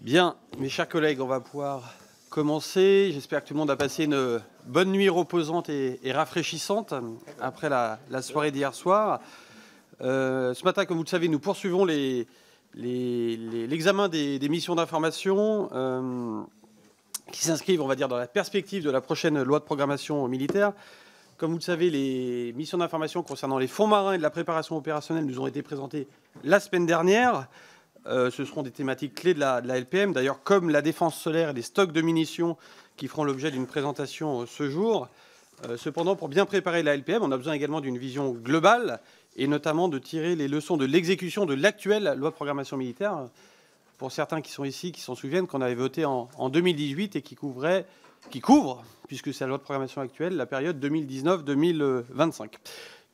Bien, mes chers collègues, on va pouvoir commencer. J'espère que tout le monde a passé une bonne nuit reposante et, rafraîchissante après la, soirée d'hier soir. Euh, ce matin, comme vous le savez, nous poursuivons l'examen des, missions d'information euh, qui s'inscrivent, on va dire, dans la perspective de la prochaine loi de programmation militaire. Comme vous le savez, les missions d'information concernant les fonds marins et de la préparation opérationnelle nous ont été présentées la semaine dernière. Euh, ce seront des thématiques clés de la, LPM, d'ailleurs comme la défense solaire et les stocks de munitions qui feront l'objet d'une présentation euh, ce jour. Euh, cependant, pour bien préparer la LPM, on a besoin également d'une vision globale et notamment de tirer les leçons de l'exécution de l'actuelle loi de programmation militaire. Pour certains qui sont ici, qui s'en souviennent, qu'on avait voté en, en, 2018 et qui couvrait, qui couvre, puisque c'est la loi de programmation actuelle, la période 2019-2025.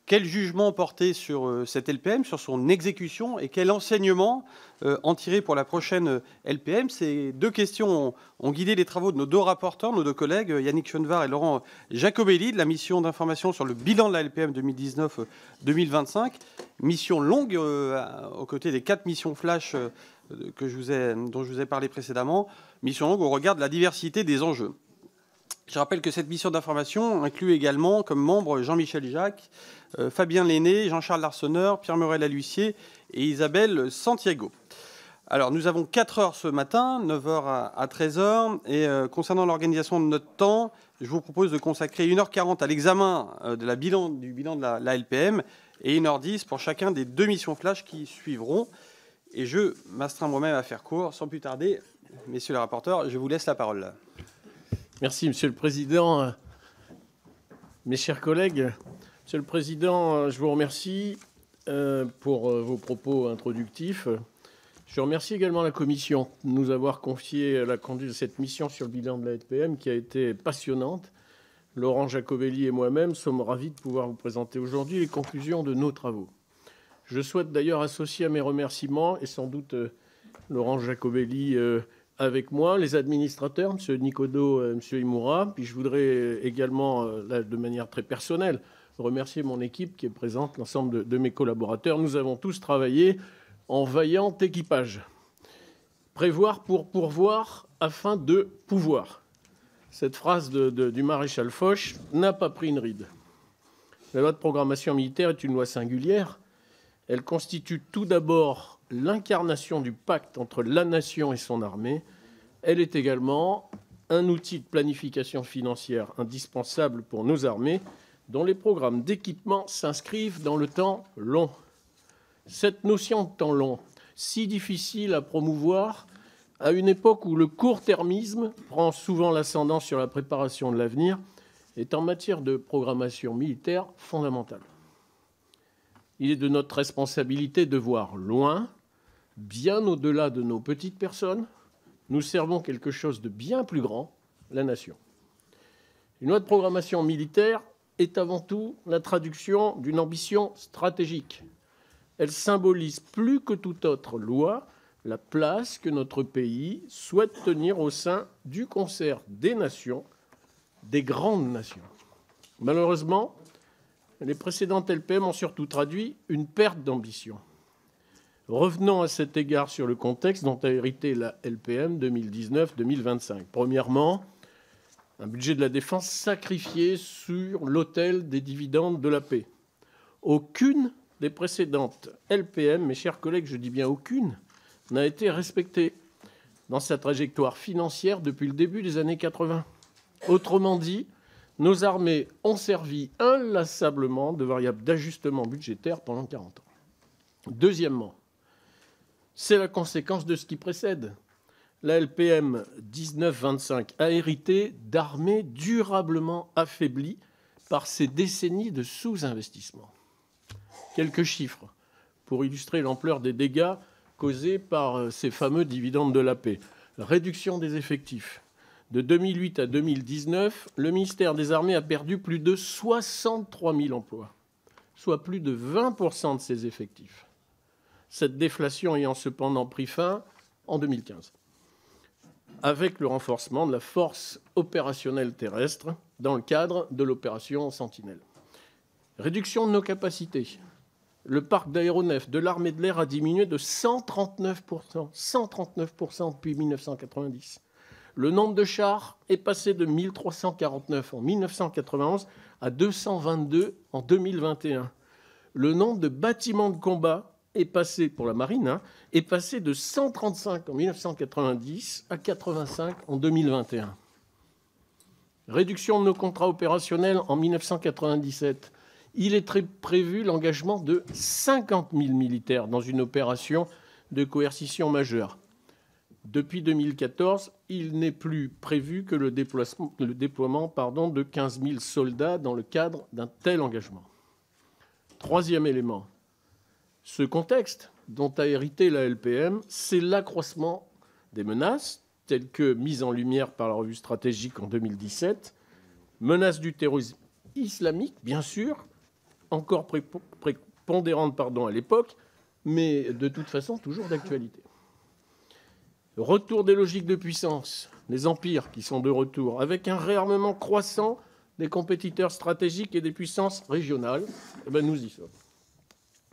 Quel jugement porter sur euh, cette LPM, sur son exécution et quel enseignement euh, en tirer pour la prochaine euh, LPM Ces deux questions ont guidé les travaux de nos deux rapporteurs, nos deux collègues, Yannick Chenevard et Laurent Jacobelli, de la mission d'information sur le bilan de la LPM 2019-2025. Mission longue, aux côtés des quatre missions flash dont je vous ai parlé précédemment. Mission longue au regard de la diversité des enjeux. Je rappelle que cette mission d'information inclut également comme membre Jean-Michel Jacques, euh, Fabien Lenné, Jean-Charles Larsonneur, Pierre Morel Aluissier et Isabelle Santiago. Alors, nous avons 4 heures ce matin, 9 h à 13 h Et euh, concernant l'organisation de notre temps, je vous propose de consacrer 1h40 à l'examen euh, du bilan de la, LPM et 1h10 pour chacun des deux missions flash qui suivront. Et je m'astreins moi-même à faire court. Sans plus tarder, messieurs les rapporteurs, je vous laisse la parole. Merci, monsieur le président. Mes chers collègues, Monsieur le Président, euh, je vous remercie euh, pour euh, vos propos introductifs. Je remercie également la Commission de nous avoir confié la conduite de cette mission sur le bilan de la NPM, qui a été passionnante. Laurent Jacobelli et moi-même sommes ravis de pouvoir vous présenter aujourd'hui les conclusions de nos travaux. Je souhaite d'ailleurs associer à mes remerciements, et sans doute Laurent Jacobelli avec moi, les administrateurs, M. Nicodo, M. Imoura, puis je voudrais également, de manière très personnelle, remercier mon équipe qui est présente, l'ensemble de, mes collaborateurs. Nous avons tous travaillé en vaillant équipage. Prévoir pour pourvoir afin de pouvoir. Cette phrase du maréchal Foch n'a pas pris une ride. La loi de programmation militaire est une loi singulière. Elle constitue tout d'abord l'incarnation du pacte entre la nation et son armée. Elle est également un outil de planification financière indispensable pour nos armées dont les programmes d'équipement s'inscrivent dans le temps long. Cette notion de temps long, si difficile à promouvoir, à une époque où le court-termisme prend souvent l'ascendant sur la préparation de l'avenir, est en matière de programmation militaire fondamentale. Il est de notre responsabilité de voir loin, bien au-delà de nos petites personnes. Nous servons quelque chose de bien plus grand, la nation. Une loi de programmation militaire est avant tout la traduction d'une ambition stratégique. Elle symbolise plus que toute autre loi la place que notre pays souhaite tenir au sein du concert des nations, des grandes nations. Malheureusement, les précédentes LPM ont surtout traduit une perte d'ambition. Revenons à cet égard sur le contexte dont a hérité la LPM 2019-2025. Premièrement, un budget de la défense sacrifié sur l'autel des dividendes de la paix. Aucune des précédentes LPM, mes chers collègues, je dis bien aucune, n'a été respectée dans sa trajectoire financière depuis le début des années 80. Autrement dit, nos armées ont servi inlassablement de variables d'ajustement budgétaire pendant 40 ans. Deuxièmement, c'est la conséquence de ce qui précède la LPM 1925 a hérité d'armées durablement affaiblies par ces décennies de sous-investissement. Quelques chiffres pour illustrer l'ampleur des dégâts causés par euh, ces fameux dividendes de la paix. Réduction des effectifs. De 2008 à 2019, le ministère des Armées a perdu plus de 63 000 emplois, soit plus de 20 de ses effectifs. Cette déflation ayant cependant pris fin en 2015 avec le renforcement de la force opérationnelle terrestre dans le cadre de l'opération Sentinelle. Réduction de nos capacités. Le parc d'aéronefs de l'armée de l'air a diminué de 139%, 139% depuis 1990. Le nombre de chars est passé de 1349 en 1991 à 222 en 2021. Le nombre de bâtiments de combat est passé, pour la marine, hein, est passé de 135 en 1990 à 85 en 2021. Réduction de nos contrats opérationnels en 1997. Il est très prévu l'engagement de 50 000 militaires dans une opération de coercition majeure. Depuis 2014, il n'est plus prévu que le, déploiement pardon, de 15 000 soldats dans le cadre d'un tel engagement. Troisième élément, ce contexte dont a hérité la LPM, c'est l'accroissement des menaces, telles que mises en lumière par la revue stratégique en 2017, menace du terrorisme islamique, bien sûr, encore prépondérante pardon, à l'époque, mais de toute façon toujours d'actualité. Retour des logiques de puissance, les empires qui sont de retour, avec un réarmement croissant des compétiteurs stratégiques et des puissances régionales, eh ben, nous y sommes.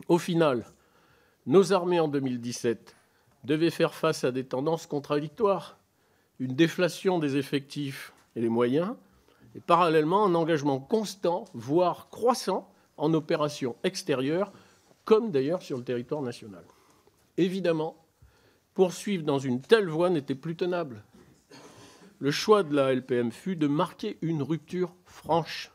Au final, nos armées en 2017 devaient faire face à des tendances contradictoires, une déflation des effectifs et des moyens, et parallèlement un engagement constant, voire croissant, en opérations extérieures, comme d'ailleurs sur le territoire national. Évidemment, poursuivre dans une telle voie n'était plus tenable. Le choix de la LPM fut de marquer une rupture franche,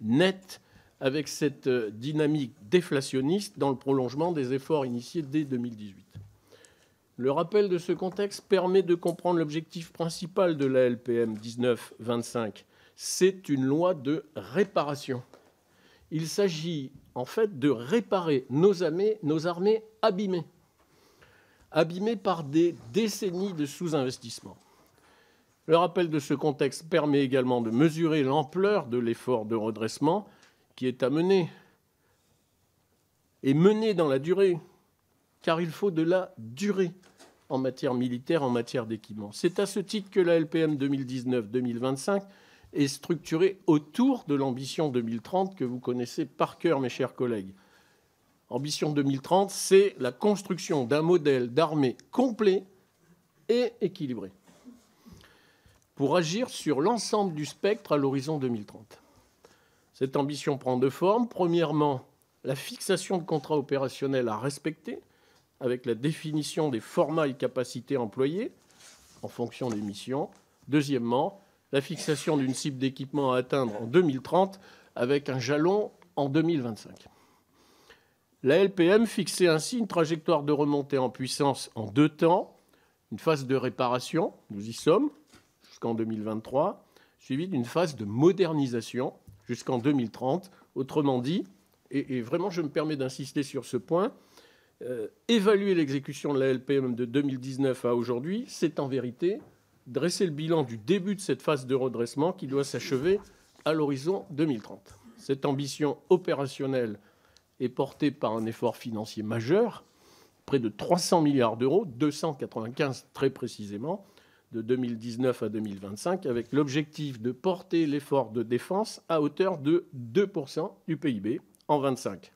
nette, avec cette euh, dynamique déflationniste dans le prolongement des efforts initiés dès 2018. Le rappel de ce contexte permet de comprendre l'objectif principal de la LPM 19-25. C'est une loi de réparation. Il s'agit en fait de réparer nos armées, nos armées abîmées, abîmées par des décennies de sous-investissement. Le rappel de ce contexte permet également de mesurer l'ampleur de l'effort de redressement qui est à mener est mener dans la durée, car il faut de la durée en matière militaire, en matière d'équipement. C'est à ce titre que la LPM 2019-2025 est structurée autour de l'ambition 2030 que vous connaissez par cœur, mes chers collègues. Ambition 2030, c'est la construction d'un modèle d'armée complet et équilibré pour agir sur l'ensemble du spectre à l'horizon 2030. Cette ambition prend deux formes. Premièrement, la fixation de contrats opérationnels à respecter, avec la définition des formats et capacités employés en fonction des missions. Deuxièmement, la fixation d'une cible d'équipement à atteindre en 2030 avec un jalon en 2025. La LPM fixait ainsi une trajectoire de remontée en puissance en deux temps, une phase de réparation, nous y sommes, jusqu'en 2023, suivie d'une phase de modernisation jusqu'en 2030. Autrement dit, et, vraiment je me permets d'insister sur ce point, euh, évaluer l'exécution de la LPM de 2019 à aujourd'hui, c'est en vérité dresser le bilan du début de cette phase de redressement qui doit s'achever à l'horizon 2030. Cette ambition opérationnelle est portée par un effort financier majeur, près de 300 milliards d'euros, 295 très précisément, de 2019 à 2025 avec l'objectif de porter l'effort de défense à hauteur de 2% du PIB en 25.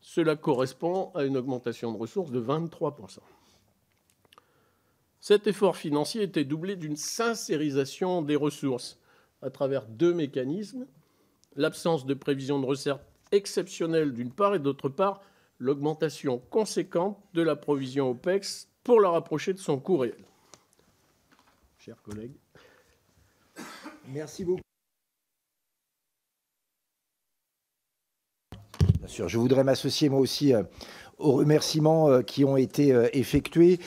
Cela correspond à une augmentation de ressources de 23%. Cet effort financier était doublé d'une sincérisation des ressources à travers deux mécanismes, l'absence de prévision de recettes exceptionnelle d'une part et d'autre part l'augmentation conséquente de la provision OPEX pour la rapprocher de son coût réel chers collègues. Merci beaucoup. Bien sûr, je voudrais m'associer moi aussi euh, aux remerciements euh, qui ont été euh, effectués.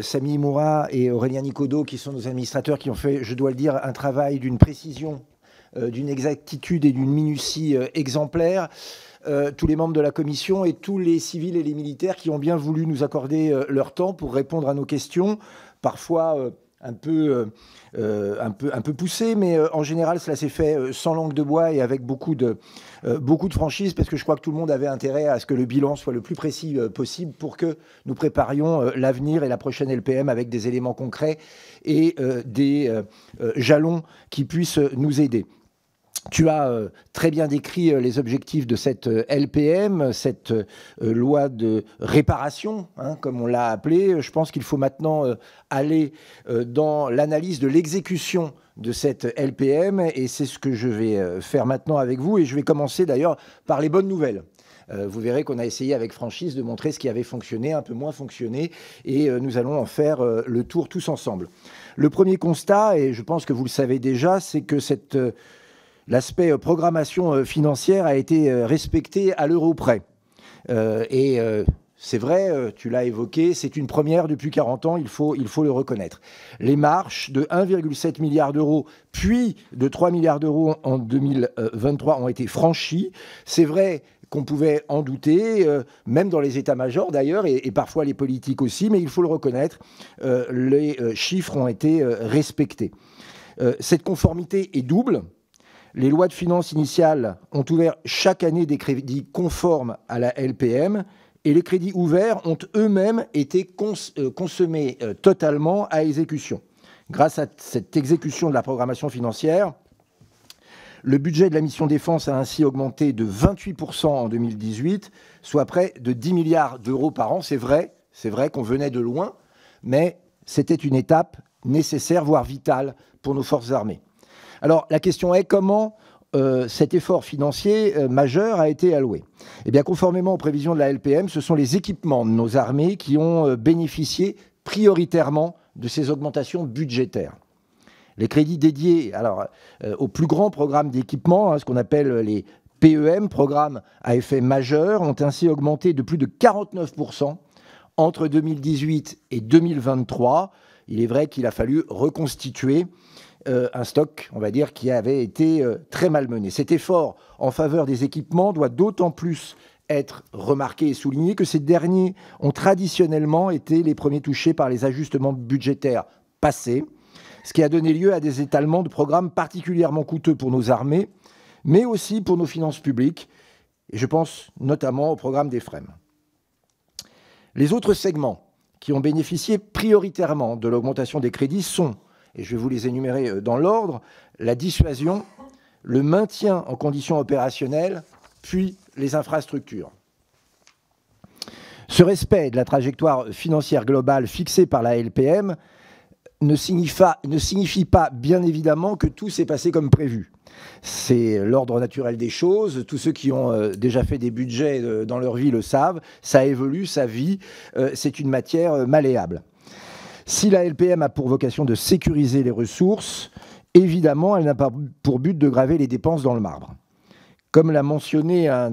Samy Moura et Aurélien Nicodeau, qui sont nos administrateurs, qui ont fait, je dois le dire, un travail d'une précision, d'une exactitude et d'une minutie exemplaire. tous les membres de la commission et tous les civils et les militaires qui ont bien voulu nous accorder leur temps pour répondre à nos questions, parfois euh, euh, un peu, un peu, poussé, mais euh, en général, cela s'est fait sans langue de bois et avec beaucoup de, beaucoup de franchise, parce que je crois que tout le monde avait intérêt à ce que le bilan soit le plus précis possible pour que nous préparions l'avenir et la prochaine LPM avec des éléments concrets et des jalons qui puissent nous aider. Tu as euh, très bien décrit euh, les objectifs de cette euh, LPM, cette loi de réparation, hein, comme on l'a appelée. Je pense qu'il faut maintenant aller dans l'analyse de l'exécution de cette LPM, et c'est ce que je vais faire maintenant avec vous, et je vais commencer d'ailleurs par les bonnes nouvelles vous verrez qu'on a essayé avec franchise de montrer ce qui avait fonctionné, un peu moins fonctionné, et nous allons en faire le tour tous ensemble. Le premier constat, et je pense que vous le savez déjà, c'est que cette L'aspect euh, programmation euh, financière a été euh, respecté à l'euro près. et c'est vrai, tu l'as évoqué, c'est une première depuis 40 ans, il faut, il faut le reconnaître. Les marches de 1,7 milliard d'euros, puis de 3 milliards d'euros en 2023 ont été franchies. C'est vrai qu'on pouvait en douter, même dans les états-majors d'ailleurs, et, parfois les politiques aussi, mais il faut le reconnaître, les chiffres ont été respectés. cette conformité est double. Les lois de finances initiales ont ouvert chaque année des crédits conformes à la LPM et les crédits ouverts ont eux-mêmes été euh, consommés euh, totalement à exécution. Grâce à cette exécution de la programmation financière, le budget de la mission défense a ainsi augmenté de 28% en 2018, soit près de 10 milliards d'euros par an. C'est vrai, c'est vrai qu'on venait de loin, mais c'était une étape nécessaire, voire vitale, pour nos forces armées. Alors la question est comment euh, cet effort financier euh, majeur a été alloué Eh bien, conformément aux prévisions de la LPM, ce sont les équipements de nos armées qui ont euh, bénéficié prioritairement de ces augmentations budgétaires. Les crédits dédiés alors, aux plus grands programmes d'équipement, hein, ce qu'on appelle les PEM, programmes à effet majeur, ont ainsi augmenté de plus de 49% entre 2018 et 2023. Il est vrai qu'il a fallu reconstituer euh, un stock, on va dire, qui avait été euh, très mal mené. Cet effort en faveur des équipements doit d'autant plus être remarqué et souligné que ces derniers ont traditionnellement été les premiers touchés par les ajustements budgétaires passés, ce qui a donné lieu à des étalements de programmes particulièrement coûteux pour nos armées, mais aussi pour nos finances publiques, et je pense notamment au programme des FREM. Les autres segments qui ont bénéficié prioritairement de l'augmentation des crédits sont et je vais vous les énumérer euh, dans l'ordre, la dissuasion, le maintien en conditions opérationnelles, puis les infrastructures. Ce respect de la trajectoire financière globale fixée par la LPM ne signifie, pas, bien évidemment, que tout s'est passé comme prévu. C'est l'ordre naturel des choses. Tous ceux qui ont euh, déjà fait des budgets euh, dans leur vie le savent. Ça évolue, ça vit. C'est une matière malléable. Si la LPM a pour vocation de sécuriser les ressources, évidemment, elle n'a pas pour but de graver les dépenses dans le marbre. Comme l'a mentionné euh,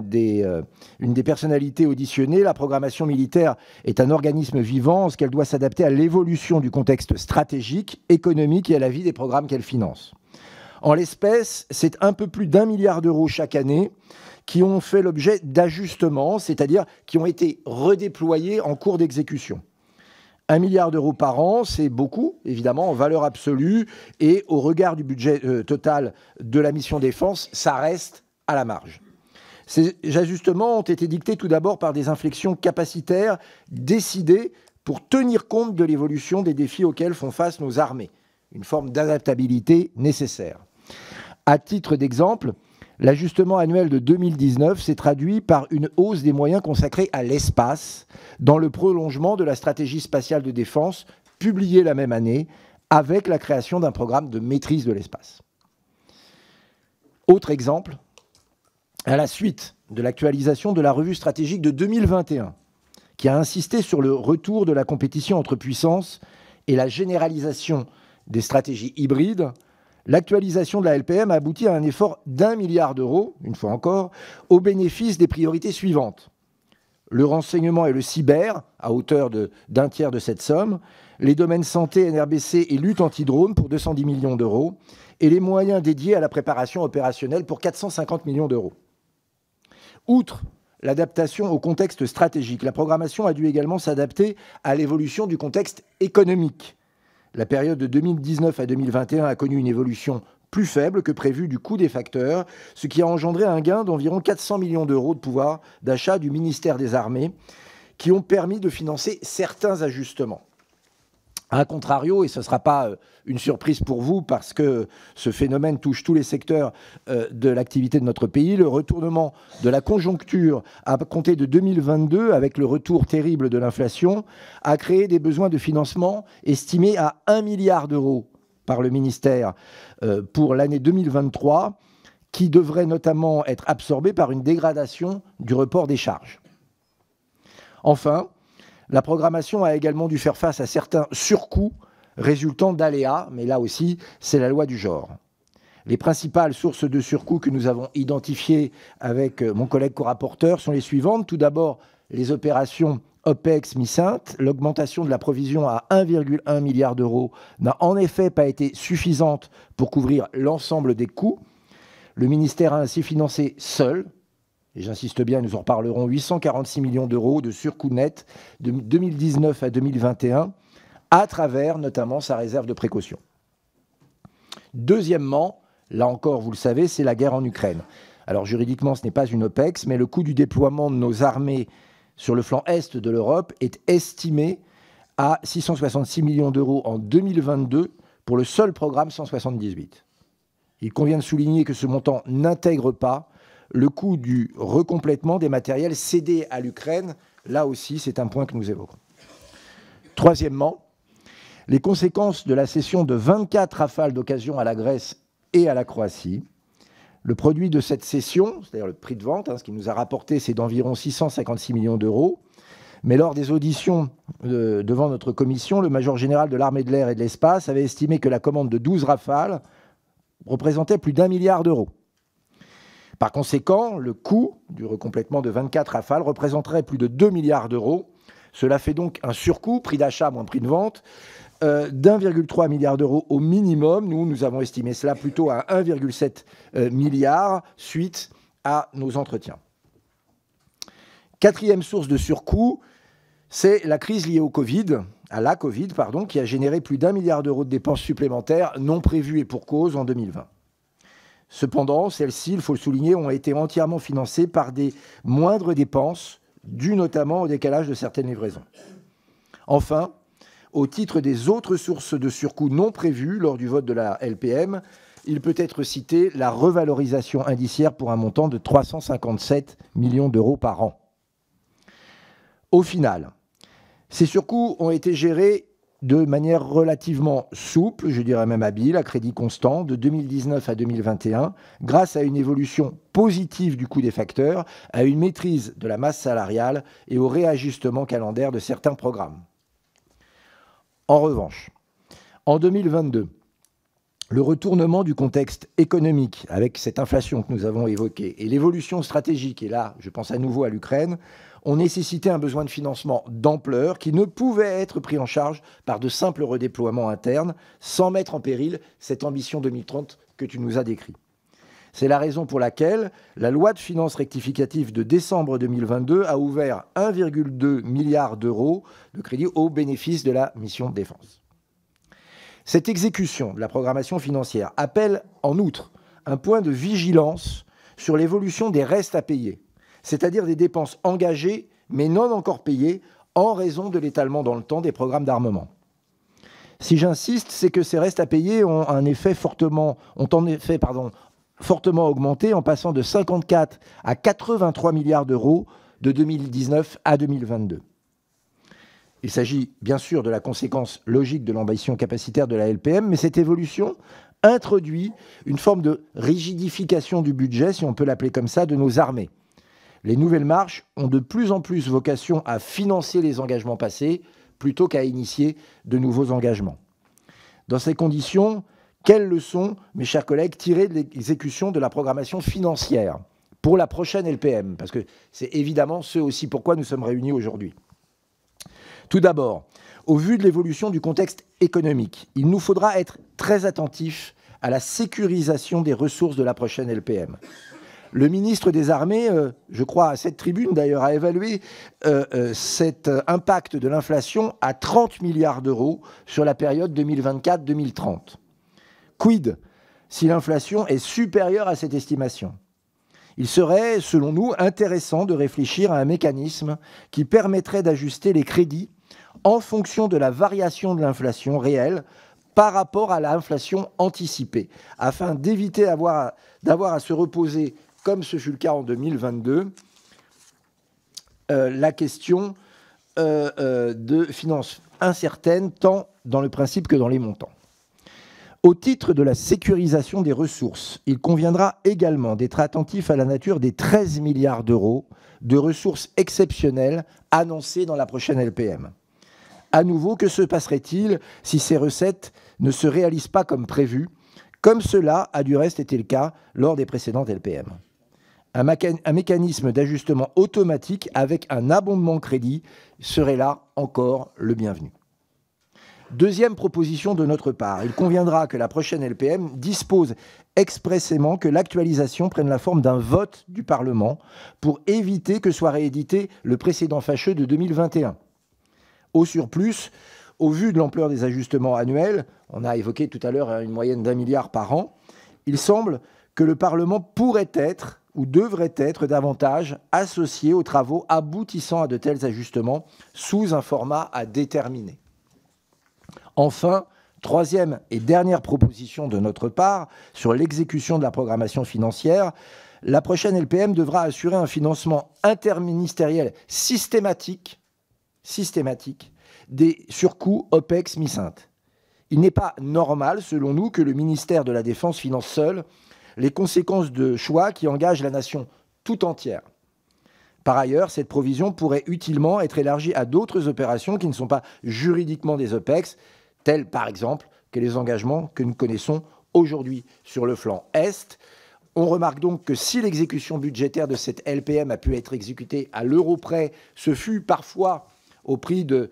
une des personnalités auditionnées, la programmation militaire est un organisme vivant en ce qu'elle doit s'adapter à l'évolution du contexte stratégique, économique et à la vie des programmes qu'elle finance. En l'espèce, c'est un peu plus d'un milliard d'euros chaque année qui ont fait l'objet d'ajustements, c'est-à-dire qui ont été redéployés en cours d'exécution. Un milliard d'euros par an, c'est beaucoup, évidemment, en valeur absolue, et au regard du budget euh, total de la mission défense, ça reste à la marge. Ces ajustements ont été dictés tout d'abord par des inflexions capacitaires décidées pour tenir compte de l'évolution des défis auxquels font face nos armées, une forme d'adaptabilité nécessaire. À titre d'exemple, L'ajustement annuel de 2019 s'est traduit par une hausse des moyens consacrés à l'espace dans le prolongement de la stratégie spatiale de défense publiée la même année avec la création d'un programme de maîtrise de l'espace. Autre exemple, à la suite de l'actualisation de la revue stratégique de 2021, qui a insisté sur le retour de la compétition entre puissances et la généralisation des stratégies hybrides, L'actualisation de la LPM a abouti à un effort d'un milliard d'euros, une fois encore, au bénéfice des priorités suivantes. Le renseignement et le cyber, à hauteur d'un tiers de cette somme, les domaines santé, NRBC et lutte anti-drone pour 210 millions d'euros, et les moyens dédiés à la préparation opérationnelle pour 450 millions d'euros. Outre l'adaptation au contexte stratégique, la programmation a dû également s'adapter à l'évolution du contexte économique la période de 2019 à 2021 a connu une évolution plus faible que prévue du coût des facteurs, ce qui a engendré un gain d'environ 400 millions d'euros de pouvoir d'achat du ministère des Armées, qui ont permis de financer certains ajustements. A contrario, et ce ne sera pas euh, une surprise pour vous parce que ce phénomène touche tous les secteurs euh, de l'activité de notre pays, le retournement de la conjoncture à compter de 2022, avec le retour terrible de l'inflation, a créé des besoins de financement estimés à 1 milliard d'euros par le ministère euh, pour l'année 2023, qui devrait notamment être absorbé par une dégradation du report des charges. Enfin, la programmation a également dû faire face à certains surcoûts résultant d'aléas, mais là aussi, c'est la loi du genre. Les principales sources de surcoûts que nous avons identifiées avec euh, mon collègue co-rapporteur sont les suivantes. Tout d'abord, les opérations OPEX mi L'augmentation de la provision à 1,1 milliard d'euros n'a en effet pas été suffisante pour couvrir l'ensemble des coûts. Le ministère a ainsi financé seul et j'insiste bien, nous en reparlerons, 846 millions d'euros de surcoût net de 2019 à 2021, à travers notamment sa réserve de précaution. Deuxièmement, là encore, vous le savez, c'est la guerre en Ukraine. Alors juridiquement, ce n'est pas une OPEX, mais le coût du déploiement de nos armées sur le flanc est de l'Europe est estimé à 666 millions d'euros en 2022 pour le seul programme 178. Il convient de souligner que ce montant n'intègre pas le coût du recomplètement des matériels cédés à l'Ukraine. Là aussi, c'est un point que nous évoquons. Troisièmement, les conséquences de la cession de 24 rafales d'occasion à la Grèce et à la Croatie. Le produit de cette cession, c'est-à-dire le prix de vente, hein, ce qui nous a rapporté, c'est d'environ 656 millions d'euros. Mais lors des auditions euh, devant notre commission, le major général de l'armée de l'air et de l'espace avait estimé que la commande de 12 rafales représentait plus d'un milliard d'euros. Par conséquent, le coût du recomplètement de 24 Rafales représenterait plus de 2 milliards d'euros. Cela fait donc un surcoût, prix d'achat moins prix de vente, euh, d'1,3 milliard d'euros au minimum. Nous, nous avons estimé cela plutôt à 1,7 euh, milliard suite à nos entretiens. Quatrième source de surcoût, c'est la crise liée au Covid, à la Covid, pardon, qui a généré plus d'un milliard d'euros de dépenses supplémentaires non prévues et pour cause en 2020. Cependant, celles-ci, il faut le souligner, ont été entièrement financées par des moindres dépenses, dues notamment au décalage de certaines livraisons. Enfin, au titre des autres sources de surcoûts non prévues lors du vote de la LPM, il peut être cité la revalorisation indiciaire pour un montant de 357 millions d'euros par an. Au final, ces surcoûts ont été gérés de manière relativement souple, je dirais même habile, à crédit constant, de 2019 à 2021, grâce à une évolution positive du coût des facteurs, à une maîtrise de la masse salariale et au réajustement calendaire de certains programmes. En revanche, en 2022, le retournement du contexte économique avec cette inflation que nous avons évoquée et l'évolution stratégique, et là je pense à nouveau à l'Ukraine, ont nécessité un besoin de financement d'ampleur qui ne pouvait être pris en charge par de simples redéploiements internes, sans mettre en péril cette ambition 2030 que tu nous as décrite. C'est la raison pour laquelle la loi de finances rectificative de décembre 2022 a ouvert 1,2 milliard d'euros de crédits au bénéfice de la mission défense. Cette exécution de la programmation financière appelle en outre un point de vigilance sur l'évolution des restes à payer, c'est-à-dire des dépenses engagées mais non encore payées en raison de l'étalement dans le temps des programmes d'armement. Si j'insiste, c'est que ces restes à payer ont un effet fortement, ont en effet pardon, fortement augmenté en passant de 54 à 83 milliards d'euros de 2019 à 2022. Il s'agit bien sûr de la conséquence logique de l'ambition capacitaire de la LPM, mais cette évolution introduit une forme de rigidification du budget, si on peut l'appeler comme ça, de nos armées. Les nouvelles marches ont de plus en plus vocation à financer les engagements passés plutôt qu'à initier de nouveaux engagements. Dans ces conditions, quelles leçons, mes chers collègues, tirer de l'exécution de la programmation financière pour la prochaine LPM Parce que c'est évidemment ce aussi pourquoi nous sommes réunis aujourd'hui. Tout d'abord, au vu de l'évolution du contexte économique, il nous faudra être très attentifs à la sécurisation des ressources de la prochaine LPM. Le ministre des Armées, euh, je crois à cette tribune d'ailleurs, a évalué euh, euh, cet impact de l'inflation à 30 milliards d'euros sur la période 2024-2030. Quid si l'inflation est supérieure à cette estimation il serait, selon nous, intéressant de réfléchir à un mécanisme qui permettrait d'ajuster les crédits en fonction de la variation de l'inflation réelle par rapport à l'inflation anticipée, afin d'éviter d'avoir à se reposer comme ce fut le cas en 2022, euh, la question euh, euh, de finances incertaines, tant dans le principe que dans les montants. Au titre de la sécurisation des ressources, il conviendra également d'être attentif à la nature des 13 milliards d'euros de ressources exceptionnelles annoncées dans la prochaine LPM. À nouveau, que se passerait-il si ces recettes ne se réalisent pas comme prévu, comme cela a du reste été le cas lors des précédentes LPM un, mécanisme d'ajustement automatique avec un abondement crédit serait là encore le bienvenu. Deuxième proposition de notre part, il conviendra que la prochaine LPM dispose expressément que l'actualisation prenne la forme d'un vote du Parlement pour éviter que soit réédité le précédent fâcheux de 2021. Au surplus, au vu de l'ampleur des ajustements annuels, on a évoqué tout à l'heure hein, une moyenne d'un milliard par an, il semble que le Parlement pourrait être ou devraient être davantage associés aux travaux aboutissant à de tels ajustements sous un format à déterminer. Enfin, troisième et dernière proposition de notre part sur l'exécution de la programmation financière, la prochaine LPM devra assurer un financement interministériel systématique, systématique des surcoûts OPEX-MICINT. Il n'est pas normal, selon nous, que le ministère de la Défense finance seul les conséquences de choix qui engagent la nation tout entière. Par ailleurs, cette provision pourrait utilement être élargie à d'autres opérations qui ne sont pas juridiquement des OPEX, telles par exemple que les engagements que nous connaissons aujourd'hui sur le flanc Est. On remarque donc que si l'exécution budgétaire de cette LPM a pu être exécutée à l'euro près, ce fut parfois au prix de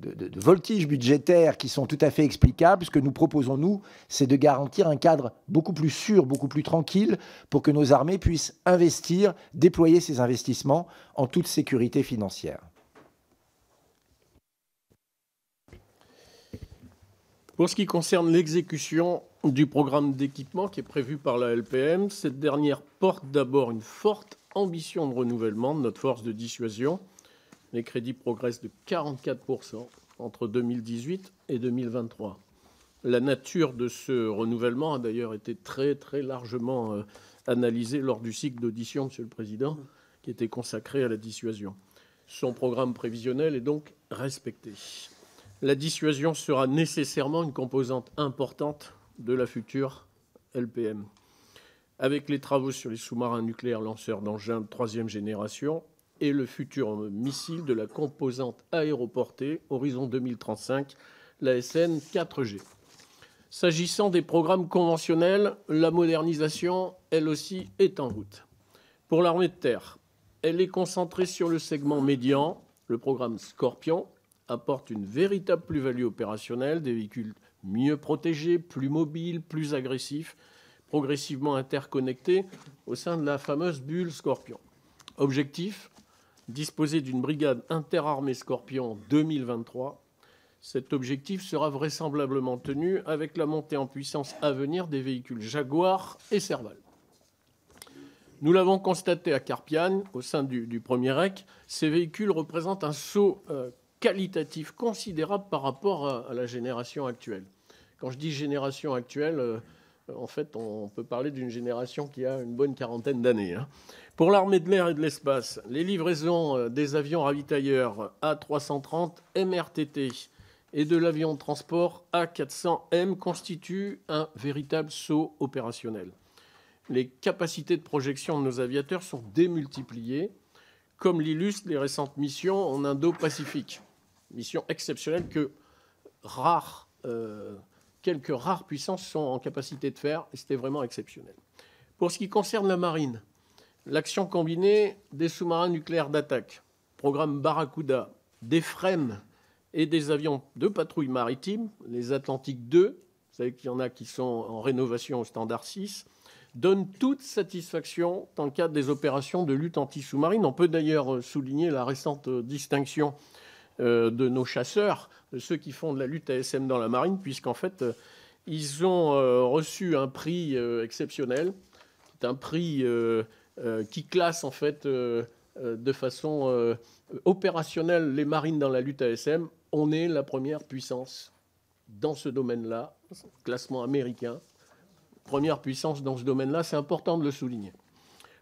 de, voltiges budgétaires qui sont tout à fait explicables. Ce que nous proposons, nous, c'est de garantir un cadre beaucoup plus sûr, beaucoup plus tranquille, pour que nos armées puissent investir, déployer ces investissements en toute sécurité financière. Pour ce qui concerne l'exécution du programme d'équipement qui est prévu par la LPM, cette dernière porte d'abord une forte ambition de renouvellement de notre force de dissuasion les crédits progressent de 44% entre 2018 et 2023. La nature de ce renouvellement a d'ailleurs été très, très largement euh, analysée lors du cycle d'audition, Monsieur le Président, qui était consacré à la dissuasion. Son programme prévisionnel est donc respecté. La dissuasion sera nécessairement une composante importante de la future LPM. Avec les travaux sur les sous-marins nucléaires lanceurs d'engins de troisième génération, et le futur missile de la composante aéroportée Horizon 2035, la SN 4G. S'agissant des programmes conventionnels, la modernisation, elle aussi, est en route. Pour l'armée de terre, elle est concentrée sur le segment médian. Le programme Scorpion apporte une véritable plus-value opérationnelle, des véhicules mieux protégés, plus mobiles, plus agressifs, progressivement interconnectés au sein de la fameuse bulle Scorpion. Objectif disposer d'une brigade interarmée Scorpion 2023. Cet objectif sera vraisemblablement tenu avec la montée en puissance à venir des véhicules Jaguar et Serval. Nous l'avons constaté à Carpian, au sein du, premier REC, ces véhicules représentent un saut euh, qualitatif considérable par rapport à, la génération actuelle. Quand je dis génération actuelle, euh, en fait, on peut parler d'une génération qui a une bonne quarantaine d'années. Hein. Pour l'armée de l'air et de l'espace, les livraisons euh, des avions ravitailleurs A330 MRTT et de l'avion de transport A400M constituent un véritable saut opérationnel. Les capacités de projection de nos aviateurs sont démultipliées, comme l'illustrent les récentes missions en Indo-Pacifique. Mission exceptionnelle que rares euh, quelques rares puissances sont en capacité de faire, et c'était vraiment exceptionnel. Pour ce qui concerne la marine, l'action combinée des sous-marins nucléaires d'attaque, programme Barracuda, des frênes et des avions de patrouille maritime, les Atlantiques 2, vous savez qu'il y en a qui sont en rénovation au standard 6, donne toute satisfaction dans le cadre des opérations de lutte anti-sous-marine. On peut d'ailleurs souligner la récente distinction euh, de nos chasseurs ceux qui font de la lutte ASM dans la marine, puisqu'en fait, euh, ils ont euh, reçu un prix euh, exceptionnel, qui un prix qui classe en fait de façon opérationnelle les marines dans la lutte ASM. On est la première puissance dans ce domaine-là, classement américain, première puissance dans ce domaine-là. C'est important de le souligner.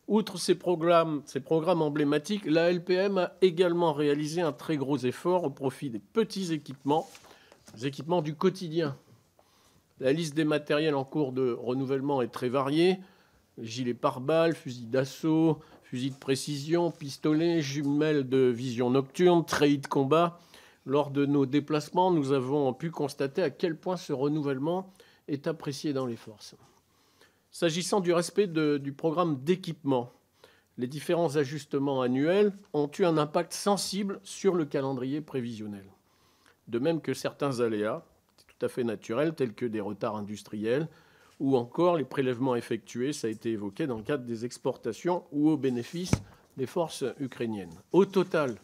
Outre ces programmes, emblématiques, la LPM a également réalisé un très gros effort au profit des petits équipements, des équipements du quotidien. La liste des matériels en cours de renouvellement est très variée. Gilets pare-balles, fusils d'assaut, fusils de précision, pistolets, jumelles de vision nocturne, treillis de combat. Lors de nos déplacements, nous avons pu constater à quel point ce renouvellement est apprécié dans les forces. S'agissant du respect du programme d'équipement, les différents ajustements annuels ont eu un impact sensible sur le calendrier prévisionnel. De même que certains aléas, tout à fait naturels, tels que des retards industriels ou encore les prélèvements effectués, ça a été évoqué dans le cadre des exportations ou au bénéfice des forces ukrainiennes. Au total,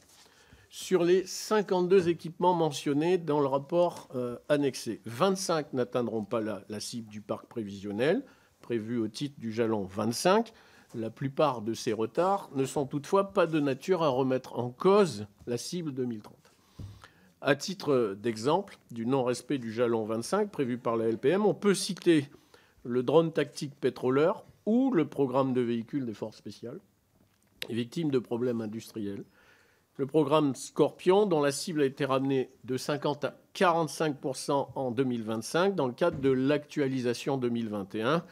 sur les 52 équipements mentionnés dans le rapport euh, annexé, 25 n'atteindront pas la cible du parc prévisionnel, prévus au titre du jalon 25, la plupart de ces retards ne sont toutefois pas de nature à remettre en cause la cible 2030. À titre d'exemple du non-respect du jalon 25 prévu par la LPM, on peut citer le drone tactique pétroleur ou le programme de véhicules des forces spéciales, victimes de problèmes industriels. Le programme Scorpion, dont la cible a été ramenée de 50 à 45 en 2025 dans le cadre de l'actualisation 2021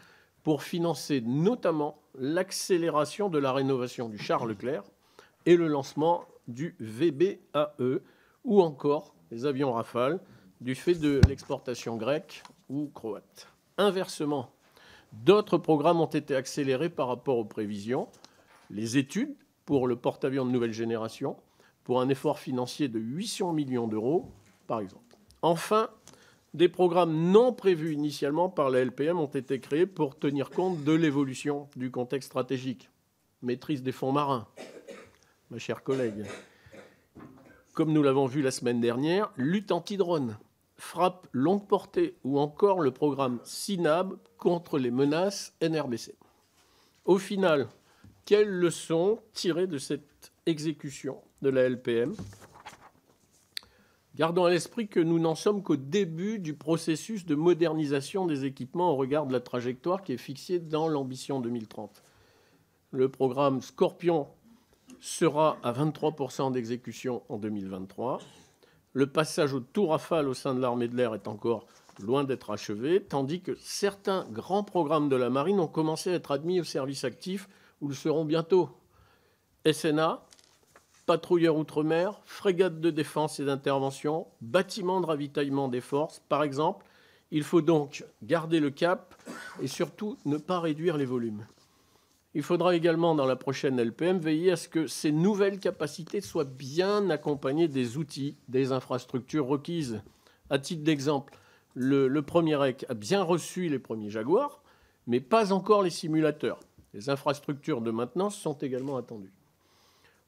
pour financer notamment l'accélération de la rénovation du charles Leclerc et le lancement du VBAE ou encore les avions Rafale du fait de l'exportation grecque ou croate. Inversement, d'autres programmes ont été accélérés par rapport aux prévisions. Les études pour le porte-avions de nouvelle génération, pour un effort financier de 800 millions d'euros, par exemple. Enfin, des programmes non prévus initialement par la LPM ont été créés pour tenir compte de l'évolution du contexte stratégique. Maîtrise des fonds marins, ma chère collègue. Comme nous l'avons vu la semaine dernière, lutte anti-drone, frappe longue portée ou encore le programme SINAB contre les menaces NRBC. Au final, quelles leçons tirer de cette exécution de la LPM Gardons à l'esprit que nous n'en sommes qu'au début du processus de modernisation des équipements au regard de la trajectoire qui est fixée dans l'ambition 2030. Le programme Scorpion sera à 23% d'exécution en 2023. Le passage au tout rafale au sein de l'armée de l'air est encore loin d'être achevé, tandis que certains grands programmes de la marine ont commencé à être admis au service actif ou le seront bientôt. SNA, patrouilleurs outre-mer, frégates de défense et d'intervention, bâtiments de ravitaillement des forces, par exemple. Il faut donc garder le cap et surtout ne pas réduire les volumes. Il faudra également, dans la prochaine LPM, veiller à ce que ces nouvelles capacités soient bien accompagnées des outils, des infrastructures requises. À titre d'exemple, le, le, premier REC a bien reçu les premiers Jaguars, mais pas encore les simulateurs. Les infrastructures de maintenance sont également attendues.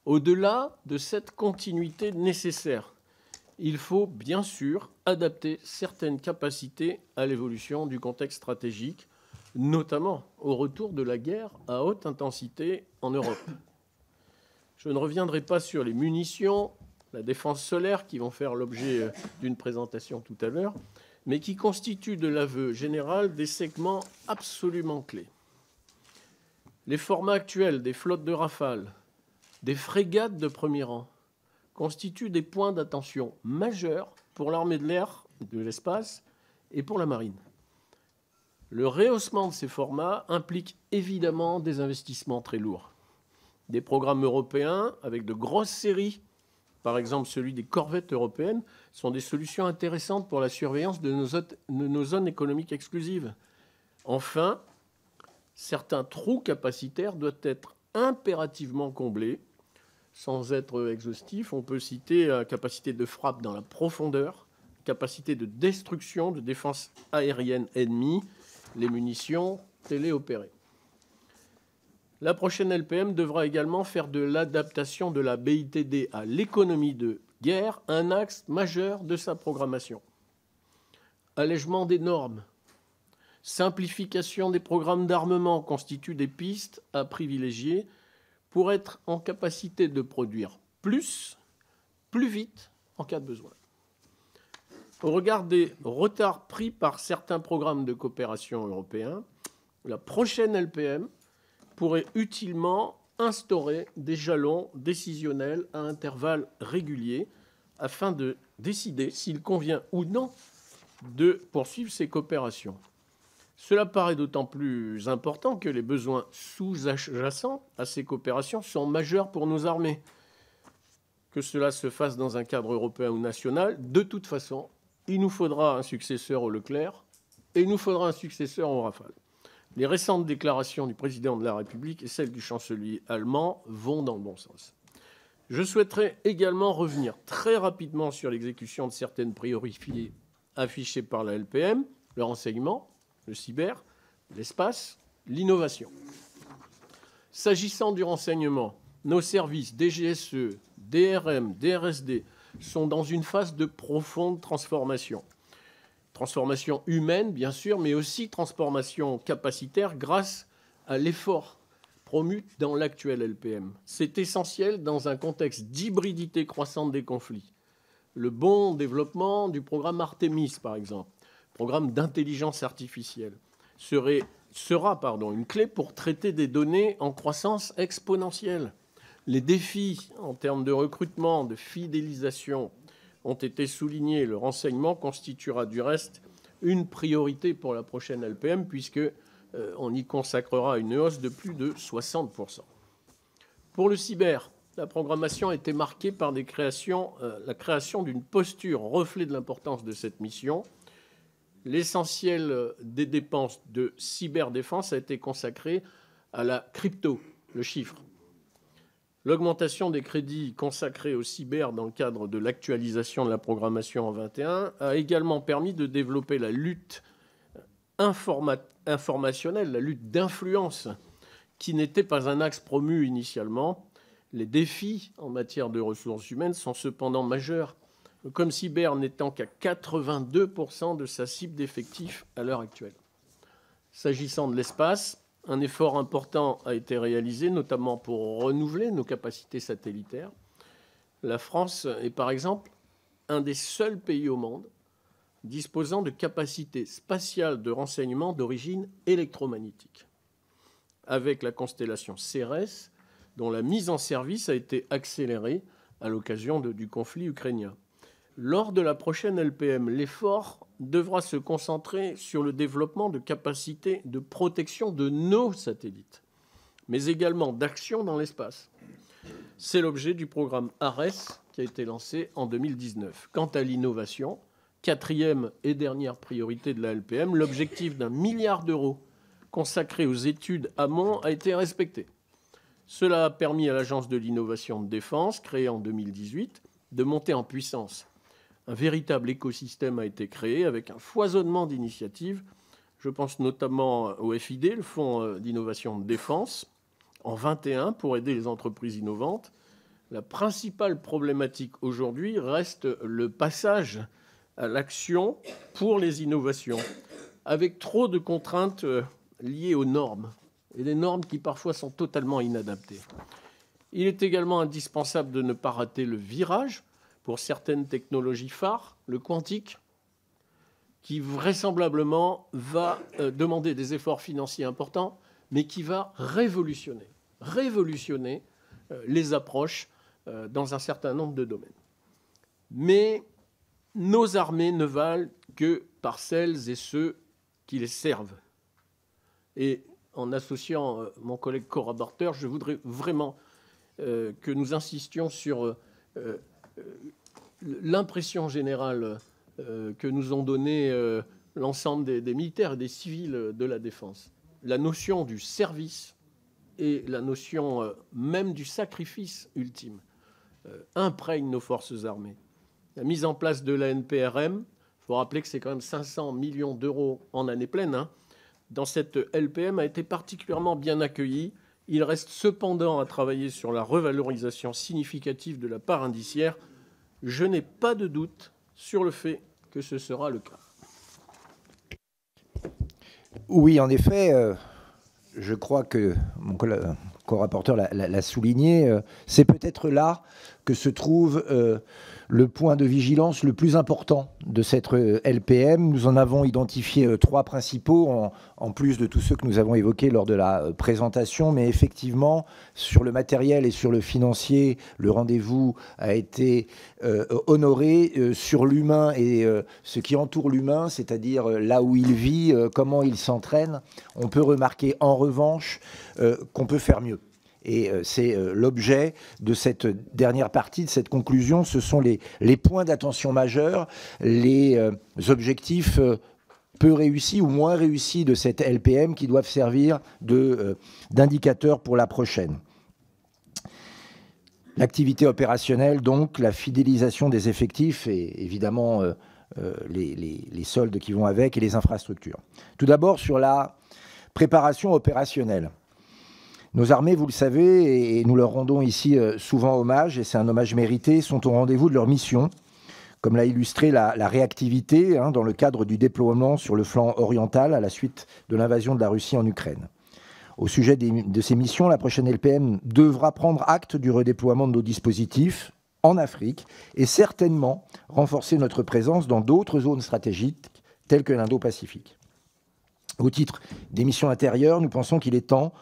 Au-delà de cette continuité nécessaire, il faut bien sûr adapter certaines capacités à l'évolution du contexte stratégique, notamment au retour de la guerre à haute intensité en Europe. Je ne reviendrai pas sur les munitions, la défense solaire, qui vont faire l'objet euh, d'une présentation tout à l'heure, mais qui constituent de l'aveu général des segments absolument clés. Les formats actuels des flottes de rafales, des frégates de premier rang constituent des points d'attention majeurs pour l'armée de l'air, de l'espace et pour la marine. Le rehaussement de ces formats implique évidemment des investissements très lourds. Des programmes européens avec de grosses séries, par exemple celui des corvettes européennes, sont des solutions intéressantes pour la surveillance de nos, nos zones économiques exclusives. Enfin, certains trous capacitaires doivent être impérativement comblés sans être exhaustif, on peut citer la capacité de frappe dans la profondeur, capacité de destruction de défense aérienne ennemie, les munitions téléopérées. La prochaine LPM devra également faire de l'adaptation de la BITD à l'économie de guerre un axe majeur de sa programmation. Allègement des normes, simplification des programmes d'armement constituent des pistes à privilégier pour être en capacité de produire plus, plus vite en cas de besoin. Au regard des retards pris par certains programmes de coopération européens, la prochaine LPM pourrait utilement instaurer des jalons décisionnels à intervalles réguliers afin de décider s'il convient ou non de poursuivre ces coopérations. Cela paraît d'autant plus important que les besoins sous-jacents à ces coopérations sont majeurs pour nos armées. Que cela se fasse dans un cadre européen ou national, de toute façon, il nous faudra un successeur au Leclerc et il nous faudra un successeur au Rafale. Les récentes déclarations du président de la République et celles du chancelier allemand vont dans le bon sens. Je souhaiterais également revenir très rapidement sur l'exécution de certaines priorités affichées par la LPM, le renseignement, le cyber, l'espace, l'innovation. S'agissant du renseignement, nos services DGSE, DRM, DRSD sont dans une phase de profonde transformation. Transformation humaine, bien sûr, mais aussi transformation capacitaire grâce à l'effort promu dans l'actuel LPM. C'est essentiel dans un contexte d'hybridité croissante des conflits. Le bon développement du programme Artemis, par exemple, programme d'intelligence artificielle, sera pardon, une clé pour traiter des données en croissance exponentielle. Les défis en termes de recrutement, de fidélisation ont été soulignés. Le renseignement constituera du reste une priorité pour la prochaine LPM puisque euh, on y consacrera une hausse de plus de 60%. Pour le cyber, la programmation a été marquée par des créations, euh, la création d'une posture reflet de l'importance de cette mission l'essentiel des dépenses de cyberdéfense a été consacré à la crypto, le chiffre. L'augmentation des crédits consacrés au cyber dans le cadre de l'actualisation de la programmation en 21 a également permis de développer la lutte informationnelle, la lutte d'influence, qui n'était pas un axe promu initialement. Les défis en matière de ressources humaines sont cependant majeurs comme cyber n'étant qu'à 82% de sa cible d'effectifs à l'heure actuelle. S'agissant de l'espace, un effort important a été réalisé, notamment pour renouveler nos capacités satellitaires. La France est par exemple un des seuls pays au monde disposant de capacités spatiales de renseignement d'origine électromagnétique, avec la constellation Ceres, dont la mise en service a été accélérée à l'occasion du conflit ukrainien. Lors de la prochaine LPM, l'effort devra se concentrer sur le développement de capacités de protection de nos satellites, mais également d'action dans l'espace. C'est l'objet du programme ARES qui a été lancé en 2019. Quant à l'innovation, quatrième et dernière priorité de la LPM, l'objectif d'un milliard d'euros consacré aux études amont a été respecté. Cela a permis à l'Agence de l'innovation de défense, créée en 2018, de monter en puissance un véritable écosystème a été créé avec un foisonnement d'initiatives. Je pense notamment au FID, le Fonds euh, d'innovation de défense, en 21 pour aider les entreprises innovantes. La principale problématique aujourd'hui reste le passage à l'action pour les innovations, avec trop de contraintes euh, liées aux normes, et des normes qui parfois sont totalement inadaptées. Il est également indispensable de ne pas rater le virage pour certaines technologies phares, le quantique, qui vraisemblablement va euh, demander des efforts financiers importants, mais qui va révolutionner, révolutionner euh, les approches euh, dans un certain nombre de domaines. Mais nos armées ne valent que par celles et ceux qui les servent. Et en associant mon collègue co-rapporteur, je voudrais vraiment que nous insistions sur euh, l'impression générale euh, que nous ont donnée euh, l'ensemble des, militaires et des civils de la défense, la notion du service et la notion même du sacrifice ultime imprègne nos forces armées. La mise en place de la NPRM, il faut rappeler que c'est quand même 500 millions d'euros en année pleine, hein, dans cette LPM a été particulièrement bien accueillie il reste cependant à travailler sur la revalorisation significative de la part indiciaire. Je n'ai pas de doute sur le fait que ce sera le cas. Oui, en effet, euh, je crois que mon co-rapporteur l'a, souligné, euh, c'est peut-être là que se trouve euh, le point de vigilance le plus important de cette euh, LPM. Nous en avons identifié euh, trois principaux, en, plus de tous ceux que nous avons évoqués lors de la euh, présentation. Mais effectivement, sur le matériel et sur le financier, le rendez-vous a été honoré. sur l'humain et ce qui entoure l'humain, c'est-à-dire là où il vit, comment il s'entraîne, on peut remarquer en revanche qu'on peut faire mieux. Et euh, c'est euh, l'objet de cette dernière partie, de cette conclusion. Ce sont les, points d'attention majeurs, les euh, objectifs peu réussis ou moins réussis de cette LPM qui doivent servir d'indicateurs pour la prochaine. L'activité opérationnelle, donc, la fidélisation des effectifs et évidemment les, soldes qui vont avec et les infrastructures. Tout d'abord sur la préparation opérationnelle. Nos armées, vous le savez, et nous leur rendons ici euh, souvent hommage, et c'est un hommage mérité, sont au rendez-vous de leur mission, comme l'a illustré la, réactivité hein, dans le cadre du déploiement sur le flanc oriental à la suite de l'invasion de la Russie en Ukraine. Au sujet de ces missions, la prochaine LPM devra prendre acte du redéploiement de nos dispositifs en Afrique et certainement renforcer notre présence dans d'autres zones stratégiques telles que l'Indo-Pacifique. Au titre des missions intérieures, nous pensons qu'il est temps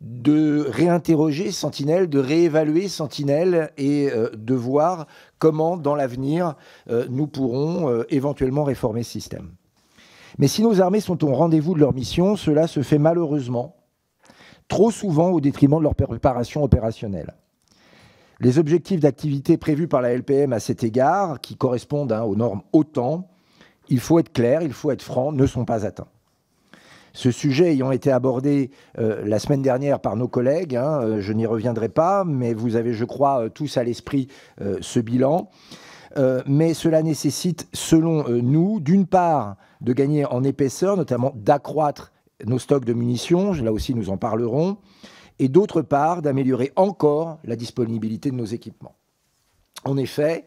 de réinterroger Sentinelle, de réévaluer Sentinelle et euh, de voir comment, dans l'avenir, euh, nous pourrons euh, éventuellement réformer ce système. Mais si nos armées sont au rendez-vous de leur mission, cela se fait malheureusement trop souvent au détriment de leur préparation opérationnelle. Les objectifs d'activité prévus par la LPM à cet égard, qui correspondent hein, aux normes OTAN, il faut être clair, il faut être franc, ne sont pas atteints. Ce sujet ayant été abordé euh, la semaine dernière par nos collègues, hein, euh, je n'y reviendrai pas, mais vous avez, je crois, euh, tous à l'esprit ce bilan. mais cela nécessite, selon nous, d'une part, de gagner en épaisseur, notamment d'accroître nos stocks de munitions, là aussi nous en parlerons, et d'autre part d'améliorer encore la disponibilité de nos équipements. En effet,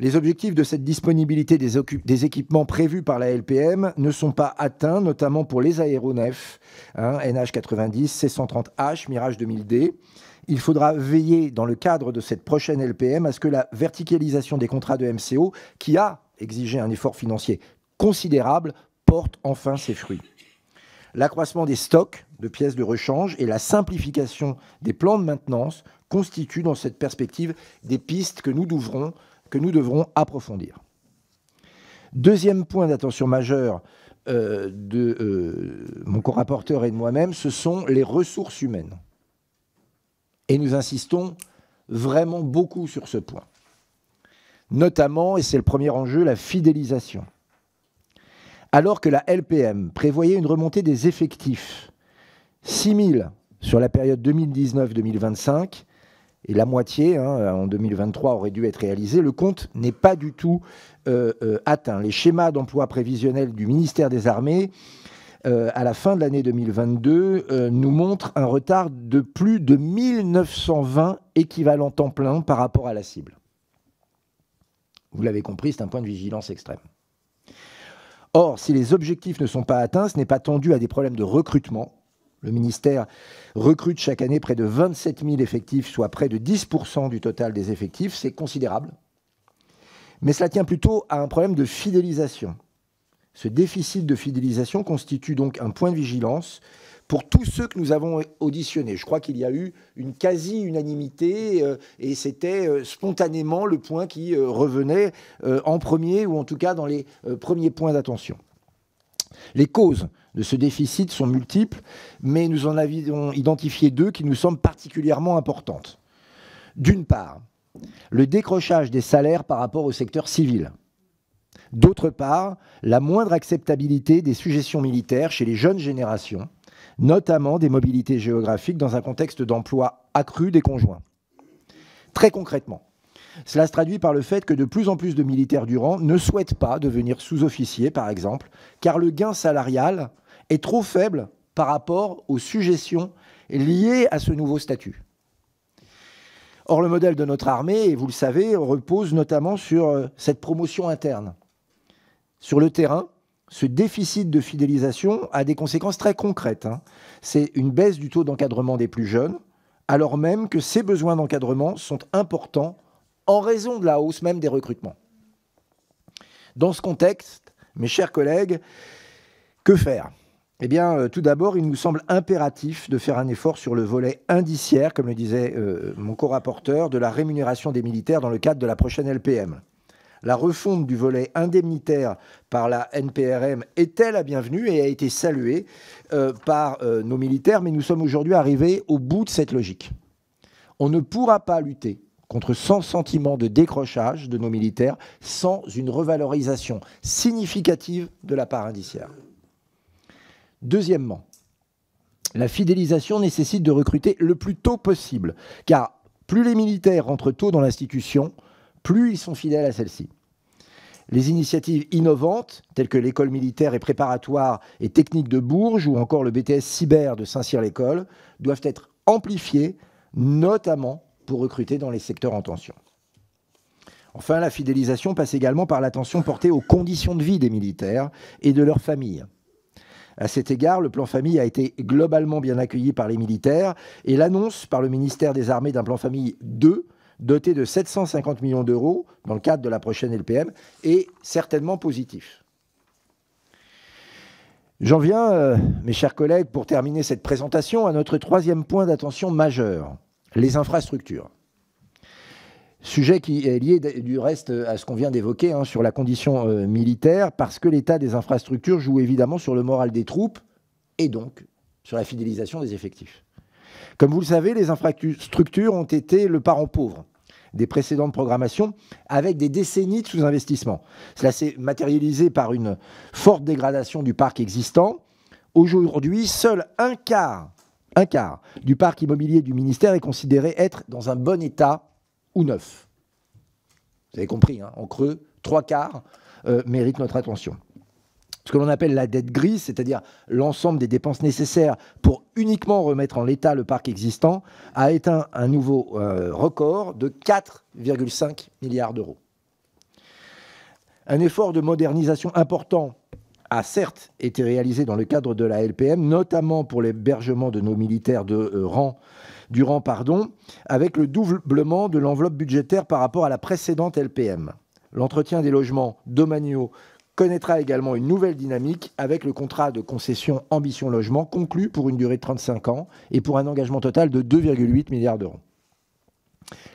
les objectifs de cette disponibilité des, équipements prévus par la LPM ne sont pas atteints, notamment pour les aéronefs, NH90, hein, C130H, Mirage 2000D. Il faudra veiller, dans le cadre de cette prochaine LPM, à ce que la verticalisation des contrats de MCO, qui a exigé un effort financier considérable, porte enfin ses fruits. L'accroissement des stocks de pièces de rechange et la simplification des plans de maintenance constituent dans cette perspective des pistes que nous ouvrons que nous devrons approfondir. Deuxième point d'attention majeur euh, de euh, mon co-rapporteur et de moi-même, ce sont les ressources humaines. Et nous insistons vraiment beaucoup sur ce point. Notamment, et c'est le premier enjeu, la fidélisation. Alors que la LPM prévoyait une remontée des effectifs 6 000 sur la période 2019-2025, et la moitié hein, en 2023 aurait dû être réalisée, le compte n'est pas du tout euh, euh, atteint. Les schémas d'emploi prévisionnels du ministère des Armées euh, à la fin de l'année 2022 nous montrent un retard de plus de 1920 équivalents temps plein par rapport à la cible. Vous l'avez compris, c'est un point de vigilance extrême. Or, si les objectifs ne sont pas atteints, ce n'est pas tendu à des problèmes de recrutement, le ministère recrute chaque année près de 27 000 effectifs, soit près de 10 du total des effectifs. C'est considérable. Mais cela tient plutôt à un problème de fidélisation. Ce déficit de fidélisation constitue donc un point de vigilance pour tous ceux que nous avons auditionnés. Je crois qu'il y a eu une quasi-unanimité euh, et c'était euh, spontanément le point qui euh, revenait en premier ou en tout cas dans les premiers points d'attention. Les causes de ce déficit sont multiples, mais nous en avons identifié deux qui nous semblent particulièrement importantes. D'une part, le décrochage des salaires par rapport au secteur civil. D'autre part, la moindre acceptabilité des suggestions militaires chez les jeunes générations, notamment des mobilités géographiques dans un contexte d'emploi accru des conjoints. Très concrètement, cela se traduit par le fait que de plus en plus de militaires du rang ne souhaitent pas devenir sous-officiers, par exemple, car le gain salarial est trop faible par rapport aux suggestions liées à ce nouveau statut. Or, le modèle de notre armée, et vous le savez, repose notamment sur euh, cette promotion interne. Sur le terrain, ce déficit de fidélisation a des conséquences très concrètes. Hein. C'est une baisse du taux d'encadrement des plus jeunes, alors même que ces besoins d'encadrement sont importants en raison de la hausse même des recrutements. Dans ce contexte, mes chers collègues, que faire eh bien, euh, tout d'abord, il nous semble impératif de faire un effort sur le volet indiciaire, comme le disait euh, mon co-rapporteur, de la rémunération des militaires dans le cadre de la prochaine LPM. La refonte du volet indemnitaire par la NPRM est-elle la bienvenue et a été saluée euh, par nos militaires, mais nous sommes aujourd'hui arrivés au bout de cette logique. On ne pourra pas lutter contre 100 sentiments de décrochage de nos militaires sans une revalorisation significative de la part indiciaire. Deuxièmement, la fidélisation nécessite de recruter le plus tôt possible, car plus les militaires rentrent tôt dans l'institution, plus ils sont fidèles à celle-ci. Les initiatives innovantes, telles que l'école militaire et préparatoire et technique de Bourges ou encore le BTS cyber de Saint-Cyr-l'École, doivent être amplifiées, notamment recruter dans les secteurs en tension. Enfin, la fidélisation passe également par l'attention portée aux conditions de vie des militaires et de leurs familles. À cet égard, le plan famille a été globalement bien accueilli par les militaires et l'annonce par le ministère des Armées d'un plan famille 2 doté de 750 millions d'euros dans le cadre de la prochaine LPM est certainement positif. J'en viens, euh, mes chers collègues, pour terminer cette présentation, à notre troisième point d'attention majeur, les infrastructures. Sujet qui est lié du reste à ce qu'on vient d'évoquer hein, sur la condition euh, militaire, parce que l'état des infrastructures joue évidemment sur le moral des troupes et donc sur la fidélisation des effectifs. Comme vous le savez, les infrastructures ont été le parent pauvre des précédentes programmations, avec des décennies de sous-investissement. Cela s'est matérialisé par une forte dégradation du parc existant. Aujourd'hui, seul un quart un quart du parc immobilier du ministère est considéré être dans un bon état ou neuf. Vous avez compris, hein, en creux, trois quarts euh, méritent notre attention. Ce que l'on appelle la dette grise, c'est-à-dire l'ensemble des dépenses nécessaires pour uniquement remettre en l'état le parc existant, a éteint un nouveau euh, record de 4,5 milliards d'euros. Un effort de modernisation important a certes été réalisé dans le cadre de la LPM, notamment pour l'hébergement de nos militaires de euh, rang, du rang, pardon, avec le doublement de l'enveloppe budgétaire par rapport à la précédente LPM. L'entretien des logements domaniaux connaîtra également une nouvelle dynamique avec le contrat de concession Ambition Logement conclu pour une durée de 35 ans et pour un engagement total de 2,8 milliards d'euros.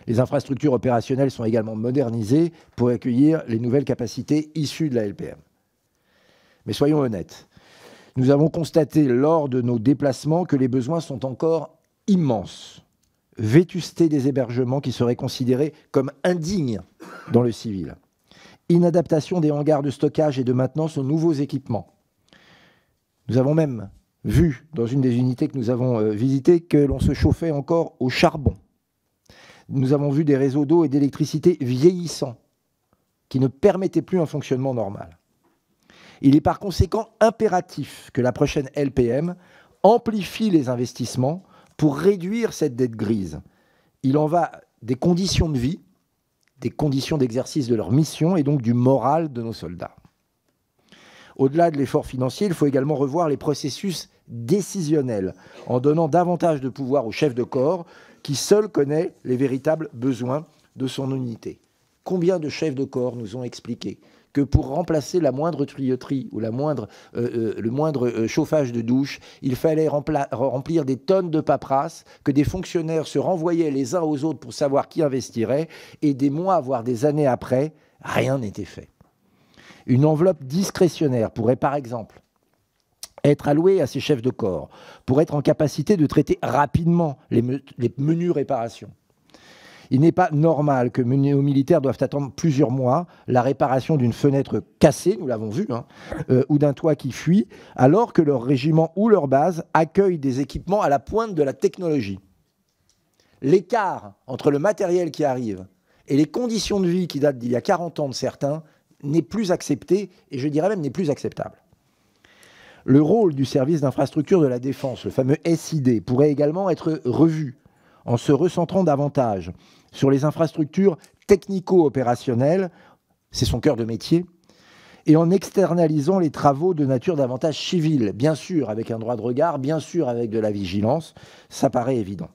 Les infrastructures opérationnelles sont également modernisées pour accueillir les nouvelles capacités issues de la LPM. Mais soyons honnêtes, nous avons constaté lors de nos déplacements que les besoins sont encore immenses. Vétusté des hébergements qui seraient considérés comme indignes dans le civil. Inadaptation des hangars de stockage et de maintenance aux nouveaux équipements. Nous avons même vu dans une des unités que nous avons euh, visitées que l'on se chauffait encore au charbon. Nous avons vu des réseaux d'eau et d'électricité vieillissants qui ne permettaient plus un fonctionnement normal. Il est par conséquent impératif que la prochaine LPM amplifie les investissements pour réduire cette dette grise. Il en va des conditions de vie, des conditions d'exercice de leur mission et donc du moral de nos soldats. Au-delà de l'effort financier, il faut également revoir les processus décisionnels en donnant davantage de pouvoir au chef de corps qui seul connaît les véritables besoins de son unité. Combien de chefs de corps nous ont expliqué que pour remplacer la moindre tuyauterie ou euh, euh, le moindre euh, chauffage de douche, il fallait remplir des tonnes de paperasses, que des fonctionnaires se renvoyaient les uns aux autres pour savoir qui investirait, et des mois, voire des années après, rien n'était fait. Une enveloppe discrétionnaire pourrait par exemple être allouée à ces chefs de corps pour être en capacité de traiter rapidement les, menus réparations. Il n'est pas normal que nos militaires doivent attendre plusieurs mois la réparation d'une fenêtre cassée, nous l'avons vu, hein, euh, ou d'un toit qui fuit, alors que leur régiment ou leur base accueille des équipements à la pointe de la technologie. L'écart entre le matériel qui arrive et les conditions de vie qui datent d'il y a 40 ans de certains n'est plus accepté, et je dirais même n'est plus acceptable. Le rôle du service d'infrastructure de la défense, le fameux SID, pourrait également être revu en se recentrant davantage sur les infrastructures technico-opérationnelles, c'est son cœur de métier, et en externalisant les travaux de nature davantage civile, bien sûr avec un droit de regard, bien sûr avec de la vigilance, ça paraît évident.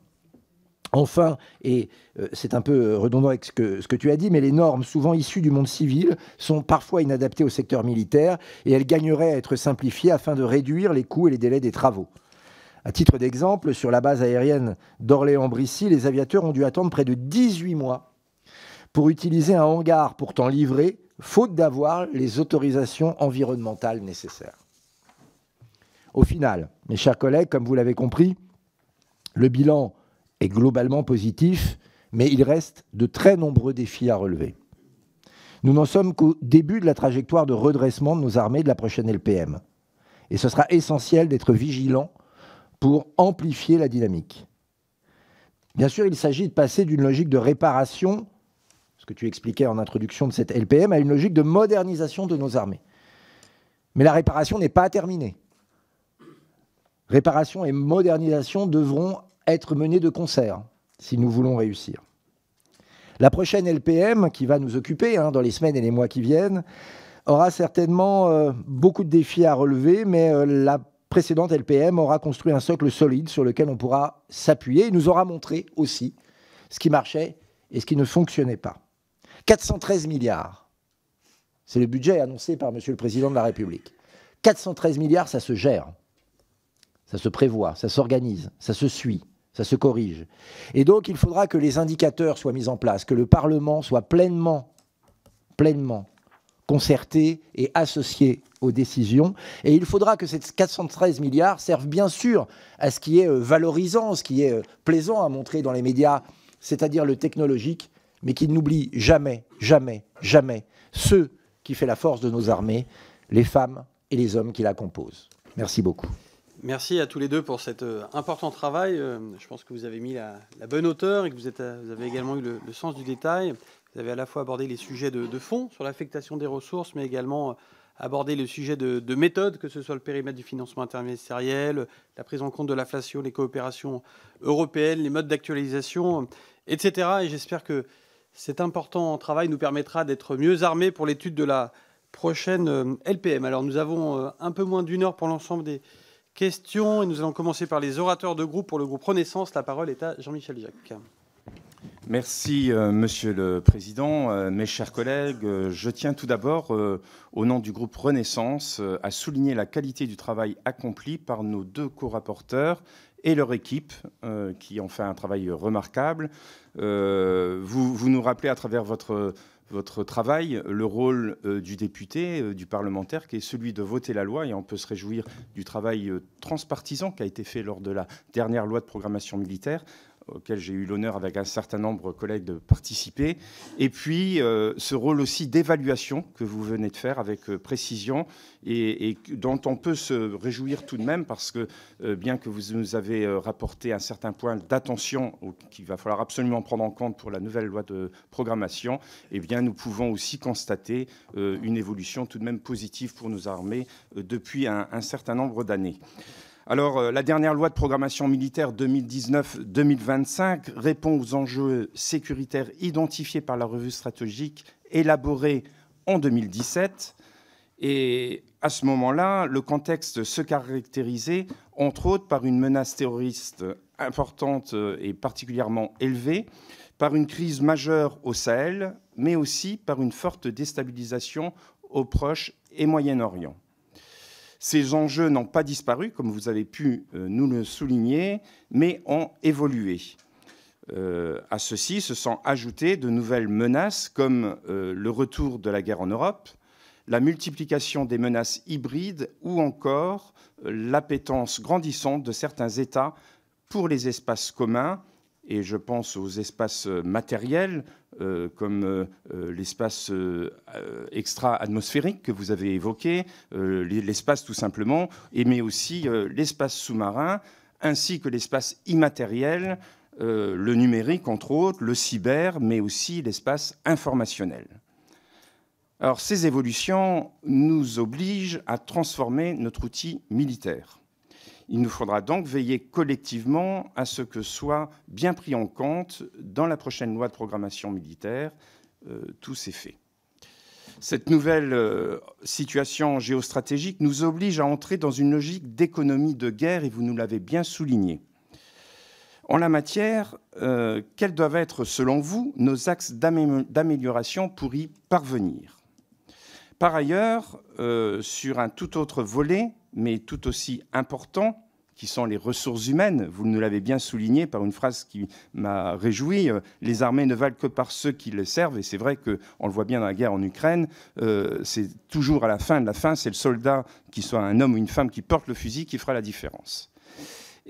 Enfin, et euh, c'est un peu euh, redondant avec ce que, tu as dit, mais les normes souvent issues du monde civil sont parfois inadaptées au secteur militaire et elles gagneraient à être simplifiées afin de réduire les coûts et les délais des travaux. À titre d'exemple, sur la base aérienne d'Orléans-Brissy, les aviateurs ont dû attendre près de 18 mois pour utiliser un hangar pourtant livré, faute d'avoir les autorisations environnementales nécessaires. Au final, mes chers collègues, comme vous l'avez compris, le bilan est globalement positif, mais il reste de très nombreux défis à relever. Nous n'en sommes qu'au début de la trajectoire de redressement de nos armées de la prochaine LPM. Et ce sera essentiel d'être vigilant pour amplifier la dynamique. Bien sûr, il s'agit de passer d'une logique de réparation, ce que tu expliquais en introduction de cette LPM, à une logique de modernisation de nos armées. Mais la réparation n'est pas terminée. Réparation et modernisation devront être menées de concert si nous voulons réussir. La prochaine LPM qui va nous occuper hein, dans les semaines et les mois qui viennent aura certainement euh, beaucoup de défis à relever, mais euh, la précédente LPM aura construit un socle solide sur lequel on pourra s'appuyer et nous aura montré aussi ce qui marchait et ce qui ne fonctionnait pas. 413 milliards, c'est le budget annoncé par M. le Président de la République. 413 milliards, ça se gère, ça se prévoit, ça s'organise, ça se suit, ça se corrige. Et donc, il faudra que les indicateurs soient mis en place, que le Parlement soit pleinement, pleinement Concerté et associé aux décisions. Et il faudra que ces 413 milliards servent bien sûr à ce qui est euh, valorisant, ce qui est euh, plaisant à montrer dans les médias, c'est-à-dire le technologique, mais qui n'oublie jamais, jamais, jamais ceux qui fait la force de nos armées, les femmes et les hommes qui la composent. Merci beaucoup. Merci à tous les deux pour cet euh, important travail. je pense que vous avez mis la, bonne hauteur et que vous, avez également eu le sens du détail. Vous avez à la fois abordé les sujets de, de fond sur l'affectation des ressources, mais également euh, abordé le sujet de, de, méthode, que ce soit le périmètre du financement interministériel, la prise en compte de l'inflation, les coopérations européennes, les modes d'actualisation, euh, etc. Et j'espère que cet important travail nous permettra d'être mieux armés pour l'étude de la prochaine euh, LPM. Alors nous avons un peu moins d'une heure pour l'ensemble des questions et nous allons commencer par les orateurs de groupe. Pour le groupe Renaissance, la parole est à Jean-Michel Jacques. Merci, euh, Monsieur le Président. Euh, mes chers collègues, euh, je tiens tout d'abord, au nom du groupe Renaissance, à souligner la qualité du travail accompli par nos deux co-rapporteurs et leur équipe, qui ont fait un travail remarquable. Vous, nous rappelez à travers votre, votre travail le rôle du député, du parlementaire, qui est celui de voter la loi, et on peut se réjouir du travail transpartisan qui a été fait lors de la dernière loi de programmation militaire auquel j'ai eu l'honneur avec un certain nombre de collègues de participer, et puis euh, ce rôle aussi d'évaluation que vous venez de faire avec euh, précision et, dont on peut se réjouir tout de même parce que euh, bien que vous nous avez rapporté un certain point d'attention qu'il va falloir absolument prendre en compte pour la nouvelle loi de programmation, eh bien nous pouvons aussi constater une évolution tout de même positive pour nos armées depuis un certain nombre d'années. Alors, euh, la dernière loi de programmation militaire 2019-2025 répond aux enjeux sécuritaires identifiés par la revue stratégique élaborée en 2017. Et à ce moment-là, le contexte se caractérisait, entre autres, par une menace terroriste importante euh, et particulièrement élevée, par une crise majeure au Sahel, mais aussi par une forte déstabilisation au Proche et Moyen-Orient. Ces enjeux n'ont pas disparu, comme vous avez pu euh, nous le souligner, mais ont évolué. Euh, à ceci se sont ajoutées de nouvelles menaces comme euh, le retour de la guerre en Europe, la multiplication des menaces hybrides ou encore euh, l'appétence grandissante de certains États pour les espaces communs et je pense aux espaces euh, matériels euh, comme euh, l'espace extra-atmosphérique que vous avez évoqué, l'espace tout simplement, mais aussi l'espace sous-marin, ainsi que l'espace immatériel, le numérique entre autres, le cyber, mais aussi l'espace informationnel. Alors ces évolutions nous obligent à transformer notre outil militaire. Il nous faudra donc veiller collectivement à ce que soit bien pris en compte dans la prochaine loi de programmation militaire euh, tous ces faits. Cette nouvelle euh, situation géostratégique nous oblige à entrer dans une logique d'économie de guerre, et vous nous l'avez bien souligné. En la matière, euh, quels doivent être, selon vous, nos axes d'amélioration pour y parvenir par ailleurs, euh, sur un tout autre volet, mais tout aussi important, qui sont les ressources humaines, vous nous l'avez bien souligné par une phrase qui m'a réjoui, euh, les armées ne valent que par ceux qui les servent, et c'est vrai qu'on le voit bien dans la guerre en Ukraine, euh, c'est toujours à la fin de la fin, c'est le soldat, qui soit un homme ou une femme qui porte le fusil, qui fera la différence.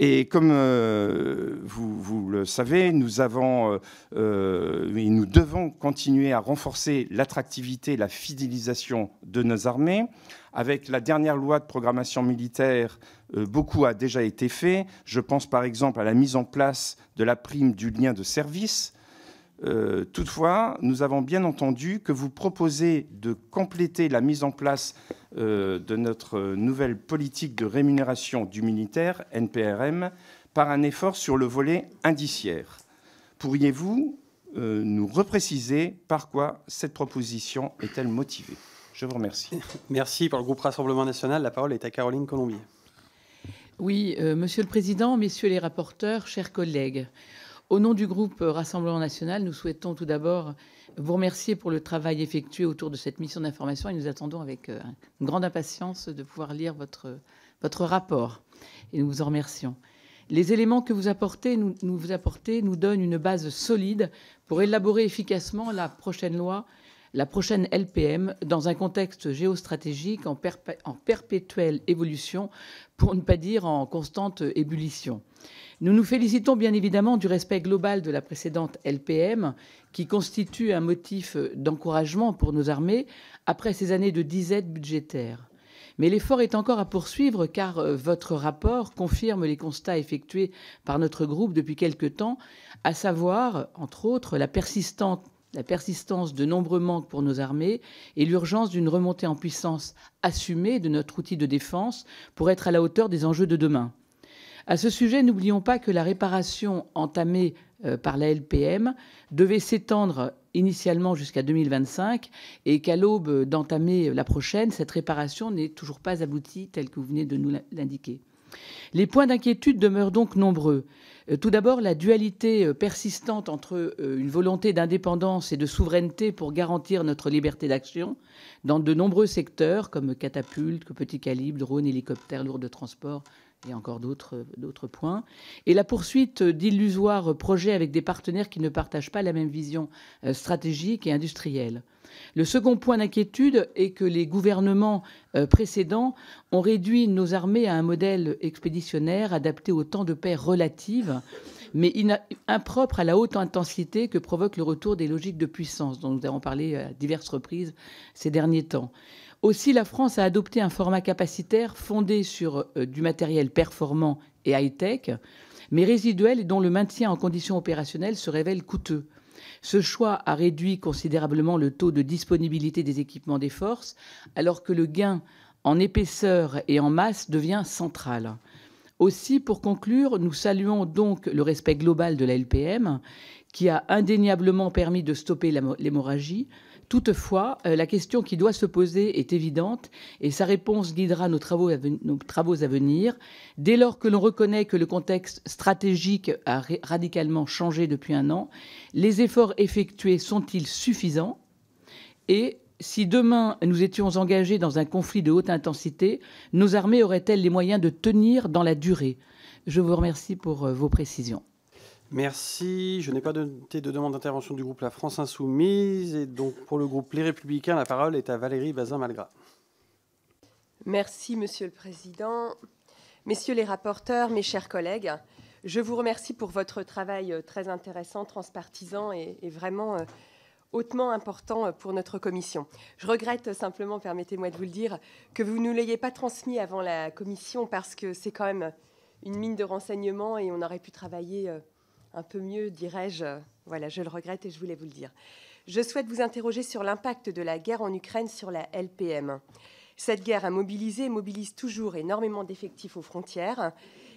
Et comme euh, vous, le savez, nous euh, euh, nous devons continuer à renforcer l'attractivité et la fidélisation de nos armées. Avec la dernière loi de programmation militaire, beaucoup a déjà été fait. Je pense par exemple à la mise en place de la prime du lien de service euh, toutefois, nous avons bien entendu que vous proposez de compléter la mise en place euh, de notre nouvelle politique de rémunération du militaire, NPRM, par un effort sur le volet indiciaire. Pourriez-vous euh, nous repréciser par quoi cette proposition est-elle motivée Je vous remercie. Merci. Pour le groupe Rassemblement national, la parole est à Caroline Colombier. Oui, Monsieur le Président, Messieurs les rapporteurs, chers collègues. Au nom du groupe euh, Rassemblement national, nous souhaitons tout d'abord vous remercier pour le travail effectué autour de cette mission d'information et nous attendons avec euh, une grande impatience de pouvoir lire votre, rapport et nous vous en remercions. Les éléments que vous apportez, nous, vous apportez, nous donnent une base solide pour élaborer efficacement la prochaine loi la prochaine LPM dans un contexte géostratégique en, perpétuelle évolution, pour ne pas dire en constante ébullition. Nous nous félicitons bien évidemment du respect global de la précédente LPM, qui constitue un motif d'encouragement pour nos armées après ces années de disette budgétaire. Mais l'effort est encore à poursuivre car euh, votre rapport confirme les constats effectués par notre groupe depuis quelque temps, à savoir, entre autres, la persistante la persistance de nombreux manques pour nos armées et l'urgence d'une remontée en puissance assumée de notre outil de défense pour être à la hauteur des enjeux de demain. À ce sujet, n'oublions pas que la réparation entamée euh, par la LPM devait s'étendre initialement jusqu'à 2025 et qu'à l'aube d'entamer la prochaine, cette réparation n'est toujours pas aboutie telle que vous venez de nous l'indiquer. Les points d'inquiétude demeurent donc nombreux. Euh, tout d'abord, la dualité euh, persistante entre euh, une volonté d'indépendance et de souveraineté pour garantir notre liberté d'action dans de nombreux secteurs comme catapultes, petits calibres, drones, hélicoptères, lourds de transport, et encore d'autres points. Et la poursuite d'illusoires projets avec des partenaires qui ne partagent pas la même vision euh, stratégique et industrielle. Le second point d'inquiétude est que les gouvernements euh, précédents ont réduit nos armées à un modèle expéditionnaire adapté au temps de paix relative, mais impropre à la haute intensité que provoque le retour des logiques de puissance dont nous avons parlé à diverses reprises ces derniers temps. Aussi, la France a adopté un format capacitaire fondé sur euh, du matériel performant et high-tech, mais résiduel et dont le maintien en conditions opérationnelles se révèle coûteux. Ce choix a réduit considérablement le taux de disponibilité des équipements des forces, alors que le gain en épaisseur et en masse devient central. Aussi, pour conclure, nous saluons donc le respect global de la LPM, qui a indéniablement permis de stopper l'hémorragie, Toutefois, euh, la question qui doit se poser est évidente et sa réponse guidera nos travaux, à venir. Dès lors que l'on reconnaît que le contexte stratégique a radicalement changé depuis un an, les efforts effectués sont-ils suffisants Et si demain nous étions engagés dans un conflit de haute intensité, nos armées auraient-elles les moyens de tenir dans la durée Je vous remercie pour euh, vos précisions. Merci. Je n'ai pas noté de demande d'intervention du groupe La France Insoumise. Et donc, pour le groupe Les Républicains, la parole est à Valérie Bazin-Malgras. Merci, Monsieur le Président. Messieurs les rapporteurs, mes chers collègues, je vous remercie pour votre travail euh, très intéressant, transpartisan et, et vraiment euh, hautement important euh, pour notre commission. Je regrette simplement, permettez-moi de vous le dire, que vous ne l'ayez pas transmis avant la commission parce que c'est quand même une mine de renseignements et on aurait pu travailler un peu mieux, dirais-je. Voilà, je le regrette et je voulais vous le dire. Je souhaite vous interroger sur l'impact de la guerre en Ukraine sur la LPM. Cette guerre a mobilisé et mobilise toujours énormément d'effectifs aux frontières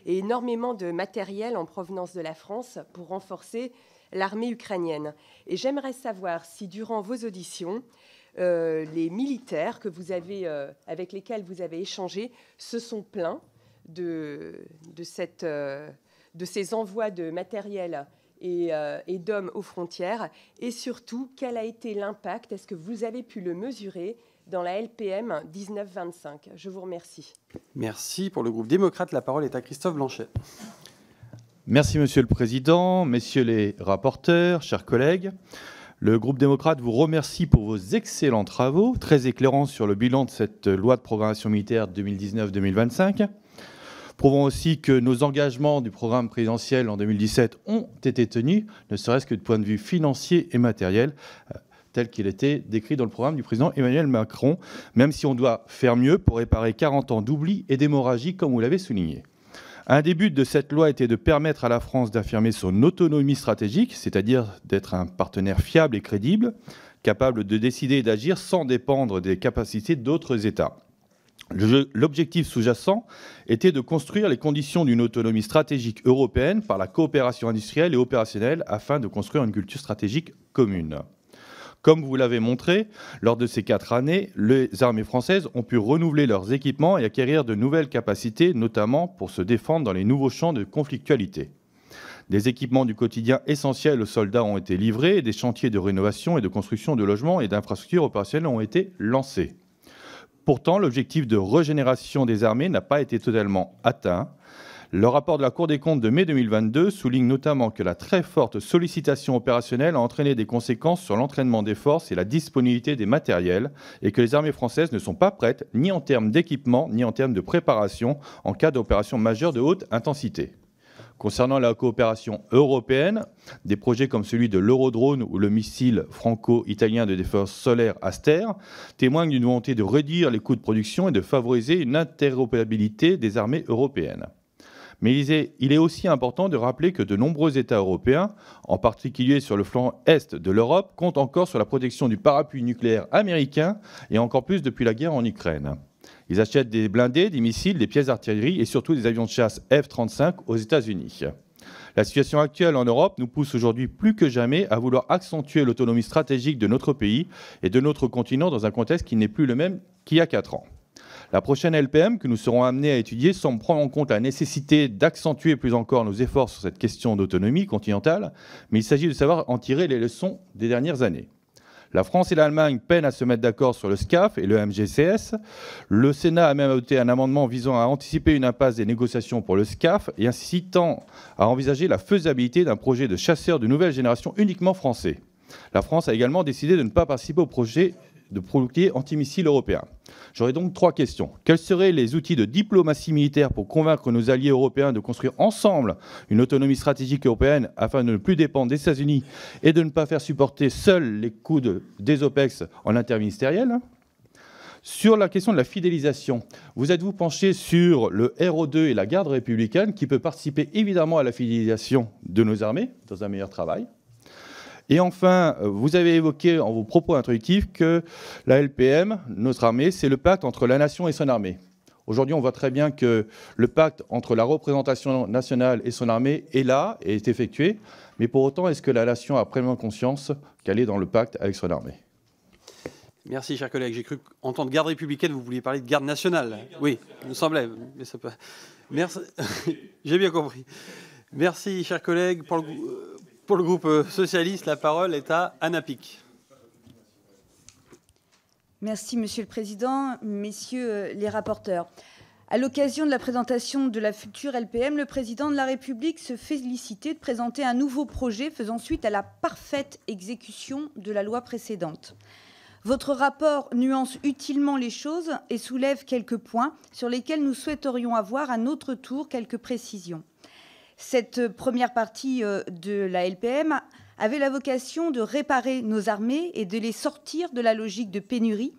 et énormément de matériel en provenance de la France pour renforcer l'armée ukrainienne. Et j'aimerais savoir si, durant vos auditions, euh, les militaires que vous avez, euh, avec lesquels vous avez échangé se sont plaints de, cette... Euh, de ces envois de matériel euh, et, d'hommes aux frontières Et surtout, quel a été l'impact Est-ce que vous avez pu le mesurer dans la LPM 1925 Je vous remercie. Merci. Pour le groupe démocrate, la parole est à Christophe Blanchet. Merci, Monsieur le Président, Messieurs les rapporteurs, chers collègues. Le groupe démocrate vous remercie pour vos excellents travaux, très éclairants sur le bilan de cette loi de programmation militaire 2019-2025. Prouvons aussi que nos engagements du programme présidentiel en 2017 ont été tenus, ne serait-ce que du point de vue financier et matériel euh, tel qu'il était décrit dans le programme du président Emmanuel Macron, même si on doit faire mieux pour réparer 40 ans d'oubli et d'hémorragie, comme vous l'avez souligné. Un des buts de cette loi était de permettre à la France d'affirmer son autonomie stratégique, c'est-à-dire d'être un partenaire fiable et crédible, capable de décider et d'agir sans dépendre des capacités d'autres États. L'objectif sous-jacent était de construire les conditions d'une autonomie stratégique européenne par la coopération industrielle et opérationnelle afin de construire une culture stratégique commune. Comme vous l'avez montré, lors de ces quatre années, les armées françaises ont pu renouveler leurs équipements et acquérir de nouvelles capacités, notamment pour se défendre dans les nouveaux champs de conflictualité. Des équipements du quotidien essentiels aux soldats ont été livrés, des chantiers de rénovation et de construction de logements et d'infrastructures opérationnelles ont été lancés. Pourtant, l'objectif de régénération des armées n'a pas été totalement atteint. Le rapport de la Cour des comptes de mai 2022 souligne notamment que la très forte sollicitation opérationnelle a entraîné des conséquences sur l'entraînement des forces et la disponibilité des matériels, et que les armées françaises ne sont pas prêtes, ni en termes d'équipement, ni en termes de préparation, en cas d'opération majeure de haute intensité. Concernant la coopération européenne, des projets comme celui de l'Eurodrone ou le missile franco-italien de défense solaire Aster témoignent d'une volonté de réduire les coûts de production et de favoriser une interopérabilité des armées européennes. Mais il est, aussi important de rappeler que de nombreux États européens, en particulier sur le flanc est de l'Europe, comptent encore sur la protection du parapluie nucléaire américain et encore plus depuis la guerre en Ukraine. Ils achètent des blindés, des missiles, des pièces d'artillerie et surtout des avions de chasse F-35 aux États-Unis. La situation actuelle en Europe nous pousse aujourd'hui plus que jamais à vouloir accentuer l'autonomie stratégique de notre pays et de notre continent dans un contexte qui n'est plus le même qu'il y a 4 ans. La prochaine LPM que nous serons amenés à étudier semble prendre en compte la nécessité d'accentuer plus encore nos efforts sur cette question d'autonomie continentale, mais il s'agit de savoir en tirer les leçons des dernières années. La France et l'Allemagne peinent à se mettre d'accord sur le SCAF et le MGCS. Le Sénat a même adopté un amendement visant à anticiper une impasse des négociations pour le SCAF et incitant à envisager la faisabilité d'un projet de chasseurs de nouvelle génération uniquement français. La France a également décidé de ne pas participer au projet de produits antimissiles européens. J'aurais donc trois questions. Quels seraient les outils de diplomatie militaire pour convaincre nos alliés européens de construire ensemble une autonomie stratégique européenne afin de ne plus dépendre des États-Unis et de ne pas faire supporter seuls les coûts des OPEX en interministériel sur la question de la fidélisation, vous êtes-vous penché sur le RO2 et la garde républicaine qui peut participer évidemment à la fidélisation de nos armées dans un meilleur travail et enfin, euh, vous avez évoqué en vos propos introductifs que la LPM, notre armée, c'est le pacte entre la nation et son armée. Aujourd'hui, on voit très bien que le pacte entre la représentation nationale et son armée est là et est effectué. Mais pour autant, est-ce que la nation a pleinement conscience qu'elle est dans le pacte avec son armée Merci, cher collègue. J'ai cru tant que garde républicaine, vous vouliez parler de garde nationale. Oui, il me semblait. Merci. J'ai bien compris. Merci, cher collègue. Euh, pour le groupe euh, socialiste, la parole est à Anna Pic. Merci, Monsieur le Président, Messieurs euh, les rapporteurs. À l'occasion de la présentation de la future LPM, le président de la République se félicitait de présenter un nouveau projet faisant suite à la parfaite exécution de la loi précédente. Votre rapport nuance utilement les choses et soulève quelques points sur lesquels nous souhaiterions avoir à notre tour quelques précisions. Cette euh, première partie euh, de la LPM avait la vocation de réparer nos armées et de les sortir de la logique de pénurie.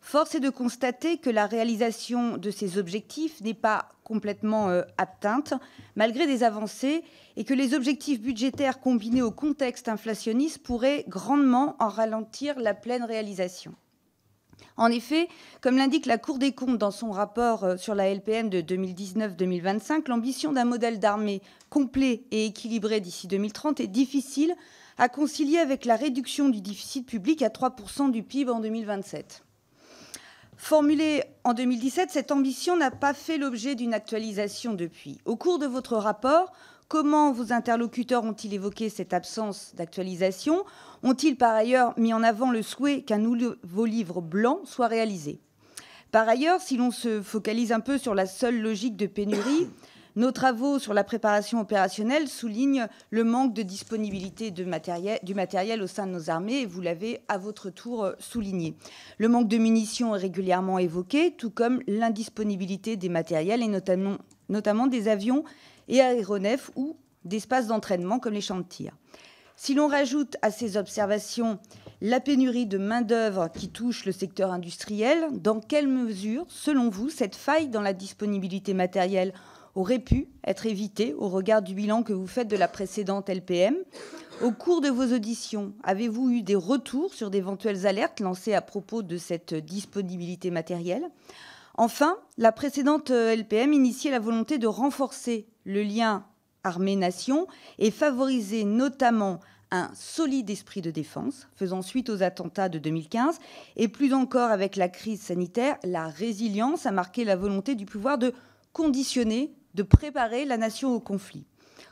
Force est de constater que la réalisation de ces objectifs n'est pas complètement euh, atteinte, malgré des avancées, et que les objectifs budgétaires combinés au contexte inflationniste pourraient grandement en ralentir la pleine réalisation. En effet, comme l'indique la Cour des comptes dans son rapport euh, sur la LPM de 2019-2025, l'ambition d'un modèle d'armée complet et équilibré d'ici 2030 est difficile à concilier avec la réduction du déficit public à 3% du PIB en 2027. Formulée en 2017, cette ambition n'a pas fait l'objet d'une actualisation depuis. Au cours de votre rapport, Comment vos interlocuteurs ont-ils évoqué cette absence d'actualisation Ont-ils par ailleurs mis en avant le souhait qu'un nouveau livre blanc soit réalisé Par ailleurs, si l'on se focalise un peu sur la seule logique de pénurie, nos travaux sur la préparation opérationnelle soulignent le manque de disponibilité du matériel au sein de nos armées, et vous l'avez à votre tour euh, souligné. Le manque de munitions est régulièrement évoqué, tout comme l'indisponibilité des matériels, et notamment des avions et aéronefs ou d'espaces d'entraînement comme les champs de tir. Si l'on rajoute à ces observations la pénurie de main-d'œuvre qui touche le secteur industriel, dans quelle mesure, selon vous, cette faille dans la disponibilité matérielle aurait pu être évitée au regard du bilan que vous faites de la précédente LPM Au cours de vos auditions, avez-vous eu des retours sur d'éventuelles alertes lancées à propos de cette disponibilité matérielle Enfin, la précédente LPM initiait la volonté de renforcer le lien armée-nation est favorisé notamment un solide esprit de défense, faisant suite aux attentats de 2015, et plus encore avec la crise sanitaire, la résilience a marqué la volonté du pouvoir de conditionner, de préparer la nation au conflit.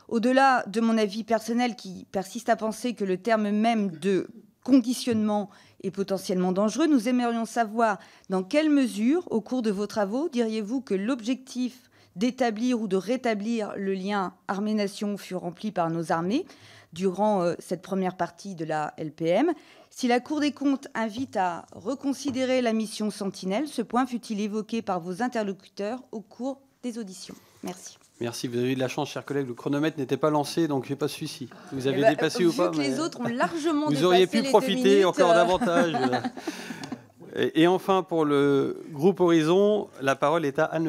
Au-delà de mon avis personnel qui persiste à penser que le terme même de conditionnement est potentiellement dangereux, nous aimerions savoir dans quelle mesure, au cours de vos travaux, diriez-vous que l'objectif d'établir ou de rétablir le lien armée-nation fut rempli par nos armées durant euh, cette première partie de la LPM. Si la Cour des comptes invite à reconsidérer la mission Sentinelle, ce point fut-il évoqué par vos interlocuteurs au cours des auditions Merci. Merci, vous avez eu de la chance, chers collègues. Le chronomètre n'était pas lancé, donc je n'ai pas celui Vous avez eh ben, dépassé ou pas que les autres ont largement Vous auriez pu profiter encore davantage. et, enfin, pour le groupe Horizon, la parole est à Anne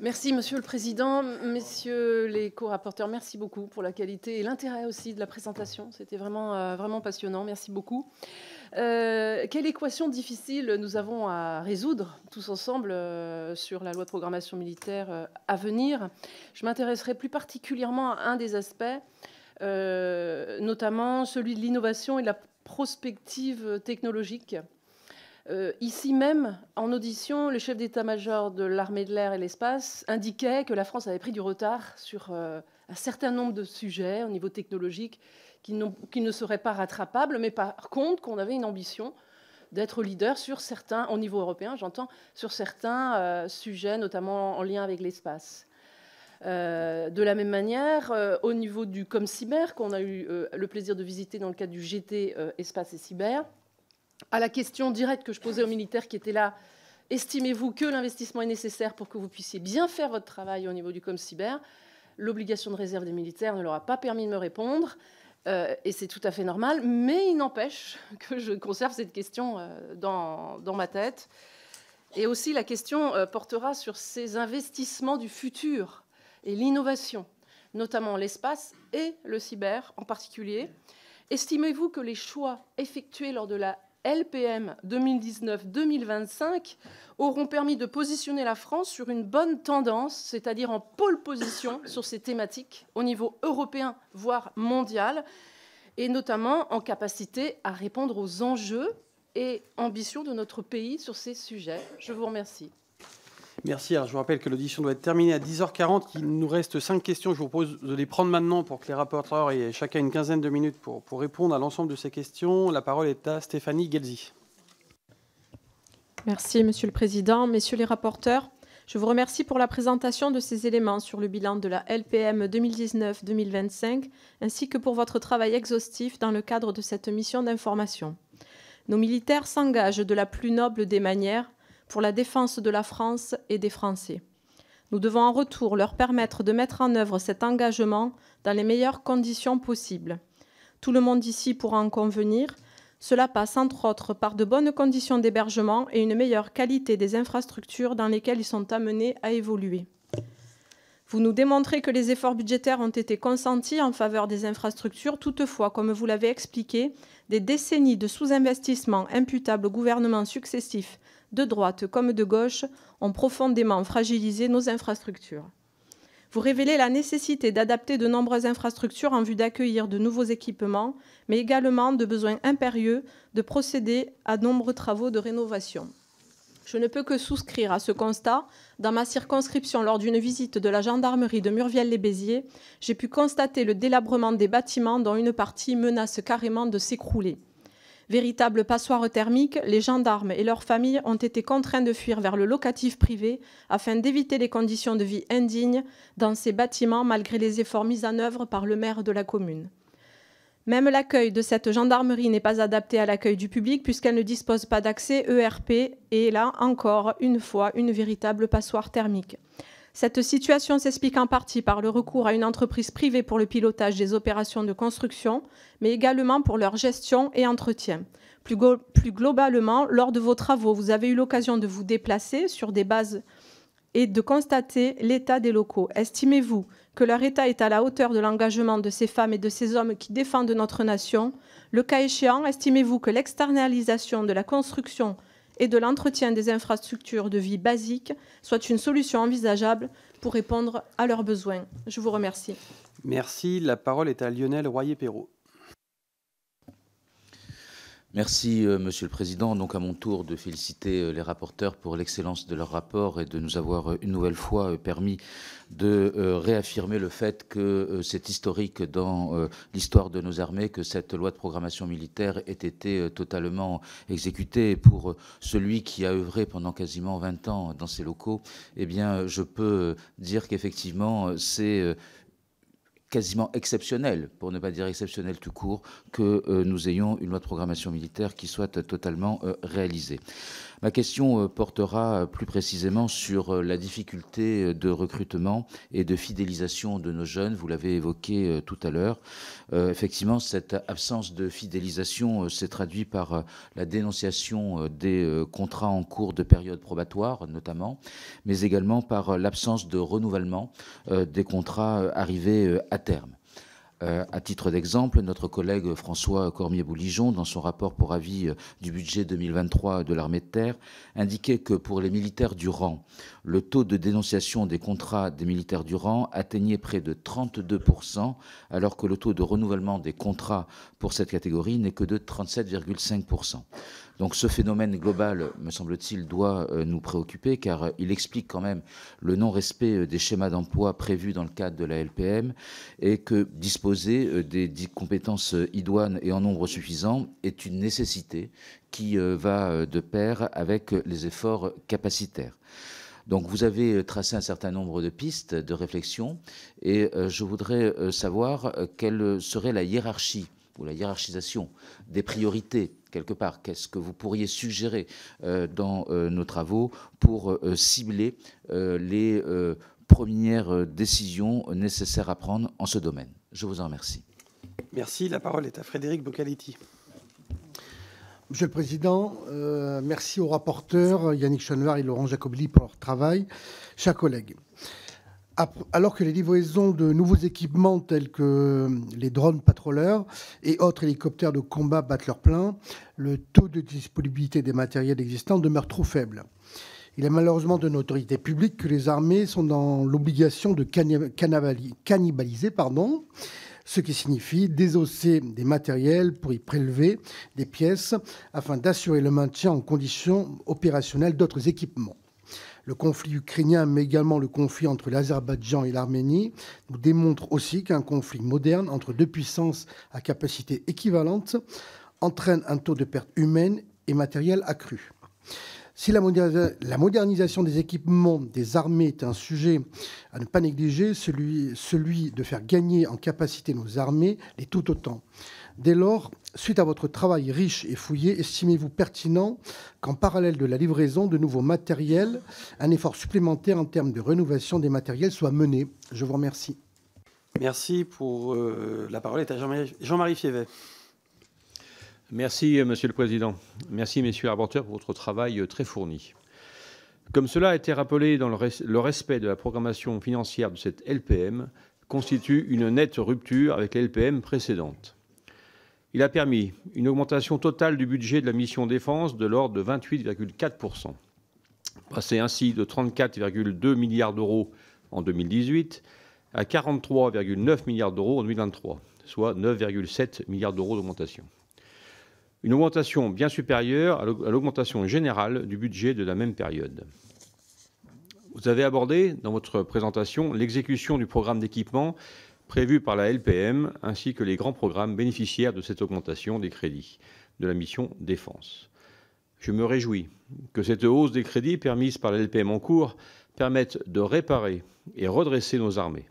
Merci, Monsieur le Président. Messieurs les co-rapporteurs, merci beaucoup pour la qualité et l'intérêt aussi de la présentation. C'était vraiment, euh, vraiment passionnant. Merci beaucoup. Euh, quelle équation difficile nous avons à résoudre tous ensemble euh, sur la loi de programmation militaire à venir Je m'intéresserai plus particulièrement à un des aspects, notamment celui de l'innovation et de la prospective technologique euh, ici même, en audition, le chef d'état-major de l'armée de l'air et l'espace indiquait que la France avait pris du retard sur euh, un certain nombre de sujets au niveau technologique qui, ne seraient pas rattrapables, mais par contre qu'on avait une ambition d'être leader sur certains, au niveau européen, j'entends, sur certains euh, sujets, notamment en lien avec l'espace. de la même manière, au niveau du Com Cyber, qu'on a eu le plaisir de visiter dans le cadre du GT Espace et Cyber, à la question directe que je posais aux militaires qui étaient là, estimez-vous que l'investissement est nécessaire pour que vous puissiez bien faire votre travail au niveau du com cyber L'obligation de réserve des militaires ne leur a pas permis de me répondre, euh, et c'est tout à fait normal, mais il n'empêche que je conserve cette question euh, dans, dans, ma tête. Et aussi, la question euh, portera sur ces investissements du futur et l'innovation, notamment l'espace et le cyber en particulier. Estimez-vous que les choix effectués lors de la LPM 2019-2025 auront permis de positionner la France sur une bonne tendance, c'est-à-dire en pôle position sur ces thématiques au niveau européen, voire mondial, et notamment en capacité à répondre aux enjeux et ambitions de notre pays sur ces sujets. Je vous remercie. Merci. je vous rappelle que l'audition doit être terminée à 10h40. Il nous reste cinq questions. Je vous propose de les prendre maintenant pour que les rapporteurs aient chacun une quinzaine de minutes pour, pour répondre à l'ensemble de ces questions. La parole est à Stéphanie Gelzi. Merci, Monsieur le Président. Messieurs les rapporteurs, je vous remercie pour la présentation de ces éléments sur le bilan de la LPM 2019-2025, ainsi que pour votre travail exhaustif dans le cadre de cette mission d'information. Nos militaires s'engagent de la plus noble des manières pour la défense de la France et des Français. Nous devons en retour leur permettre de mettre en œuvre cet engagement dans les meilleures conditions possibles. Tout le monde ici pourra en convenir. Cela passe entre autres par de bonnes conditions d'hébergement et une meilleure qualité des infrastructures dans lesquelles ils sont amenés à évoluer. Vous nous démontrez que les efforts budgétaires ont été consentis en faveur des infrastructures. Toutefois, comme vous l'avez expliqué, des décennies de sous-investissement imputables aux gouvernements successifs de droite comme de gauche, ont profondément fragilisé nos infrastructures. Vous révélez la nécessité d'adapter de nombreuses infrastructures en vue d'accueillir de nouveaux équipements, mais également de besoins impérieux de procéder à nombreux travaux de rénovation. Je ne peux que souscrire à ce constat. Dans ma circonscription, lors d'une visite de la gendarmerie de Murviel-les-Béziers, j'ai pu constater le délabrement des bâtiments dont une partie menace carrément de s'écrouler. Véritable passoire thermique, les gendarmes et leurs familles ont été contraints de fuir vers le locatif privé afin d'éviter les conditions de vie indignes dans ces bâtiments malgré les efforts mis en œuvre par le maire de la commune. Même l'accueil de cette gendarmerie n'est pas adapté à l'accueil du public puisqu'elle ne dispose pas d'accès ERP et là encore une fois une véritable passoire thermique. Cette situation s'explique en partie par le recours à une entreprise privée pour le pilotage des opérations de construction, mais également pour leur gestion et entretien. Plus, globalement, lors de vos travaux, vous avez eu l'occasion de vous déplacer sur des bases et de constater l'état des locaux. Estimez-vous que leur état est à la hauteur de l'engagement de ces femmes et de ces hommes qui défendent notre nation Le cas échéant, estimez-vous que l'externalisation de la construction et de l'entretien des infrastructures de vie basiques soit une solution envisageable pour répondre à leurs besoins. Je vous remercie. Merci. La parole est à Lionel Royer-Perrault. Merci, euh, Monsieur le Président. Donc, à mon tour de féliciter euh, les rapporteurs pour l'excellence de leur rapport et de nous avoir euh, une nouvelle fois permis de réaffirmer le fait que c'est historique dans l'histoire de nos armées que cette loi de programmation militaire ait été totalement exécutée. pour celui qui a œuvré pendant quasiment 20 ans dans ces locaux, eh bien, je peux dire qu'effectivement, c'est quasiment exceptionnel, pour ne pas dire exceptionnel tout court, que euh, nous ayons une loi de programmation militaire qui soit euh, totalement euh, réalisée. Ma question euh, portera euh, plus précisément sur euh, la difficulté de recrutement et de fidélisation de nos jeunes. Vous l'avez évoqué tout à l'heure. effectivement, cette absence de fidélisation s'est traduite par la dénonciation des contrats en cours de période probatoire, notamment, mais également par l'absence de renouvellement des contrats arrivés à terme. Euh, à titre d'exemple, notre collègue François Cormier-Bouligeon, dans son rapport pour avis euh, du budget 2023 de l'armée de terre, indiquait que pour les militaires du rang, le taux de dénonciation des contrats des militaires du rang atteignait près de 32%, alors que le taux de renouvellement des contrats pour cette catégorie n'est que de 37,5%. Donc ce phénomène global, me semble-t-il, doit euh, nous préoccuper car euh, il explique quand même le non-respect euh, des schémas d'emploi prévus dans le cadre de la LPM et que disposer des compétences idoines et en nombre suffisant est une nécessité qui va de pair avec les efforts capacitaires. Donc vous avez tracé un certain nombre de pistes de réflexion et je voudrais savoir quelle serait la hiérarchie ou la hiérarchisation des priorités quelque part Qu'est-ce que vous pourriez suggérer euh, dans euh, nos travaux pour euh, cibler les premières décisions nécessaires à prendre en ce domaine Je vous en remercie. Merci. La parole est à Frédéric Bocaletti. Monsieur le Président, merci aux rapporteurs Yannick Chenevard et Laurent Jacobli pour leur travail. Chers collègues, alors que les livraisons de nouveaux équipements tels que euh, les drones patrouilleurs et autres hélicoptères de combat battent leur plein, le taux de disponibilité des matériels existants demeure trop faible. Il est malheureusement de notoriété publique que les armées sont dans l'obligation de cannibaliser, pardon, ce qui signifie désosser des matériels pour y prélever des pièces afin d'assurer le maintien en conditions opérationnelles d'autres équipements le conflit ukrainien, mais également le conflit entre l'Azerbaïdjan et l'Arménie, nous démontre aussi qu'un conflit moderne entre deux puissances à capacité équivalente entraîne un taux de perte humaine et matérielle accru. Si la, modernisation des équipements des armées est un sujet à ne pas négliger, celui, celui de faire gagner en capacité nos armées l'est tout autant. Dès lors, suite à votre travail riche et fouillé, estimez-vous pertinent qu'en parallèle de la livraison de nouveaux matériels, un effort supplémentaire en termes de rénovation des matériels soit mené Je vous remercie. Merci pour euh, la parole est à Jean-Marie Fievet. Merci, euh, Monsieur le Président. Merci, Messieurs les rapporteurs, pour votre travail euh, très fourni. Comme cela a été rappelé dans le, le respect de la programmation financière de cette LPM, constitue une nette rupture avec la LPM précédente. Il a permis une augmentation totale du budget de la mission Défense de l'ordre de 28,4 passé ainsi de 34,2 milliards d'euros en 2018 à 43,9 milliards d'euros en 2023, soit 9,7 milliards d'euros d'augmentation. Une augmentation bien supérieure à l'augmentation générale du budget de la même période. Vous avez abordé dans votre présentation l'exécution du programme d'équipement prévus par la LPM, ainsi que les grands programmes bénéficiaires de cette augmentation des crédits de la mission Défense. Je me réjouis que cette hausse des crédits permise par la LPM en cours permette de réparer et redresser nos armées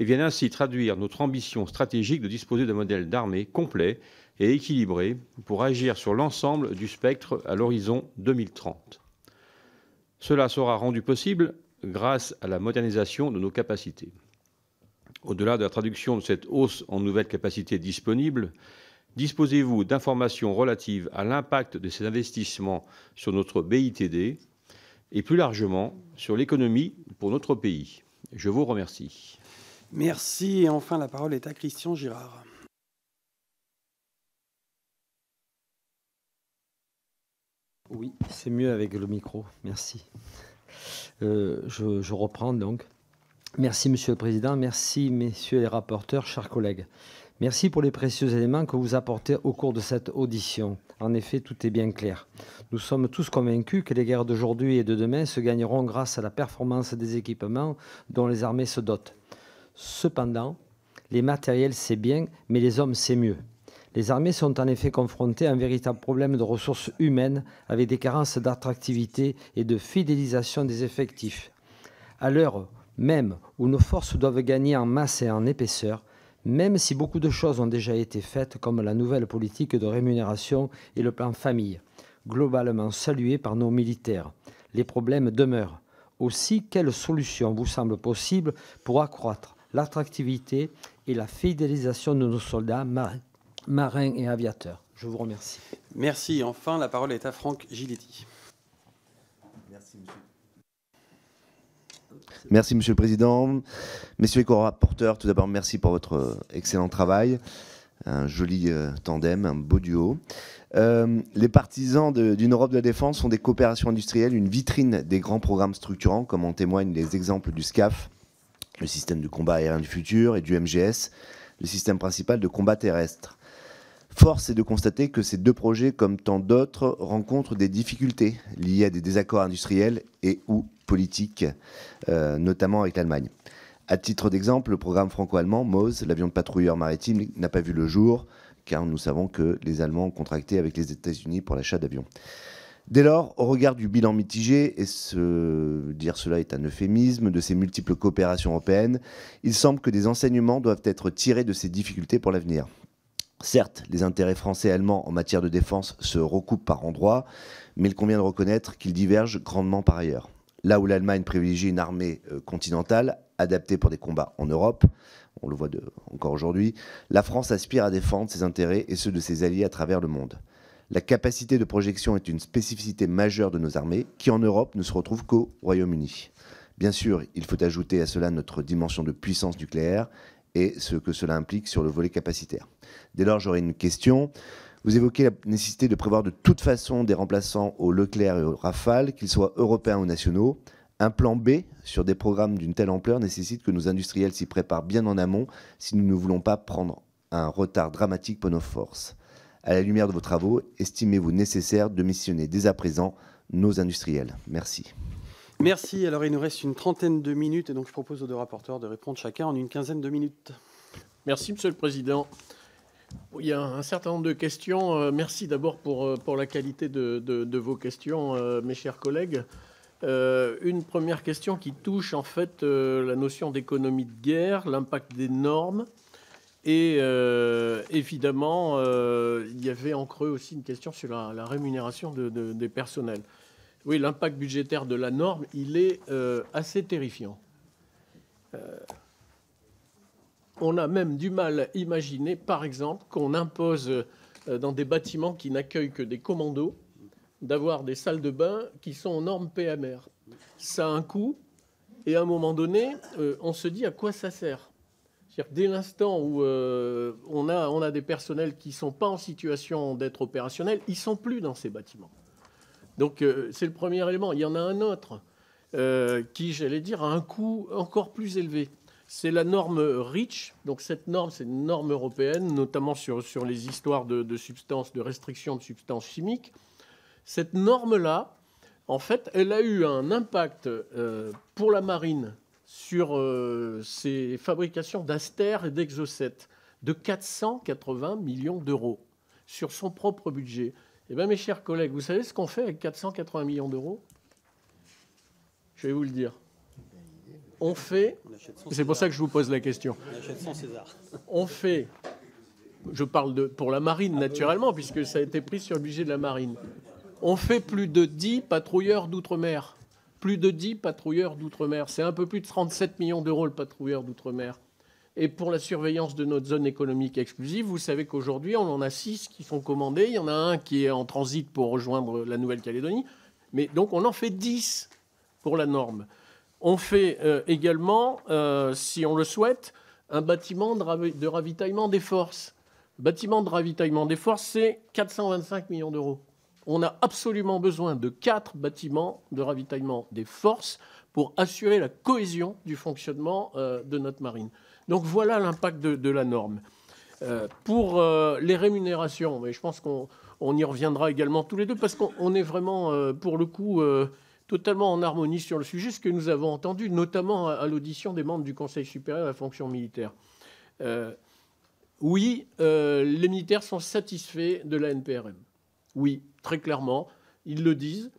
et vienne ainsi traduire notre ambition stratégique de disposer d'un modèle d'armée complet et équilibré pour agir sur l'ensemble du spectre à l'horizon 2030. Cela sera rendu possible grâce à la modernisation de nos capacités. Au-delà de la traduction de cette hausse en nouvelles capacités disponibles, disposez-vous d'informations relatives à l'impact de ces investissements sur notre BITD et plus largement sur l'économie pour notre pays Je vous remercie. Merci. Et enfin, la parole est à Christian Girard. Oui, c'est mieux avec le micro. Merci. Euh, je reprends donc. Merci, Monsieur le Président. Merci, messieurs les rapporteurs, chers collègues. Merci pour les précieux éléments que vous apportez au cours de cette audition. En effet, tout est bien clair. Nous sommes tous convaincus que les guerres d'aujourd'hui et de demain se gagneront grâce à la performance des équipements dont les armées se dotent. Cependant, les matériels, c'est bien, mais les hommes, c'est mieux. Les armées sont en effet confrontées à un véritable problème de ressources humaines avec des carences d'attractivité et de fidélisation des effectifs. À l'heure même où nos forces doivent gagner en masse et en épaisseur, même si beaucoup de choses ont déjà été faites, comme la nouvelle politique de rémunération et le plan famille, globalement salué par nos militaires. Les problèmes demeurent. Aussi, quelles solutions vous semblent possibles pour accroître l'attractivité et la fidélisation de nos soldats, marins et aviateurs Je vous remercie. Merci. Enfin, la parole est à Franck Giletti. Merci, Monsieur le Président. Messieurs les co-rapporteurs, tout d'abord, merci pour votre euh, excellent travail. Un joli euh, tandem, un beau duo. Euh, les partisans d'une Europe de la défense sont des coopérations industrielles, une vitrine des grands programmes structurants, comme en témoignent les exemples du SCAF, le système de combat aérien du futur, et du MGS, le système principal de combat terrestre. Force est de constater que ces deux projets, comme tant d'autres, rencontrent des difficultés liées à des désaccords industriels et ou politique, euh, notamment avec l'Allemagne. À titre d'exemple, le programme franco-allemand MOSE, l'avion de patrouilleur maritime, n'a pas vu le jour, car nous savons que les Allemands ont contracté avec les États-Unis pour l'achat d'avions. Dès lors, au regard du bilan mitigé, et ce, dire cela est un euphémisme, de ces multiples coopérations européennes, il semble que des enseignements doivent être tirés de ces difficultés pour l'avenir. Certes, les intérêts français et allemands en matière de défense se recoupent par endroits, mais il convient de reconnaître qu'ils divergent grandement par ailleurs là où l'Allemagne privilégie une armée euh, continentale adaptée pour des combats en Europe, on le voit encore aujourd'hui, la France aspire à défendre ses intérêts et ceux de ses alliés à travers le monde. La capacité de projection est une spécificité majeure de nos armées qui en Europe ne se retrouve qu'au Royaume-Uni. Bien sûr, il faut ajouter à cela notre dimension de puissance nucléaire et ce que cela implique sur le volet capacitaire. Dès lors, j'aurais une question. Vous évoquez la nécessité de prévoir de toute façon des remplaçants au Leclerc et au Rafale, qu'ils soient européens ou nationaux. Un plan B sur des programmes d'une telle ampleur nécessite que nos industriels s'y préparent bien en amont si nous ne voulons pas prendre un retard dramatique pour nos forces. À la lumière de vos travaux, estimez-vous nécessaire de missionner dès à présent nos industriels Merci. Merci. Alors il nous reste une trentaine de minutes et donc je propose aux deux rapporteurs de répondre chacun en une quinzaine de minutes. Merci Monsieur le Président. Il y a un certain nombre de questions. Euh, merci d'abord pour, euh, pour la qualité de, de, vos questions, euh, mes chers collègues. une première question qui touche en fait la notion d'économie de guerre, l'impact des normes. Et évidemment, il y avait en creux aussi une question sur la, rémunération de, des personnels. Oui, l'impact budgétaire de la norme, il est assez terrifiant. On a même du mal à imaginer, par exemple, qu'on impose euh, dans des bâtiments qui n'accueillent que des commandos d'avoir des salles de bain qui sont en normes PMR. Ça a un coût, et à un moment donné, euh, on se dit à quoi ça sert. Dès l'instant où euh, on, a, on, a, des personnels qui ne sont pas en situation d'être opérationnels, ils ne sont plus dans ces bâtiments. Donc c'est le premier élément. Il y en a un autre qui, j'allais dire, a un coût encore plus élevé c'est la norme REACH. Donc cette norme, c'est une norme européenne, notamment sur, sur les histoires de, substances, de restrictions de substances chimiques. Cette norme-là, en fait, elle a eu un impact euh, pour la marine sur euh, ses fabrications d'astères et d'Exocet de 480 millions d'euros sur son propre budget. Eh bien, mes chers collègues, vous savez ce qu'on fait avec 480 millions d'euros Je vais vous le dire on fait, c'est pour ça que je vous pose la question. On, fait, je parle de, pour la marine ah, naturellement, puisque ça a été pris sur le budget de la marine, on fait plus de 10 patrouilleurs d'outre-mer. Plus de 10 patrouilleurs d'outre-mer. C'est un peu plus de 37 millions d'euros le patrouilleur d'outre-mer. Et pour la surveillance de notre zone économique exclusive, vous savez qu'aujourd'hui, on en a 6 qui sont commandés. Il y en a un qui est en transit pour rejoindre la Nouvelle-Calédonie. Mais donc, on en fait 10 pour la norme. On fait euh, également, euh, si on le souhaite, un bâtiment de, ravitaillement des forces. bâtiment de ravitaillement des forces, c'est 425 millions d'euros. On a absolument besoin de quatre bâtiments de ravitaillement des forces pour assurer la cohésion du fonctionnement euh, de notre marine. Donc voilà l'impact de, la norme. pour les rémunérations, mais je pense qu'on y reviendra également tous les deux parce qu'on est vraiment, pour le coup, totalement en harmonie sur le sujet, ce que nous avons entendu, notamment à, l'audition des membres du Conseil supérieur de la fonction militaire. Euh, oui, euh, les militaires sont satisfaits de la NPRM. Oui, très clairement, ils le disent.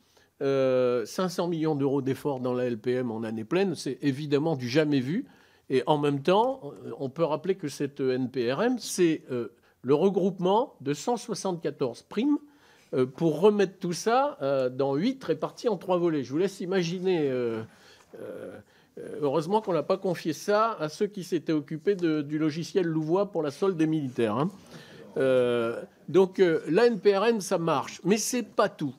500 euh, millions d'euros d'efforts dans la LPM en année pleine, c'est évidemment du jamais vu. Et en même temps, on peut rappeler que cette NPRM, c'est le regroupement de 174 primes euh, pour remettre tout ça euh, dans huit répartis en trois volets. Je vous laisse imaginer. Euh, heureusement qu'on n'a pas confié ça à ceux qui s'étaient occupés du logiciel Louvois pour la solde des militaires. Hein. donc la NPRM, ça marche, mais c'est pas tout.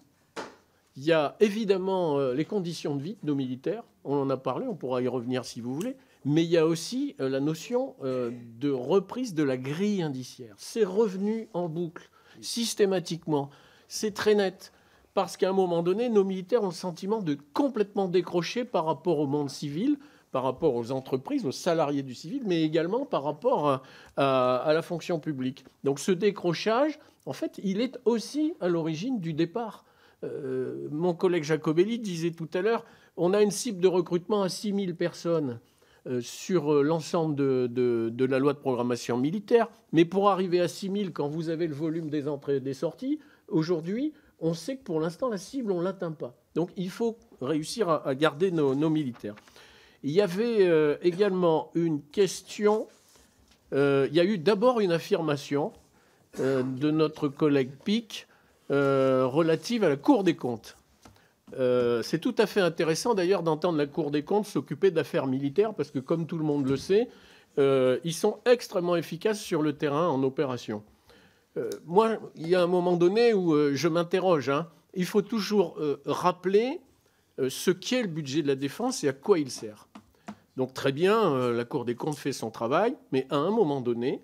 Il y a évidemment les conditions de vie de nos militaires, on en a parlé, on pourra y revenir si vous voulez, mais il y a aussi la notion de reprise de la grille indiciaire. C'est revenu en boucle, systématiquement. C'est très net. Parce qu'à un moment donné, nos militaires ont le sentiment de complètement décrocher par rapport au monde civil, par rapport aux entreprises, aux salariés du civil, mais également par rapport à, la fonction publique. Donc ce décrochage, en fait, il est aussi à l'origine du départ. Euh, mon collègue Jacobelli disait tout à l'heure, on a une cible de recrutement à 6000 personnes euh, sur euh, l'ensemble de, la loi de programmation militaire, mais pour arriver à 6000, quand vous avez le volume des entrées et des sorties, Aujourd'hui, on sait que pour l'instant, la cible, on ne l'atteint pas. Donc il faut réussir à, garder nos, militaires. Il y avait euh, également une question. Euh, il y a eu d'abord une affirmation euh, de notre collègue Pic relative à la Cour des comptes. C'est tout à fait intéressant d'ailleurs d'entendre la Cour des comptes s'occuper d'affaires militaires parce que comme tout le monde le sait, ils sont extrêmement efficaces sur le terrain en opération. Euh, moi, il y a un moment donné où euh, je m'interroge. Hein. il faut toujours euh, rappeler ce qu'est le budget de la défense et à quoi il sert. Donc très bien, la Cour des comptes fait son travail, mais à un moment donné,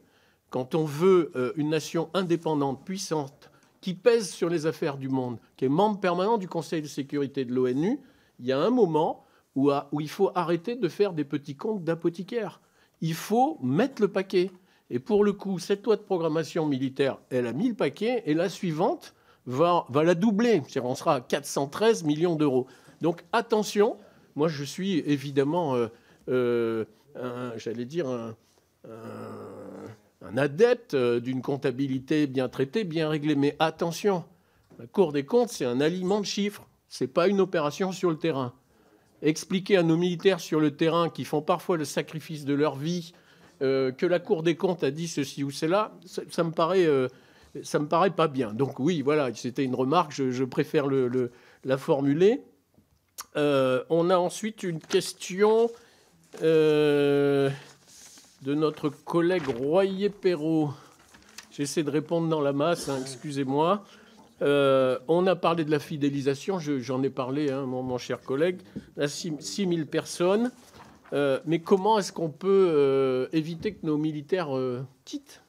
quand on veut une nation indépendante, puissante, qui pèse sur les affaires du monde, qui est membre permanent du Conseil de sécurité de l'ONU, il y a un moment où, il faut arrêter de faire des petits comptes d'apothicaire. Il faut mettre le paquet. Et pour le coup, cette loi de programmation militaire, elle a mis le paquet, et la suivante va, la doubler. On sera à 413 millions d'euros. Donc attention, moi je suis évidemment, euh, euh, j'allais dire, un, un adepte euh, d'une comptabilité bien traitée, bien réglée. Mais attention, la Cour des comptes, c'est un aliment de chiffres. Ce n'est pas une opération sur le terrain. Expliquer à nos militaires sur le terrain qui font parfois le sacrifice de leur vie euh, que la Cour des comptes a dit ceci ou cela, ça, me paraît, euh, me paraît pas bien. Donc oui, voilà, c'était une remarque. Je, préfère la formuler. Euh, on a ensuite une question de notre collègue Royer Perrault. J'essaie de répondre dans la masse, hein, excusez-moi. on a parlé de la fidélisation, j'en ai parlé, hein, mon, cher collègue, à 6 personnes. Euh, mais comment est-ce qu'on peut euh, éviter que nos militaires euh, quittent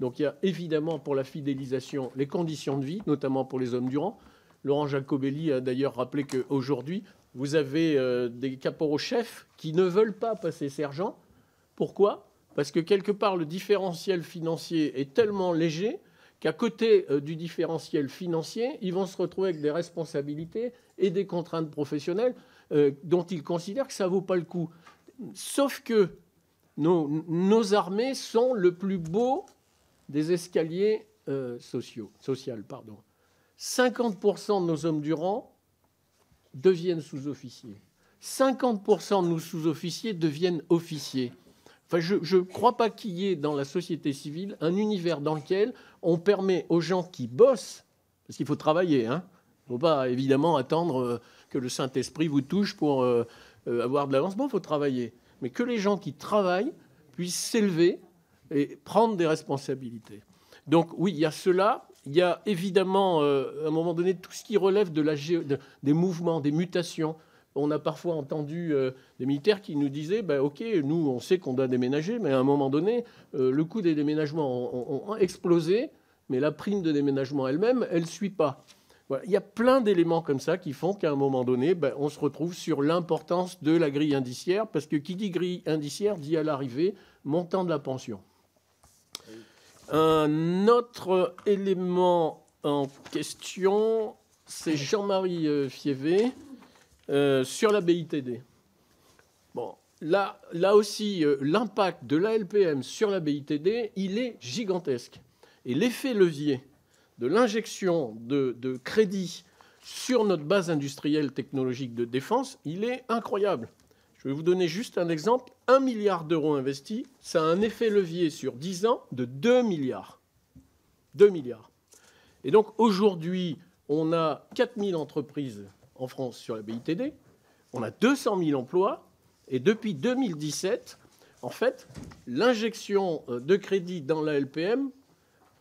Donc il y a évidemment pour la fidélisation les conditions de vie, notamment pour les hommes du rang. Laurent Jacobelli a d'ailleurs rappelé qu'aujourd'hui, vous avez des caporaux-chefs qui ne veulent pas passer sergent. Pourquoi Parce que quelque part, le différentiel financier est tellement léger qu'à côté du différentiel financier, ils vont se retrouver avec des responsabilités et des contraintes professionnelles euh, dont ils considèrent que ça ne vaut pas le coup. Sauf que nos, armées sont le plus beau des escaliers euh, sociaux, social, pardon. 50% de nos hommes du rang deviennent sous-officiers. 50% de nos sous-officiers deviennent officiers. Enfin, je ne crois pas qu'il y ait dans la société civile un univers dans lequel on permet aux gens qui bossent, parce qu'il faut travailler, hein, il ne faut pas évidemment attendre euh, que le Saint-Esprit vous touche pour euh, euh, avoir de l'avancement, il faut travailler. Mais que les gens qui travaillent puissent s'élever et prendre des responsabilités. Donc oui, il y a cela. Il y a évidemment, euh, à un moment donné, tout ce qui relève de la des mouvements, des mutations. On a parfois entendu des militaires qui nous disaient ben Ok, nous, on sait qu'on doit déménager, mais à un moment donné, le coût des déménagements ont, explosé, mais la prime de déménagement elle-même, elle ne suit pas. Il y a plein d'éléments comme ça qui font qu'à un moment donné, ben, on se retrouve sur l'importance de la grille indiciaire, parce que qui dit grille indiciaire dit à l'arrivée montant de la pension. Un autre élément en question, c'est Jean-Marie euh, Fievé euh, sur la BITD. Bon, là, là aussi, euh, l'impact de la LPM sur la BITD, il est gigantesque. Et l'effet levier de l'injection de, crédit sur notre base industrielle technologique de défense, il est incroyable. Je vais vous donner juste un exemple. un milliard d'euros investis, ça a un effet levier sur 10 ans de 2 milliards. 2 milliards. Et donc aujourd'hui, on a 4000 entreprises en France sur la BITD, on a 200 000 emplois, et depuis 2017, en fait, l'injection euh, de crédit dans la LPM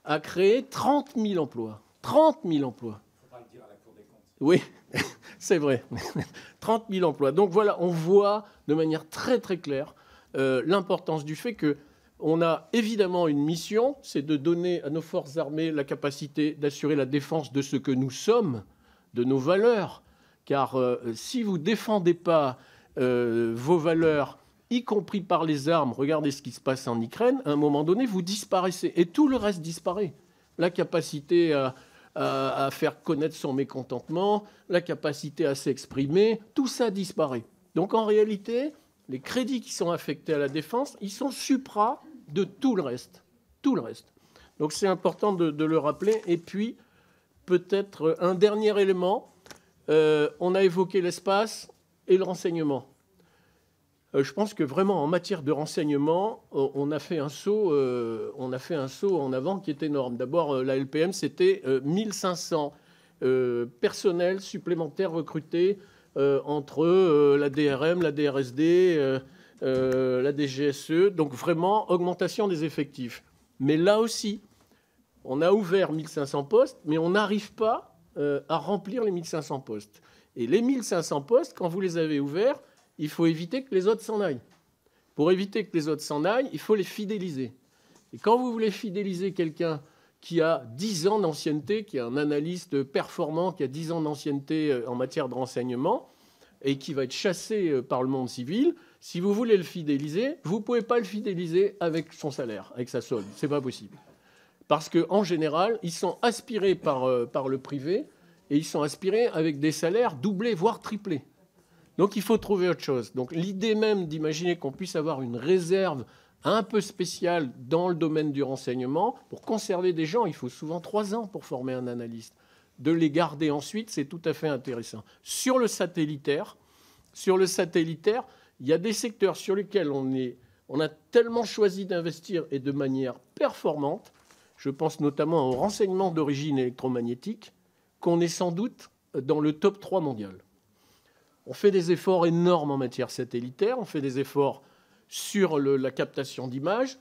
a créé 30 000 emplois. 30 000 emplois. Faut pas le dire à la Cour des comptes. Oui, c'est vrai. 30 000 emplois. Donc voilà, on voit de manière très très claire euh, l'importance du fait que on a évidemment une mission, c'est de donner à nos forces armées la capacité d'assurer la défense de ce que nous sommes, de nos valeurs. Car euh, si vous défendez pas euh, vos valeurs y compris par les armes, regardez ce qui se passe en Ukraine, à un moment donné, vous disparaissez et tout le reste disparaît. La capacité à, faire connaître son mécontentement, la capacité à s'exprimer, tout ça disparaît. Donc en réalité, les crédits qui sont affectés à la défense, ils sont supra de tout le reste. Tout le reste. Donc c'est important de, le rappeler. Et puis, peut-être un dernier élément. Euh, on a évoqué l'espace et le renseignement. Euh, je pense que vraiment en matière de renseignement, euh, on a fait un saut, euh, on a fait un saut en avant qui est énorme. D'abord, la LPM, c'était 1500 personnels supplémentaires recrutés entre la DRM, la DRSD, la DGSE. Donc vraiment, augmentation des effectifs. Mais là aussi, on a ouvert 1500 postes, mais on n'arrive pas à remplir les 1500 postes. Et les 1500 postes, quand vous les avez ouverts, il faut éviter que les autres s'en aillent. Pour éviter que les autres s'en aillent, il faut les fidéliser. Et quand vous voulez fidéliser quelqu'un qui a 10 ans d'ancienneté, qui est un analyste performant, qui a 10 ans d'ancienneté euh, en matière de renseignement, et qui va être chassé euh, par le monde civil, si vous voulez le fidéliser, vous ne pouvez pas le fidéliser avec son salaire, avec sa solde. Ce n'est pas possible. Parce qu'en général, ils sont aspirés par, euh, par le privé, et ils sont aspirés avec des salaires doublés, voire triplés. Donc il faut trouver autre chose. Donc l'idée même d'imaginer qu'on puisse avoir une réserve un peu spéciale dans le domaine du renseignement, pour conserver des gens, il faut souvent trois ans pour former un analyste. De les garder ensuite, c'est tout à fait intéressant. Sur le satellitaire, sur le satellitaire, il y a des secteurs sur lesquels on, est, on a tellement choisi d'investir et de manière performante, je pense notamment au renseignement d'origine électromagnétique, qu'on est sans doute dans le top 3 mondial. On fait des efforts énormes en matière satellitaire, on fait des efforts sur la captation d'images,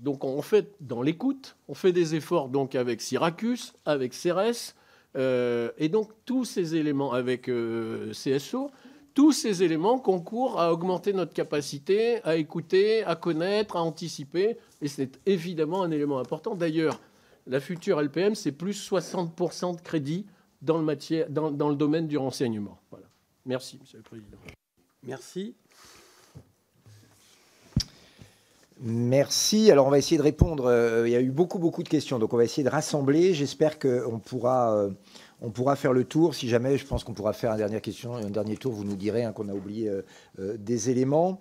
donc on fait dans l'écoute, on fait des efforts donc avec Syracuse, avec Ceres, euh, et donc tous ces éléments avec euh, CSO, tous ces éléments concourent à augmenter notre capacité à écouter, à connaître, à anticiper, et c'est évidemment un élément important. D'ailleurs, la future LPM, c'est plus 60% de crédit dans le, dans le domaine du renseignement. Voilà. Merci, Monsieur le Président. Merci. Merci. Alors, on va essayer de répondre. Euh, il y a eu beaucoup, beaucoup de questions, donc on va essayer de rassembler. J'espère qu'on pourra, euh, on pourra faire le tour. Si jamais, je pense qu'on pourra faire une dernière question un dernier tour, vous nous direz hein, qu'on a oublié euh, des éléments.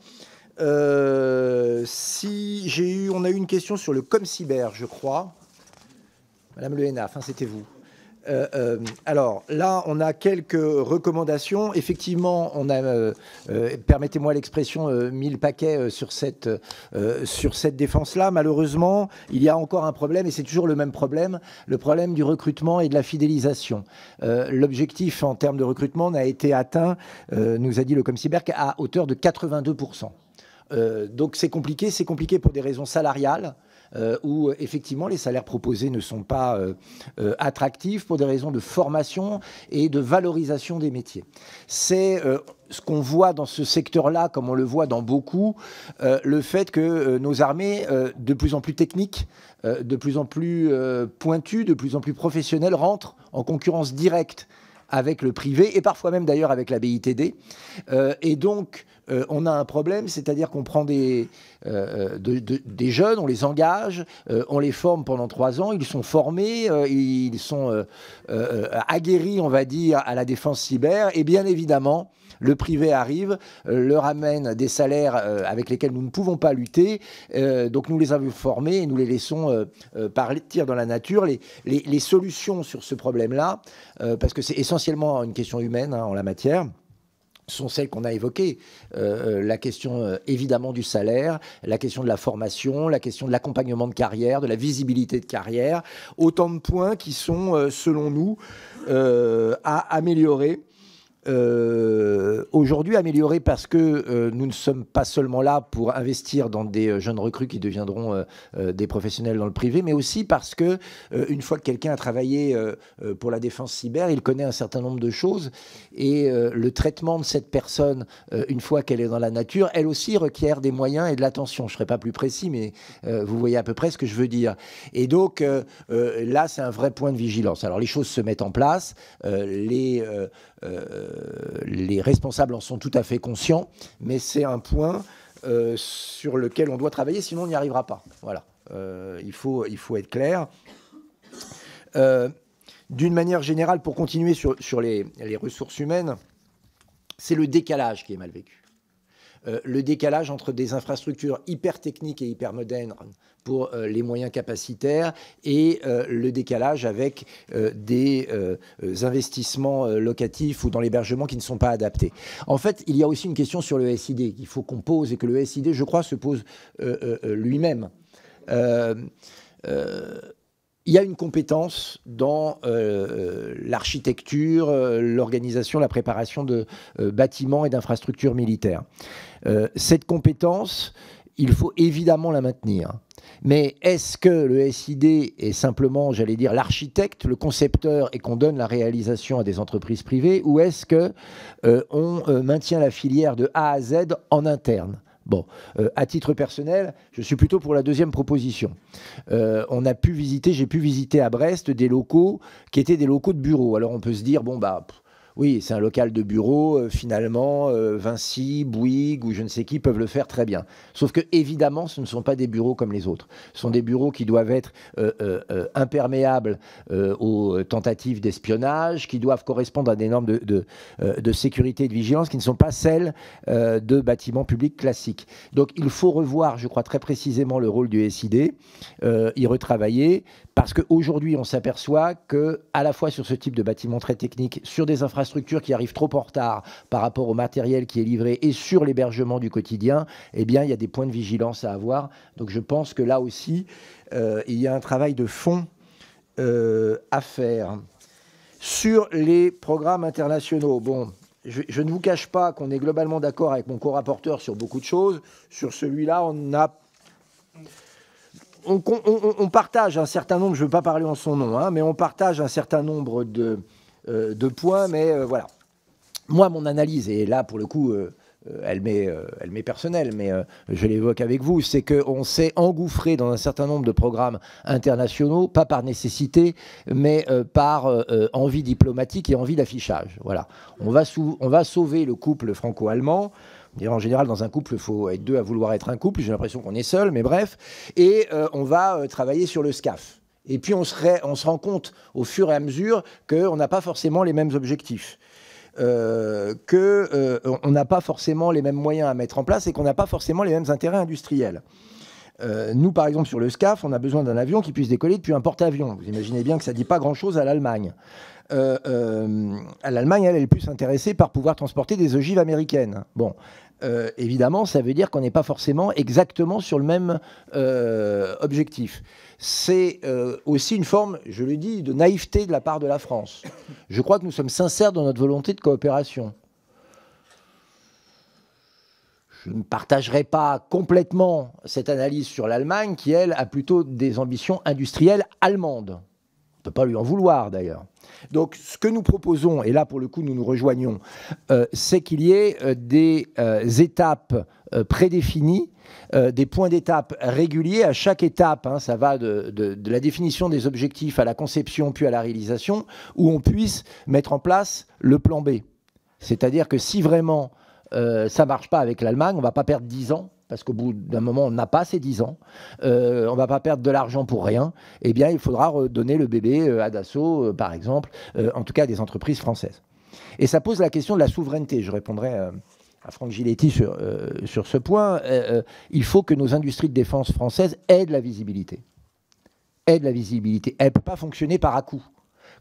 si j'ai eu, on a eu une question sur le com cyber, je crois. Madame Le hein, c'était vous. Euh, euh, alors là, on a quelques recommandations. Effectivement, on a, euh, permettez-moi l'expression, mis paquets sur cette, sur cette défense-là. Malheureusement, il y a encore un problème, et c'est toujours le même problème, le problème du recrutement et de la fidélisation. L'objectif en termes de recrutement n'a été atteint, nous a dit le Comcyber, à hauteur de 82%. donc c'est compliqué, c'est compliqué pour des raisons salariales, euh, où effectivement les salaires proposés ne sont pas euh, euh, attractifs pour des raisons de formation et de valorisation des métiers. C'est ce qu'on voit dans ce secteur-là, comme on le voit dans beaucoup, le fait que nos armées, de plus en plus techniques, de plus en plus pointues, de plus en plus professionnelles, rentrent en concurrence directe avec le privé et parfois même d'ailleurs avec la BITD. et donc, euh, on a un problème, c'est-à-dire qu'on prend des, euh, euh, jeunes, on les engage, on les forme pendant trois ans, ils sont formés, ils sont aguerris, on va dire, à la défense cyber, et bien évidemment, le privé arrive, leur amène des salaires avec lesquels nous ne pouvons pas lutter. donc nous les avons formés et nous les laissons partir dans la nature. Les, solutions sur ce problème-là, parce que c'est essentiellement une question humaine hein, en la matière sont celles qu'on a évoquées. Euh, euh, la question euh, évidemment du salaire, la question de la formation, la question de l'accompagnement de carrière, de la visibilité de carrière, autant de points qui sont, selon nous, à améliorer euh, aujourd'hui amélioré parce que euh, nous ne sommes pas seulement là pour investir dans des euh, jeunes recrues qui deviendront des professionnels dans le privé, mais aussi parce que une fois que quelqu'un a travaillé pour la défense cyber, il connaît un certain nombre de choses et le traitement de cette personne une fois qu'elle est dans la nature, elle aussi requiert des moyens et de l'attention. Je ne serai pas plus précis, mais vous voyez à peu près ce que je veux dire. Et donc là, c'est un vrai point de vigilance. Alors les choses se mettent en place, les euh, les responsables en sont tout à fait conscients, mais c'est un point euh, sur lequel on doit travailler, sinon on n'y arrivera pas. Voilà. Euh, il, faut, il faut être clair. D'une manière générale, pour continuer sur, les, les ressources humaines, c'est le décalage qui est mal vécu. Euh, le décalage entre des infrastructures hyper techniques et hyper modernes pour euh, les moyens capacitaires et euh, le décalage avec des investissements locatifs ou dans l'hébergement qui ne sont pas adaptés. En fait, il y a aussi une question sur le SID qu'il faut qu'on pose et que le SID, je crois, se pose lui-même. Euh, il y a une compétence dans euh, euh, l'architecture, euh, l'organisation, la préparation de bâtiments et d'infrastructures militaires. cette compétence, il faut évidemment la maintenir. Mais est-ce que le SID est simplement, j'allais dire, l'architecte, le concepteur, et qu'on donne la réalisation à des entreprises privées, ou est-ce qu'on maintient la filière de A à Z en interne Bon, euh, à titre personnel, je suis plutôt pour la deuxième proposition. Euh, on a pu visiter, j'ai pu visiter à Brest des locaux qui étaient des locaux de bureau. Alors on peut se dire, bon bah. Oui, c'est un local de bureau. Euh, finalement, euh, Vinci, Bouygues ou je ne sais qui peuvent le faire très bien. Sauf que, évidemment, ce ne sont pas des bureaux comme les autres. Ce sont des bureaux qui doivent être euh, imperméables aux tentatives d'espionnage, qui doivent correspondre à des normes de, de, sécurité et de vigilance qui ne sont pas celles de bâtiments publics classiques. Donc, il faut revoir, je crois, très précisément le rôle du SID, y retravailler, parce qu'aujourd'hui, on s'aperçoit que, à la fois sur ce type de bâtiment très technique, sur des infrastructures qui arrivent trop en retard par rapport au matériel qui est livré et sur l'hébergement du quotidien, eh bien, il y a des points de vigilance à avoir. Donc, je pense que là aussi, euh, il y a un travail de fond euh, à faire. Sur les programmes internationaux, bon, je, ne vous cache pas qu'on est globalement d'accord avec mon co-rapporteur sur beaucoup de choses. Sur celui-là, on n'a on, partage un certain nombre, je ne veux pas parler en son nom, hein, mais on partage un certain nombre de, euh, points, mais euh, voilà. Moi, mon analyse, et là, pour le coup, euh, elle m'est personnelle, mais je l'évoque avec vous, c'est qu'on s'est engouffré dans un certain nombre de programmes internationaux, pas par nécessité, mais par envie diplomatique et envie d'affichage. Voilà. on va sauver le couple franco-allemand en général, dans un couple, il faut être deux à vouloir être un couple. J'ai l'impression qu'on est seul, mais bref. Et euh, on va euh, travailler sur le SCAF. Et puis, on se, on se rend compte au fur et à mesure qu'on n'a pas forcément les mêmes objectifs. Euh, qu'on n'a pas forcément les mêmes moyens à mettre en place et qu'on n'a pas forcément les mêmes intérêts industriels. nous, par exemple, sur le SCAF, on a besoin d'un avion qui puisse décoller depuis un porte-avions. Vous imaginez bien que ça ne dit pas grand-chose à l'Allemagne. à l'Allemagne, elle, elle, est plus intéressée par pouvoir transporter des ogives américaines. Bon, euh, évidemment, ça veut dire qu'on n'est pas forcément exactement sur le même euh, objectif. C'est euh, aussi une forme, je le dis, de naïveté de la part de la France. Je crois que nous sommes sincères dans notre volonté de coopération. Je ne partagerai pas complètement cette analyse sur l'Allemagne qui, elle, a plutôt des ambitions industrielles allemandes ne peut pas lui en vouloir d'ailleurs. Donc ce que nous proposons, et là pour le coup nous nous rejoignons, euh, c'est qu'il y ait euh, des euh, étapes prédéfinies, des points d'étape réguliers à chaque étape, hein, ça va de, de, la définition des objectifs à la conception puis à la réalisation, où on puisse mettre en place le plan B. C'est-à-dire que si vraiment ça ne marche pas avec l'Allemagne, on ne va pas perdre 10 ans parce qu'au bout d'un moment, on n'a pas ces 10 ans, euh, on ne va pas perdre de l'argent pour rien, eh bien, il faudra redonner le bébé euh, à Dassault, euh, par exemple, en tout cas à des entreprises françaises. Et ça pose la question de la souveraineté. Je répondrai à, Franck Giletti sur, sur ce point. il faut que nos industries de défense françaises aient de la visibilité. Aient de la visibilité. Elle ne peut pas fonctionner par à-coup.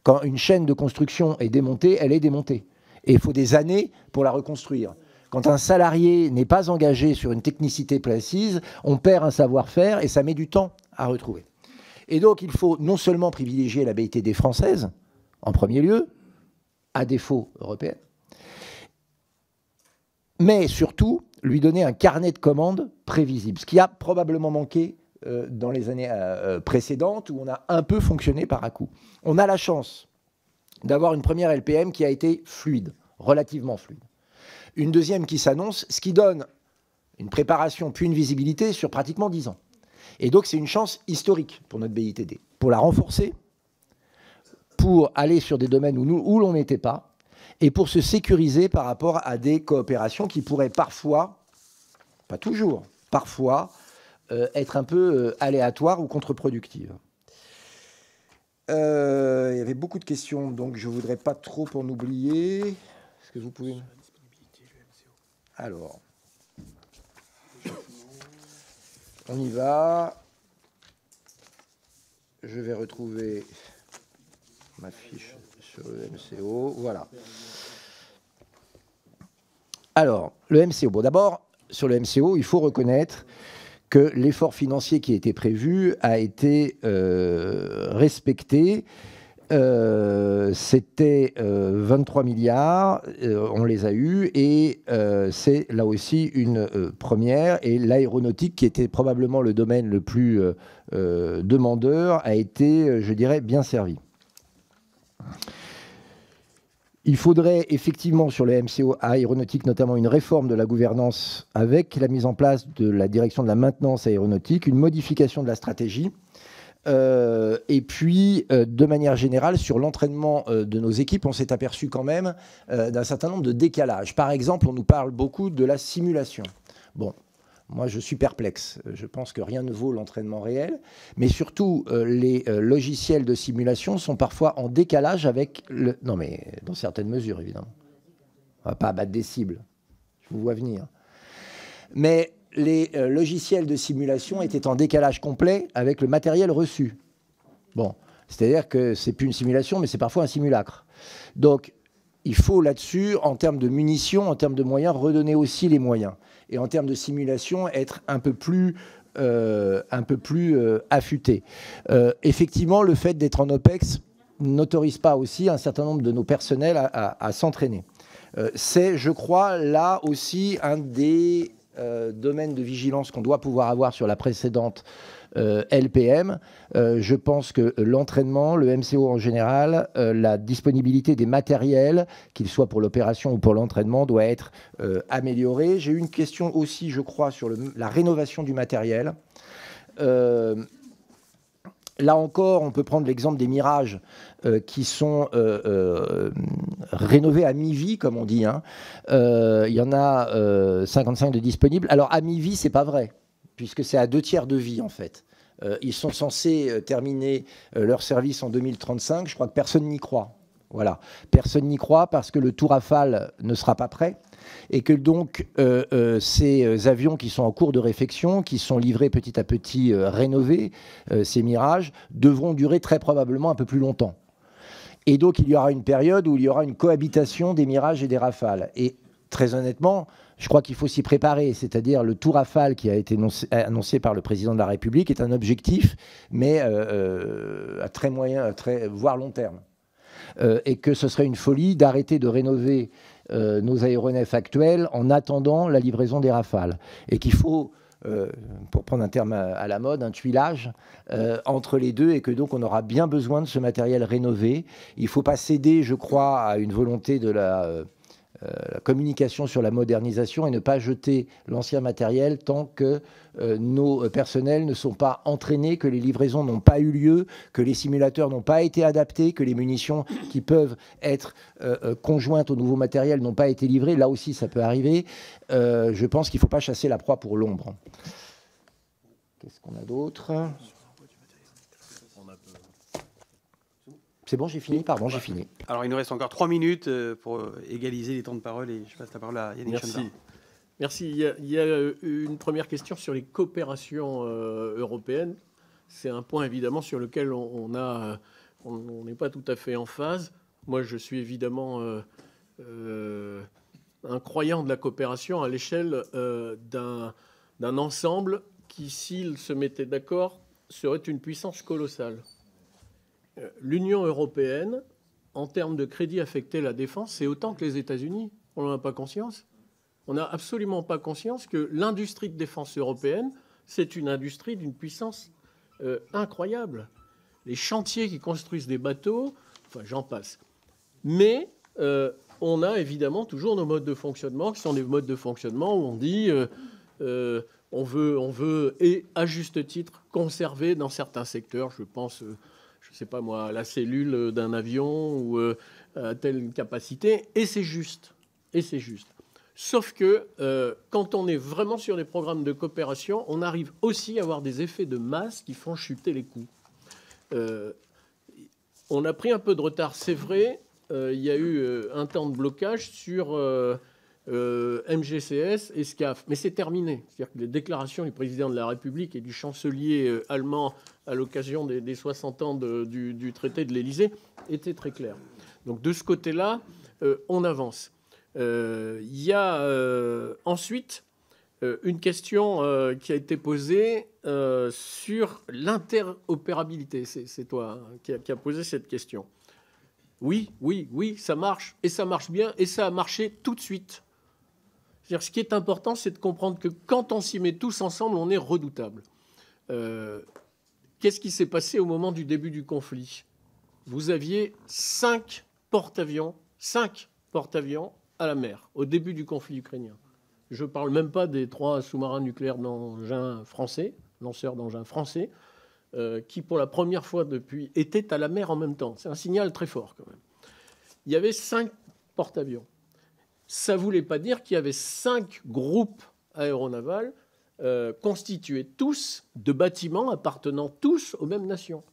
Quand une chaîne de construction est démontée, elle est démontée. Et il faut des années pour la reconstruire. Quand un salarié n'est pas engagé sur une technicité précise, on perd un savoir-faire et ça met du temps à retrouver. Et donc, il faut non seulement privilégier la BITD française, en premier lieu, à défaut européenne, mais surtout lui donner un carnet de commandes prévisible, ce qui a probablement manqué euh, dans les années euh, euh, précédentes où on a un peu fonctionné par à coup. On a la chance d'avoir une première LPM qui a été fluide, relativement fluide une deuxième qui s'annonce, ce qui donne une préparation puis une visibilité sur pratiquement 10 ans. Et donc c'est une chance historique pour notre BITD, pour la renforcer, pour aller sur des domaines où, où l'on n'était pas, et pour se sécuriser par rapport à des coopérations qui pourraient parfois, pas toujours, parfois euh, être un peu euh, aléatoires ou contre-productives. Euh, il y avait beaucoup de questions, donc je ne voudrais pas trop en oublier. Est-ce que vous pouvez... Alors, on y va. Je vais retrouver ma fiche sur le MCO. Voilà. Alors, le MCO. Bon, d'abord, sur le MCO, il faut reconnaître que l'effort financier qui a été prévu a été euh, respecté euh, c'était 23 euh, milliards, euh, on les a eus, et c'est là aussi une première. Et l'aéronautique, qui était probablement le domaine le plus demandeur, a été, je dirais, bien servi. Il faudrait effectivement sur les MCO aéronautique notamment une réforme de la gouvernance avec la mise en place de la direction de la maintenance aéronautique, une modification de la stratégie euh, et puis, euh, de manière générale, sur l'entraînement euh, de nos équipes, on s'est aperçu quand même d'un certain nombre de décalages. Par exemple, on nous parle beaucoup de la simulation. Bon. Moi, je suis perplexe. Je pense que rien ne vaut l'entraînement réel. Mais surtout, les logiciels de simulation sont parfois en décalage avec le... Non, mais dans certaines mesures, évidemment. On ne va pas abattre des cibles. Je vous vois venir. Mais les euh, logiciels de simulation étaient en décalage complet avec le matériel reçu. Bon, c'est-à-dire que c'est plus une simulation, mais c'est parfois un simulacre. Donc, il faut là-dessus, en termes de munitions, en termes de moyens, redonner aussi les moyens. Et en termes de simulation, être un peu plus, euh, un peu plus euh, affûté. effectivement, le fait d'être en OPEX n'autorise pas aussi un certain nombre de nos personnels à s'entraîner. C'est, je crois, là aussi un des euh, domaine de vigilance qu'on doit pouvoir avoir sur la précédente euh, LPM. Euh, je pense que l'entraînement, le MCO en général, la disponibilité des matériels, qu'ils soient pour l'opération ou pour l'entraînement, doit être améliorée. J'ai eu une question aussi, je crois, sur la rénovation du matériel. Là encore, on peut prendre l'exemple des mirages euh, qui sont euh, euh, rénovés à mi-vie, comme on dit. Hein. Il y en a 55 de disponibles. Alors à mi-vie, ce n'est pas vrai, puisque c'est à deux tiers de vie en fait. ils sont censés terminer leur service en 2035. Je crois que personne n'y croit. Voilà, personne n'y croit parce que le tour Rafale ne sera pas prêt et que donc ces avions qui sont en cours de réfection, qui sont livrés petit à petit, rénovés, ces mirages, devront durer très probablement un peu plus longtemps. Et donc, il y aura une période où il y aura une cohabitation des mirages et des rafales. Et très honnêtement, je crois qu'il faut s'y préparer. C'est-à-dire, le tout rafale qui a été annoncé, par le président de la République est un objectif, mais euh, euh, à très moyen, très, voire long terme. Euh, et que ce serait une folie d'arrêter de rénover nos aéronefs actuels en attendant la livraison des rafales. Et qu'il faut euh, pour prendre un terme à, la mode, un tuilage euh, entre les deux et que donc on aura bien besoin de ce matériel rénové. Il ne faut pas céder, je crois, à une volonté de la euh, euh, la communication sur la modernisation et ne pas jeter l'ancien matériel tant que euh, nos euh, personnels ne sont pas entraînés, que les livraisons n'ont pas eu lieu, que les simulateurs n'ont pas été adaptés, que les munitions qui peuvent être conjointes au nouveau matériel n'ont pas été livrées. Là aussi, ça peut arriver. je pense qu'il ne faut pas chasser la proie pour l'ombre. Qu'est-ce qu'on a d'autre C'est bon, j'ai fini Pardon, j'ai fini. Alors, il nous reste encore trois minutes euh, pour euh, égaliser les temps de parole et je passe la parole à Yannick Merci. Merci. Il y, a, euh, une première question sur les coopérations européennes. C'est un point évidemment sur lequel on n'est on pas tout à fait en phase. Moi, je suis évidemment un croyant de la coopération à l'échelle d'un ensemble qui, s'il se mettait d'accord, serait une puissance colossale. Euh, l'Union européenne, en termes de crédit affecté à la défense, c'est autant que les États-Unis. On n'en a pas conscience. On n'a absolument pas conscience que l'industrie de défense européenne, c'est une industrie d'une puissance euh, incroyable. Les chantiers qui construisent des bateaux, enfin j'en passe. Mais euh, on a évidemment toujours nos modes de fonctionnement qui sont des modes de fonctionnement où on dit on veut, on veut, et à juste titre, conserver dans certains secteurs, je pense je sais pas moi, la cellule d'un avion ou euh, telle capacité, et c'est juste. Et c'est juste. Sauf que euh, quand on est vraiment sur des programmes de coopération, on arrive aussi à avoir des effets de masse qui font chuter les coûts. Euh, on a pris un peu de retard, c'est vrai. Il y a eu un temps de blocage sur euh, MGCS et Mais c'est terminé. C'est-à-dire que les déclarations du président de la République et du chancelier euh, allemand à l'occasion des, 60 ans du, traité de l'Elysée étaient très claires. Donc de ce côté-là, euh, on avance. Il y a ensuite une question qui a été posée sur l'interopérabilité. C'est toi hein, qui, as qui, a, posé cette question. Oui, oui, oui, ça marche, et ça marche bien, et ça a marché tout de suite ce qui est important, c'est de comprendre que quand on s'y met tous ensemble, on est redoutable. Euh, qu'est-ce qui s'est passé au moment du début du conflit Vous aviez cinq porte-avions, cinq porte-avions à la mer au début du conflit ukrainien. Je ne parle même pas des trois sous-marins nucléaires d'engins français, lanceurs d'engins français, euh, qui pour la première fois depuis étaient à la mer en même temps. C'est un signal très fort quand même. Il y avait cinq porte-avions ça ne voulait pas dire qu'il y avait cinq groupes aéronavals euh, constitués tous de bâtiments appartenant tous aux mêmes nations.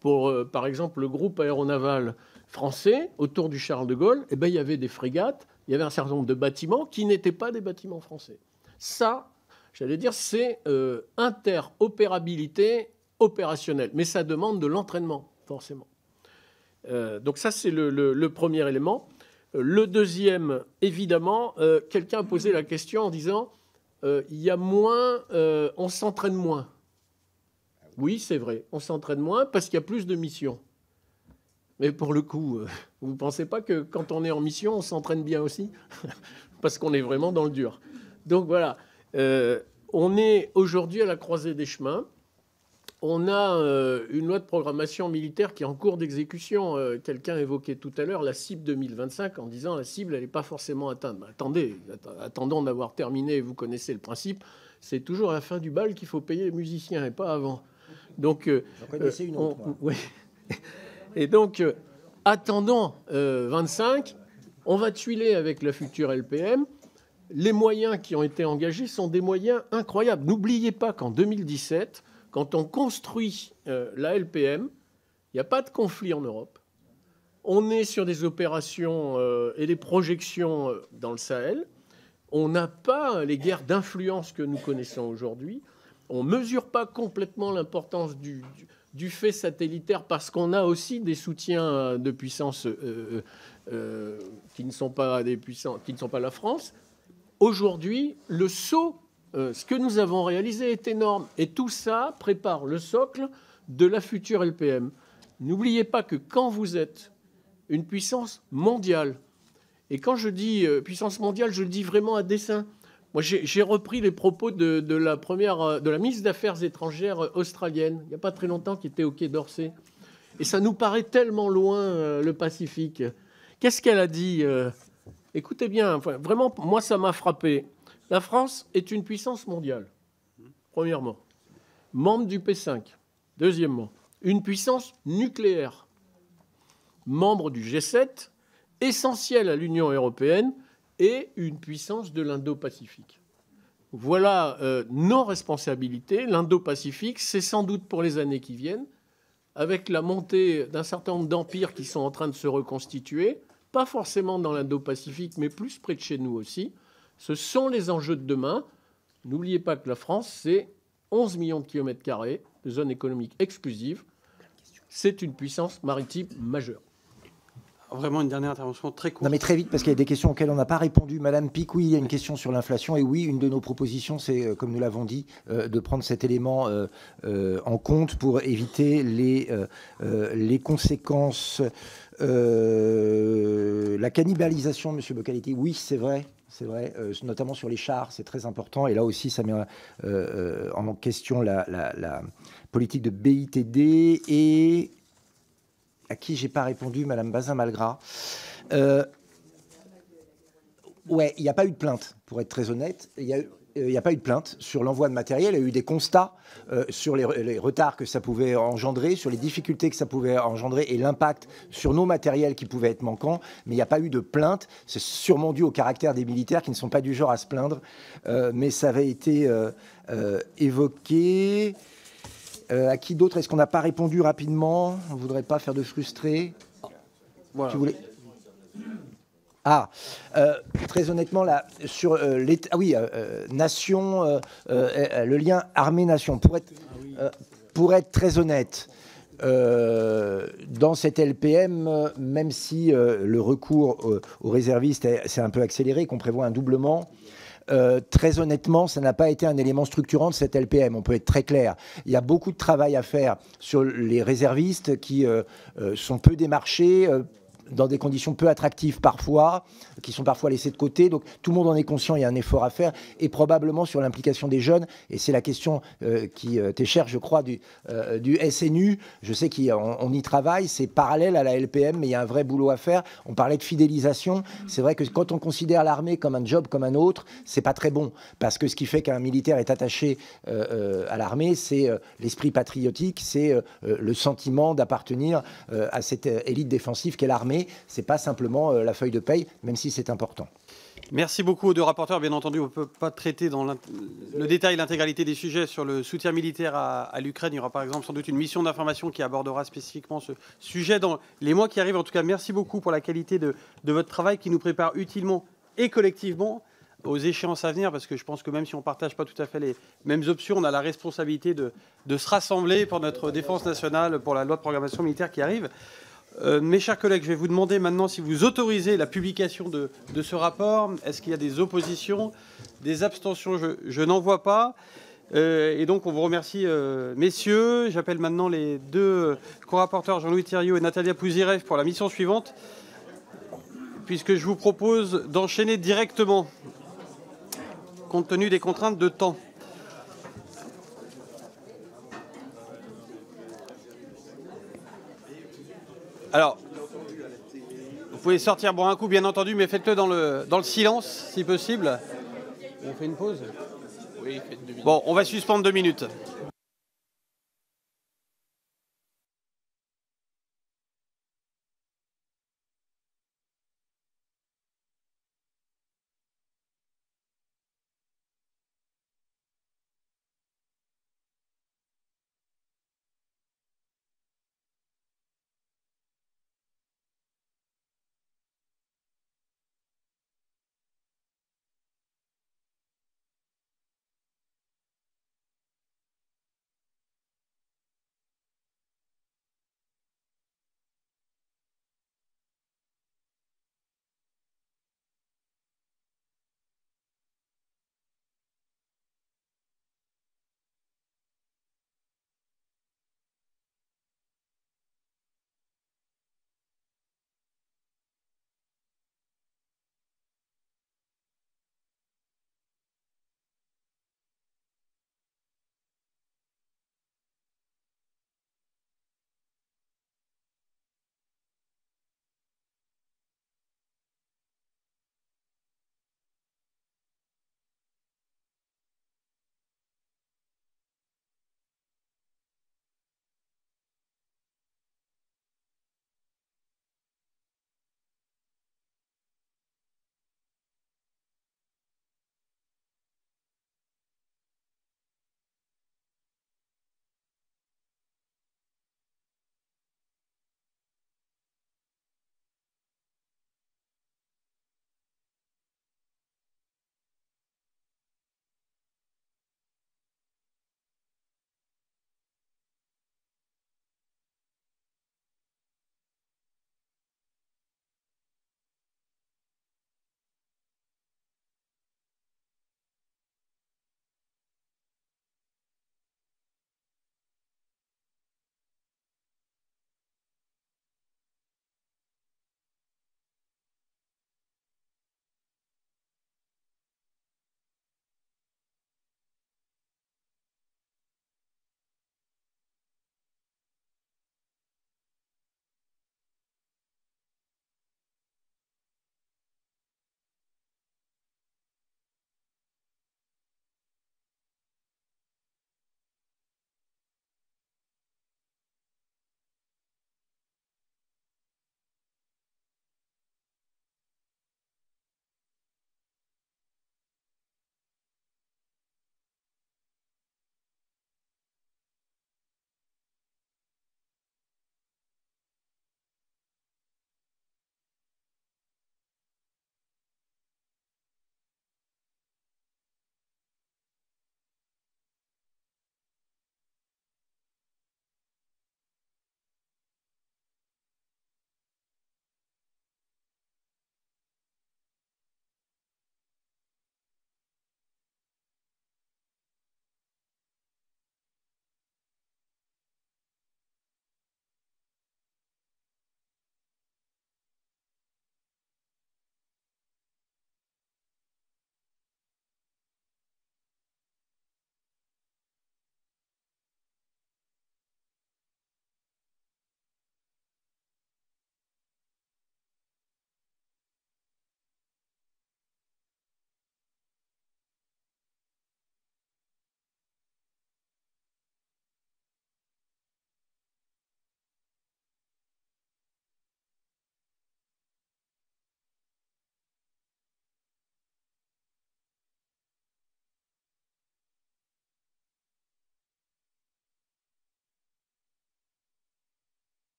Pour, euh, par exemple, le groupe aéronaval français autour du Charles de Gaulle, eh ben, il y avait des frégates, il y avait un certain nombre de bâtiments qui n'étaient pas des bâtiments français. Ça, j'allais dire, c'est euh, interopérabilité opérationnelle, mais ça demande de l'entraînement, forcément. donc ça, c'est le premier élément. Le deuxième, évidemment, euh, quelqu'un a posé la question en disant euh, il y a moins, euh, on s'entraîne moins. Oui, c'est vrai, on s'entraîne moins parce qu'il y a plus de missions. Mais pour le coup, vous ne pensez pas que quand on est en mission, on s'entraîne bien aussi Parce qu'on est vraiment dans le dur. Donc voilà, on est aujourd'hui à la croisée des chemins on a euh, une loi de programmation militaire qui est en cours d'exécution. Euh, quelqu'un évoquait tout à l'heure la cible 2025 en disant la cible, n'est pas forcément atteinte. Ben, attendez, attendons d'avoir terminé, vous connaissez le principe, c'est toujours à la fin du bal qu'il faut payer les musiciens et pas avant. Donc, euh, une euh, autre, et donc, attendons 25, on va tuiler avec la future LPM. Les moyens qui ont été engagés sont des moyens incroyables. N'oubliez pas qu'en 2017, quand on construit euh, la LPM, il n'y a pas de conflit en Europe. On est sur des opérations euh, et des projections euh, dans le Sahel. On n'a pas les guerres d'influence que nous connaissons aujourd'hui. On ne mesure pas complètement l'importance du, du, fait satellitaire parce qu'on a aussi des soutiens de puissance qui, ne sont pas des puissances, qui ne sont pas la France. Aujourd'hui, le saut euh, ce que nous avons réalisé est énorme. Et tout ça prépare le socle de la future LPM. N'oubliez pas que quand vous êtes une puissance mondiale, et quand je dis euh, puissance mondiale, je le dis vraiment à dessein. Moi, j'ai repris les propos de, la première, euh, de la ministre d'Affaires étrangères australienne, il n'y a pas très longtemps, qui était au Quai d'Orsay. Et ça nous paraît tellement loin, le Pacifique. Qu'est-ce qu'elle a dit Écoutez bien, vraiment, moi, ça m'a frappé. La France est une puissance mondiale, premièrement. Membre du P5, deuxièmement. Une puissance nucléaire. Membre du G7, essentielle à l'Union européenne et une puissance de l'Indo-Pacifique. Voilà euh, nos responsabilités. L'Indo-Pacifique, c'est sans doute pour les années qui viennent, avec la montée d'un certain nombre d'empires qui sont en train de se reconstituer, pas forcément dans l'Indo-Pacifique, mais plus près de chez nous aussi, ce sont les enjeux de demain. N'oubliez pas que la France, c'est 11 millions de kilomètres carrés de zone économique exclusive. C'est une puissance maritime majeure. Vraiment une dernière intervention très courte. Non mais très vite parce qu'il y a des questions auxquelles on n'a pas répondu. Madame Pic, il y a une question sur l'inflation et oui, une de nos propositions, c'est, euh, comme nous l'avons dit, euh, de prendre cet élément euh, en compte pour éviter les, les conséquences. la cannibalisation, Monsieur Bocaliti, oui, c'est vrai, c'est vrai, euh, notamment sur les chars, c'est très important. Et là aussi, ça met euh, euh, en question la, politique de BITD et à qui j'ai pas répondu, Madame Bazin Malgras. ouais, il n'y a pas eu de plainte, pour être très honnête. Il euh, il n'y a pas eu de plainte sur l'envoi de matériel. Il y a eu des constats euh, sur les, retards que ça pouvait engendrer, sur les difficultés que ça pouvait engendrer et l'impact sur nos matériels qui pouvaient être manquants. Mais il n'y a pas eu de plainte. C'est sûrement dû au caractère des militaires qui ne sont pas du genre à se plaindre. Euh, mais ça avait été évoqué. à qui d'autre est-ce qu'on n'a pas répondu rapidement On ne voudrait pas faire de frustrés. Voilà. Ah, euh, très honnêtement, là, sur euh, ah oui, euh, nation, le lien armée-nation. Pour être, ah pour être très honnête, dans cette LPM, même si le recours aux réservistes s'est un peu accéléré, qu'on prévoit un doublement, très honnêtement, ça n'a pas été un élément structurant de cette LPM. On peut être très clair. Il y a beaucoup de travail à faire sur les réservistes qui sont peu démarchés, dans des conditions peu attractives parfois, qui sont parfois laissées de côté. Donc tout le monde en est conscient, il y a un effort à faire, et probablement sur l'implication des jeunes, et c'est la question euh, qui euh, t'est chère, je crois, du, SNU. Euh, je sais qu'on y travaille, c'est parallèle à la LPM, mais il y a un vrai boulot à faire. On parlait de fidélisation. C'est vrai que quand on considère l'armée comme un job, comme un autre, c'est pas très bon, parce que ce qui fait qu'un militaire est attaché à l'armée, c'est l'esprit patriotique, c'est le sentiment d'appartenir à cette élite défensive qu'est l'armée. C'est Ce n'est pas simplement euh, la feuille de paye, même si c'est important. Merci beaucoup aux deux rapporteurs. Bien entendu, on ne peut pas traiter dans le détail l'intégralité des sujets sur le soutien militaire à, l'Ukraine. Il y aura par exemple sans doute une mission d'information qui abordera spécifiquement ce sujet dans les mois qui arrivent. En tout cas, merci beaucoup pour la qualité de, votre travail qui nous prépare utilement et collectivement aux échéances à venir, parce que je pense que même si on ne partage pas tout à fait les mêmes options, on a la responsabilité de se rassembler pour notre défense nationale, pour la loi de programmation militaire qui arrive. Euh, mes chers collègues, je vais vous demander maintenant si vous autorisez la publication de, ce rapport. Est-ce qu'il y a des oppositions, des abstentions Je, n'en vois pas. Euh, et donc, on vous remercie, euh, messieurs. J'appelle maintenant les deux co-rapporteurs, Jean-Louis Thériault et Nathalie Pouzirev, pour la mission suivante, puisque je vous propose d'enchaîner directement, compte tenu des contraintes de temps. Alors, vous pouvez sortir pour un coup, bien entendu, mais faites-le dans le, dans le silence, si possible. On fait une pause Oui, faites deux minutes. Bon, on va suspendre deux minutes.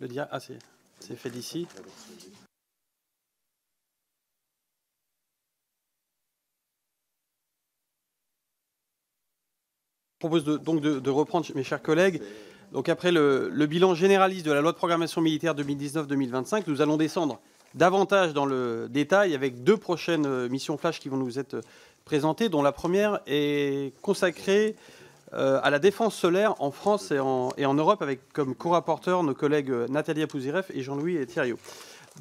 le, dia. Ah, c'est fait d'ici. Je propose donc de, reprendre, mes chers collègues. Donc après le bilan généraliste de la loi de programmation militaire 2019-2025, nous allons descendre davantage dans le détail avec deux prochaines euh, missions flash qui vont nous être présentées, dont la première est consacrée euh, à la défense solaire en France et en, Europe, avec comme co-rapporteurs nos collègues euh, Nathalie Apouzireff et Jean-Louis Thierriot.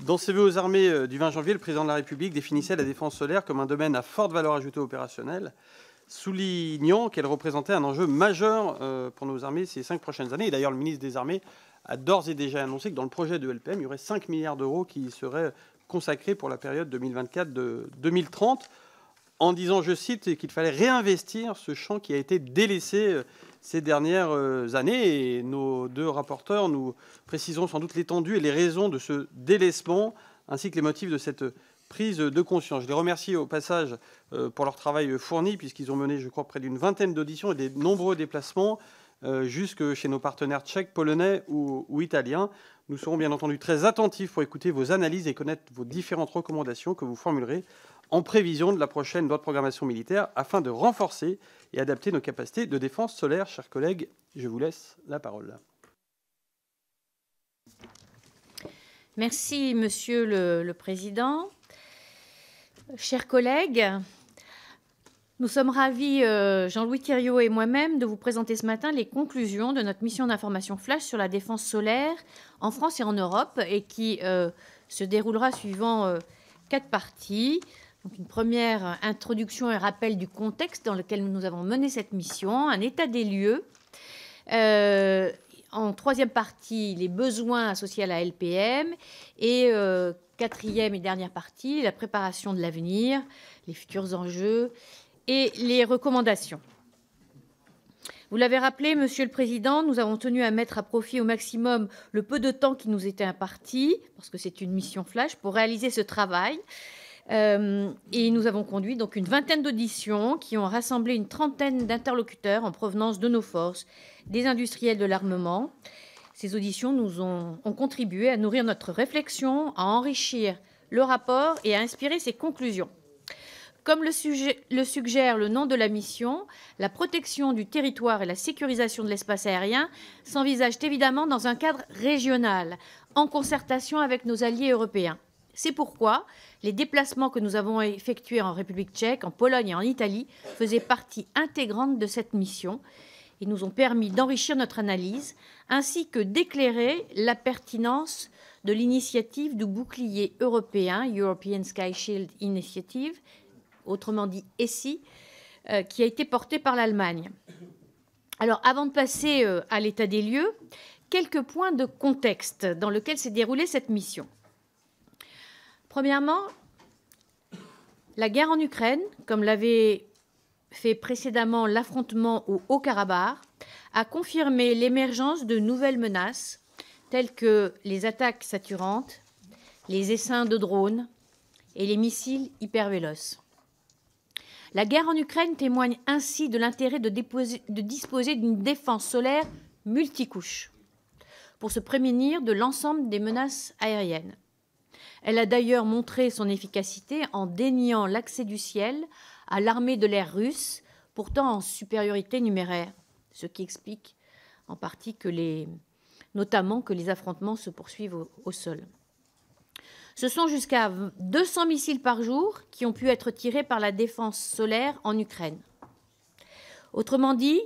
Dans ses vœux aux armées euh, du 20 janvier, le président de la République définissait la défense solaire comme un domaine à forte valeur ajoutée opérationnelle, soulignant qu'elle représentait un enjeu majeur pour nos armées ces cinq prochaines années. d'ailleurs, le ministre des Armées a d'ores et déjà annoncé que dans le projet de LPM, il y aurait 5 milliards d'euros qui seraient consacrés pour la période 2024-2030 en disant, je cite, qu'il fallait réinvestir ce champ qui a été délaissé euh, ces dernières euh, années. Et nos deux rapporteurs nous préciseront sans doute l'étendue et les raisons de ce délaissement, ainsi que les motifs de cette prise de conscience. Je les remercie au passage euh, pour leur travail fourni, puisqu'ils ont mené, je crois, près d'une vingtaine d'auditions et de nombreux déplacements jusque chez nos partenaires tchèques, polonais ou italiens. Nous serons bien entendu très attentifs pour écouter vos analyses et connaître vos différentes recommandations que vous formulerez en prévision de la prochaine loi de programmation militaire afin de renforcer et adapter nos capacités de défense solaire. Chers collègues, je vous laisse la parole. Merci, Monsieur le, Président. Chers collègues, nous sommes ravis, euh, Jean-Louis Thériault et moi-même, de vous présenter ce matin les conclusions de notre mission d'information flash sur la défense solaire en France et en Europe et qui euh, se déroulera suivant euh, quatre parties. Donc une première introduction et rappel du contexte dans lequel nous avons mené cette mission, un état des lieux. Euh, en troisième partie, les besoins associés à la LPM. Et euh, quatrième et dernière partie, la préparation de l'avenir, les futurs enjeux et les recommandations. Vous l'avez rappelé, Monsieur le Président, nous avons tenu à mettre à profit au maximum le peu de temps qui nous était imparti, parce que c'est une mission flash, pour réaliser ce travail euh, et nous avons conduit donc une vingtaine d'auditions qui ont rassemblé une trentaine d'interlocuteurs en provenance de nos forces, des industriels de l'armement. Ces auditions nous ont, contribué à nourrir notre réflexion, à enrichir le rapport et à inspirer ses conclusions. Comme le suggère le nom de la mission, la protection du territoire et la sécurisation de l'espace aérien s'envisagent évidemment dans un cadre régional, en concertation avec nos alliés européens. C'est pourquoi les déplacements que nous avons effectués en République tchèque, en Pologne et en Italie faisaient partie intégrante de cette mission et nous ont permis d'enrichir notre analyse ainsi que d'éclairer la pertinence de l'initiative du bouclier européen, European Sky Shield Initiative, autrement dit ESSI, euh, qui a été portée par l'Allemagne. Alors avant de passer euh, à l'état des lieux, quelques points de contexte dans lequel s'est déroulée cette mission. Premièrement, la guerre en Ukraine, comme l'avait fait précédemment l'affrontement au Haut-Karabakh, a confirmé l'émergence de nouvelles menaces telles que les attaques saturantes, les essaims de drones et les missiles hypervéloces. La guerre en Ukraine témoigne ainsi de l'intérêt de, de, disposer d'une défense solaire multicouche pour se prémunir de l'ensemble des menaces aériennes. Elle a d'ailleurs montré son efficacité en déniant l'accès du ciel à l'armée de l'air russe, pourtant en supériorité numéraire, ce qui explique en partie que les, notamment que les affrontements se poursuivent au, au sol. Ce sont jusqu'à 200 missiles par jour qui ont pu être tirés par la défense solaire en Ukraine. Autrement dit,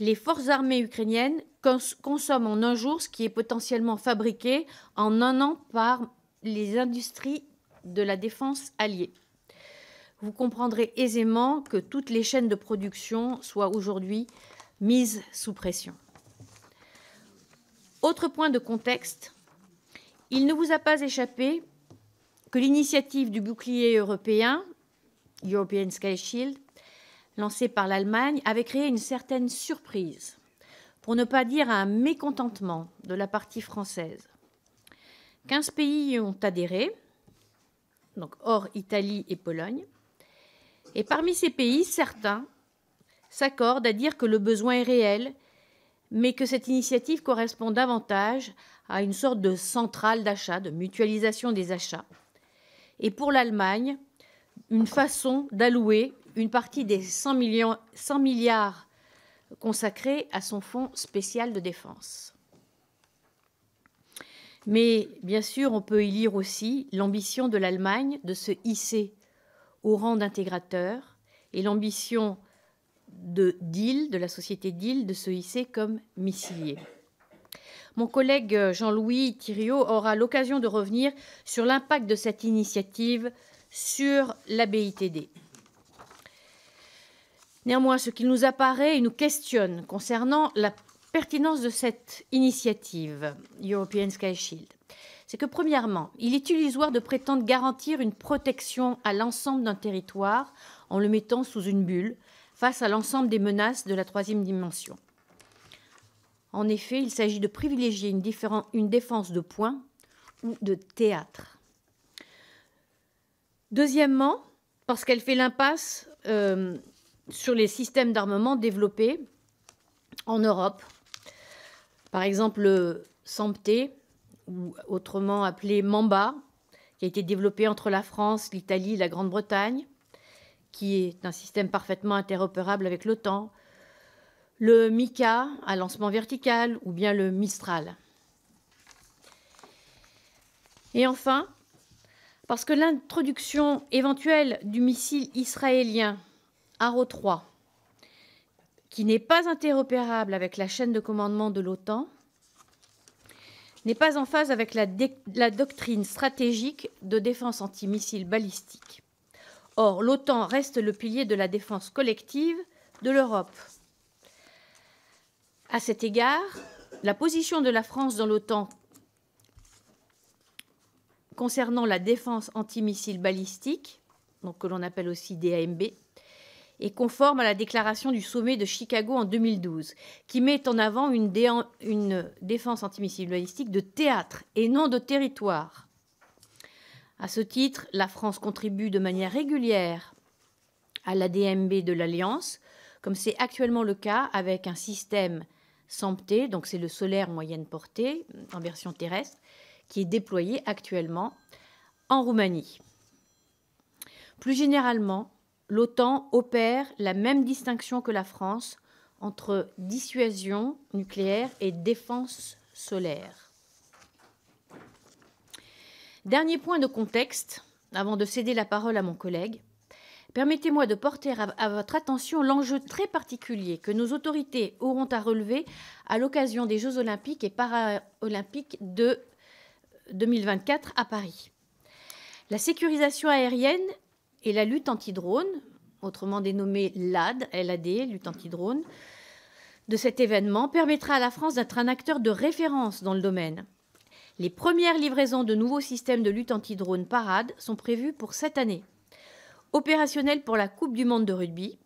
les forces armées ukrainiennes consomment en un jour ce qui est potentiellement fabriqué en un an par les industries de la défense alliées. Vous comprendrez aisément que toutes les chaînes de production soient aujourd'hui mises sous pression. Autre point de contexte, il ne vous a pas échappé que l'initiative du bouclier européen, European Sky Shield, lancée par l'Allemagne, avait créé une certaine surprise, pour ne pas dire un mécontentement de la partie française. 15 pays ont adhéré, donc hors Italie et Pologne. Et parmi ces pays, certains s'accordent à dire que le besoin est réel, mais que cette initiative correspond davantage à une sorte de centrale d'achat, de mutualisation des achats. Et pour l'Allemagne, une façon d'allouer une partie des 100, 100 milliards consacrés à son fonds spécial de défense. Mais bien sûr, on peut y lire aussi l'ambition de l'Allemagne de se hisser au rang d'intégrateur et l'ambition de Deal, de la société DIL de se hisser comme missilier. Mon collègue Jean-Louis Thiriot aura l'occasion de revenir sur l'impact de cette initiative sur la BITD. Néanmoins, ce qui nous apparaît et nous questionne concernant la pertinence de cette initiative European Sky Shield c'est que premièrement, il est illusoire de prétendre garantir une protection à l'ensemble d'un territoire en le mettant sous une bulle face à l'ensemble des menaces de la troisième dimension. En effet, il s'agit de privilégier une, défense de points ou de théâtre. Deuxièmement, parce qu'elle fait l'impasse euh, sur les systèmes d'armement développés en Europe par exemple, le SAMTE, ou autrement appelé Mamba, qui a été développé entre la France, l'Italie et la Grande-Bretagne, qui est un système parfaitement interopérable avec l'OTAN, le Mika à lancement vertical ou bien le Mistral. Et enfin, parce que l'introduction éventuelle du missile israélien Aro 3 qui n'est pas interopérable avec la chaîne de commandement de l'OTAN, n'est pas en phase avec la, doctrine stratégique de défense antimissile balistique. Or, l'OTAN reste le pilier de la défense collective de l'Europe. À cet égard, la position de la France dans l'OTAN concernant la défense antimissile balistique, donc que l'on appelle aussi DAMB, et conforme à la déclaration du sommet de Chicago en 2012, qui met en avant une, défense antimissile balistique de théâtre et non de territoire. À ce titre, la France contribue de manière régulière à l'ADMB de l'Alliance, comme c'est actuellement le cas avec un système SAMPT, donc c'est le solaire moyenne portée en version terrestre, qui est déployé actuellement en Roumanie. Plus généralement, l'OTAN opère la même distinction que la France entre dissuasion nucléaire et défense solaire. Dernier point de contexte, avant de céder la parole à mon collègue, permettez-moi de porter à, votre attention l'enjeu très particulier que nos autorités auront à relever à l'occasion des Jeux olympiques et paralympiques de 2024 euh, à Paris. La sécurisation aérienne et la lutte anti-drone, autrement dénommée LAD, LAD, lutte anti-drone, de cet événement permettra à la France d'être un acteur de référence dans le domaine. Les premières livraisons de nouveaux systèmes de lutte anti-drone parade sont prévues pour cette année. Opérationnel pour la Coupe du Monde de rugby,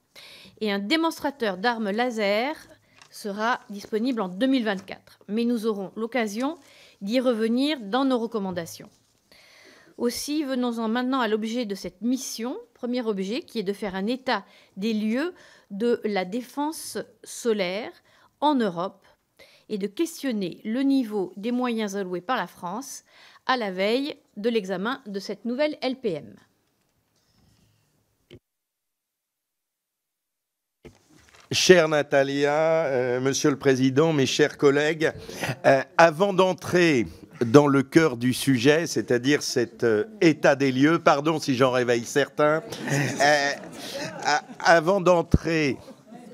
et un démonstrateur d'armes laser sera disponible en 2024. Mais nous aurons l'occasion d'y revenir dans nos recommandations. Aussi, venons-en maintenant à l'objet de cette mission, premier objet, qui est de faire un état des lieux de la défense solaire en Europe et de questionner le niveau des moyens alloués par la France à la veille de l'examen de cette nouvelle LPM. Chère Natalia, euh, Monsieur le Président, mes chers collègues, euh, avant d'entrer dans le cœur du sujet, c'est-à-dire cet euh, état des lieux. Pardon si j'en réveille certains. Euh, avant d'entrer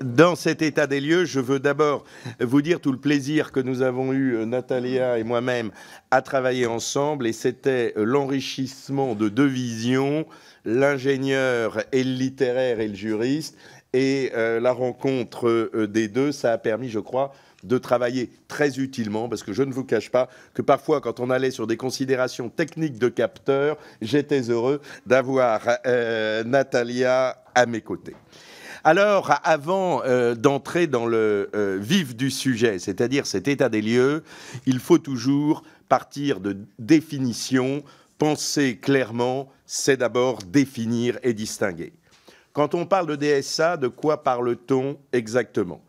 dans cet état des lieux, je veux d'abord vous dire tout le plaisir que nous avons eu, euh, Natalia et moi-même, à travailler ensemble. Et c'était l'enrichissement de deux visions, l'ingénieur et le littéraire et le juriste. Et la rencontre des deux, ça a permis, je crois, de travailler très utilement, parce que je ne vous cache pas que parfois, quand on allait sur des considérations techniques de capteurs, j'étais heureux d'avoir euh, Natalia à mes côtés. Alors, avant euh, d'entrer dans le euh, vif du sujet, c'est-à-dire cet état des lieux, il faut toujours partir de définition. Penser clairement, c'est d'abord définir et distinguer. Quand on parle de DSA, de quoi parle-t-on exactement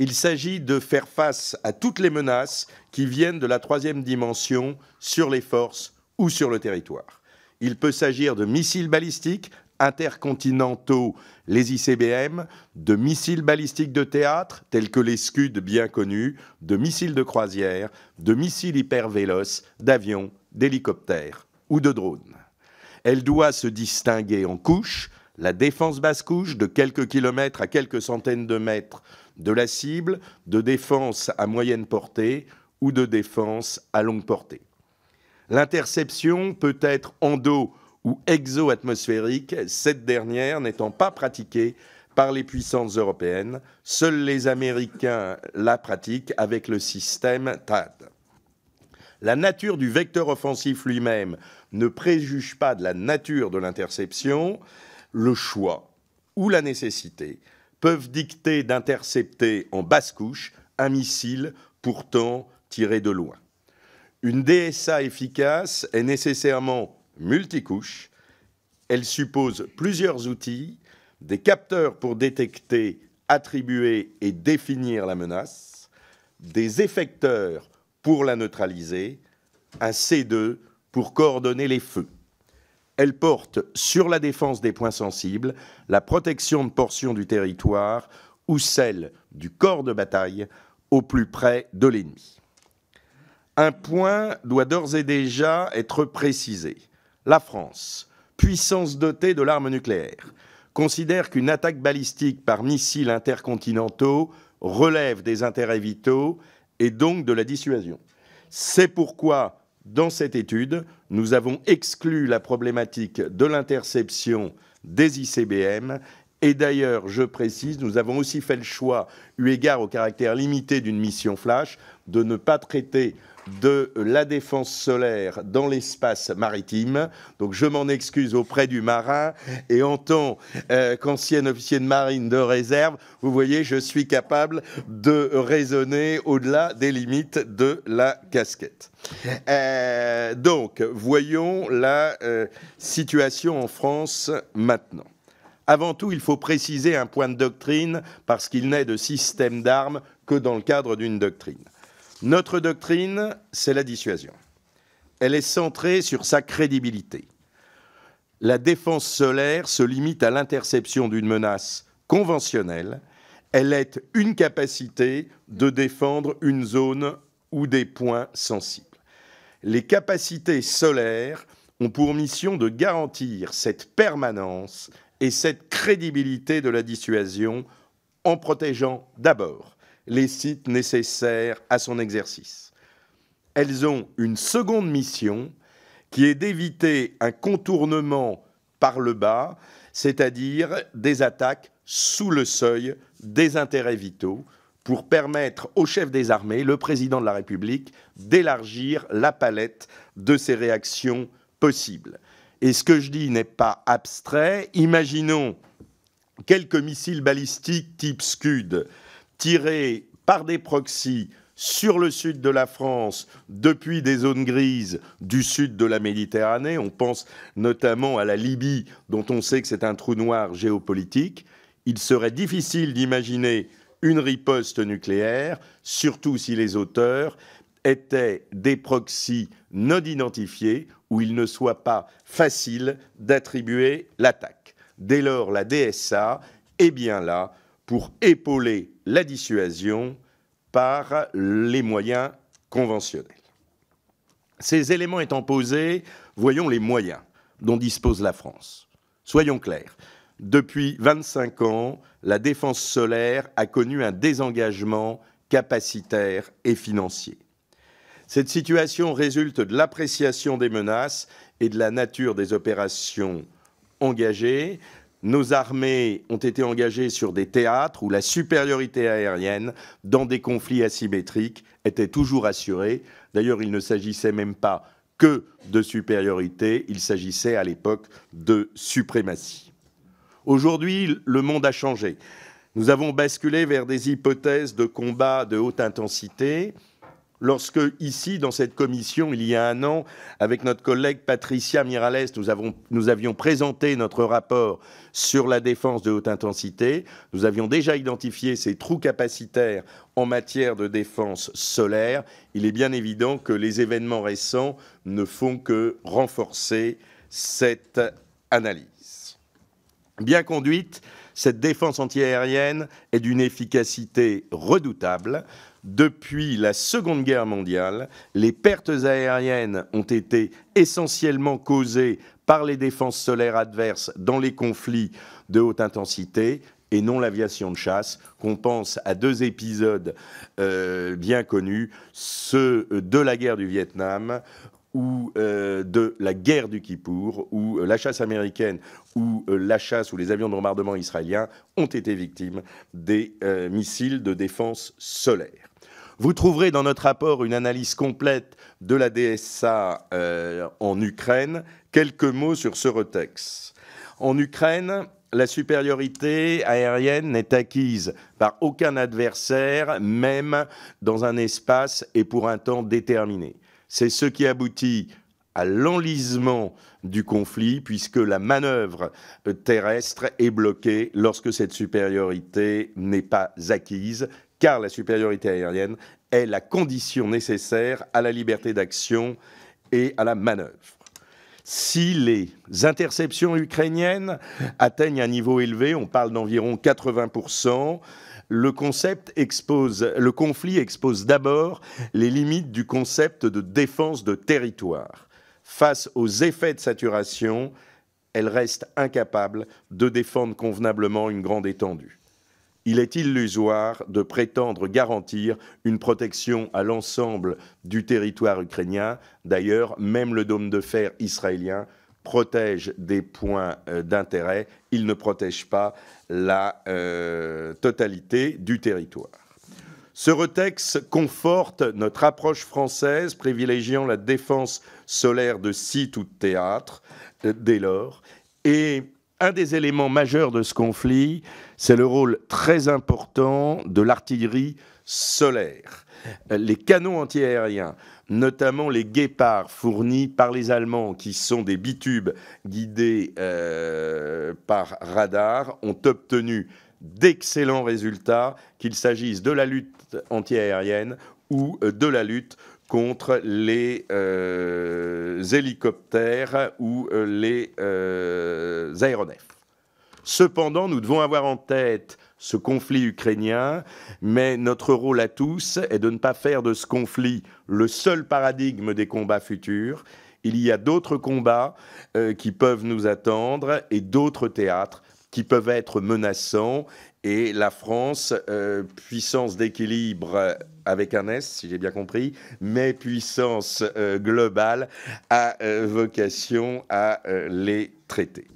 il s'agit de faire face à toutes les menaces qui viennent de la troisième dimension sur les forces ou sur le territoire. Il peut s'agir de missiles balistiques intercontinentaux, les ICBM, de missiles balistiques de théâtre, tels que les Scuds bien connus, de missiles de croisière, de missiles hypervéloces, d'avions, d'hélicoptères ou de drones. Elle doit se distinguer en couches, la défense basse couche de quelques kilomètres à quelques centaines de mètres de la cible, de défense à moyenne portée ou de défense à longue portée. L'interception peut être endo ou exo-atmosphérique, cette dernière n'étant pas pratiquée par les puissances européennes. Seuls les Américains la pratiquent avec le système TAD. La nature du vecteur offensif lui-même ne préjuge pas de la nature de l'interception, le choix ou la nécessité peuvent dicter d'intercepter en basse couche un missile pourtant tiré de loin. Une DSA efficace est nécessairement multicouche. Elle suppose plusieurs outils, des capteurs pour détecter, attribuer et définir la menace, des effecteurs pour la neutraliser, un C2 pour coordonner les feux. Elle porte sur la défense des points sensibles, la protection de portions du territoire ou celle du corps de bataille au plus près de l'ennemi. Un point doit d'ores et déjà être précisé. La France, puissance dotée de l'arme nucléaire, considère qu'une attaque balistique par missiles intercontinentaux relève des intérêts vitaux et donc de la dissuasion. C'est pourquoi, dans cette étude, nous avons exclu la problématique de l'interception des ICBM. Et d'ailleurs, je précise, nous avons aussi fait le choix, eu égard au caractère limité d'une mission flash, de ne pas traiter de la défense solaire dans l'espace maritime. Donc je m'en excuse auprès du marin et en tant euh, qu'ancien officier de marine de réserve, vous voyez, je suis capable de raisonner au-delà des limites de la casquette. Euh, donc voyons la euh, situation en France maintenant. Avant tout, il faut préciser un point de doctrine parce qu'il n'est de système d'armes que dans le cadre d'une doctrine. Notre doctrine, c'est la dissuasion. Elle est centrée sur sa crédibilité. La défense solaire se limite à l'interception d'une menace conventionnelle. Elle est une capacité de défendre une zone ou des points sensibles. Les capacités solaires ont pour mission de garantir cette permanence et cette crédibilité de la dissuasion en protégeant d'abord les sites nécessaires à son exercice. Elles ont une seconde mission qui est d'éviter un contournement par le bas, c'est-à-dire des attaques sous le seuil des intérêts vitaux, pour permettre au chef des armées, le président de la République, d'élargir la palette de ses réactions possibles. Et ce que je dis n'est pas abstrait. Imaginons quelques missiles balistiques type Scud tirés par des proxys sur le sud de la France depuis des zones grises du sud de la Méditerranée. On pense notamment à la Libye, dont on sait que c'est un trou noir géopolitique. Il serait difficile d'imaginer une riposte nucléaire, surtout si les auteurs étaient des proxys non identifiés où il ne soit pas facile d'attribuer l'attaque. Dès lors, la DSA est bien là pour épauler la dissuasion par les moyens conventionnels. Ces éléments étant posés, voyons les moyens dont dispose la France. Soyons clairs, depuis 25 ans, la défense solaire a connu un désengagement capacitaire et financier. Cette situation résulte de l'appréciation des menaces et de la nature des opérations engagées, nos armées ont été engagées sur des théâtres où la supériorité aérienne, dans des conflits asymétriques, était toujours assurée. D'ailleurs, il ne s'agissait même pas que de supériorité, il s'agissait à l'époque de suprématie. Aujourd'hui, le monde a changé. Nous avons basculé vers des hypothèses de combat de haute intensité, Lorsque, ici, dans cette commission, il y a un an, avec notre collègue Patricia Mirales, nous, nous avions présenté notre rapport sur la défense de haute intensité, nous avions déjà identifié ces trous capacitaires en matière de défense solaire. Il est bien évident que les événements récents ne font que renforcer cette analyse. Bien conduite, cette défense antiaérienne est d'une efficacité redoutable. Depuis la Seconde Guerre mondiale, les pertes aériennes ont été essentiellement causées par les défenses solaires adverses dans les conflits de haute intensité et non l'aviation de chasse, qu'on pense à deux épisodes euh, bien connus, ceux de la guerre du Vietnam ou euh, de la guerre du Kippour, où euh, la chasse américaine, ou la chasse ou les avions de bombardement israéliens ont été victimes des missiles de défense solaire. Vous trouverez dans notre rapport une analyse complète de la DSA euh, en Ukraine. Quelques mots sur ce retex. En Ukraine, la supériorité aérienne n'est acquise par aucun adversaire, même dans un espace et pour un temps déterminé. C'est ce qui aboutit à l'enlisement du conflit, puisque la manœuvre terrestre est bloquée lorsque cette supériorité n'est pas acquise car la supériorité aérienne est la condition nécessaire à la liberté d'action et à la manœuvre. Si les interceptions ukrainiennes atteignent un niveau élevé, on parle d'environ 80%, le, concept expose, le conflit expose d'abord les limites du concept de défense de territoire. Face aux effets de saturation, elle reste incapable de défendre convenablement une grande étendue il est illusoire de prétendre garantir une protection à l'ensemble du territoire ukrainien. D'ailleurs, même le dôme de fer israélien protège des points euh, d'intérêt, il ne protège pas la euh, totalité du territoire. Ce retexte conforte notre approche française privilégiant la défense solaire de sites ou de théâtres euh, dès lors et un des éléments majeurs de ce conflit, c'est le rôle très important de l'artillerie solaire. Les canons antiaériens, notamment les guépards fournis par les Allemands, qui sont des bitubes guidés euh, par radar, ont obtenu d'excellents résultats, qu'il s'agisse de la lutte antiaérienne ou euh, de la lutte contre les euh, hélicoptères ou euh, les euh, aéronefs. Cependant, nous devons avoir en tête ce conflit ukrainien, mais notre rôle à tous est de ne pas faire de ce conflit le seul paradigme des combats futurs. Il y a d'autres combats qui peuvent nous attendre et d'autres théâtres qui peuvent être menaçants. Et la France, puissance d'équilibre avec un S, si j'ai bien compris, mais puissance euh, globale a euh, vocation à euh, les traiter.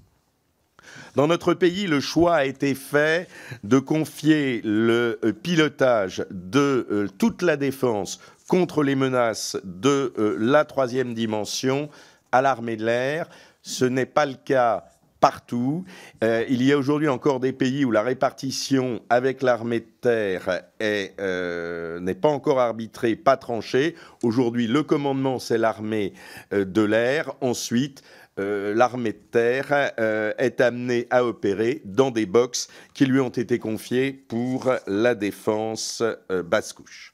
Dans notre pays, le choix a été fait de confier le pilotage de toute la défense contre les menaces de la troisième dimension à l'armée de l'air. Ce n'est pas le cas partout. Euh, il y a aujourd'hui encore des pays où la répartition avec l'armée de terre euh, n'est pas encore arbitrée, pas tranchée. Aujourd'hui, le commandement, c'est l'armée euh, de l'air. Ensuite, l'armée de terre est amenée à opérer dans des boxes qui lui ont été confiées pour la défense basse-couche.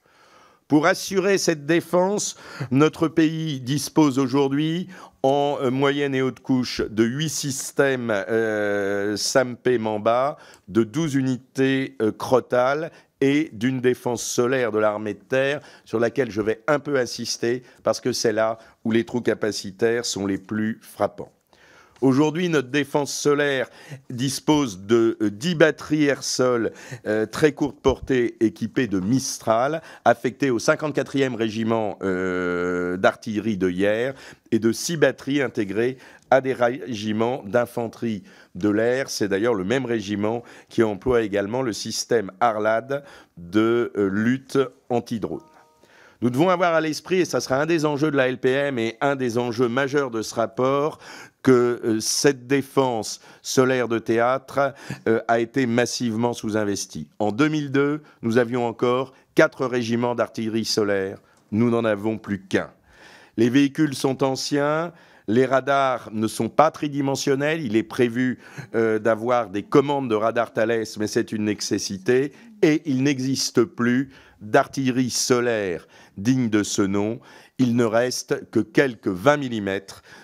Pour assurer cette défense, notre pays dispose aujourd'hui en euh, moyenne et haute couche de huit systèmes euh, mamba de 12 unités Crotale euh, Crotal et d'une défense solaire de l'armée de terre sur laquelle je vais un peu insister parce que c'est là où les trous capacitaires sont les plus frappants. Aujourd'hui, notre défense solaire dispose de 10 euh, batteries air-sol euh, très courte portée équipées de Mistral, affectées au 54e régiment euh, d'artillerie de hier et de 6 batteries intégrées à des régiments d'infanterie de l'air. C'est d'ailleurs le même régiment qui emploie également le système Arlad de lutte anti-drone. Nous devons avoir à l'esprit, et ça sera un des enjeux de la LPM et un des enjeux majeurs de ce rapport, que euh, cette défense solaire de théâtre euh, a été massivement sous-investie. En 2002, nous avions encore quatre régiments d'artillerie solaire. Nous n'en avons plus qu'un. Les véhicules sont anciens, les radars ne sont pas tridimensionnels. Il est prévu euh, d'avoir des commandes de radars Thales, mais c'est une nécessité. Et il n'existe plus d'artillerie solaire digne de ce nom. Il ne reste que quelques 20 mm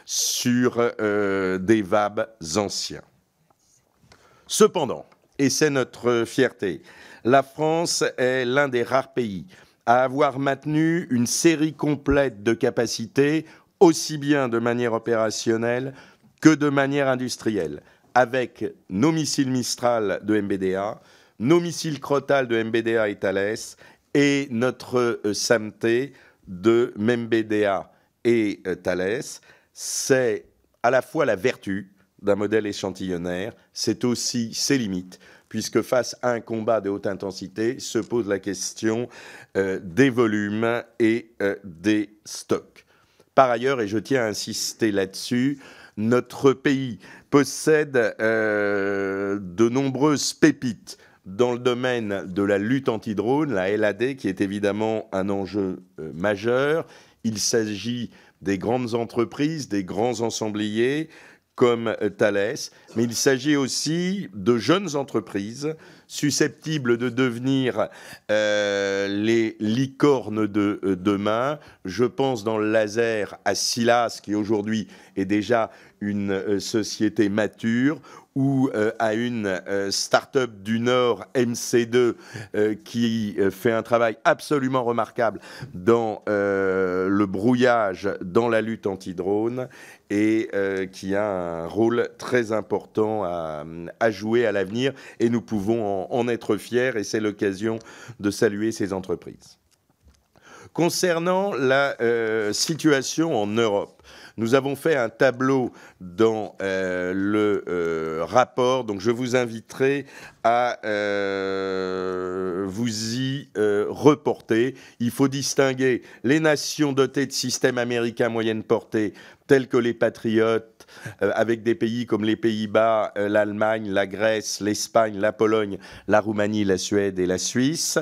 sur euh, des VAB anciens. Cependant, et c'est notre fierté, la France est l'un des rares pays à avoir maintenu une série complète de capacités aussi bien de manière opérationnelle que de manière industrielle, avec nos missiles Mistral de MBDA, nos missiles Crotal de MBDA et Thales, et notre euh, SAMT de MBDA et euh, Thales. C'est à la fois la vertu d'un modèle échantillonnaire, c'est aussi ses limites, puisque face à un combat de haute intensité se pose la question euh, des volumes et des stocks. Par ailleurs, et je tiens à insister là-dessus, notre pays possède euh, de nombreuses pépites dans le domaine de la lutte anti-drone, la LAD, qui est évidemment un enjeu euh, majeur. Il s'agit des grandes entreprises, des grands ensembliers comme euh, Thales, mais il s'agit aussi de jeunes entreprises susceptibles de devenir euh, les licornes de euh, demain. Je pense dans le laser à Silas, qui aujourd'hui est déjà une euh, société mature, ou euh, à une euh, start-up du Nord, MC2, euh, qui fait un travail absolument remarquable dans le brouillage, dans la lutte anti-drone, et qui a un rôle très important à, jouer à l'avenir, et nous pouvons en être fiers, et c'est l'occasion de saluer ces entreprises. Concernant la situation en Europe, nous avons fait un tableau dans euh, le euh, rapport, donc je vous inviterai à euh, vous y reporter. Il faut distinguer les nations dotées de systèmes américains moyenne portée, telles que les Patriotes, euh, avec des pays comme les Pays-Bas, euh, l'Allemagne, la Grèce, l'Espagne, la Pologne, la Roumanie, la Suède et la Suisse.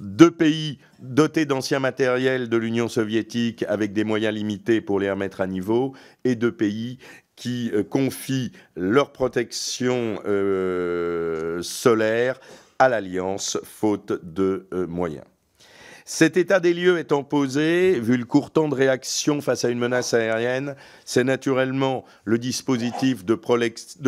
Deux pays dotés d'anciens matériels de l'Union soviétique avec des moyens limités pour les remettre à niveau, et deux pays qui euh, confient leur protection solaire à l'Alliance faute de moyens. Cet état des lieux étant posé, vu le court temps de réaction face à une menace aérienne, c'est naturellement le dispositif de,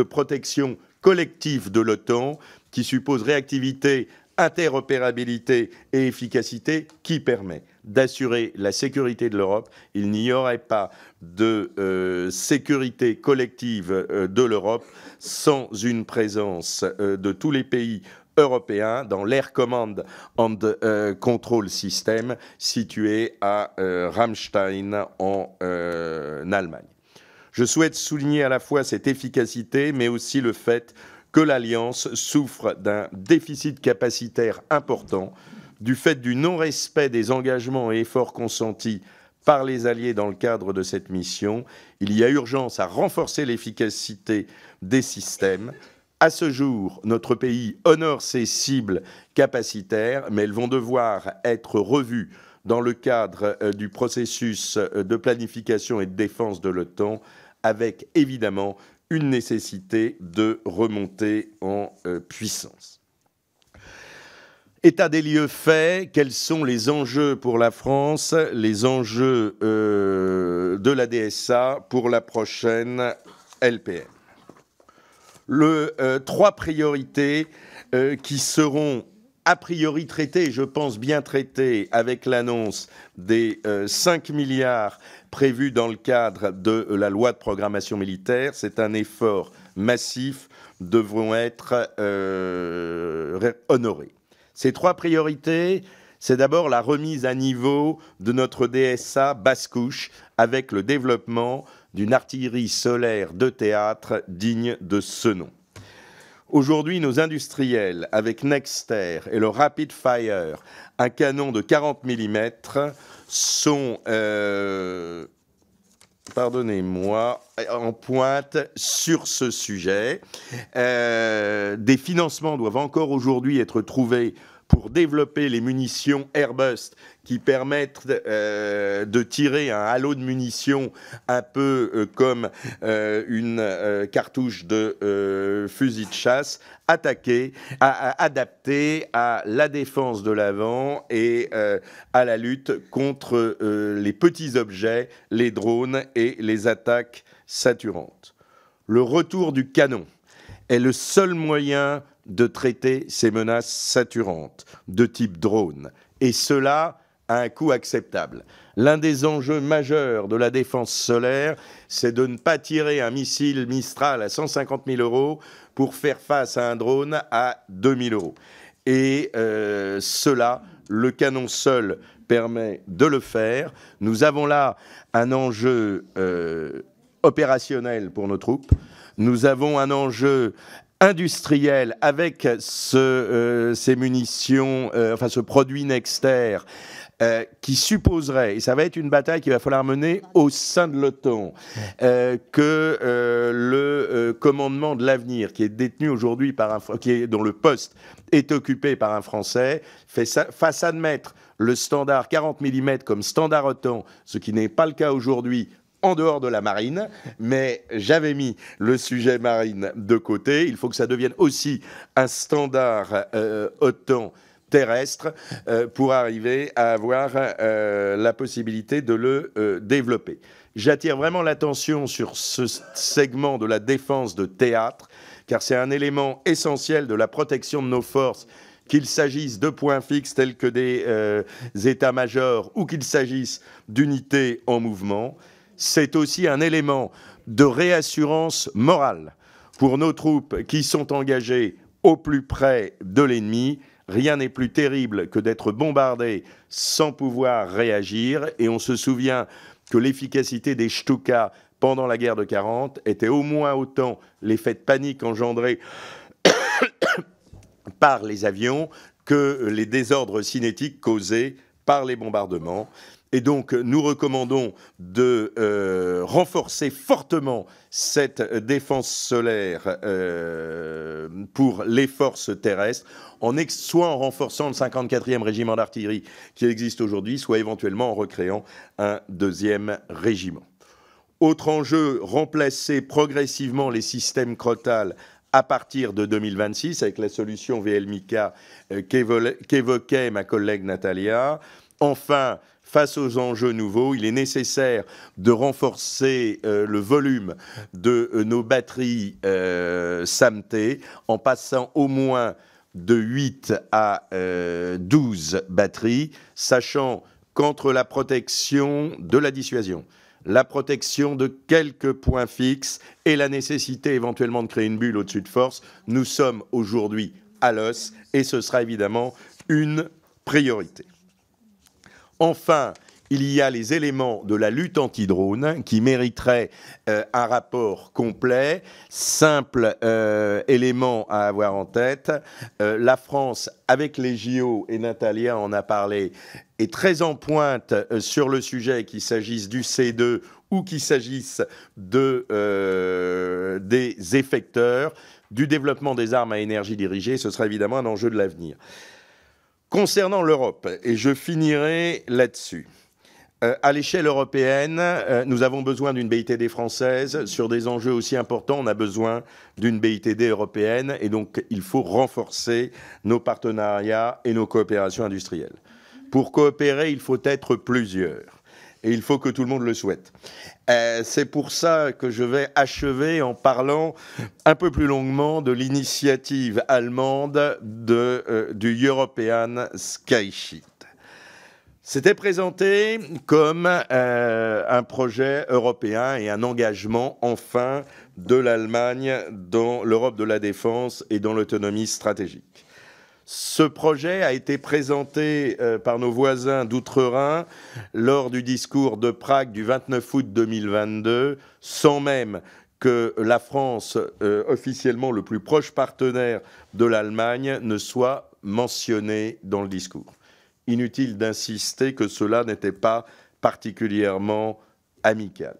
protection collective de l'OTAN qui suppose réactivité, interopérabilité et efficacité qui permet d'assurer la sécurité de l'Europe. Il n'y aurait pas de euh, sécurité collective euh, de l'Europe sans une présence euh, de tous les pays européen dans l'Air Command and euh, Control System situé à euh, Ramstein en euh, Allemagne. Je souhaite souligner à la fois cette efficacité, mais aussi le fait que l'Alliance souffre d'un déficit capacitaire important du fait du non-respect des engagements et efforts consentis par les alliés dans le cadre de cette mission. Il y a urgence à renforcer l'efficacité des systèmes, à ce jour, notre pays honore ses cibles capacitaires, mais elles vont devoir être revues dans le cadre euh, du processus euh, de planification et de défense de l'OTAN, avec évidemment une nécessité de remonter en euh, puissance. État des lieux fait, quels sont les enjeux pour la France, les enjeux de la DSA pour la prochaine LPM les euh, trois priorités euh, qui seront a priori traitées, je pense bien traitées, avec l'annonce des 5 euh, milliards prévus dans le cadre de la loi de programmation militaire. C'est un effort massif, devront être honorés. Ces trois priorités, c'est d'abord la remise à niveau de notre DSA basse couche avec le développement d'une artillerie solaire de théâtre digne de ce nom. Aujourd'hui, nos industriels, avec Nexter et le Rapid Fire, un canon de 40 mm, sont, euh, pardonnez-moi, en pointe sur ce sujet. Euh, des financements doivent encore aujourd'hui être trouvés pour développer les munitions Airbus qui permettent euh, de tirer un halo de munitions un peu euh, comme euh, une cartouche de fusil de chasse attaquée, à, adaptée à la défense de l'avant et à la lutte contre les petits objets, les drones et les attaques saturantes. Le retour du canon est le seul moyen de traiter ces menaces saturantes de type drone, et cela à un coût acceptable. L'un des enjeux majeurs de la défense solaire, c'est de ne pas tirer un missile Mistral à 150 000 euros pour faire face à un drone à 2 000 euros. Et euh, cela, le canon seul permet de le faire. Nous avons là un enjeu euh, opérationnel pour nos troupes. Nous avons un enjeu industriel avec euh, ces munitions, euh, enfin ce produit Nexter, euh, qui supposerait, et ça va être une bataille qu'il va falloir mener au sein de l'OTAN, que le commandement de l'avenir, qui est détenu aujourd'hui par un, qui est, dont le poste est occupé par un Français, fait face admettre le standard 40 mm comme standard OTAN, ce qui n'est pas le cas aujourd'hui en dehors de la marine, mais j'avais mis le sujet marine de côté. Il faut que ça devienne aussi un standard euh, OTAN terrestre euh, pour arriver à avoir euh, la possibilité de le euh, développer. J'attire vraiment l'attention sur ce segment de la défense de théâtre, car c'est un élément essentiel de la protection de nos forces qu'il s'agisse de points fixes tels que des états-majors ou qu'il s'agisse d'unités en mouvement c'est aussi un élément de réassurance morale pour nos troupes qui sont engagées au plus près de l'ennemi. Rien n'est plus terrible que d'être bombardé sans pouvoir réagir. Et on se souvient que l'efficacité des Stuka pendant la guerre de 40 était au moins autant l'effet de panique engendré par les avions que les désordres cinétiques causés par les bombardements. Et donc, nous recommandons de euh, renforcer fortement cette défense solaire euh, pour les forces terrestres, soit en renforçant le 54e régiment d'artillerie qui existe aujourd'hui, soit éventuellement en recréant un deuxième régiment. Autre enjeu, remplacer progressivement les systèmes crotal à partir de 2026 avec la solution VLMICA euh, qu'évoquait ma collègue Natalia. Enfin, face aux enjeux nouveaux, il est nécessaire de renforcer euh, le volume de euh, nos batteries SAMT en passant au moins de 8 à 12 batteries, sachant qu'entre la protection de la dissuasion, la protection de quelques points fixes et la nécessité éventuellement de créer une bulle au-dessus de force. Nous sommes aujourd'hui à l'os et ce sera évidemment une priorité. Enfin, il y a les éléments de la lutte anti-drone qui mériteraient euh, un rapport complet. Simple euh, élément à avoir en tête, euh, la France, avec les JO, et Natalia en a parlé, est très en pointe sur le sujet, qu'il s'agisse du C2 ou qu'il s'agisse des effecteurs, du développement des armes à énergie dirigée. Ce sera évidemment un enjeu de l'avenir. Concernant l'Europe, et je finirai là-dessus, euh, à l'échelle européenne, euh, nous avons besoin d'une BITD française. Sur des enjeux aussi importants, on a besoin d'une BITD européenne. Et donc, il faut renforcer nos partenariats et nos coopérations industrielles. Pour coopérer, il faut être plusieurs. Et il faut que tout le monde le souhaite. Euh, c'est pour ça que je vais achever en parlant un peu plus longuement de l'initiative allemande du European Sky c'était présenté comme euh, un projet européen et un engagement enfin de l'Allemagne dans l'Europe de la défense et dans l'autonomie stratégique. Ce projet a été présenté euh, par nos voisins d'outre-Rhin lors du discours de Prague du 29 août 2022, sans même que la France, euh, officiellement le plus proche partenaire de l'Allemagne, ne soit mentionnée dans le discours. Inutile d'insister que cela n'était pas particulièrement amical.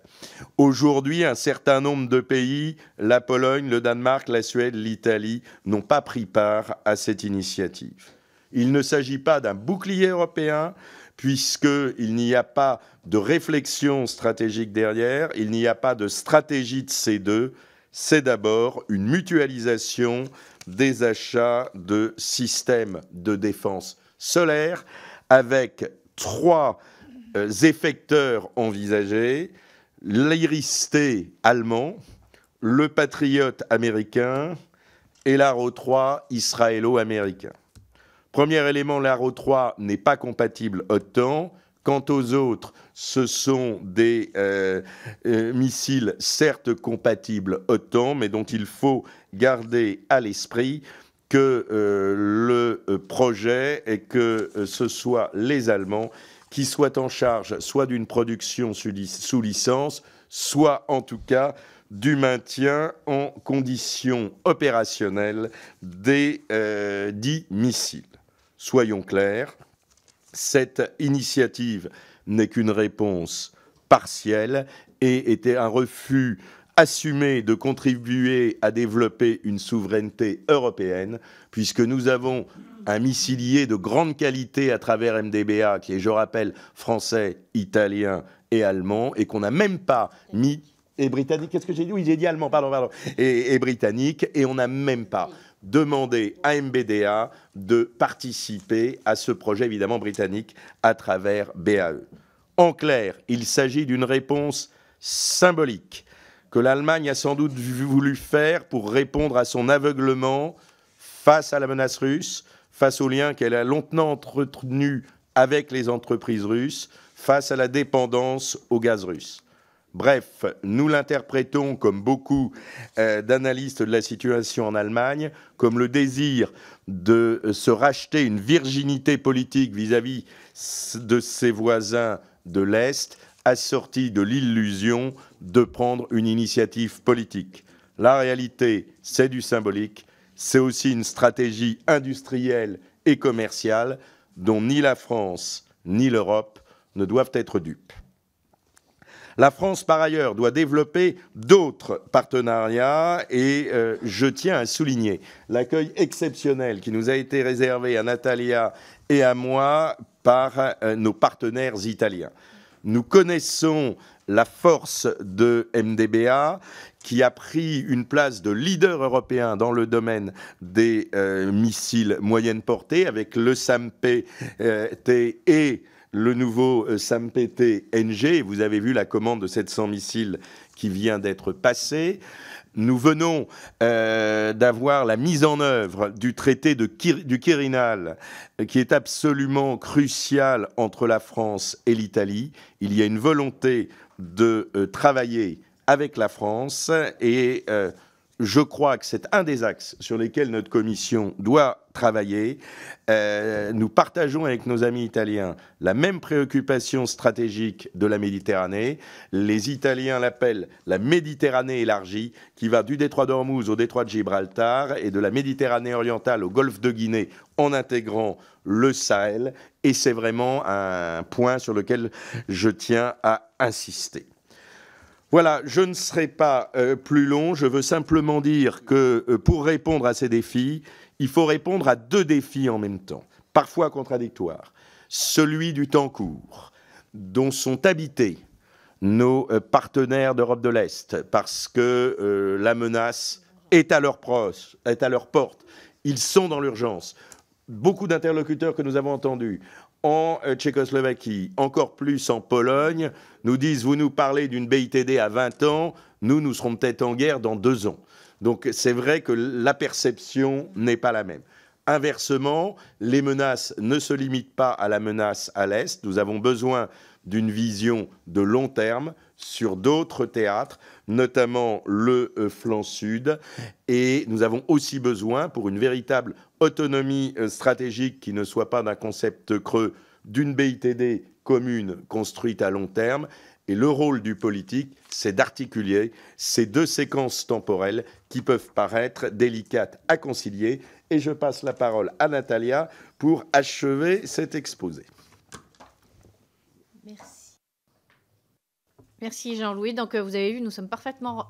Aujourd'hui, un certain nombre de pays, la Pologne, le Danemark, la Suède, l'Italie, n'ont pas pris part à cette initiative. Il ne s'agit pas d'un bouclier européen, puisqu'il n'y a pas de réflexion stratégique derrière, il n'y a pas de stratégie de ces deux. C'est d'abord une mutualisation des achats de systèmes de défense solaire avec trois euh, effecteurs envisagés, l'iristé allemand, le patriote américain et l'aro 3 israélo-américain. Premier élément, l'aro 3 n'est pas compatible OTAN. Quant aux autres, ce sont des euh, euh, missiles certes compatibles OTAN, mais dont il faut garder à l'esprit que euh, le euh, projet et que euh, ce soit les Allemands qui soient en charge soit d'une production sous, licence, soit en tout cas du maintien en condition opérationnelle des dix missiles. Soyons clairs, cette initiative n'est qu'une réponse partielle et était un refus assumer de contribuer à développer une souveraineté européenne, puisque nous avons un missilier de grande qualité à travers MDBA, qui est, je rappelle, français, italien et allemand, et qu'on n'a même pas mis... Et britannique, qu'est-ce que j'ai dit Oui, j'ai dit allemand, pardon, pardon. Et, britannique, et on n'a même pas demandé à MBDA de participer à ce projet évidemment britannique à travers BAE. En clair, il s'agit d'une réponse symbolique que l'Allemagne a sans doute voulu faire pour répondre à son aveuglement face à la menace russe, face aux liens qu'elle a longtemps entretenu avec les entreprises russes, face à la dépendance au gaz russe. Bref, nous l'interprétons, comme beaucoup euh, d'analystes de la situation en Allemagne, comme le désir de euh, se racheter une virginité politique vis à -vis de ses voisins de l'Est, assortie de l'illusion de prendre une initiative politique. La réalité, c'est du symbolique, c'est aussi une stratégie industrielle et commerciale dont ni la France ni l'Europe ne doivent être dupes. La France, par ailleurs, doit développer d'autres partenariats et euh, je tiens à souligner l'accueil exceptionnel qui nous a été réservé à Natalia et à moi par euh, nos partenaires italiens. Nous connaissons la force de MDBA qui a pris une place de leader européen dans le domaine des euh, missiles moyenne portée avec le samp euh, et le nouveau euh, NG. Vous avez vu la commande de 700 missiles qui vient d'être passée. Nous venons euh, d'avoir la mise en œuvre du traité du Quirinal, euh, qui est absolument crucial entre la France et l'Italie. Il y a une volonté de euh, travailler avec la France et je crois que c'est un des axes sur lesquels notre commission doit travailler. Euh, nous partageons avec nos amis italiens la même préoccupation stratégique de la Méditerranée. Les Italiens l'appellent la Méditerranée élargie, qui va du détroit d'Ormuz au détroit de Gibraltar et de la Méditerranée orientale au golfe de Guinée en intégrant le Sahel. Et c'est vraiment un point sur lequel je tiens à insister. Voilà, je ne serai pas euh, plus long. Je veux simplement dire que euh, pour répondre à ces défis, il faut répondre à deux défis en même temps, parfois contradictoires. Celui du temps court, dont sont habités nos euh, partenaires d'Europe de l'Est, parce que la menace est à leur proche, est à leur porte. Ils sont dans l'urgence. Beaucoup d'interlocuteurs que nous avons entendus en euh, Tchécoslovaquie, encore plus en Pologne, nous disent vous nous parlez d'une BITD à 20 ans, nous, nous serons peut-être en guerre dans deux ans. Donc c'est vrai que la perception n'est pas la même. Inversement, les menaces ne se limitent pas à la menace à l'Est. Nous avons besoin d'une vision de long terme, sur d'autres théâtres, notamment le euh, flanc sud. Et nous avons aussi besoin, pour une véritable autonomie euh, stratégique qui ne soit pas d'un concept creux, d'une BITD commune construite à long terme. Et le rôle du politique, c'est d'articuler ces deux séquences temporelles qui peuvent paraître délicates à concilier. Et je passe la parole à Natalia pour achever cet exposé. Merci Jean-Louis. Donc euh, vous avez vu, nous sommes parfaitement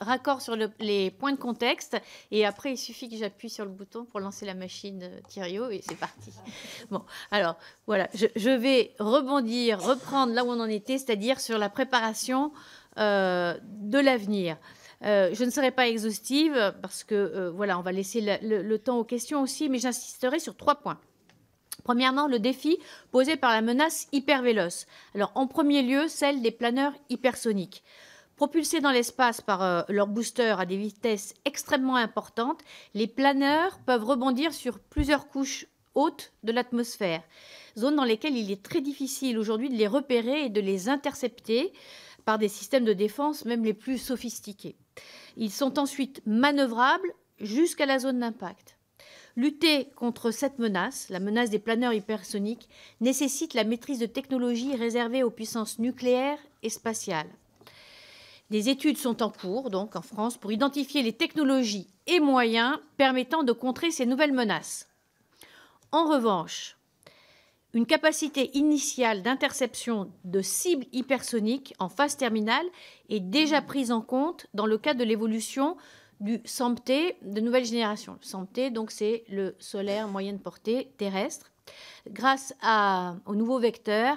raccord sur les points de contexte. Et après, il suffit que j'appuie sur le bouton pour lancer la machine euh, Thierry. et c'est parti. Bon, alors voilà, je, vais rebondir, reprendre là où on en était, c'est-à-dire sur la préparation euh, de l'avenir. je ne serai pas exhaustive parce que voilà, on va laisser le temps aux questions aussi, mais j'insisterai sur trois points. Premièrement, le défi posé par la menace hypervéloce. Alors, en premier lieu, celle des planeurs hypersoniques. Propulsés dans l'espace par leurs leur à des vitesses extrêmement importantes, les planeurs peuvent rebondir sur plusieurs couches hautes de l'atmosphère, zones dans lesquelles il est très difficile aujourd'hui de les repérer et de les intercepter par des systèmes de défense même les plus sophistiqués. Ils sont ensuite manœuvrables jusqu'à la zone d'impact. Lutter contre cette menace, la menace des planeurs hypersoniques, nécessite la maîtrise de technologies réservées aux puissances nucléaires et spatiales. Des études sont en cours, donc en France, pour identifier les technologies et moyens permettant de contrer ces nouvelles menaces. En revanche, une capacité initiale d'interception de cibles hypersoniques en phase terminale est déjà prise en compte dans le cadre de l'évolution du SEMTE, de nouvelle génération. Le donc, c'est le solaire moyenne portée terrestre. Grâce à, au nouveau vecteur,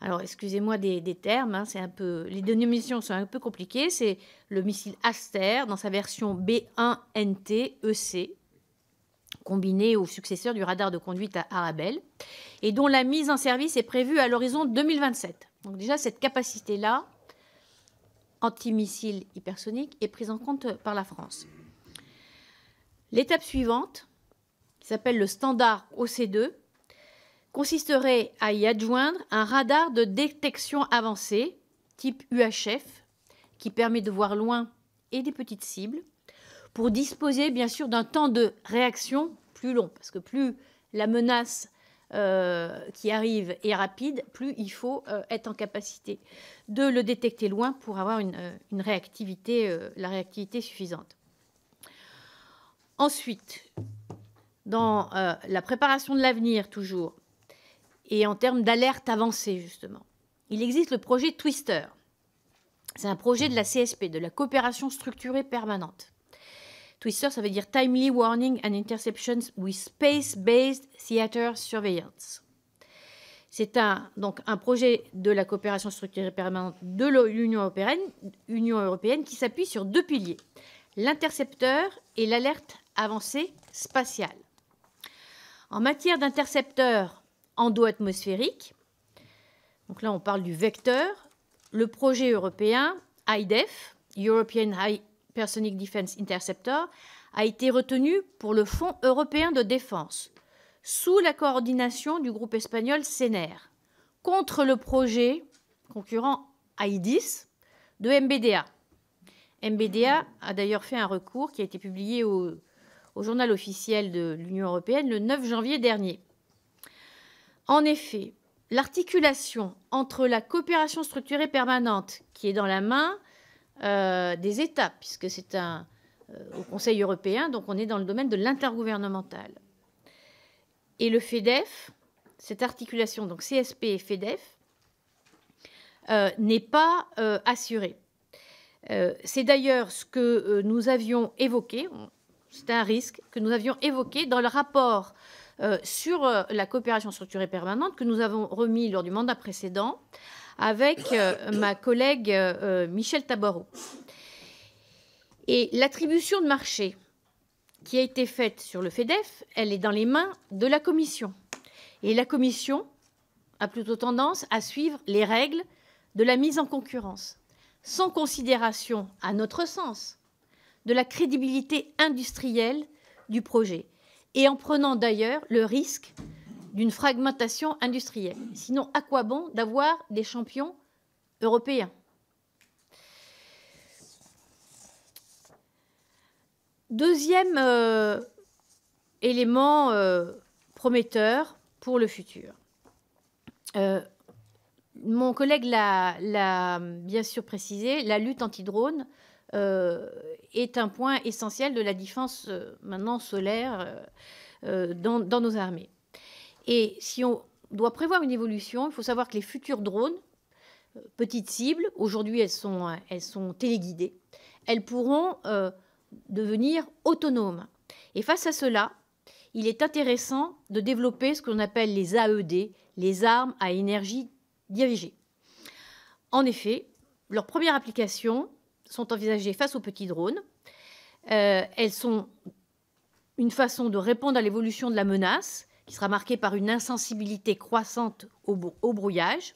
alors excusez-moi des, termes, hein, c'est un peu, les dénominations sont un peu compliquées, c'est le missile Aster dans sa version b 1 ntec combiné au successeur du radar de conduite à Arabelle, et dont la mise en service est prévue à l'horizon 2027. Donc déjà, cette capacité-là, antimissile hypersonique est prise en compte par la France. L'étape suivante, qui s'appelle le standard OC2, consisterait à y adjoindre un radar de détection avancée, type UHF, qui permet de voir loin et des petites cibles, pour disposer bien sûr d'un temps de réaction plus long, parce que plus la menace euh, qui arrive et rapide, plus il faut euh, être en capacité de le détecter loin pour avoir une, euh, réactivité, la réactivité suffisante. Ensuite, dans la préparation de l'avenir toujours, et en termes d'alerte avancée justement, il existe le projet Twister. C'est un projet de la CSP, de la coopération structurée permanente. Twister, ça veut dire Timely Warning and Interceptions with Space-Based Theater Surveillance. C'est un, donc, un projet de la coopération structurée permanente de l'Union européenne, Union européenne qui s'appuie sur deux piliers, l'intercepteur et l'alerte avancée spatiale. En matière d'intercepteur endo-atmosphérique, donc là on parle du vecteur, le projet européen IDEF, European High Personic Defense Interceptor a été retenu pour le Fonds européen de défense, sous la coordination du groupe espagnol SENER, contre le projet concurrent AIDIS de MBDA. MBDA a d'ailleurs fait un recours qui a été publié au, au journal officiel de l'Union européenne le 9 janvier dernier. En effet, l'articulation entre la coopération structurée permanente qui est dans la main euh, des États, puisque c'est un, euh, au Conseil européen, donc on est dans le domaine de l'intergouvernemental. Et le FEDEF, e e cette articulation, donc CSP et FEDEF, e euh, n'est pas assurée. c'est d'ailleurs ce que nous avions évoqué, c'est un risque que nous avions évoqué dans le rapport sur la coopération structurée permanente que nous avons remis lors du mandat précédent avec euh, ma collègue Michèle euh, euh, Michel Tabarot. Et l'attribution de marché qui a été faite sur le FEDEF, e e elle est dans les mains de la Commission. Et la Commission a plutôt tendance à suivre les règles de la mise en concurrence, sans considération, à notre sens, de la crédibilité industrielle du projet, et en prenant d'ailleurs le risque d'une fragmentation industrielle. Sinon, à quoi bon d'avoir des champions européens Deuxième euh, élément euh, prometteur pour le futur. Euh, mon collègue l'a bien sûr précisé, la lutte anti-drone est un point essentiel de la défense maintenant solaire dans nos armées. Et si on doit prévoir une évolution, il faut savoir que les futurs drones, euh, petites cibles, aujourd'hui elles sont, euh, téléguidées, elles pourront euh, devenir autonomes. Et face à cela, il est intéressant de développer ce qu'on appelle les AED, les armes à énergie dirigée. En effet, leurs premières applications sont envisagées face aux petits drones. elles sont une façon de répondre à l'évolution de la menace qui sera marquée par une insensibilité croissante au, brouillage.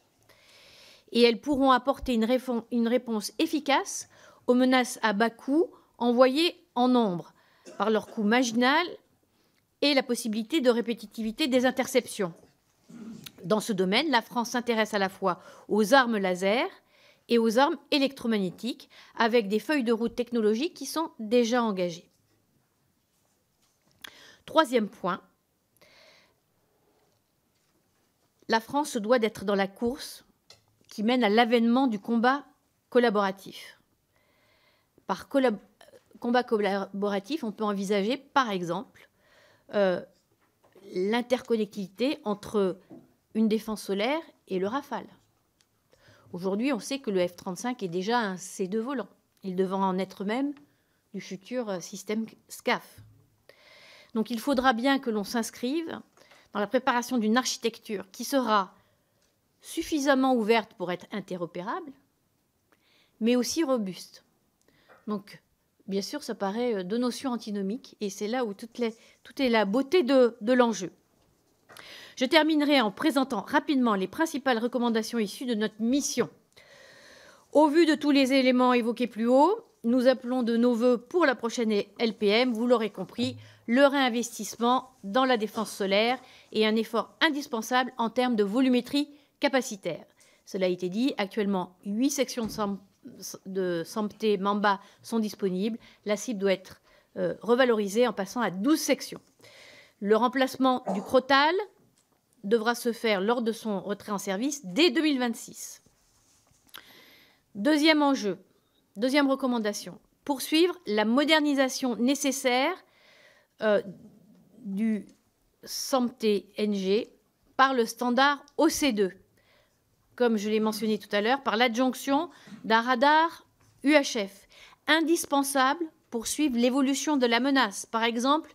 Et elles pourront apporter une, une réponse efficace aux menaces à bas coût envoyées en nombre par leur coût marginal et la possibilité de répétitivité des interceptions. Dans ce domaine, la France s'intéresse à la fois aux armes laser et aux armes électromagnétiques, avec des feuilles de route technologiques qui sont déjà engagées. Troisième point, la France doit d'être dans la course qui mène à l'avènement du combat collaboratif. Par combat collaboratif, on peut envisager, par exemple, euh, l'interconnectivité entre une défense solaire et le Rafale. Aujourd'hui, on sait que le F-35 est déjà un C2 volant. Il devra en être même du futur euh, système SCAF. Donc il faudra bien que l'on s'inscrive dans la préparation d'une architecture qui sera suffisamment ouverte pour être interopérable, mais aussi robuste. Donc, bien sûr, ça paraît euh, deux notions antinomiques, et c'est là où toute, est la beauté de, de l'enjeu. Je terminerai en présentant rapidement les principales recommandations issues de notre mission. Au vu de tous les éléments évoqués plus haut, nous appelons de nos voeux pour la prochaine LPM, vous l'aurez compris, le réinvestissement dans la défense solaire est un effort indispensable en termes de volumétrie capacitaire. Cela a été dit, actuellement, huit sections de, santé Mamba sont disponibles. La cible doit être euh, revalorisée en passant à 12 sections. Le remplacement du Crotal devra se faire lors de son retrait en service dès 2026. Deuxième enjeu, deuxième recommandation, poursuivre la modernisation nécessaire euh, du Santé NG par le standard OC2, comme je l'ai mentionné tout à l'heure, par l'adjonction d'un radar UHF, indispensable pour suivre l'évolution de la menace, par exemple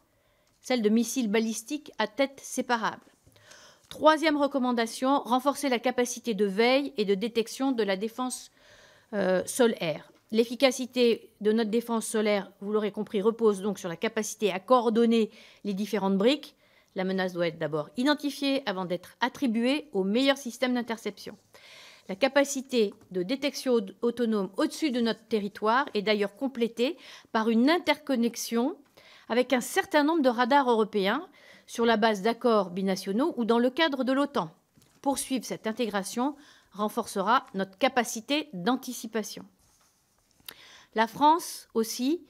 celle de missiles balistiques à tête séparable. Troisième recommandation, renforcer la capacité de veille et de détection de la défense solaire. Euh, sol-air. L'efficacité de notre défense solaire, vous l'aurez compris, repose donc sur la capacité à coordonner les différentes briques. La menace doit être d'abord identifiée avant d'être attribuée au meilleur système d'interception. La capacité de détection autonome au-dessus de notre territoire est d'ailleurs complétée par une interconnexion avec un certain nombre de radars européens sur la base d'accords binationaux ou dans le cadre de l'OTAN. Poursuivre cette intégration renforcera notre capacité d'anticipation. La France aussi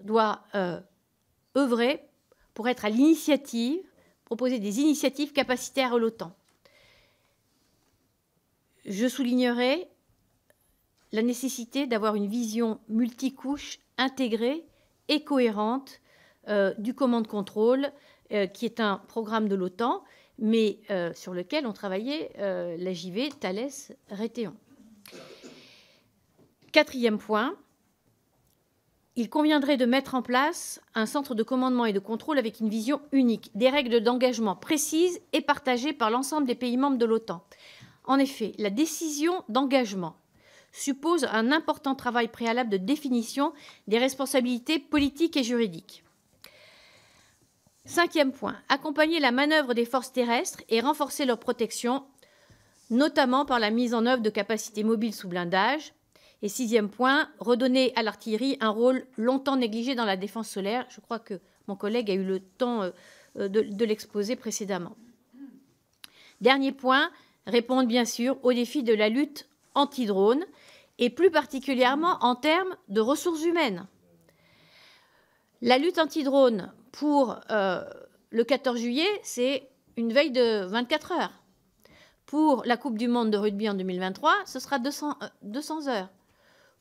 doit euh, œuvrer pour être à l'initiative, proposer des initiatives capacitaires à l'OTAN. Je soulignerai la nécessité d'avoir une vision multicouche, intégrée et cohérente euh, du commande contrôle, euh, qui est un programme de l'OTAN, mais sur lequel ont travaillé la JV, Thales, Rétéon. Quatrième point, il conviendrait de mettre en place un centre de commandement et de contrôle avec une vision unique, des règles d'engagement précises et partagées par l'ensemble des pays membres de l'OTAN. En effet, la décision d'engagement suppose un important travail préalable de définition des responsabilités politiques et juridiques. Cinquième point, accompagner la manœuvre des forces terrestres et renforcer leur protection, notamment par la mise en œuvre de capacités mobiles sous blindage, et sixième point, redonner à l'artillerie un rôle longtemps négligé dans la défense solaire. Je crois que mon collègue a eu le temps euh, euh, de, l'exposer précédemment. Dernier point, répondre bien sûr au défi de la lutte anti-drone et plus particulièrement en termes de ressources humaines. La lutte anti-drone pour euh, le 14 juillet, c'est une veille de 24 heures. Pour la Coupe du Monde de rugby en 2023, ce sera 200, 200 heures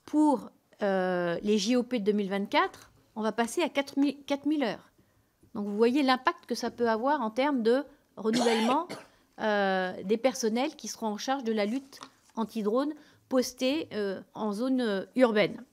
pour euh, les JOP de 2024, on va passer à 4000, heures. Donc vous voyez l'impact que ça peut avoir en termes de renouvellement euh, des personnels qui seront en charge de la lutte anti-drone postée euh, en zone urbaine.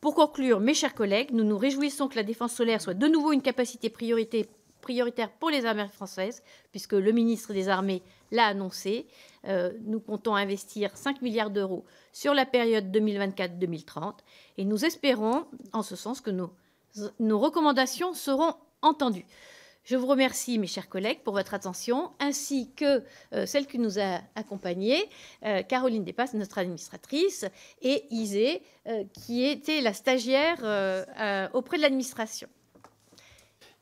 Pour conclure, mes chers collègues, nous nous réjouissons que la défense solaire soit de nouveau une capacité prioritaire pour les armées françaises, puisque le ministre des Armées l'a annoncé. Euh, nous comptons investir 5 milliards d'euros sur la période 2024-2030 et nous espérons, en ce sens, que nos, recommandations seront entendues. Je vous remercie, mes chers collègues, pour votre attention, ainsi que euh, celle qui nous a accompagnés, euh, Caroline Despasse, notre administratrice, et Isée, qui était la stagiaire auprès de l'administration.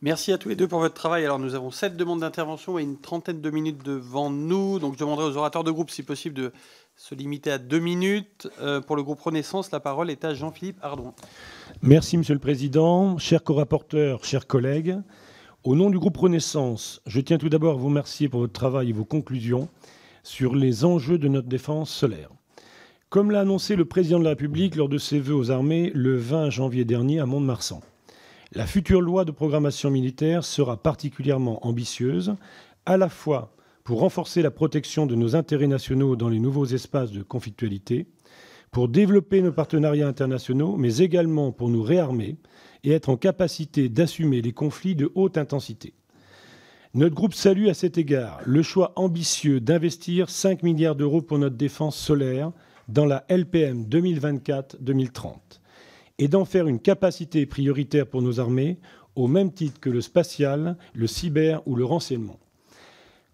Merci à tous les deux pour votre travail. Alors, nous avons sept demandes d'intervention et une trentaine de minutes devant nous. Donc, je demanderai aux orateurs de groupe, si possible, de se limiter à deux minutes. Euh, pour le groupe Renaissance, la parole est à Jean-Philippe Ardon. Merci, Monsieur le Président. Chers co-rapporteurs, chers collègues, au nom du groupe Renaissance, je tiens tout d'abord à vous remercier pour votre travail et vos conclusions sur les enjeux de notre défense solaire. Comme l'a annoncé le Président de la République lors de ses vœux aux armées le 20 janvier dernier à Mont-de-Marsan, la future loi de programmation militaire sera particulièrement ambitieuse, à la fois pour renforcer la protection de nos intérêts nationaux dans les nouveaux espaces de conflictualité, pour développer nos partenariats internationaux, mais également pour nous réarmer et être en capacité d'assumer les conflits de haute intensité. Notre groupe salue à cet égard le choix ambitieux d'investir 5 milliards d'euros pour notre défense solaire dans la LPM 2024-2030 et d'en faire une capacité prioritaire pour nos armées, au même titre que le spatial, le cyber ou le renseignement.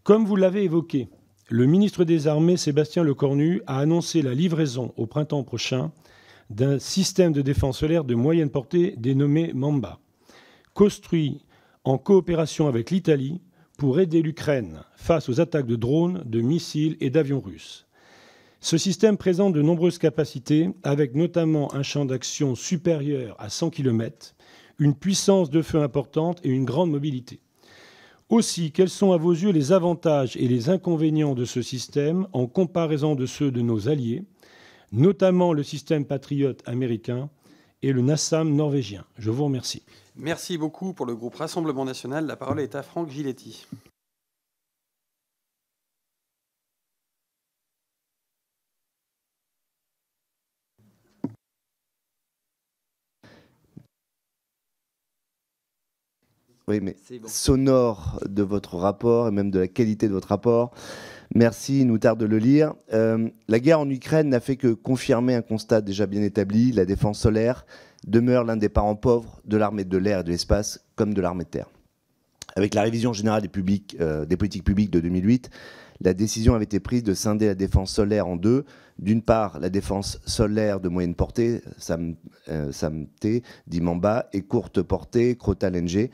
Comme vous l'avez évoqué, le ministre des Armées, Sébastien Lecornu, a annoncé la livraison au printemps prochain d'un système de défense solaire de moyenne portée dénommé Mamba, construit en coopération avec l'Italie pour aider l'Ukraine face aux attaques de drones, de missiles et d'avions russes. Ce système présente de nombreuses capacités, avec notamment un champ d'action supérieur à 100 km, une puissance de feu importante et une grande mobilité. Aussi, quels sont à vos yeux les avantages et les inconvénients de ce système en comparaison de ceux de nos alliés, notamment le système patriote américain et le NASAM norvégien Je vous remercie. Merci beaucoup pour le groupe Rassemblement national. La parole est à Franck Giletti. mais sonore de votre rapport et même de la qualité de votre rapport. Merci, il nous tarde de le lire. Euh, la guerre en Ukraine n'a fait que confirmer un constat déjà bien établi. La défense solaire demeure l'un des parents pauvres de l'armée de l'air et de l'espace, comme de l'armée de terre. Avec la révision générale des, euh, politiques publiques de 2008, la décision avait été prise de scinder la défense solaire en deux. D'une part, la défense solaire de moyenne portée, SAMT, euh, Dimamba, et courte portée, Crotal-NG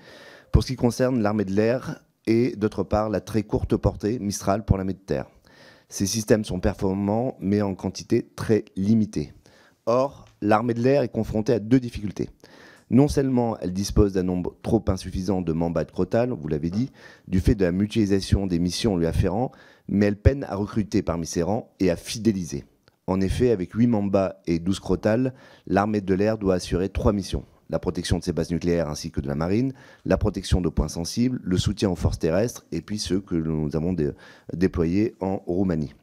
pour ce qui concerne l'armée de l'air et d'autre part la très courte portée Mistral pour l'armée de terre. Ces systèmes sont performants mais en quantité très limitée. Or, l'armée de l'air est confrontée à deux difficultés. Non seulement elle dispose d'un nombre trop insuffisant de membres de crotal, vous l'avez dit, du fait de la mutualisation des missions lui afférents, mais elle peine à recruter parmi ses rangs et à fidéliser. En effet, avec 8 Mamba et 12 Crotales, l'armée de l'air doit assurer 3 missions la protection de ses bases nucléaires ainsi que de la marine, la protection de points sensibles, le soutien aux forces terrestres et puis ceux que nous avons déployés en Roumanie.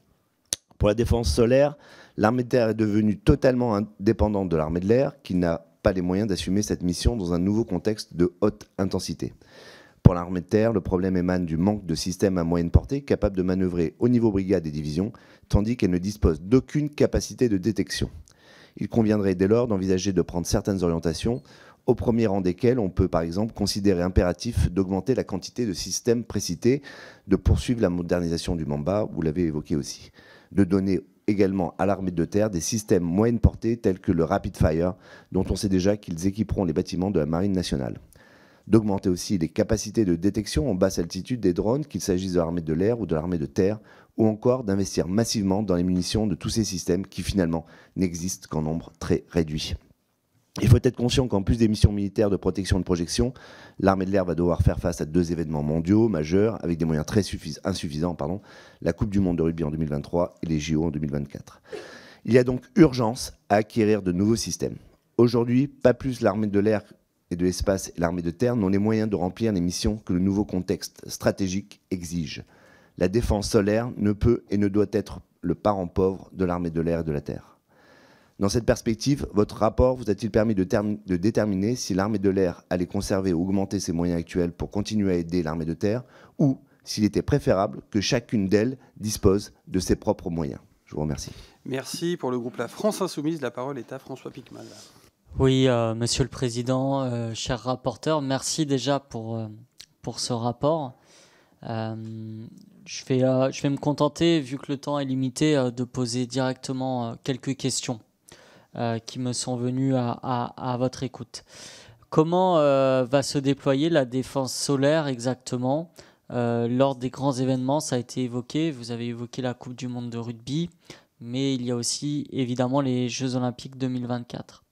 Pour la défense solaire, l'armée de terre est devenue totalement indépendante de l'armée de l'air qui n'a pas les moyens d'assumer cette mission dans un nouveau contexte de haute intensité. Pour l'armée de terre, le problème émane du manque de systèmes à moyenne portée capables de manœuvrer au niveau brigade et division, tandis qu'elle ne dispose d'aucune capacité de détection il conviendrait dès lors d'envisager de prendre certaines orientations, au premier rang desquelles on peut par exemple considérer impératif d'augmenter la quantité de systèmes précités, de poursuivre la modernisation du Mamba, vous l'avez évoqué aussi, de donner également à l'armée de terre des systèmes moyenne portée tels que le Rapid Fire, dont on sait déjà qu'ils équiperont les bâtiments de la Marine nationale d'augmenter aussi les capacités de détection en basse altitude des drones, qu'il s'agisse de l'armée de l'air ou de l'armée de terre, ou encore d'investir massivement dans les munitions de tous ces systèmes qui finalement n'existent qu'en nombre très réduit. Il faut être conscient qu'en plus des missions militaires de protection et de projection, l'armée de l'air va devoir faire face à deux événements mondiaux majeurs avec des moyens très insuffisants, pardon, la Coupe du Monde de rugby en 2023 et les JO en 2024. Il y a donc urgence à acquérir de nouveaux systèmes. Aujourd'hui, pas plus l'armée de l'air et de l'espace et l'armée de terre n'ont les moyens de remplir les missions que le nouveau contexte stratégique exige la défense solaire ne peut et ne doit être le parent pauvre de l'armée de l'air et de la terre. Dans cette perspective, votre rapport vous a-t-il permis de, déterminer si l'armée de l'air allait conserver ou augmenter ses moyens actuels pour continuer à aider l'armée de terre, ou s'il était préférable que chacune d'elles dispose de ses propres moyens Je vous remercie. Merci pour le groupe La France Insoumise. La parole est à François Picmal. Oui, euh, Monsieur le Président, euh, cher rapporteur, merci déjà pour, euh, pour ce rapport je vais, euh, je vais me contenter, vu que le temps est limité, euh, de poser directement euh, quelques questions qui me sont venues à, votre écoute. Comment va se déployer la défense solaire exactement lors des grands événements Ça a été évoqué, vous avez évoqué la Coupe du Monde de rugby, mais il y a aussi évidemment les Jeux Olympiques 2024.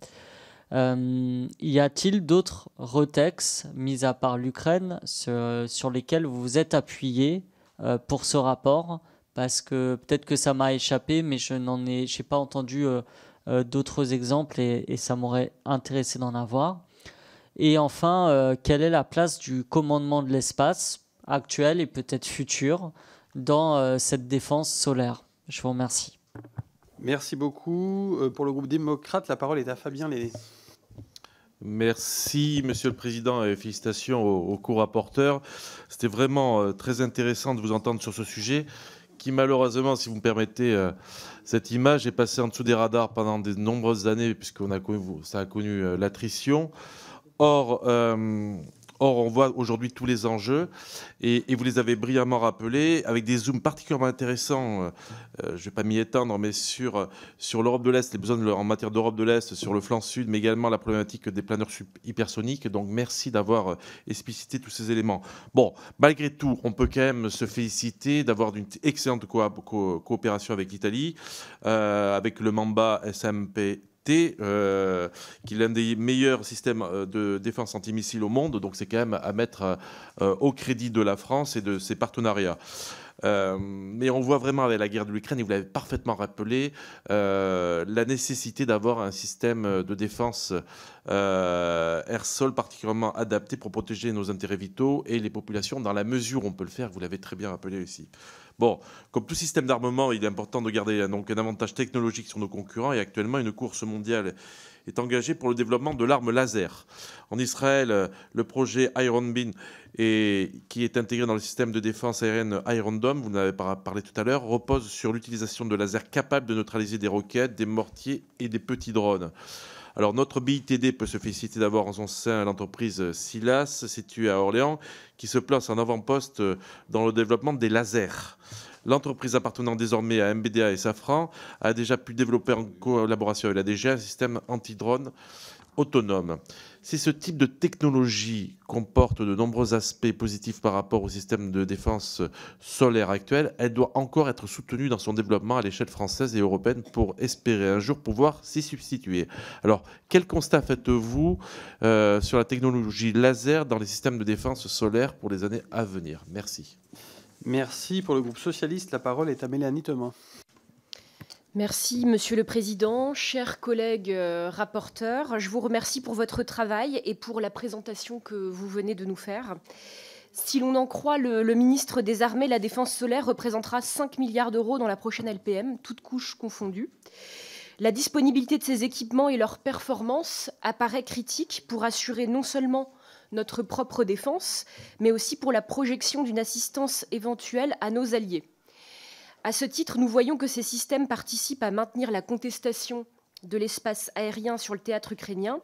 Euh, y a-t-il d'autres retex, mis à part l'Ukraine, sur, sur lesquels vous vous êtes appuyé euh, pour ce rapport parce que peut-être que ça m'a échappé, mais je n'en ai, j'ai pas entendu euh, euh, d'autres exemples et, ça m'aurait intéressé d'en avoir. Et enfin, quelle est la place du commandement de l'espace actuel et peut-être futur dans cette défense solaire Je vous remercie. Merci beaucoup. Pour le groupe démocrate, la parole est à Fabien Léné. Merci, Monsieur le Président, et félicitations aux, co-rapporteurs. C'était vraiment euh, très intéressant de vous entendre sur ce sujet qui malheureusement, si vous me permettez euh, cette image, est passée en dessous des radars pendant de nombreuses années, puisqu'on a ça a connu euh, l'attrition. Or, Or, on voit aujourd'hui tous les enjeux, et, vous les avez brillamment rappelés, avec des zooms particulièrement intéressants, euh, euh, je ne vais pas m'y étendre, mais sur, sur l'Europe de l'Est, les besoins en matière d'Europe de l'Est, sur le flanc sud, mais également la problématique des planeurs hypersoniques. Donc, merci d'avoir euh, explicité tous ces éléments. Bon, malgré tout, on peut quand même se féliciter d'avoir une excellente coopération avec l'Italie, avec le Mamba SMP euh, qui est l'un des meilleurs systèmes euh, de défense antimissile au monde. Donc c'est quand même à mettre euh, euh, au crédit de la France et de ses partenariats. mais on voit vraiment avec la guerre de l'Ukraine, et vous l'avez parfaitement rappelé, la nécessité d'avoir un système de défense air-sol particulièrement adapté pour protéger nos intérêts vitaux et les populations dans la mesure où on peut le faire, vous l'avez très bien rappelé aussi Bon, comme tout système d'armement, il est important de garder donc, un avantage technologique sur nos concurrents et actuellement une course mondiale est engagée pour le développement de l'arme laser. En Israël, le projet Iron Bean, qui est intégré dans le système de défense aérienne Iron Dome, vous n'avez avez parlé tout à l'heure, repose sur l'utilisation de lasers capables de neutraliser des roquettes, des mortiers et des petits drones. Alors notre BITD peut se féliciter d'avoir en son sein l'entreprise euh, Silas, située à Orléans, qui se place en avant-poste euh, dans le développement des lasers. L'entreprise appartenant désormais à MBDA et Safran a déjà pu développer en collaboration avec la DG un système anti-drone autonome. Si ce type de technologie comporte de nombreux aspects positifs par rapport au système de défense solaire actuel, elle doit encore être soutenue dans son développement à l'échelle française et européenne pour espérer un jour pouvoir s'y substituer. Alors, quel constat faites-vous euh, sur la technologie laser dans les systèmes de défense solaire pour les années à venir Merci. Merci pour le groupe socialiste. La parole est à Mélanie Thomas. Merci, Monsieur le Président, chers collègues euh, rapporteurs. Je vous remercie pour votre travail et pour la présentation que vous venez de nous faire. Si l'on en croit le, ministre des Armées, la défense solaire représentera 5 milliards d'euros dans la prochaine LPM, toutes couches confondues. La disponibilité de ces équipements et leur performance apparaît critique pour assurer non seulement notre propre défense, mais aussi pour la projection d'une assistance éventuelle à nos alliés. À ce titre, nous voyons que ces systèmes participent à maintenir la contestation de l'espace aérien sur le théâtre ukrainien,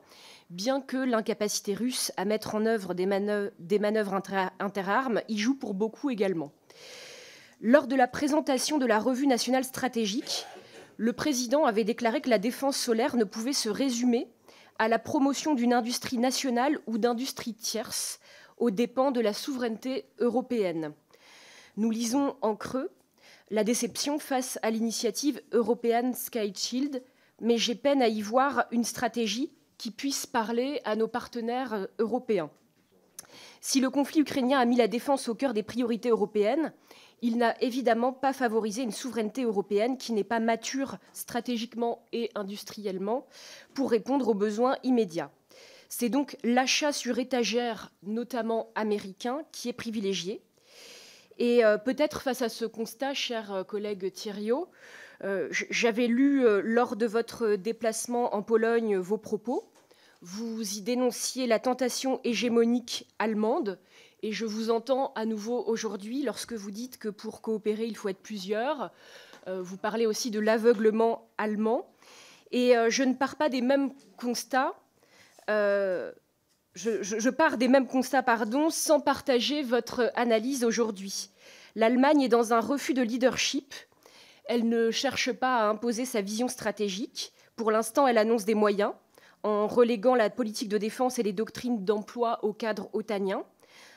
bien que l'incapacité russe à mettre en œuvre des manœuvres, des manœuvres interarmes y joue pour beaucoup également. Lors de la présentation de la revue nationale stratégique, le président avait déclaré que la défense solaire ne pouvait se résumer à la promotion d'une industrie nationale ou d'industrie tierce aux dépens de la souveraineté européenne. Nous lisons en creux la déception face à l'initiative européenne Sky Shield, mais j'ai peine à y voir une stratégie qui puisse parler à nos partenaires euh, européens. Si le conflit ukrainien a mis la défense au cœur des priorités européennes, il n'a évidemment pas favorisé une souveraineté européenne qui n'est pas mature stratégiquement et industriellement pour répondre aux besoins immédiats. C'est donc l'achat sur étagère, notamment américain, qui est privilégié, et euh, peut-être face à ce constat, cher euh, collègue Thiriot, euh, j'avais lu lors de votre déplacement en Pologne vos propos. Vous y dénonciez la tentation hégémonique allemande. Et je vous entends à nouveau aujourd'hui lorsque vous dites que pour coopérer, il faut être plusieurs. Vous parlez aussi de l'aveuglement allemand. Et je ne pars pas des mêmes constats. Euh, je, pars des mêmes constats, pardon, sans partager votre analyse aujourd'hui. L'Allemagne est dans un refus de leadership. Elle ne cherche pas à imposer sa vision stratégique. Pour l'instant, elle annonce des moyens en reléguant la politique de défense et les doctrines d'emploi au cadre otanien.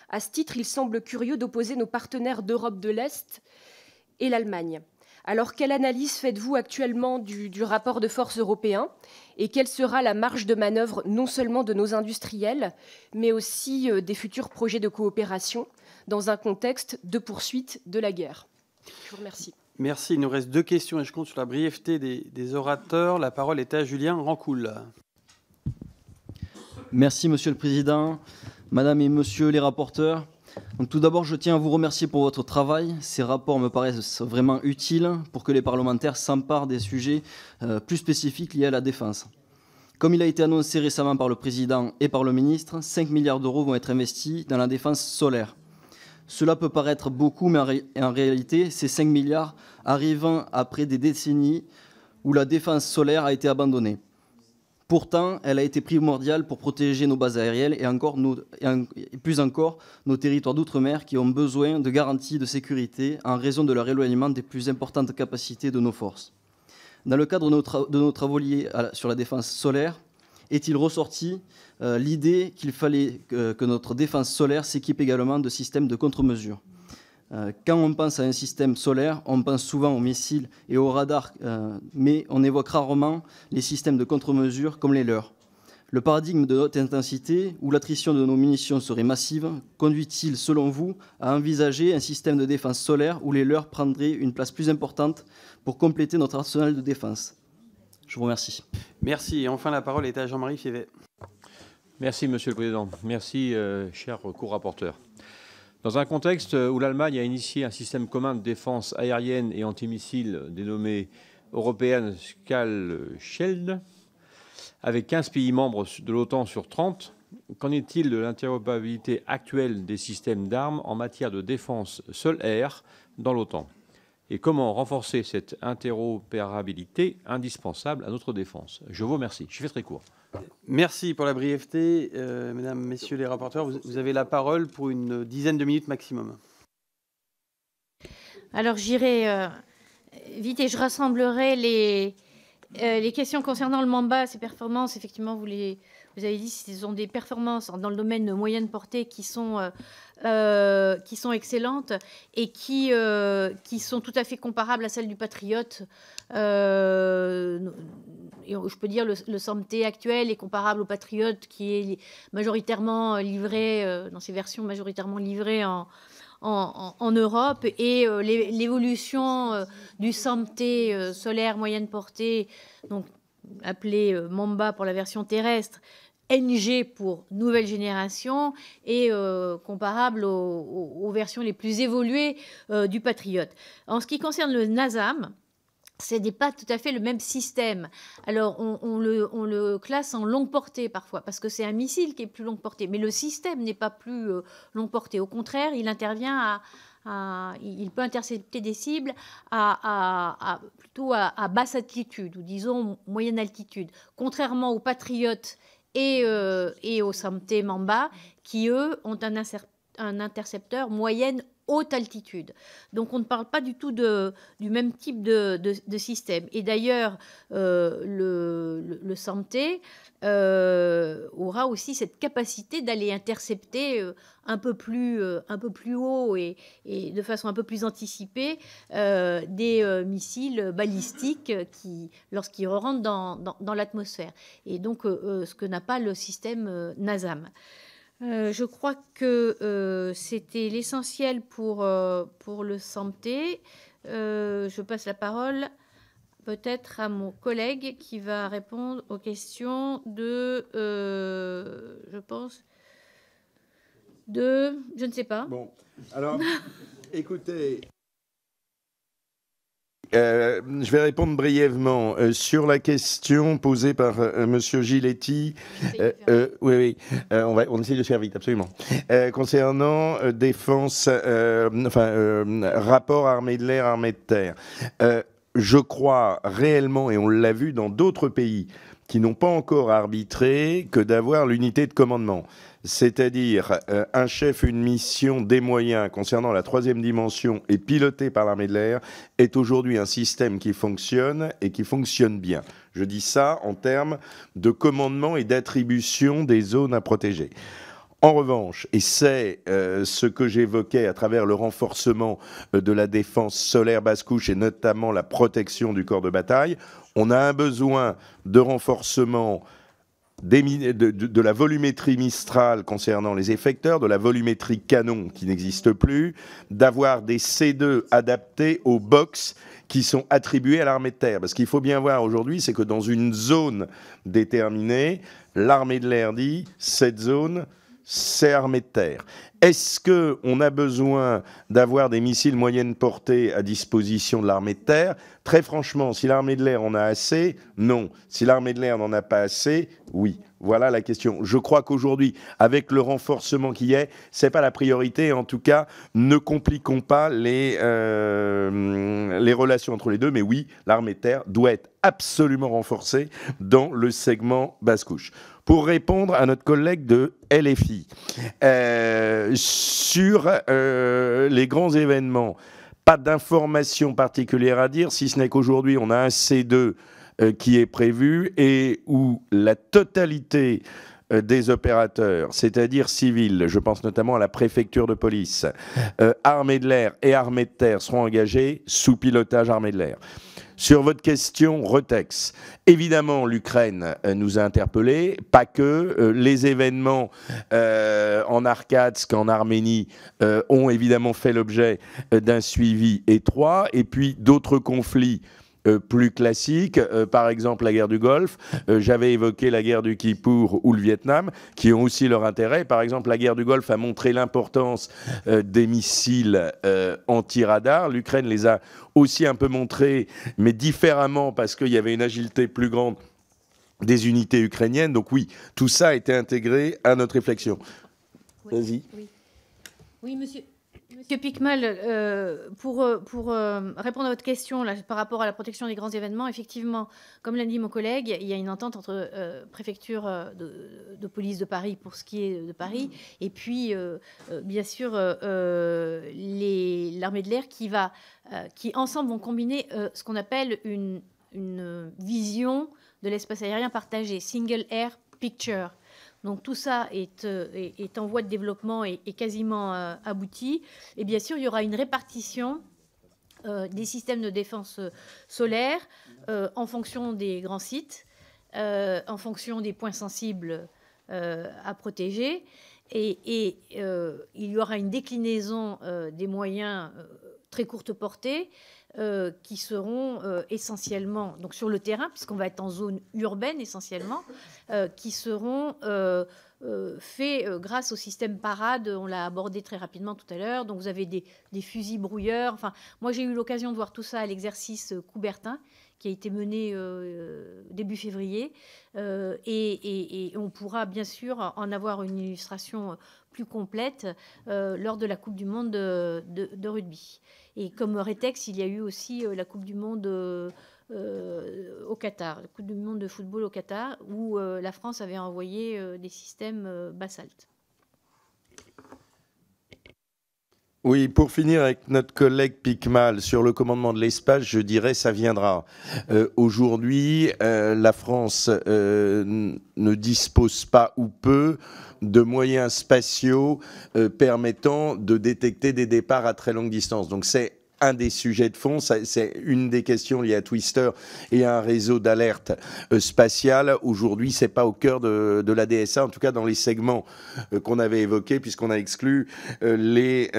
À ce titre, il semble curieux d'opposer nos partenaires d'Europe de l'Est et l'Allemagne. Alors, quelle analyse faites-vous actuellement du, rapport de force européen et quelle sera la marge de manœuvre non seulement de nos industriels, mais aussi euh, des futurs projets de coopération dans un contexte de poursuite de la guerre Je vous remercie. Merci. Il nous reste deux questions et je compte sur la brièveté des, des orateurs. La parole est à Julien Rancoul. Merci, Monsieur le Président, Madame et Monsieur les rapporteurs tout d'abord, je tiens à vous remercier pour votre travail. Ces rapports me paraissent vraiment utiles pour que les parlementaires s'emparent des sujets euh, plus spécifiques liés à la défense. Comme il a été annoncé récemment par le Président et par le ministre, 5 milliards d'euros vont être investis dans la défense solaire. Cela peut paraître beaucoup, mais en, réalité, ces 5 milliards arrivent après des décennies où la défense solaire a été abandonnée. Pourtant, elle a été primordiale pour protéger nos bases aériennes et, encore plus encore nos territoires d'outre-mer qui ont besoin de garanties de sécurité en raison de leur éloignement des plus importantes capacités de nos forces. Dans le cadre de nos, travaux liés sur la défense solaire, est-il ressorti euh, l'idée qu'il fallait que, que notre défense solaire s'équipe également de systèmes de contre-mesures euh, quand on pense à un système solaire, on pense souvent aux missiles et aux radars, euh, mais on évoque rarement les systèmes de contre-mesure comme les leurs. Le paradigme de haute intensité, où l'attrition de nos munitions serait massive, conduit-il, selon vous, à envisager un système de défense solaire où les leurs prendraient une place plus importante pour compléter notre arsenal de défense Je vous remercie. Merci. Et enfin, la parole est à Jean-Marie Fievet. Merci, Monsieur le Président. Merci, euh, cher co-rapporteur. Dans un contexte où l'Allemagne a initié un système commun de défense aérienne et antimissile dénommé European Shield, avec 15 pays membres de l'OTAN sur 30, qu'en est-il de l'interopérabilité actuelle des systèmes d'armes en matière de défense sol-air dans l'OTAN et comment renforcer cette interopérabilité indispensable à notre défense. Je vous remercie. Je fais très court. Merci pour la brièveté. Euh, mesdames, Messieurs les rapporteurs, vous, avez la parole pour une dizaine de minutes maximum. Alors j'irai euh, vite et je rassemblerai les, euh, les questions concernant le MAMBA, ses performances. Effectivement, vous les, vous avez dit qu'ils ont des performances dans le domaine de moyenne portée qui sont, euh, euh, qui sont excellentes et qui, euh, qui sont tout à fait comparables à celles du Patriote. je peux dire le, le actuel est comparable au Patriote qui est majoritairement livré, dans ses versions majoritairement livrées en, en, Europe et l'évolution du santé solaire moyenne portée, donc appelé euh, Mamba pour la version terrestre, NG pour nouvelle génération et euh, comparable aux, versions les plus évoluées euh, du Patriot. En ce qui concerne le NASAM, ce n'est pas tout à fait le même système. Alors, on, le, classe en longue portée parfois, parce que c'est un missile qui est plus longue portée, mais le système n'est pas plus longue portée. Au contraire, il intervient il peut intercepter des cibles à à, basse altitude ou disons moyenne altitude, contrairement aux patriotes et, euh, aux Samté Mamba qui, eux, ont un, un intercepteur moyenne altitude. Donc on ne parle pas du tout de, du même type de, système. Et d'ailleurs, euh, le, santé euh, aura aussi cette capacité d'aller intercepter euh, un peu plus, un peu plus haut et, de façon un peu plus anticipée des missiles balistiques qui, lorsqu'ils rentrent dans, dans l'atmosphère. Et donc ce que n'a pas le système NASAM. Euh, je crois que euh, c'était l'essentiel pour, euh, pour le santé. je passe la parole peut-être à mon collègue qui va répondre aux questions de, je pense, de, je ne sais pas. Bon, alors, écoutez, euh, je vais répondre brièvement euh, sur la question posée par M. Euh, monsieur Giletti. oui, oui, on essaie de faire vite, absolument. concernant défense, enfin rapport armée de l'air, armée de terre. je crois réellement, et on l'a vu dans d'autres pays qui n'ont pas encore arbitré, que d'avoir l'unité de commandement c'est-à-dire euh, un chef, une mission, des moyens concernant la troisième dimension et piloté par l'armée de l'air, est aujourd'hui un système qui fonctionne et qui fonctionne bien. Je dis ça en termes de commandement et d'attribution des zones à protéger. En revanche, et c'est euh, ce que j'évoquais à travers le renforcement euh, de la défense solaire basse-couche et notamment la protection du corps de bataille, on a un besoin de renforcement de, la volumétrie Mistral concernant les effecteurs, de la volumétrie Canon qui n'existe plus, d'avoir des C2 adaptés aux box qui sont attribués à l'armée de terre. Parce qu'il faut bien voir aujourd'hui, c'est que dans une zone déterminée, l'armée de l'air dit cette zone, c'est armée de terre. Est-ce que on a besoin d'avoir des missiles moyenne portée à disposition de l'armée de terre Très franchement, si l'armée de l'air en a assez, non. Si l'armée de l'air n'en a pas assez, oui. Voilà la question. Je crois qu'aujourd'hui, avec le renforcement qui est, c'est pas la priorité. En tout cas, ne compliquons pas les, euh, les relations entre les deux. Mais oui, l'armée de terre doit être absolument renforcée dans le segment basse-couche pour répondre à notre collègue de LFI euh, sur euh, les grands événements. Pas d'informations particulières à dire, si ce n'est qu'aujourd'hui, on a un C2 euh, qui est prévu et où la totalité des opérateurs, c'est-à-dire civils, je pense notamment à la préfecture de police, armée de l'air et armée de terre seront engagés sous pilotage armée de l'air. Sur votre question, Retex, évidemment, l'Ukraine euh, nous a interpellés, pas que. Euh, les événements euh, en Arkadsk, en Arménie, ont évidemment fait l'objet d'un suivi étroit. Et puis, d'autres conflits euh, plus classiques, euh, par exemple la guerre du Golfe, euh, j'avais évoqué la guerre du Kippour ou le Vietnam, qui ont aussi leur intérêt. Par exemple, la guerre du Golfe a montré l'importance des missiles anti-radar. L'Ukraine les a aussi un peu montrés, mais différemment parce qu'il y avait une agilité plus grande des unités ukrainiennes. Donc oui, tout ça a été intégré à notre réflexion. Vas-y. oui, monsieur que Picmal, euh, pour, euh, pour euh, répondre à votre question là, par rapport à la protection des grands événements, effectivement, comme l'a dit mon collègue, il y a une entente entre la préfecture de, police de Paris pour ce qui est de Paris, mm. et puis, bien sûr, l'armée de l'air qui, va, qui, ensemble, vont combiner ce qu'on appelle une, une vision de l'espace aérien partagé, single air picture donc tout ça euh, est, en voie de développement et quasiment euh, abouti. Et bien sûr, il y aura une répartition euh, des systèmes de défense solaire en fonction des grands sites, en fonction des points sensibles à protéger. et il y aura une déclinaison des moyens très courte portée euh, qui seront euh, essentiellement, donc sur le terrain, puisqu'on va être en zone urbaine essentiellement, euh, qui seront faits grâce au système parade. On l'a abordé très rapidement tout à l'heure. Donc vous avez des, fusils brouilleurs. Enfin, moi j'ai eu l'occasion de voir tout ça à l'exercice Coubertin qui a été mené début février. Et, on pourra bien sûr en avoir une illustration plus complète lors de la Coupe du Monde de rugby. Et comme rétexte, il y a eu aussi euh, la Coupe du Monde euh, euh, au Qatar, la Coupe du Monde de football au Qatar, où la France avait envoyé des systèmes basaltes. Oui, pour finir avec notre collègue Picmal sur le commandement de l'espace, je dirais ça viendra. Euh, aujourd'hui, euh, la France euh, ne dispose pas ou peu de moyens spatiaux permettant de détecter des départs à très longue distance. Donc c'est un des sujets de fond. C'est une des questions liées à Twister et à un réseau d'alerte euh, spatiale. Aujourd'hui, c'est pas au cœur de, la DSA, en tout cas dans les segments euh, qu'on avait évoqués, puisqu'on a exclu euh, les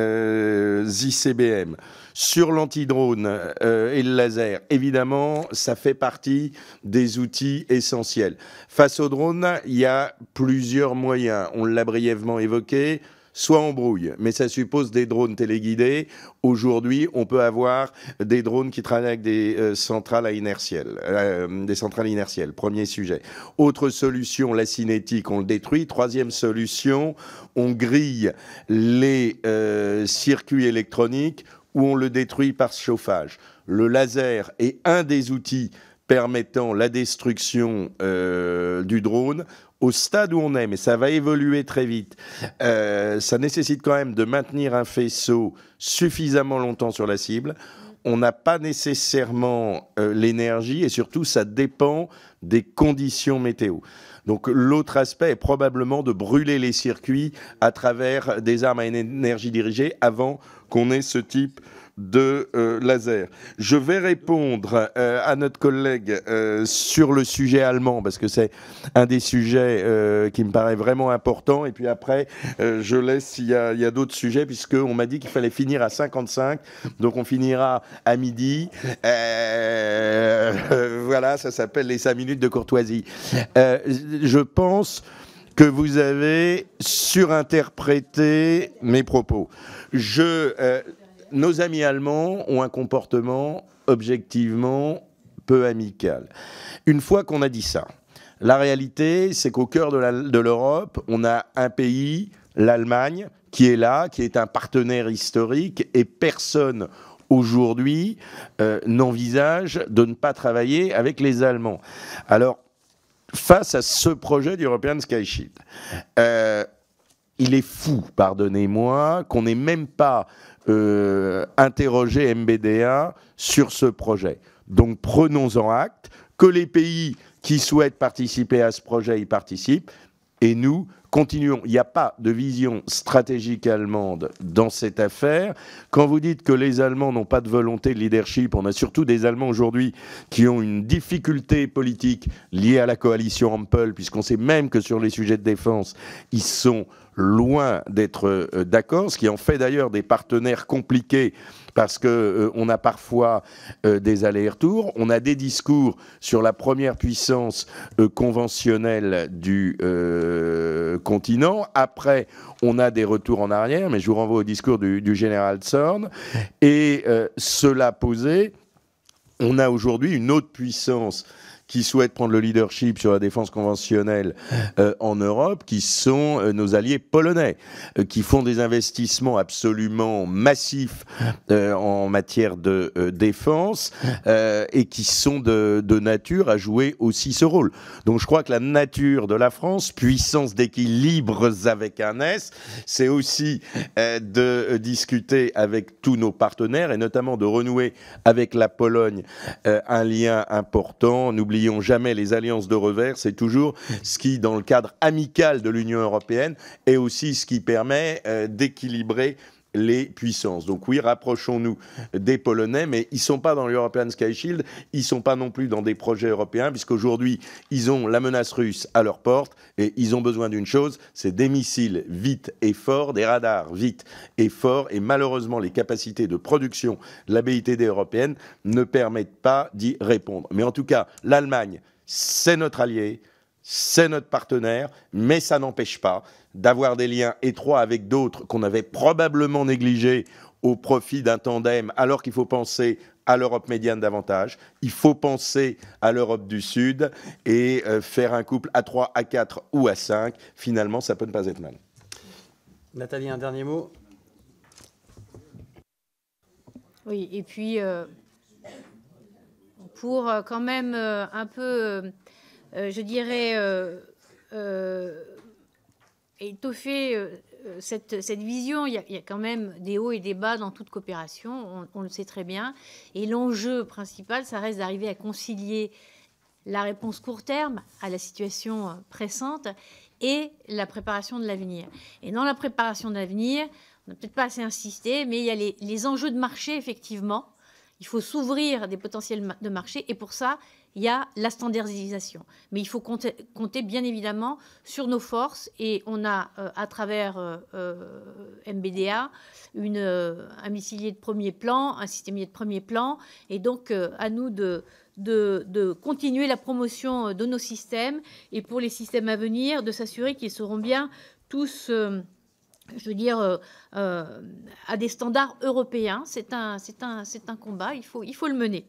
ICBM. Sur l'antidrone et le laser, évidemment, ça fait partie des outils essentiels. Face aux drones, il y a plusieurs moyens. On l'a brièvement évoqué soit en brouille. Mais ça suppose des drones téléguidés. Aujourd'hui, on peut avoir des drones qui travaillent avec des euh, centrales à inertielle, euh, des centrales inertielles. Premier sujet. Autre solution, la cinétique, on le détruit. Troisième solution, on grille les euh, circuits électroniques ou on le détruit par chauffage. Le laser est un des outils permettant la destruction du drone au stade où on est, mais ça va évoluer très vite, euh, ça nécessite quand même de maintenir un faisceau suffisamment longtemps sur la cible. On n'a pas nécessairement euh, l'énergie et surtout ça dépend des conditions météo. Donc l'autre aspect est probablement de brûler les circuits à travers des armes à énergie dirigée avant qu'on ait ce type de de euh, laser. Je vais répondre euh, à notre collègue euh, sur le sujet allemand, parce que c'est un des sujets qui me paraît vraiment important. Et puis après, je laisse Il y a, d'autres sujets, puisqu'on m'a dit qu'il fallait finir à 55. Donc on finira à midi. voilà, ça s'appelle les 5 minutes de courtoisie. je pense que vous avez surinterprété mes propos. Je, nos amis allemands ont un comportement objectivement peu amical. Une fois qu'on a dit ça, la réalité, c'est qu'au cœur de l'Europe, on a un pays, l'Allemagne, qui est là, qui est un partenaire historique, et personne aujourd'hui euh, n'envisage de ne pas travailler avec les Allemands. Alors, face à ce projet du European Sky euh, il est fou, pardonnez-moi, qu'on n'ait même pas euh, interroger MBDA sur ce projet. Donc prenons-en acte, que les pays qui souhaitent participer à ce projet y participent, et nous continuons. Il n'y a pas de vision stratégique allemande dans cette affaire. Quand vous dites que les Allemands n'ont pas de volonté de leadership, on a surtout des Allemands aujourd'hui qui ont une difficulté politique liée à la coalition Ampel, puisqu'on sait même que sur les sujets de défense, ils sont loin d'être euh, d'accord, ce qui en fait d'ailleurs des partenaires compliqués parce que euh, on a parfois euh, des allers-retours, on a des discours sur la première puissance conventionnelle du continent. Après, on a des retours en arrière, mais je vous renvoie au discours du, du général Zorn. Et cela posé, on a aujourd'hui une autre puissance qui souhaitent prendre le leadership sur la défense conventionnelle euh, en Europe, qui sont euh, nos alliés polonais, euh, qui font des investissements absolument massifs en matière de défense et qui sont de, nature à jouer aussi ce rôle. Donc je crois que la nature de la France, puissance d'équilibre avec un S, c'est aussi de discuter avec tous nos partenaires et notamment de renouer avec la Pologne un lien important n'ont jamais les alliances de revers, c'est toujours ce qui, dans le cadre amical de l'Union européenne, est aussi ce qui permet euh, d'équilibrer les puissances. Donc oui, rapprochons-nous des Polonais, mais ils ne sont pas dans l'European Sky Shield, ils ne sont pas non plus dans des projets européens, puisqu'aujourd'hui, ils ont la menace russe à leur porte, et ils ont besoin d'une chose, c'est des missiles vite et forts, des radars vite et forts, et malheureusement, les capacités de production de la BITD européenne ne permettent pas d'y répondre. Mais en tout cas, l'Allemagne, c'est notre allié, c'est notre partenaire, mais ça n'empêche pas d'avoir des liens étroits avec d'autres qu'on avait probablement négligés au profit d'un tandem, alors qu'il faut penser à l'Europe médiane davantage, il faut penser à l'Europe du Sud et euh, faire un couple à 3, à 4 ou à 5, finalement, ça peut ne pas être mal. Nathalie, un dernier mot Oui, et puis, euh, pour euh, quand même un peu euh, je dirais, euh, euh, étoffer cette, vision. Il y, a, quand même des hauts et des bas dans toute coopération, on, le sait très bien. Et l'enjeu principal, ça reste d'arriver à concilier la réponse court terme à la situation pressante et la préparation de l'avenir. Et dans la préparation d'avenir, l'avenir, on n'a peut-être pas assez insisté, mais il y a les, les enjeux de marché, effectivement. Il faut s'ouvrir des potentiels de marché, et pour ça, il y a la standardisation. Mais il faut compter, bien évidemment sur nos forces et on a euh, à travers euh, euh, MBDA une, un missilier de premier plan, un systémier de premier plan et donc à nous de, de, continuer la promotion de nos systèmes et pour les systèmes à venir de s'assurer qu'ils seront bien tous je veux dire, à des standards européens. C'est un, un, un combat, il faut, il faut le mener.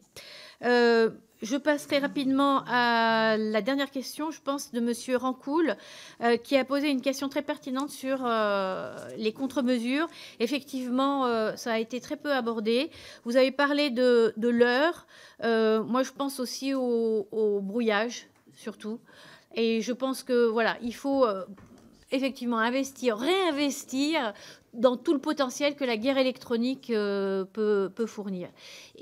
Je passerai rapidement à la dernière question, je pense, de Monsieur Rancoul, euh, qui a posé une question très pertinente sur euh, les contre-mesures. Effectivement, euh, ça a été très peu abordé. Vous avez parlé de, l'heure. moi, je pense aussi au, au, brouillage, surtout. Et je pense que voilà, il faut effectivement investir, réinvestir dans tout le potentiel que la guerre électronique euh, peut, peut, fournir.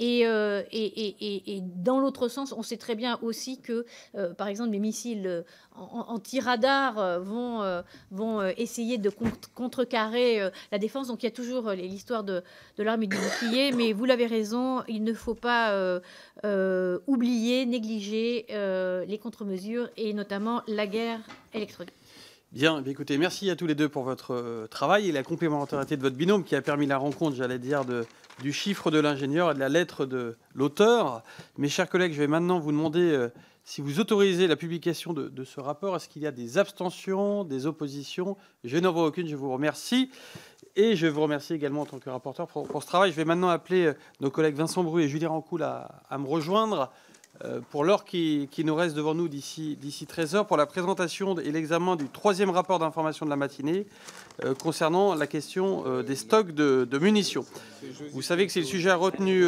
Euh, et, et, et, et dans l'autre sens, on sait très bien aussi que, euh, par exemple, les missiles anti-radar vont, vont essayer de contrecarrer la défense. Donc il y a toujours l'histoire de, de l'arme et du bouclier, mais vous l'avez raison, il ne faut pas oublier, négliger les contre-mesures et notamment la guerre électronique. Eh bien, écoutez, merci à tous les deux pour votre euh, travail et la complémentarité de votre binôme qui a permis la rencontre, j'allais dire, du chiffre de l'ingénieur et de la lettre de l'auteur. Mes chers collègues, je vais maintenant vous demander euh, si vous autorisez la publication de, ce rapport. Est-ce qu'il y a des abstentions, des oppositions Je n'en vois aucune, je vous remercie. Et je vous remercie également en tant que rapporteur pour, ce travail. Je vais maintenant appeler euh, nos collègues Vincent Bru et Julien Rancoul à me rejoindre. Euh, pour l'heure qui, nous reste devant nous d'ici 13 heures pour la présentation et l'examen du troisième rapport d'information de la matinée euh, concernant la question euh, des stocks de, munitions. Vous savez que c'est le sujet à retenu,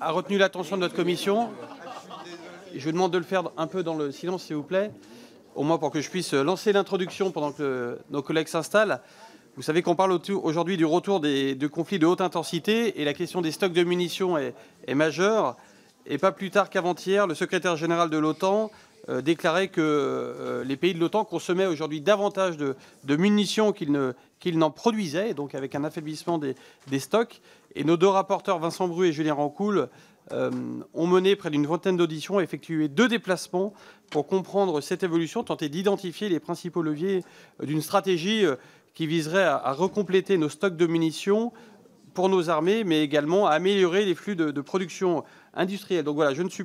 a retenu l'attention de notre commission. Je vous demande de le faire un peu dans le silence, s'il vous plaît, au moins pour que je puisse lancer l'introduction pendant que nos collègues s'installent. Vous savez qu'on parle aujourd'hui du retour de conflits de haute intensité et la question des stocks de munitions est majeure. Et pas plus tard qu'avant-hier, le secrétaire général de l'OTAN euh, déclarait que euh, les pays de l'OTAN consommaient aujourd'hui davantage de, munitions qu'ils n'en produisaient, donc avec un affaiblissement des, stocks. Et nos deux rapporteurs, Vincent Bru et Julien Rancoul, euh, ont mené près d'une vingtaine d'auditions et effectué deux déplacements pour comprendre cette évolution, tenter d'identifier les principaux leviers d'une stratégie qui viserait à, recompléter nos stocks de munitions pour nos armées, mais également à améliorer les flux de production Industriel. Donc voilà, je ne suis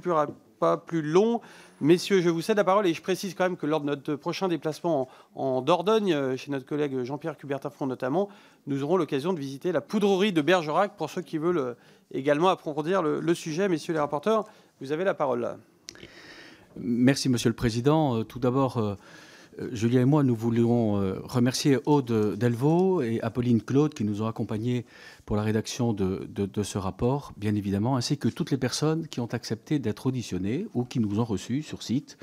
pas plus long. Messieurs, je vous cède la parole et je précise quand même que lors de notre prochain déplacement en, Dordogne, euh, chez notre collègue Jean-Pierre Cubertin-Front notamment, nous aurons l'occasion de visiter la poudrerie de Bergerac pour ceux qui veulent euh, également approfondir le, le sujet. Messieurs les rapporteurs, vous avez la parole. Merci, Monsieur le Président. Euh, tout d'abord, euh, Julien et moi, nous voulons euh, remercier Aude Delvaux et Apolline Claude qui nous ont accompagnés pour la rédaction de, ce rapport, bien évidemment, ainsi que toutes les personnes qui ont accepté d'être auditionnées ou qui nous ont reçus sur site,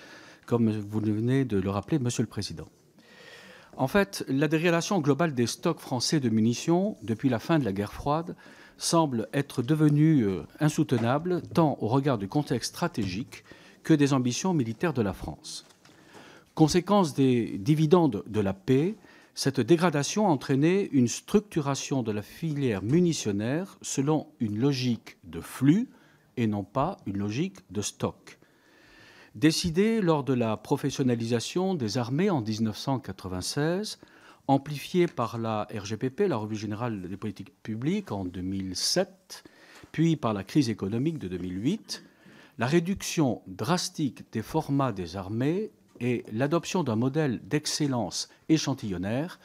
comme vous venez de le rappeler, Monsieur le Président. En fait, la dégradation globale des stocks français de munitions depuis la fin de la guerre froide semble être devenue euh, insoutenable tant au regard du contexte stratégique que des ambitions militaires de la France. Conséquence des dividendes de la paix, cette dégradation a entraîné une structuration de la filière munitionnaire selon une logique de flux et non pas une logique de stock. Décidée lors de la professionnalisation des armées en 1996, amplifiée par la RGPP, la Revue générale des politiques publiques, en 2007, puis par la crise économique de 2008, la réduction drastique des formats des armées et l'adoption d'un modèle d'excellence échantillonnaire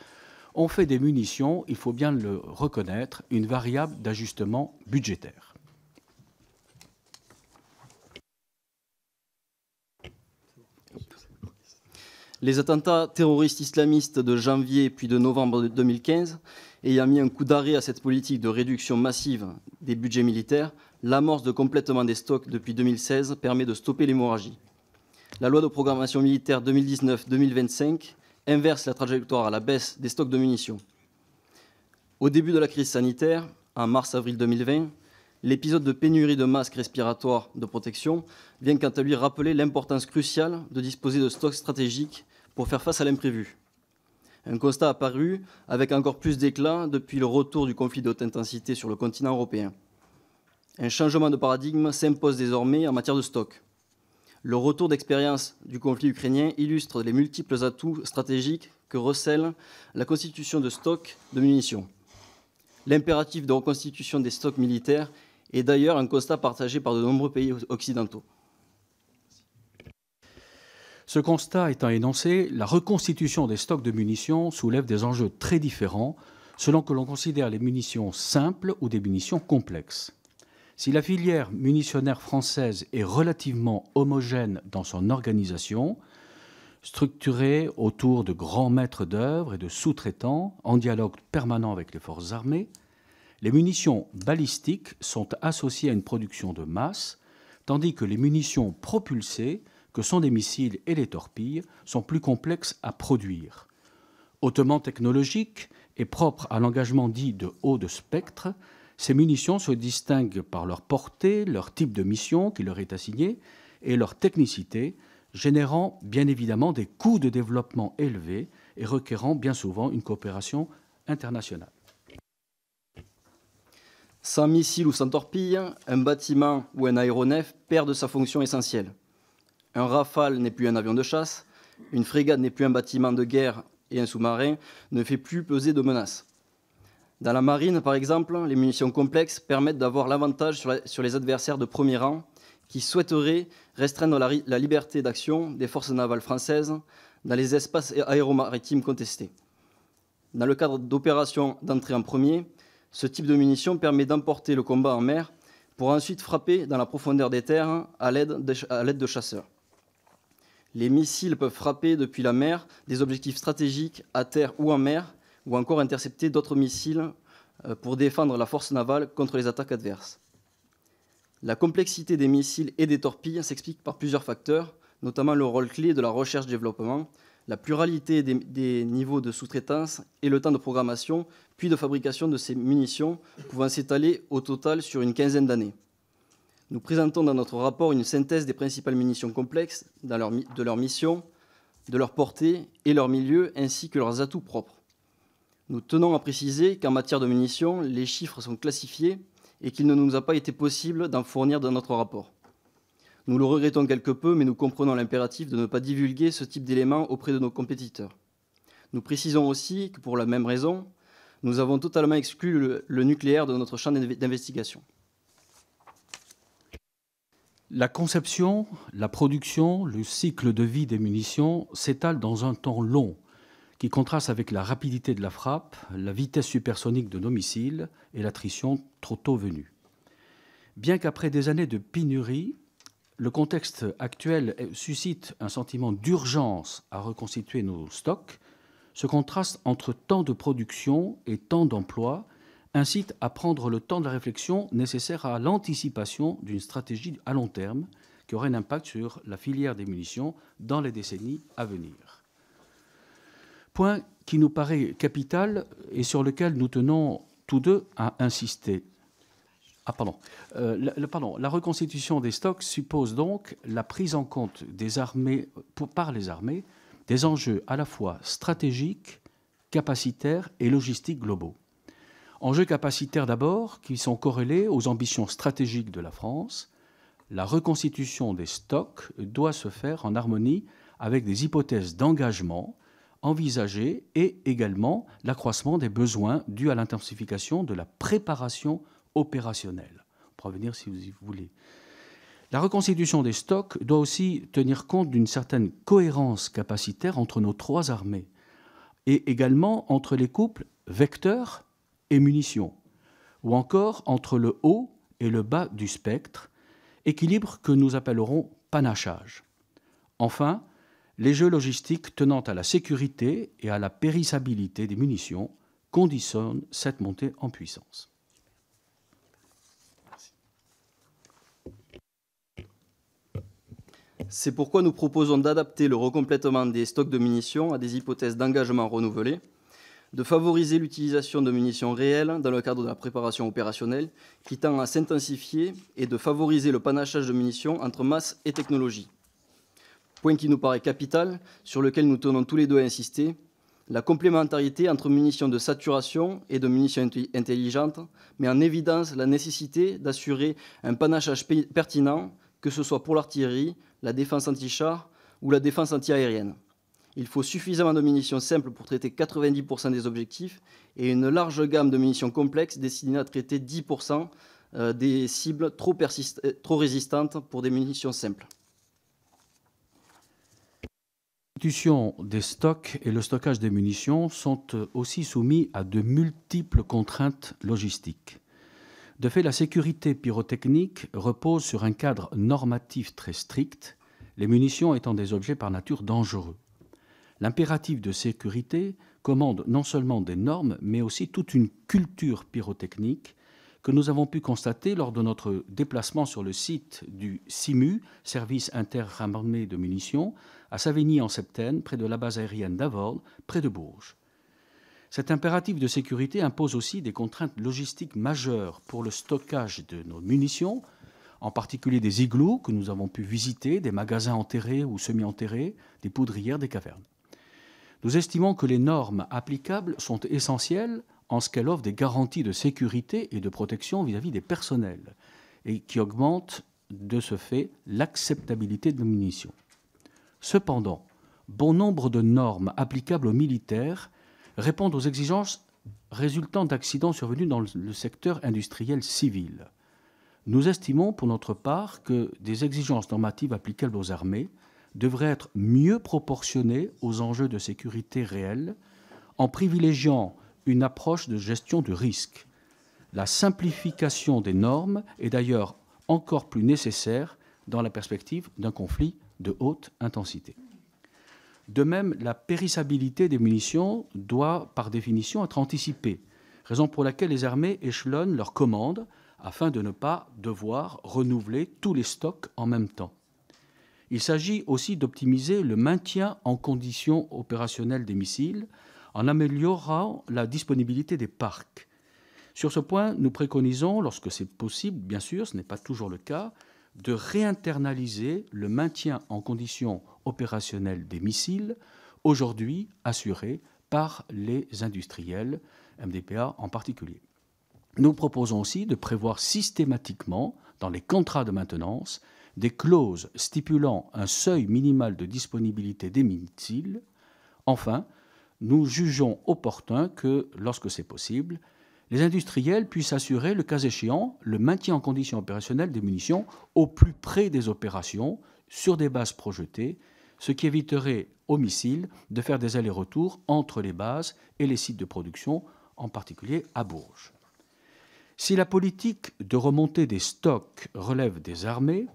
ont fait des munitions, il faut bien le reconnaître, une variable d'ajustement budgétaire. Les attentats terroristes islamistes de janvier puis de novembre 2015 ayant mis un coup d'arrêt à cette politique de réduction massive des budgets militaires, l'amorce de complètement des stocks depuis 2016 permet de stopper l'hémorragie la loi de programmation militaire 2019-2025 inverse la trajectoire à la baisse des stocks de munitions. Au début de la crise sanitaire, en mars-avril 2020, l'épisode de pénurie de masques respiratoires de protection vient quant à lui rappeler l'importance cruciale de disposer de stocks stratégiques pour faire face à l'imprévu. Un constat apparu avec encore plus d'éclat depuis le retour du conflit de haute intensité sur le continent européen. Un changement de paradigme s'impose désormais en matière de stocks. Le retour d'expérience du conflit ukrainien illustre les multiples atouts stratégiques que recèle la constitution de stocks de munitions. L'impératif de reconstitution des stocks militaires est d'ailleurs un constat partagé par de nombreux pays occidentaux. Ce constat étant énoncé, la reconstitution des stocks de munitions soulève des enjeux très différents selon que l'on considère les munitions simples ou des munitions complexes. Si la filière munitionnaire française est relativement homogène dans son organisation, structurée autour de grands maîtres d'œuvre et de sous-traitants en dialogue permanent avec les forces armées, les munitions balistiques sont associées à une production de masse, tandis que les munitions propulsées, que sont des missiles et les torpilles, sont plus complexes à produire. Hautement technologiques et propres à l'engagement dit de haut de spectre, ces munitions se distinguent par leur portée, leur type de mission qui leur est assigné et leur technicité, générant bien évidemment des coûts de développement élevés et requérant bien souvent une coopération internationale. Sans missile ou sans torpille, un bâtiment ou un aéronef perd sa fonction essentielle. Un rafale n'est plus un avion de chasse, une frégate n'est plus un bâtiment de guerre et un sous-marin ne fait plus peser de menaces. Dans la marine, par exemple, les munitions complexes permettent d'avoir l'avantage sur, les adversaires de premier rang qui souhaiteraient restreindre la, liberté d'action des forces navales françaises dans les espaces aéromaritimes contestés. Dans le cadre d'opérations d'entrée en premier, ce type de munition permet d'emporter le combat en mer pour ensuite frapper dans la profondeur des terres à l'aide de chasseurs. Les missiles peuvent frapper depuis la mer des objectifs stratégiques à terre ou en mer ou encore intercepter d'autres missiles euh, pour défendre la force navale contre les attaques adverses. La complexité des missiles et des torpilles s'explique par plusieurs facteurs, notamment le rôle clé de la recherche-développement, la pluralité des, niveaux de sous-traitance et le temps de programmation, puis de fabrication de ces munitions, pouvant s'étaler au total sur une quinzaine d'années. Nous présentons dans notre rapport une synthèse des principales munitions complexes, dans leur, de leur mission, de leur portée et leur milieu, ainsi que leurs atouts propres. Nous tenons à préciser qu'en matière de munitions, les chiffres sont classifiés et qu'il ne nous a pas été possible d'en fournir dans notre rapport. Nous le regrettons quelque peu, mais nous comprenons l'impératif de ne pas divulguer ce type d'éléments auprès de nos compétiteurs. Nous précisons aussi que pour la même raison, nous avons totalement exclu le, nucléaire de notre champ d'investigation. La conception, la production, le cycle de vie des munitions s'étalent dans un temps long, qui contraste avec la rapidité de la frappe, la vitesse supersonique de nos missiles et l'attrition trop tôt venue. Bien qu'après des années de pénurie, le contexte actuel suscite un sentiment d'urgence à reconstituer nos stocks, ce contraste entre temps de production et temps d'emploi incite à prendre le temps de la réflexion nécessaire à l'anticipation d'une stratégie à long terme qui aurait un impact sur la filière des munitions dans les décennies à venir. Point qui nous paraît capital et sur lequel nous tenons tous deux à insister. Ah, pardon. Euh, pardon. La reconstitution des stocks suppose donc la prise en compte des armées, par les armées des enjeux à la fois stratégiques, capacitaires et logistiques globaux. Enjeux capacitaires d'abord, qui sont corrélés aux ambitions stratégiques de la France. La reconstitution des stocks doit se faire en harmonie avec des hypothèses d'engagement envisagée et également l'accroissement des besoins dus à l'intensification de la préparation opérationnelle. On venir si vous voulez. La reconstitution des stocks doit aussi tenir compte d'une certaine cohérence capacitaire entre nos trois armées et également entre les couples vecteurs et munitions, ou encore entre le haut et le bas du spectre, équilibre que nous appellerons panachage. Enfin, les jeux logistiques tenant à la sécurité et à la périssabilité des munitions conditionnent cette montée en puissance. C'est pourquoi nous proposons d'adapter le recomplètement des stocks de munitions à des hypothèses d'engagement renouvelées, de favoriser l'utilisation de munitions réelles dans le cadre de la préparation opérationnelle qui tend à s'intensifier et de favoriser le panachage de munitions entre masse et technologie. Point qui nous paraît capital, sur lequel nous tenons tous les deux à insister, la complémentarité entre munitions de saturation et de munitions intelligentes met en évidence la nécessité d'assurer un panachage pertinent, que ce soit pour l'artillerie, la défense anti-char ou la défense anti-aérienne. Il faut suffisamment de munitions simples pour traiter 90% des objectifs et une large gamme de munitions complexes destinées à traiter 10% euh, des cibles trop résistantes pour des munitions simples constitution des stocks et le stockage des munitions sont euh, aussi soumis à de multiples contraintes logistiques. De fait, la sécurité pyrotechnique repose sur un cadre normatif très strict, les munitions étant des objets par nature dangereux. L'impératif de sécurité commande non seulement des normes, mais aussi toute une culture pyrotechnique que nous avons pu constater lors de notre déplacement sur le site du CIMU, Service interarmé de munitions, à Savigny en Septaine, près de la base aérienne d'Avorne, près de Bourges. Cet impératif de sécurité impose aussi des contraintes logistiques majeures pour le stockage de nos munitions, en particulier des igloos que nous avons pu visiter, des magasins enterrés ou semi-enterrés, des poudrières, des cavernes. Nous estimons que les normes applicables sont essentielles en ce qu'elles offrent des garanties de sécurité et de protection vis-à-vis -vis des personnels, et qui augmentent de ce fait l'acceptabilité de nos munitions. Cependant, bon nombre de normes applicables aux militaires répondent aux exigences résultant d'accidents survenus dans le secteur industriel civil. Nous estimons pour notre part que des exigences normatives applicables aux armées devraient être mieux proportionnées aux enjeux de sécurité réels en privilégiant une approche de gestion du risque. La simplification des normes est d'ailleurs encore plus nécessaire dans la perspective d'un conflit de haute intensité. De même, la périssabilité des munitions doit, par définition, être anticipée, raison pour laquelle les armées échelonnent leurs commandes afin de ne pas devoir renouveler tous les stocks en même temps. Il s'agit aussi d'optimiser le maintien en condition opérationnelle des missiles en améliorant la disponibilité des parcs. Sur ce point, nous préconisons, lorsque c'est possible, bien sûr, ce n'est pas toujours le cas, de réinternaliser le maintien en condition opérationnelle des missiles, aujourd'hui assuré par les industriels, MDPA en particulier. Nous proposons aussi de prévoir systématiquement dans les contrats de maintenance des clauses stipulant un seuil minimal de disponibilité des missiles. Enfin, nous jugeons opportun que, lorsque c'est possible, les industriels puissent assurer, le cas échéant, le maintien en condition opérationnelle des munitions au plus près des opérations, sur des bases projetées, ce qui éviterait aux missiles de faire des allers-retours entre les bases et les sites de production, en particulier à Bourges. Si la politique de remontée des stocks relève des armées,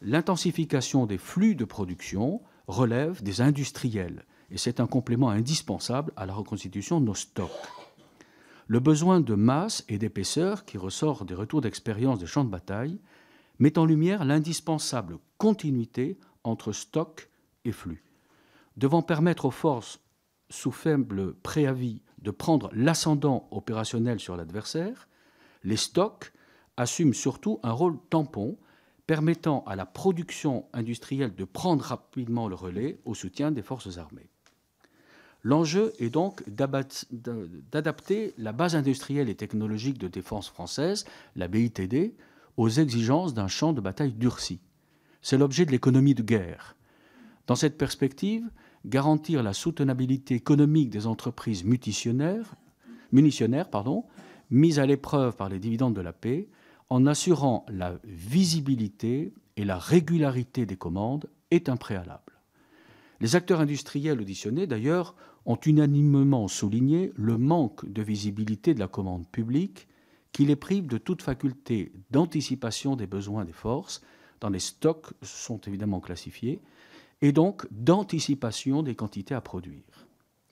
l'intensification des flux de production relève des industriels, et c'est un complément indispensable à la reconstitution de nos stocks le besoin de masse et d'épaisseur qui ressort des retours d'expérience des champs de bataille met en lumière l'indispensable continuité entre stock et flux, devant permettre aux forces sous faible préavis de prendre l'ascendant opérationnel sur l'adversaire, les stocks assument surtout un rôle tampon permettant à la production industrielle de prendre rapidement le relais au soutien des forces armées. L'enjeu est donc d'adapter la base industrielle et technologique de défense française, la BITD, aux exigences d'un champ de bataille durci. C'est l'objet de l'économie de guerre. Dans cette perspective, garantir la soutenabilité économique des entreprises munitionnaires, pardon, mises à l'épreuve par les dividendes de la paix, en assurant la visibilité et la régularité des commandes, est un préalable. Les acteurs industriels auditionnés, d'ailleurs, ont unanimement souligné le manque de visibilité de la commande publique qui les prive de toute faculté d'anticipation des besoins des forces, dans les stocks sont évidemment classifiés, et donc d'anticipation des quantités à produire.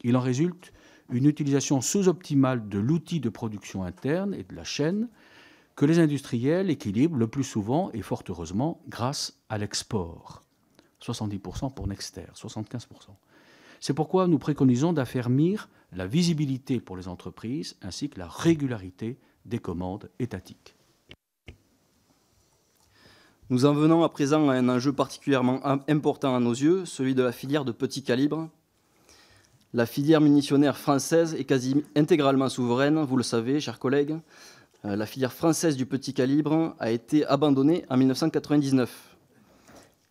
Il en résulte une utilisation sous-optimale de l'outil de production interne et de la chaîne que les industriels équilibrent le plus souvent et fort heureusement grâce à l'export. 70% pour Nexter, 75%. C'est pourquoi nous préconisons d'affermir la visibilité pour les entreprises ainsi que la régularité des commandes étatiques. Nous en venons à présent à un enjeu particulièrement important à nos yeux, celui de la filière de petit calibre. La filière munitionnaire française est quasi intégralement souveraine, vous le savez, chers collègues. Euh, la filière française du petit calibre a été abandonnée en 1999.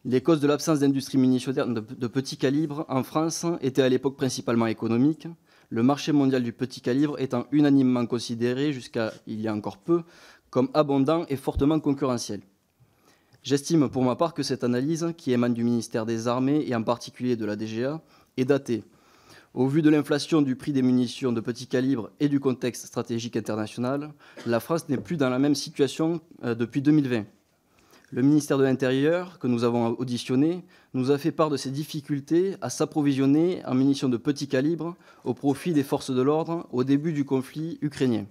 Les causes de l'absence d'industrie munitionnaire de, de petit calibre en France étaient à l'époque principalement économiques, le marché mondial du petit calibre étant unanimement considéré jusqu'à il y a encore peu comme abondant et fortement concurrentiel. J'estime pour ma part que cette analyse, qui émane du ministère des Armées et en particulier de la DGA, est datée. Au vu de l'inflation du prix des munitions de petit calibre et du contexte stratégique international, la France n'est plus dans la même situation euh, depuis 2020. Le ministère de l'Intérieur, que nous avons auditionné, nous a fait part de ses difficultés à s'approvisionner en munitions de petit calibre au profit des forces de l'ordre au début du conflit ukrainien.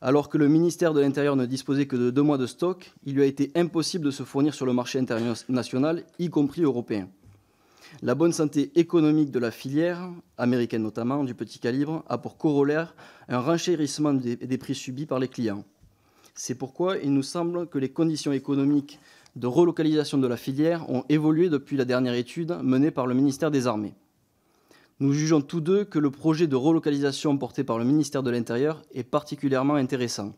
Alors que le ministère de l'Intérieur ne disposait que de deux mois de stock, il lui a été impossible de se fournir sur le marché international, y compris européen. La bonne santé économique de la filière, américaine notamment, du petit calibre, a pour corollaire un renchérissement des prix subis par les clients. C'est pourquoi il nous semble que les conditions économiques de relocalisation de la filière ont évolué depuis la dernière étude menée par le ministère des Armées. Nous jugeons tous deux que le projet de relocalisation porté par le ministère de l'Intérieur est particulièrement intéressant.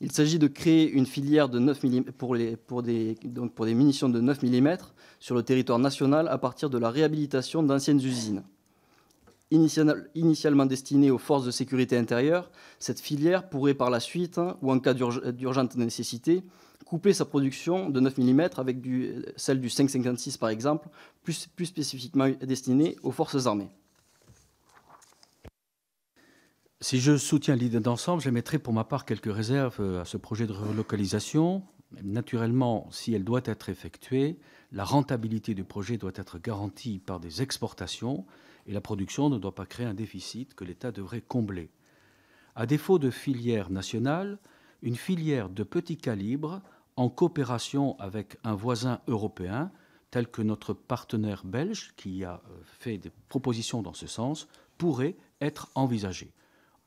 Il s'agit de créer une filière de 9 pour, pour des munitions de 9 mm sur le territoire national à partir de la réhabilitation d'anciennes usines initialement destinée aux forces de sécurité intérieure, cette filière pourrait par la suite, hein, ou en cas d'urgente nécessité, couper sa production de 9 mm avec celle du 5,56 par exemple, plus, plus spécifiquement destinée aux forces armées. Si je soutiens l'idée d'ensemble, j'émettrai pour ma part quelques réserves euh, à ce projet de relocalisation. Naturellement, si elle doit être effectuée, la rentabilité du projet doit être garantie par des exportations et la production ne doit pas créer un déficit que l'État devrait combler. À défaut de filière nationale, une filière de petit calibre, en coopération avec un voisin européen, tel que notre partenaire belge, qui a euh, fait des propositions dans ce sens, pourrait être envisagée.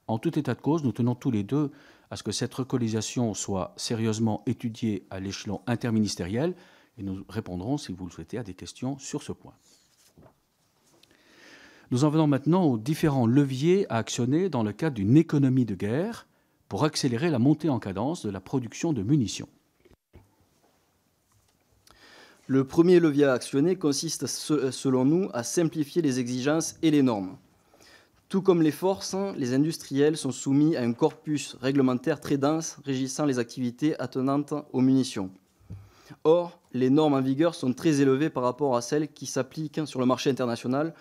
En tout état de cause, nous tenons tous les deux à ce que cette recolisation soit sérieusement étudiée à l'échelon interministériel et nous répondrons, si vous le souhaitez, à des questions sur ce point. Nous en venons maintenant aux différents leviers à actionner dans le cadre d'une économie de guerre pour accélérer la montée en cadence de la production de munitions. Le premier levier à actionner consiste, selon nous, à simplifier les exigences et les normes. Tout comme les forces, hein, les industriels sont soumis à un corpus réglementaire très dense régissant les activités attenantes aux munitions. Or, les normes en vigueur sont très élevées par rapport à celles qui s'appliquent sur le marché international,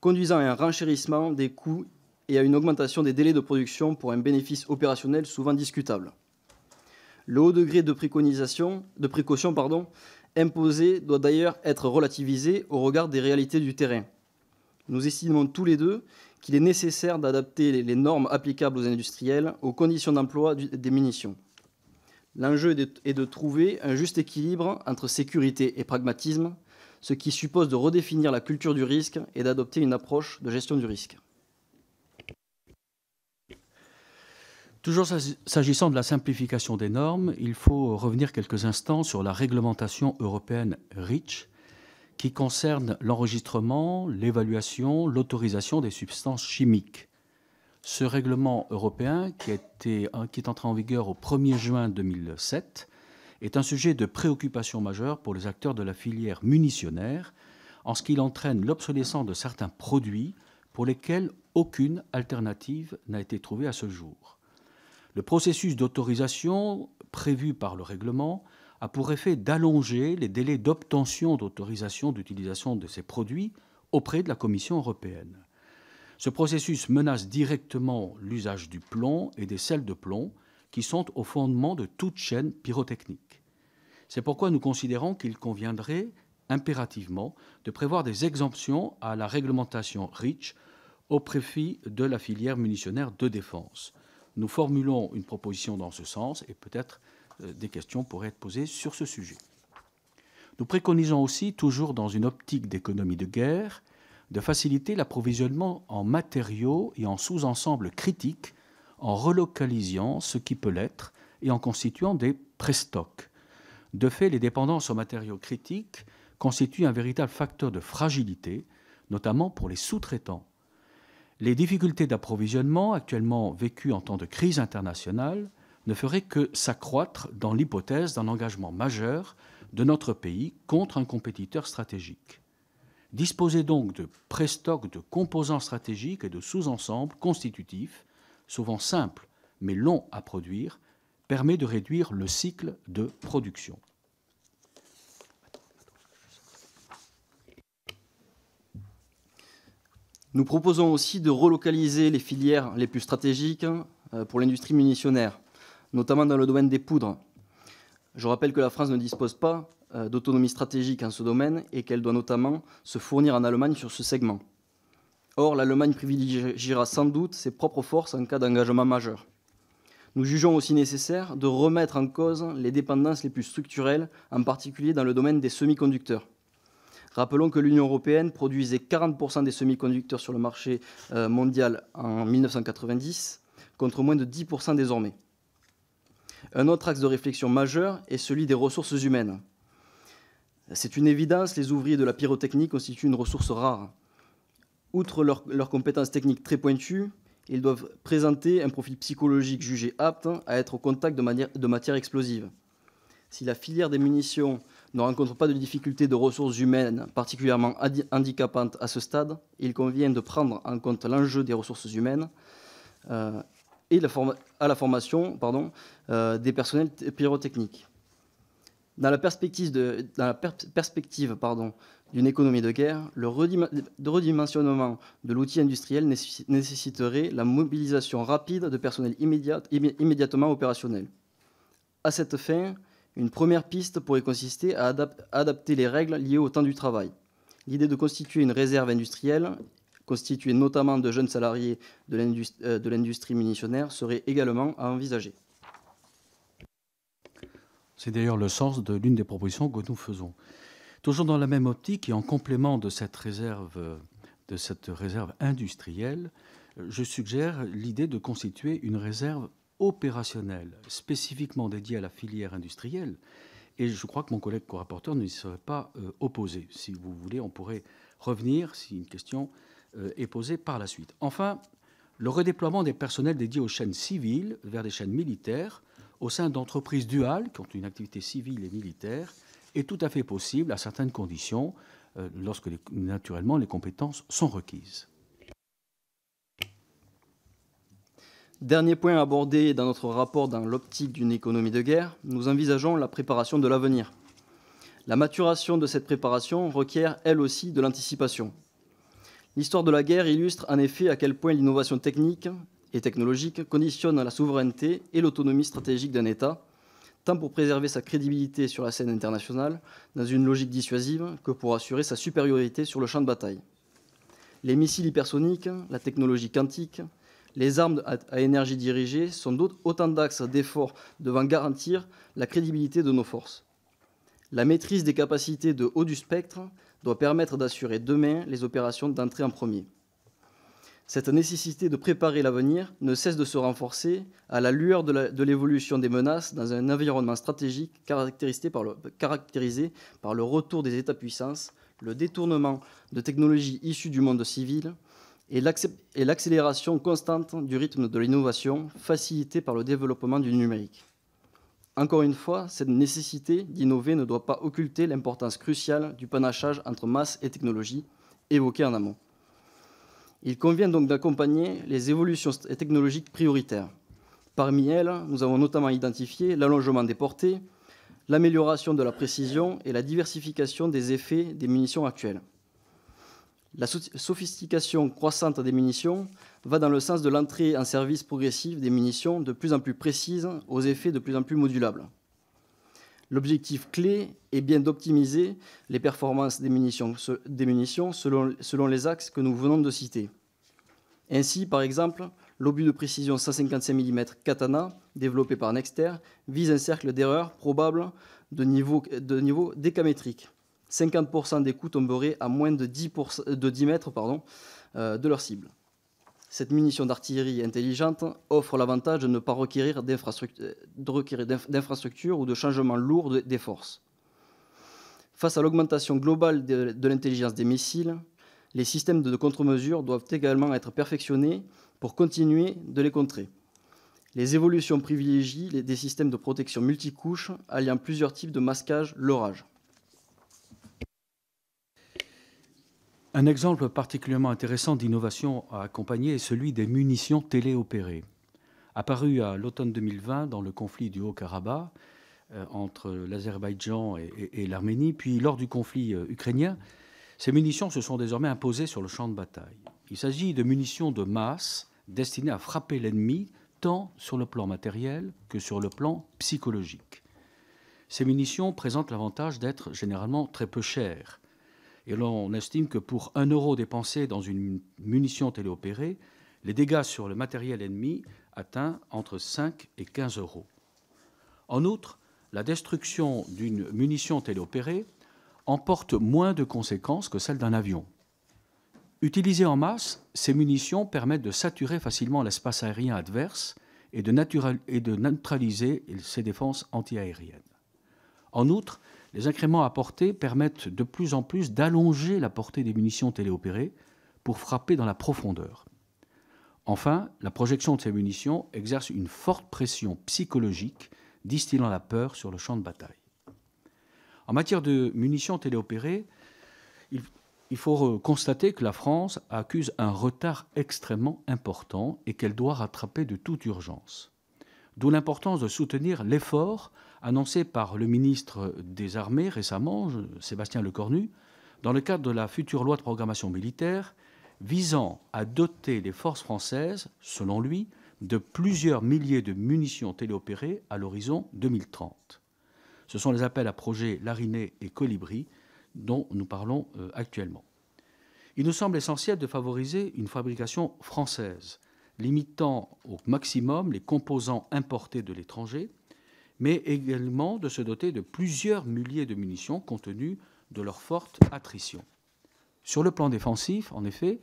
conduisant à un renchérissement des coûts et à une augmentation des délais de production pour un bénéfice opérationnel souvent discutable. Le haut degré de, précaution imposé doit d'ailleurs être relativisé au regard des réalités du terrain. Nous estimons tous les deux qu'il est nécessaire d'adapter les normes applicables aux industriels aux conditions d'emploi des munitions. L'enjeu est de trouver un juste équilibre entre sécurité et pragmatisme, ce qui suppose de redéfinir la culture du risque et d'adopter une approche de gestion du risque. Toujours s'agissant de la simplification des normes, il faut revenir quelques instants sur la réglementation européenne REACH qui concerne l'enregistrement, l'évaluation, l'autorisation des substances chimiques. Ce règlement européen, qui, est entré en vigueur au 1er juin 2007, est un sujet de préoccupation majeure pour les acteurs de la filière munitionnaire, en ce qu'il entraîne l'obsolescence de certains produits pour lesquels aucune alternative n'a été trouvée à ce jour. Le processus d'autorisation prévu par le règlement a pour effet d'allonger les délais d'obtention d'autorisation d'utilisation de ces produits auprès de la Commission européenne. Ce processus menace directement l'usage du plomb et des sels de plomb qui sont au fondement de toute chaîne pyrotechnique. C'est pourquoi nous considérons qu'il conviendrait impérativement de prévoir des exemptions à la réglementation REACH au profit de la filière munitionnaire de défense. Nous formulons une proposition dans ce sens et peut-être euh, des questions pourraient être posées sur ce sujet. Nous préconisons aussi, toujours dans une optique d'économie de guerre, de faciliter l'approvisionnement en matériaux et en sous-ensembles critiques en relocalisant ce qui peut l'être et en constituant des pré de fait, les dépendances aux matériaux critiques constituent un véritable facteur de fragilité, notamment pour les sous-traitants. Les difficultés d'approvisionnement, actuellement vécues en temps de crise internationale, ne feraient que s'accroître dans l'hypothèse d'un engagement majeur de notre pays contre un compétiteur stratégique. Disposer donc de pré-stocks de composants stratégiques et de sous-ensembles constitutifs, souvent simples mais longs à produire, permet de réduire le cycle de production. Nous proposons aussi de relocaliser les filières les plus stratégiques euh, pour l'industrie munitionnaire, notamment dans le domaine des poudres. Je rappelle que la France ne dispose pas euh, d'autonomie stratégique en ce domaine et qu'elle doit notamment se fournir en Allemagne sur ce segment. Or, l'Allemagne privilégiera sans doute ses propres forces en cas d'engagement majeur. Nous jugeons aussi nécessaire de remettre en cause les dépendances les plus structurelles, en particulier dans le domaine des semi-conducteurs. Rappelons que l'Union européenne produisait 40% des semi-conducteurs sur le marché euh, mondial en 1990, contre moins de 10% désormais. Un autre axe de réflexion majeur est celui des ressources humaines. C'est une évidence, les ouvriers de la pyrotechnie constituent une ressource rare. Outre leurs compétences techniques très pointues, ils doivent présenter un profil psychologique jugé apte hein, à être au contact de, manière, de matières explosives. Si la filière des munitions ne rencontre pas de difficultés de ressources humaines particulièrement handicapantes à ce stade, il convient de prendre en compte l'enjeu des ressources humaines euh, et la à la formation euh, des personnels pyrotechniques. Dans la perspective, de, la perspective pardon, d'une économie de guerre, le redimensionnement de l'outil industriel nécessiterait la mobilisation rapide de personnel immédiatement opérationnel. À cette fin, une première piste pourrait consister à adapter les règles liées au temps du travail. L'idée de constituer une réserve industrielle, constituée notamment de jeunes salariés de euh, l'industrie munitionnaire, serait également à envisager. C'est d'ailleurs le sens de l'une des propositions que nous faisons. Toujours dans la même optique et en complément de cette réserve, industrielle, je suggère l'idée de constituer une réserve opérationnelle, spécifiquement dédiée à la filière industrielle. Et je crois que mon collègue co-rapporteur ne serait pas euh, opposé. Si vous voulez, on pourrait revenir si une question euh, est posée par la suite. Enfin, le redéploiement des personnels dédiés aux chaînes civiles vers des chaînes militaires au sein d'entreprises duales qui ont une activité civile et militaire est tout à fait possible à certaines conditions, euh, lorsque naturellement les compétences sont requises. Dernier point abordé dans notre rapport dans l'optique d'une économie de guerre, nous envisageons la préparation de l'avenir. La maturation de cette préparation requiert, elle aussi, de l'anticipation. L'histoire de la guerre illustre en effet à quel point l'innovation technique et technologique conditionne la souveraineté et l'autonomie stratégique d'un État, tant pour préserver sa crédibilité sur la scène internationale, dans une logique dissuasive, que pour assurer sa supériorité sur le champ de bataille. Les missiles hypersoniques, la technologie quantique, les armes à énergie dirigée sont autant d'axes d'efforts devant garantir la crédibilité de nos forces. La maîtrise des capacités de haut du spectre doit permettre d'assurer demain les opérations d'entrée en premier. Cette nécessité de préparer l'avenir ne cesse de se renforcer à la lueur de l'évolution des menaces dans un environnement stratégique caractérisé par, le, par le retour des États-puissances, le détournement de technologies issues du monde civil et l'accélération constante du rythme de l'innovation facilitée par le développement du numérique. Encore une fois, cette nécessité d'innover ne doit pas occulter l'importance cruciale du panachage entre masse et technologie évoqué en amont. Il convient donc d'accompagner les évolutions technologiques prioritaires. Parmi elles, nous avons notamment identifié l'allongement des portées, l'amélioration de la précision et la diversification des effets des munitions actuelles. La sophistication croissante des munitions va dans le sens de l'entrée en service progressive des munitions de plus en plus précises aux effets de plus en plus modulables. L'objectif clé est bien d'optimiser les performances des munitions, munitions selon, selon, les axes que nous venons de citer. Ainsi, par exemple, l'obus de précision 155 mm Katana, développé par Nexter, vise un cercle d'erreur probable de niveau, de niveau décamétrique. 50% des coups tomberaient à moins de 10, de 10 mètres pardon, euh, de leur cible. Cette munition d'artillerie intelligente offre l'avantage de ne pas requérir d'infrastructures ou de changements lourds des forces. Face à l'augmentation globale de, l'intelligence des missiles, les systèmes de contre mesure doivent également être perfectionnés pour continuer de les contrer. Les évolutions privilégient des systèmes de protection multicouches alliant plusieurs types de masquage l'orage. Un exemple particulièrement intéressant d'innovation à accompagner est celui des munitions téléopérées. Apparues à l'automne 2020 dans le conflit du Haut-Karabakh euh, entre l'Azerbaïdjan et, l'Arménie, puis lors du conflit euh, ukrainien, ces munitions se sont désormais imposées sur le champ de bataille. Il s'agit de munitions de masse destinées à frapper l'ennemi tant sur le plan matériel que sur le plan psychologique. Ces munitions présentent l'avantage d'être généralement très peu chères et on estime que pour un euro dépensé dans une munition téléopérée, les dégâts sur le matériel ennemi atteignent entre 5 et 15 euros. En outre, la destruction d'une munition téléopérée emporte moins de conséquences que celle d'un avion. Utilisées en masse, ces munitions permettent de saturer facilement l'espace aérien adverse et de, et de neutraliser ses défenses antiaériennes. En outre, les incréments apportés permettent de plus en plus d'allonger la portée des munitions téléopérées pour frapper dans la profondeur. Enfin, la projection de ces munitions exerce une forte pression psychologique, distillant la peur sur le champ de bataille. En matière de munitions téléopérées, il, faut constater que la France accuse un retard extrêmement important et qu'elle doit rattraper de toute urgence. D'où l'importance de soutenir l'effort annoncé par le ministre des Armées récemment, Sébastien Lecornu, dans le cadre de la future loi de programmation militaire visant à doter les forces françaises, selon lui, de plusieurs milliers de munitions téléopérées à l'horizon 2030. Ce sont les appels à projets Larinet et Colibri dont nous parlons euh, actuellement. Il nous semble essentiel de favoriser une fabrication française, limitant au maximum les composants importés de l'étranger mais également de se doter de plusieurs milliers de munitions compte tenu de leur forte attrition. Sur le plan défensif, en effet,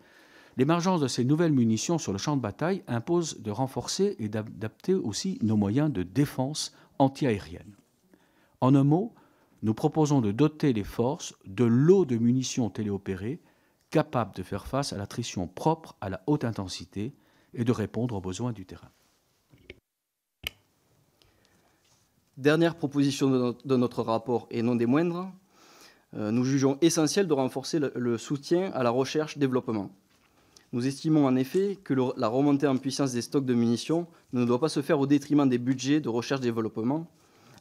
l'émergence de ces nouvelles munitions sur le champ de bataille impose de renforcer et d'adapter aussi nos moyens de défense antiaérienne. En un mot, nous proposons de doter les forces de lots de munitions téléopérées capables de faire face à l'attrition propre à la haute intensité et de répondre aux besoins du terrain. Dernière proposition de notre, rapport, et non des moindres, euh, nous jugeons essentiel de renforcer le, soutien à la recherche-développement. Nous estimons en effet que la remontée en puissance des stocks de munitions ne doit pas se faire au détriment des budgets de recherche-développement,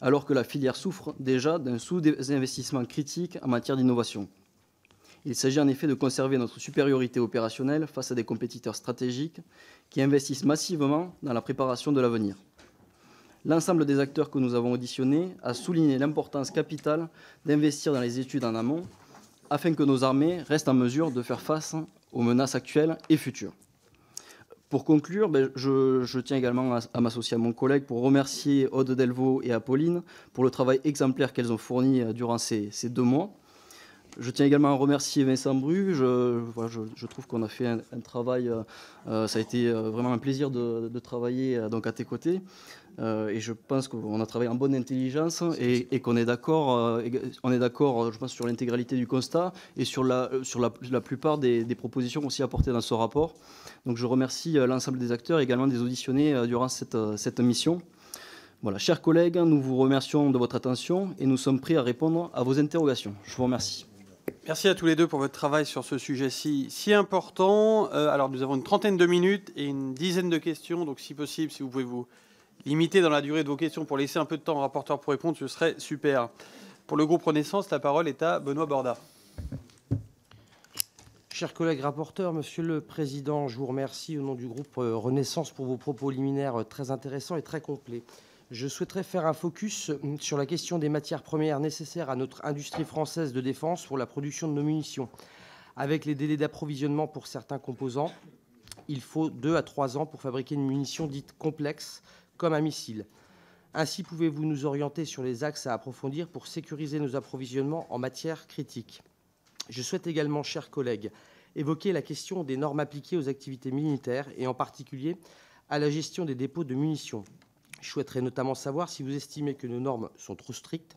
alors que la filière souffre déjà d'un sous-investissement critique en matière d'innovation. Il s'agit en effet de conserver notre supériorité opérationnelle face à des compétiteurs stratégiques qui investissent massivement dans la préparation de l'avenir. L'ensemble des acteurs que nous avons auditionnés a souligné l'importance capitale d'investir dans les études en amont afin que nos armées restent en mesure de faire face aux menaces actuelles et futures. Pour conclure, ben, je, tiens également à, m'associer à mon collègue pour remercier Aude Delvaux et Apolline pour le travail exemplaire qu'elles ont fourni euh, durant ces deux mois je tiens également à remercier Vincent Bruges. Je, trouve qu'on a fait un, travail, euh, euh, ça a été euh, vraiment un plaisir de, travailler donc à tes côtés. et je pense qu'on a travaillé en bonne intelligence et, qu'on est d'accord, on est d'accord, je pense, sur l'intégralité du constat et sur la, sur la, plupart des, des, propositions aussi apportées dans ce rapport. Donc je remercie l'ensemble des acteurs et également des auditionnés durant cette, cette mission. Voilà, chers collègues, nous vous remercions de votre attention et nous sommes prêts à répondre à vos interrogations. Je vous remercie. Merci à tous les deux pour votre travail sur ce sujet si, si important. Euh, alors, nous avons une trentaine de minutes et une dizaine de questions. Donc, si possible, si vous pouvez vous limiter dans la durée de vos questions pour laisser un peu de temps au rapporteur pour répondre, ce serait super. Pour le groupe Renaissance, la parole est à Benoît Borda. Chers collègues rapporteurs, Monsieur le Président, je vous remercie au nom du groupe euh, Renaissance pour vos propos liminaires euh, très intéressants et très complets. Je souhaiterais faire un focus mm, sur la question des matières premières nécessaires à notre industrie française de défense pour la production de nos munitions. Avec les délais d'approvisionnement pour certains composants, il faut deux à trois ans pour fabriquer une munition dite complexe, comme un missile. Ainsi, pouvez-vous nous orienter sur les axes à approfondir pour sécuriser nos approvisionnements en matière critique Je souhaite également, chers collègues, évoquer la question des normes appliquées aux activités militaires et en particulier à la gestion des dépôts de munitions. Je souhaiterais notamment savoir si vous estimez que nos normes sont trop strictes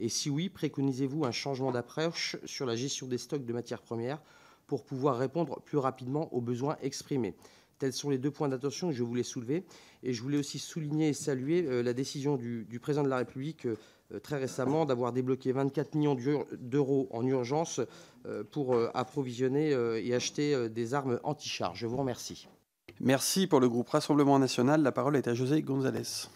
et si oui, préconisez-vous un changement d'approche sur la gestion des stocks de matières premières pour pouvoir répondre plus rapidement aux besoins exprimés Tels sont les deux points d'attention que je voulais soulever. Et je voulais aussi souligner et saluer euh, la décision du, président de la République euh, très récemment d'avoir débloqué 24 millions d'euros en urgence euh, pour approvisionner et acheter des armes anti Je vous remercie. Merci pour le groupe Rassemblement national. La parole est à José González.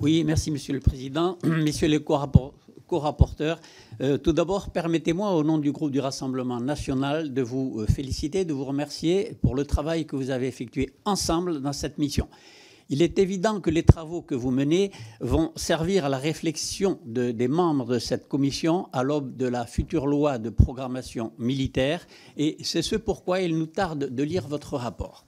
Oui, merci Monsieur le Président, Messieurs les co-rapporteurs. Euh, tout d'abord, permettez-moi, au nom du groupe du Rassemblement national, de vous euh, féliciter, de vous remercier pour le travail que vous avez effectué ensemble dans cette mission. Il est évident que les travaux que vous menez vont servir à la réflexion des membres de cette commission à l'aube de la future loi de programmation militaire, et c'est ce pourquoi il nous tarde de lire votre rapport.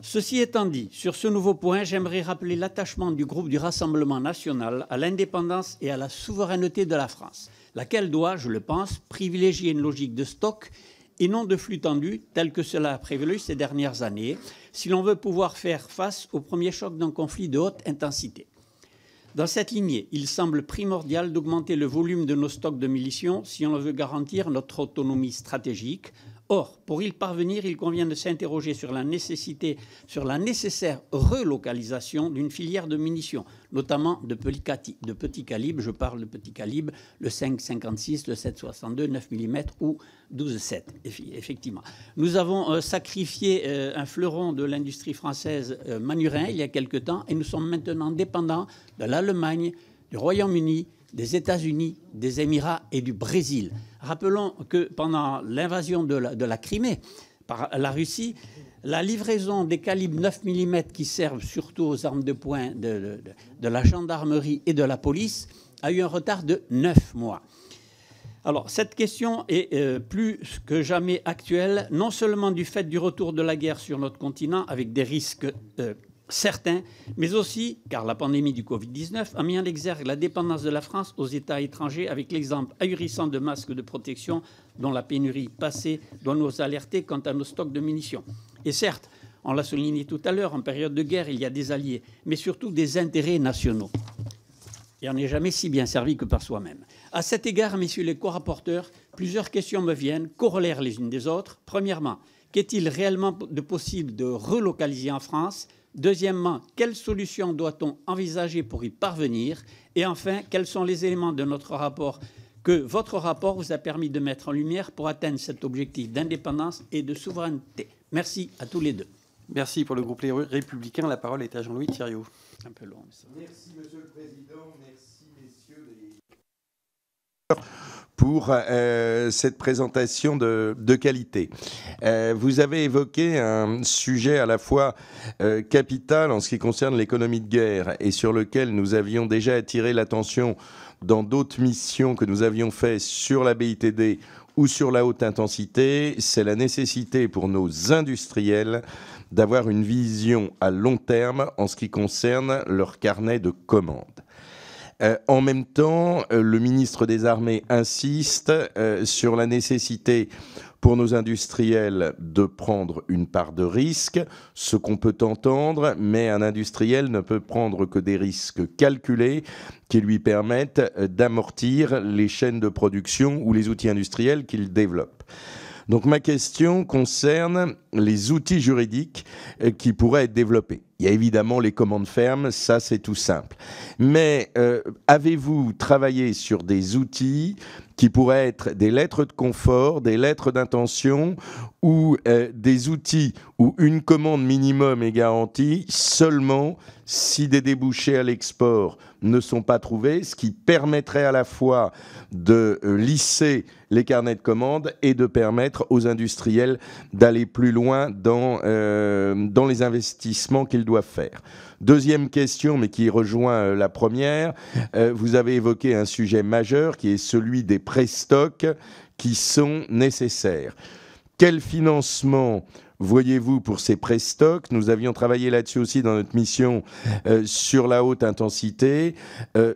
Ceci étant dit, sur ce nouveau point, j'aimerais rappeler l'attachement du groupe du Rassemblement national à l'indépendance et à la souveraineté de la France, laquelle doit, je le pense, privilégier une logique de stock et non de flux tendu tel que cela a prévalu ces dernières années, si l'on veut pouvoir faire face au premier choc d'un conflit de haute intensité. Dans cette lignée, il semble primordial d'augmenter le volume de nos stocks de munitions si on veut garantir notre autonomie stratégique, Or, pour y parvenir, il convient de s'interroger sur la nécessité, sur la nécessaire relocalisation d'une filière de munitions, notamment de, de petits calibres, je parle de petit calibre, le 5,56, le 7,62, 9 mm ou 12,7, effectivement. Nous avons euh, sacrifié euh, un fleuron de l'industrie française euh, Manurin il y a quelque temps et nous sommes maintenant dépendants de l'Allemagne, du Royaume-Uni, des États-Unis, des Émirats et du Brésil. Rappelons que pendant l'invasion de la, Crimée par la Russie, la livraison des calibres 9 mm qui servent surtout aux armes de poing de, la gendarmerie et de la police a eu un retard de 9 mois. Alors cette question est euh, plus que jamais actuelle, non seulement du fait du retour de la guerre sur notre continent avec des risques euh, certains, mais aussi car la pandémie du Covid-19 a mis en exergue la dépendance de la France aux États étrangers avec l'exemple ahurissant de masques de protection dont la pénurie passée doit nous alerter quant à nos stocks de munitions. Et certes, on l'a souligné tout à l'heure, en période de guerre, il y a des alliés, mais surtout des intérêts nationaux. Et on n'est jamais si bien servi que par soi-même. À cet égard, messieurs les co-rapporteurs, plusieurs questions me viennent, corollaires les unes des autres. Premièrement, qu'est-il réellement possible de relocaliser en France Deuxièmement, quelles solutions doit-on envisager pour y parvenir Et enfin, quels sont les éléments de notre rapport que votre rapport vous a permis de mettre en lumière pour atteindre cet objectif d'indépendance et de souveraineté Merci à tous les deux. Merci pour le groupe Les La parole est à Jean-Louis Thiriot. Un peu long. Merci, Monsieur le Président. Merci, messieurs les pour euh, cette présentation de, qualité. Euh, vous avez évoqué un sujet à la fois euh, capital en ce qui concerne l'économie de guerre et sur lequel nous avions déjà attiré l'attention dans d'autres missions que nous avions faites sur la BITD ou sur la haute intensité, c'est la nécessité pour nos industriels d'avoir une vision à long terme en ce qui concerne leur carnet de commandes. Euh, en même temps, euh, le ministre des Armées insiste euh, sur la nécessité pour nos industriels de prendre une part de risque, ce qu'on peut entendre, mais un industriel ne peut prendre que des risques calculés qui lui permettent d'amortir les chaînes de production ou les outils industriels qu'il développe. Donc ma question concerne les outils juridiques qui pourraient être développés. Il y a évidemment les commandes fermes, ça c'est tout simple. Mais euh, avez-vous travaillé sur des outils qui pourraient être des lettres de confort, des lettres d'intention ou euh, des outils où une commande minimum est garantie seulement si des débouchés à l'export ne sont pas trouvés, ce qui permettrait à la fois de euh, lisser les carnets de commandes et de permettre aux industriels d'aller plus loin dans, dans les investissements qu'ils doivent faire. Deuxième question, mais qui rejoint euh, la première, euh, vous avez évoqué un sujet majeur qui est celui des pré-stocks qui sont nécessaires. Quel financement voyez-vous pour ces pré-stocks Nous avions travaillé là-dessus aussi dans notre mission euh, sur la haute intensité.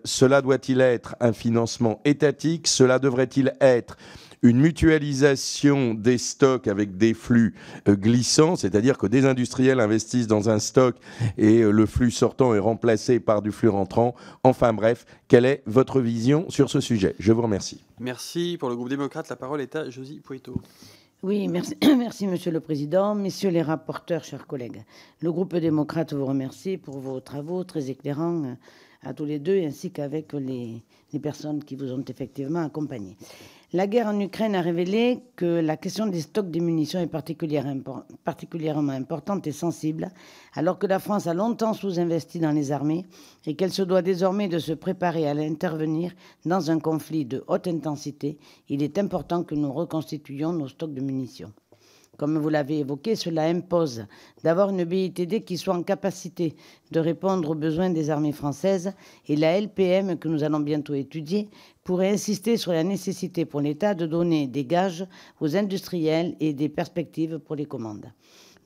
cela doit-il être un financement étatique Cela devrait-il être une mutualisation des stocks avec des flux euh, glissants, c'est-à-dire que des industriels investissent dans un stock et euh, le flux sortant est remplacé par du flux rentrant. Enfin bref, quelle est votre vision sur ce sujet Je vous remercie. Merci pour le groupe démocrate. La parole est à Josie Poitou. Oui, merci, merci Monsieur le Président, Messieurs les rapporteurs, chers collègues. Le groupe démocrate vous remercie pour vos travaux très éclairants euh, à tous les deux, ainsi qu'avec les, les personnes qui vous ont effectivement accompagnés. La guerre en Ukraine a révélé que la question des stocks de munitions est particulièrement importante et sensible, alors que la France a longtemps sous-investi dans les armées et qu'elle se doit désormais de se préparer à intervenir dans un conflit de haute intensité. Il est important que nous reconstituions nos stocks de munitions comme vous l'avez évoqué, cela impose d'avoir une BITD qui soit en capacité de répondre aux besoins des armées françaises et la LPM que nous allons bientôt étudier pourrait insister sur la nécessité pour l'État de donner des gages aux industriels et des perspectives pour les commandes.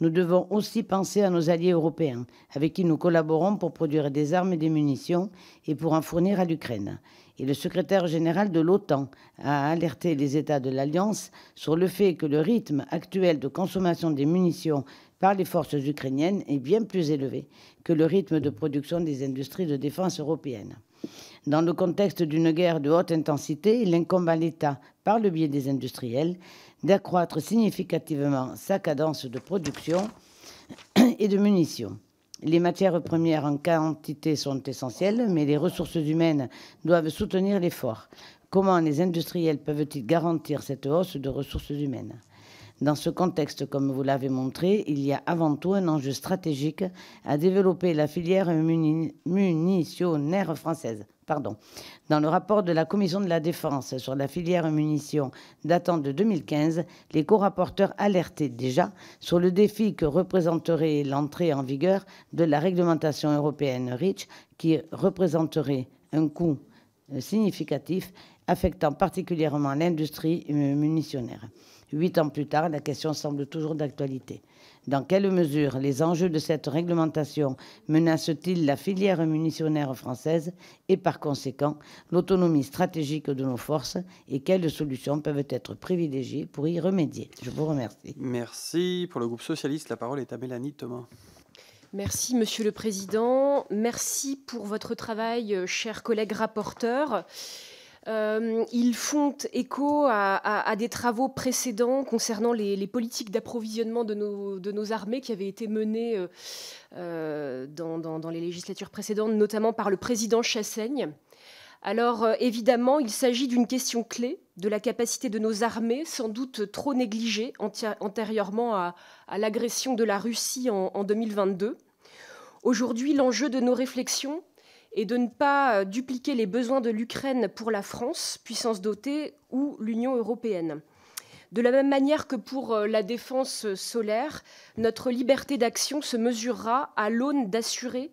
Nous devons aussi penser à nos alliés européens, avec qui nous collaborons pour produire des armes et des munitions et pour en fournir à l'Ukraine et le secrétaire général de l'OTAN a alerté les États de l'Alliance sur le fait que le rythme actuel de consommation des munitions par les forces ukrainiennes est bien plus élevé que le rythme de production des industries de défense européennes. Dans le contexte d'une guerre de haute intensité, il incombe à l'État, par le biais des industriels, d'accroître significativement sa cadence de production et de munitions. Les matières premières en quantité sont essentielles, mais les ressources humaines doivent soutenir l'effort. Comment les industriels peuvent-ils garantir cette hausse de ressources humaines dans ce contexte, comme vous l'avez montré, il y a avant tout un enjeu stratégique à développer la filière munitionnaire française. Pardon. Dans le rapport de la Commission de la Défense sur la filière munitions datant de 2015, les co-rapporteurs alertaient déjà sur le défi que représenterait l'entrée en vigueur de la réglementation européenne REACH, qui représenterait un coût euh, significatif affectant particulièrement l'industrie euh, munitionnaire. Huit ans plus tard, la question semble toujours d'actualité. Dans quelle mesure les enjeux de cette réglementation menacent-ils la filière munitionnaire française et par conséquent l'autonomie stratégique de nos forces et quelles solutions peuvent être privilégiées pour y remédier Je vous remercie. Merci. Pour le groupe socialiste, la parole est à Mélanie Thomas. Merci, Monsieur le Président. Merci pour votre travail, euh, chers collègues rapporteurs. Euh, ils font écho à, des travaux précédents concernant les, politiques d'approvisionnement de nos, armées qui avaient été menées euh, euh, dans, les législatures précédentes, notamment par le président Chassaigne. Alors évidemment, il s'agit d'une question clé de la capacité de nos armées, sans doute trop négligée antérieurement à, l'agression de la Russie en 2022. Aujourd'hui, l'enjeu de nos réflexions et de ne pas euh, dupliquer les besoins de l'Ukraine pour la France, puissance dotée, ou l'Union européenne. De la même manière que pour euh, la défense solaire, notre liberté d'action se mesurera à l'aune d'assurer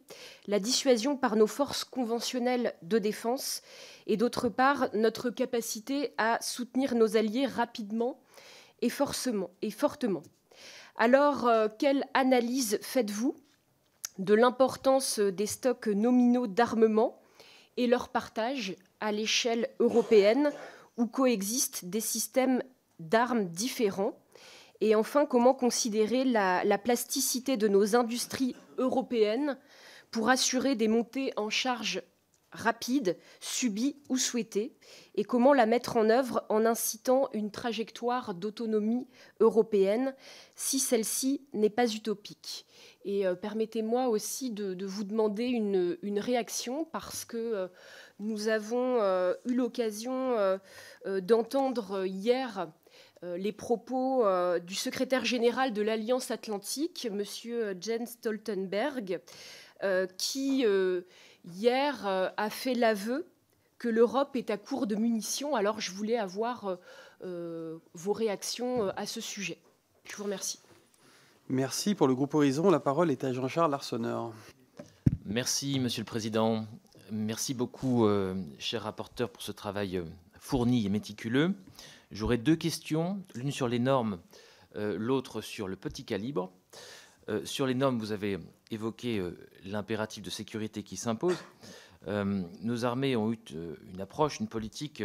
la dissuasion par nos forces conventionnelles de défense et d'autre part notre capacité à soutenir nos alliés rapidement et, et fortement. Alors, euh, quelle analyse faites-vous de l'importance des stocks nominaux d'armement et leur partage à l'échelle européenne où coexistent des systèmes d'armes différents Et enfin, comment considérer la, plasticité de nos industries européennes pour assurer des montées en charge rapides, subies ou souhaitées Et comment la mettre en œuvre en incitant une trajectoire d'autonomie européenne si celle-ci n'est pas utopique et euh, permettez-moi aussi de, vous demander une, réaction parce que euh, nous avons euh, eu l'occasion d'entendre hier les propos du secrétaire général de l'Alliance Atlantique, M. Jens Stoltenberg, qui hier a fait l'aveu que l'Europe est à court de munitions. Alors je voulais avoir vos réactions à ce sujet. Je vous remercie. Merci pour le groupe Horizon. La parole est à Jean-Charles Larsonneur. Merci, Monsieur le Président. Merci beaucoup, euh, cher rapporteur, pour ce travail euh, fourni et méticuleux. J'aurais deux questions, l'une sur les normes, euh, l'autre sur le petit calibre. Euh, sur les normes, vous avez évoqué l'impératif de sécurité qui s'impose. nos armées ont eu une approche, une politique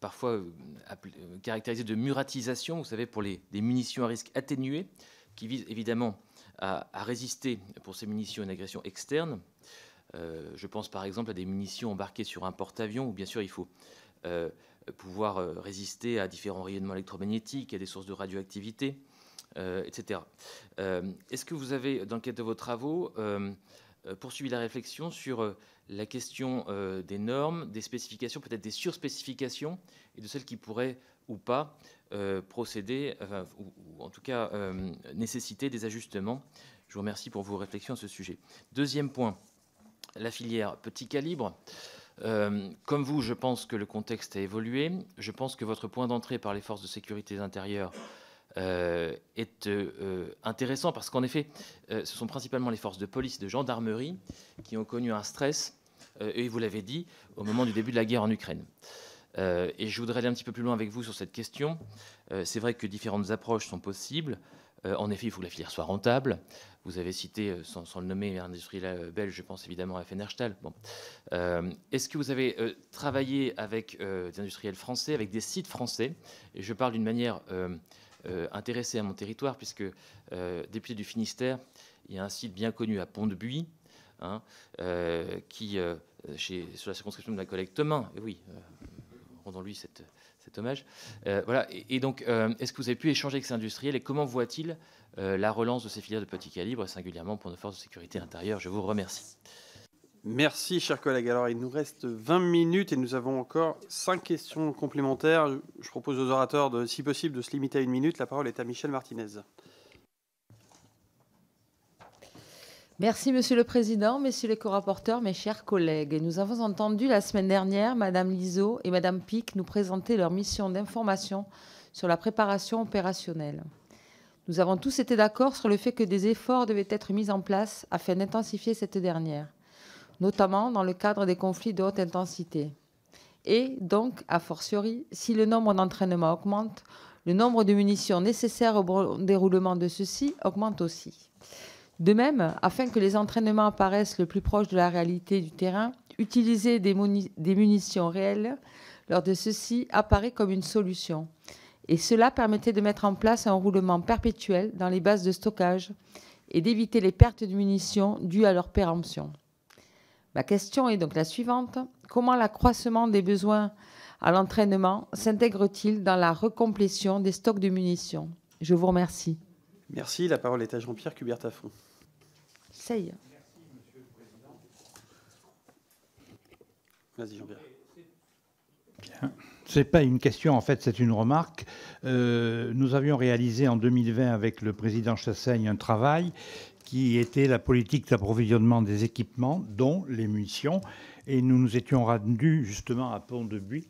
parfois euh, euh, caractérisée de muratisation, vous savez, pour les, des munitions à risque atténué, qui visent évidemment à, résister pour ces munitions à une agression externe. Euh, je pense par exemple à des munitions embarquées sur un porte-avions, où bien sûr il faut pouvoir résister à différents rayonnements électromagnétiques, à des sources de radioactivité, etc. Est-ce que vous avez, dans le cadre de vos travaux, poursuivi la réflexion sur la question euh, des normes, des spécifications, peut-être des surspécifications, et de celles qui pourraient ou pas euh, procéder, euh, ou, en tout cas nécessiter des ajustements. Je vous remercie pour vos réflexions à ce sujet. Deuxième point, la filière petit calibre. comme vous, je pense que le contexte a évolué. Je pense que votre point d'entrée par les forces de sécurité intérieure est intéressant parce qu'en effet, ce sont principalement les forces de police, de gendarmerie qui ont connu un stress euh, et vous l'avez dit, au moment du début de la guerre en Ukraine. Euh, et je voudrais aller un petit peu plus loin avec vous sur cette question. Euh, c'est vrai que différentes approches sont possibles. en effet, il faut que la filière soit rentable. Vous avez cité, sans, le nommer, un industriel belge, je pense évidemment à Fenerstahl. Bon. Est-ce que vous avez travaillé avec des industriels français, avec des sites français Et je parle d'une manière intéressée à mon territoire, puisque député du Finistère, il y a un site bien connu à Pont-de-Buis, Hein, euh, qui, euh, sur la circonscription de la collègue Thomas, oui, euh, rendons-lui cet hommage. voilà. Et, donc, est-ce que vous avez pu échanger avec ces industriels et comment voit-il la relance de ces filières de petit calibre, singulièrement pour nos forces de sécurité intérieure Je vous remercie. Merci, cher collègue. Alors, il nous reste 20 minutes et nous avons encore 5 questions complémentaires. Je propose aux orateurs, de, si possible, de se limiter à une minute. La parole est à Michel Martinez. Merci, Monsieur le Président, Messieurs les co-rapporteurs, mes chers collègues. Nous avons entendu la semaine dernière Madame Liseau et Madame Pic nous présenter leur mission d'information sur la préparation opérationnelle. Nous avons tous été d'accord sur le fait que des efforts devaient être mis en place afin d'intensifier cette dernière, notamment dans le cadre des conflits de haute intensité. Et donc, a fortiori, si le nombre d'entraînements augmente, le nombre de munitions nécessaires au déroulement de ceux-ci augmente aussi. De même, afin que les entraînements apparaissent le plus proche de la réalité du terrain, utiliser des, munitions réelles lors de ceux-ci apparaît comme une solution. Et cela permettait de mettre en place un roulement perpétuel dans les bases de stockage et d'éviter les pertes de munitions dues à leur péremption. Ma question est donc la suivante. Comment l'accroissement des besoins à l'entraînement s'intègre-t-il dans la recomplétion des stocks de munitions Je vous remercie. Merci. La parole est à Jean-Pierre Cubertafon. C'est Vas-y, jean pas une question, en fait, c'est une remarque. Euh, nous avions réalisé en 2020 avec le président Chassaigne un travail qui était la politique d'approvisionnement des équipements, dont les munitions. Et nous nous étions rendus justement à Pont-de-Buis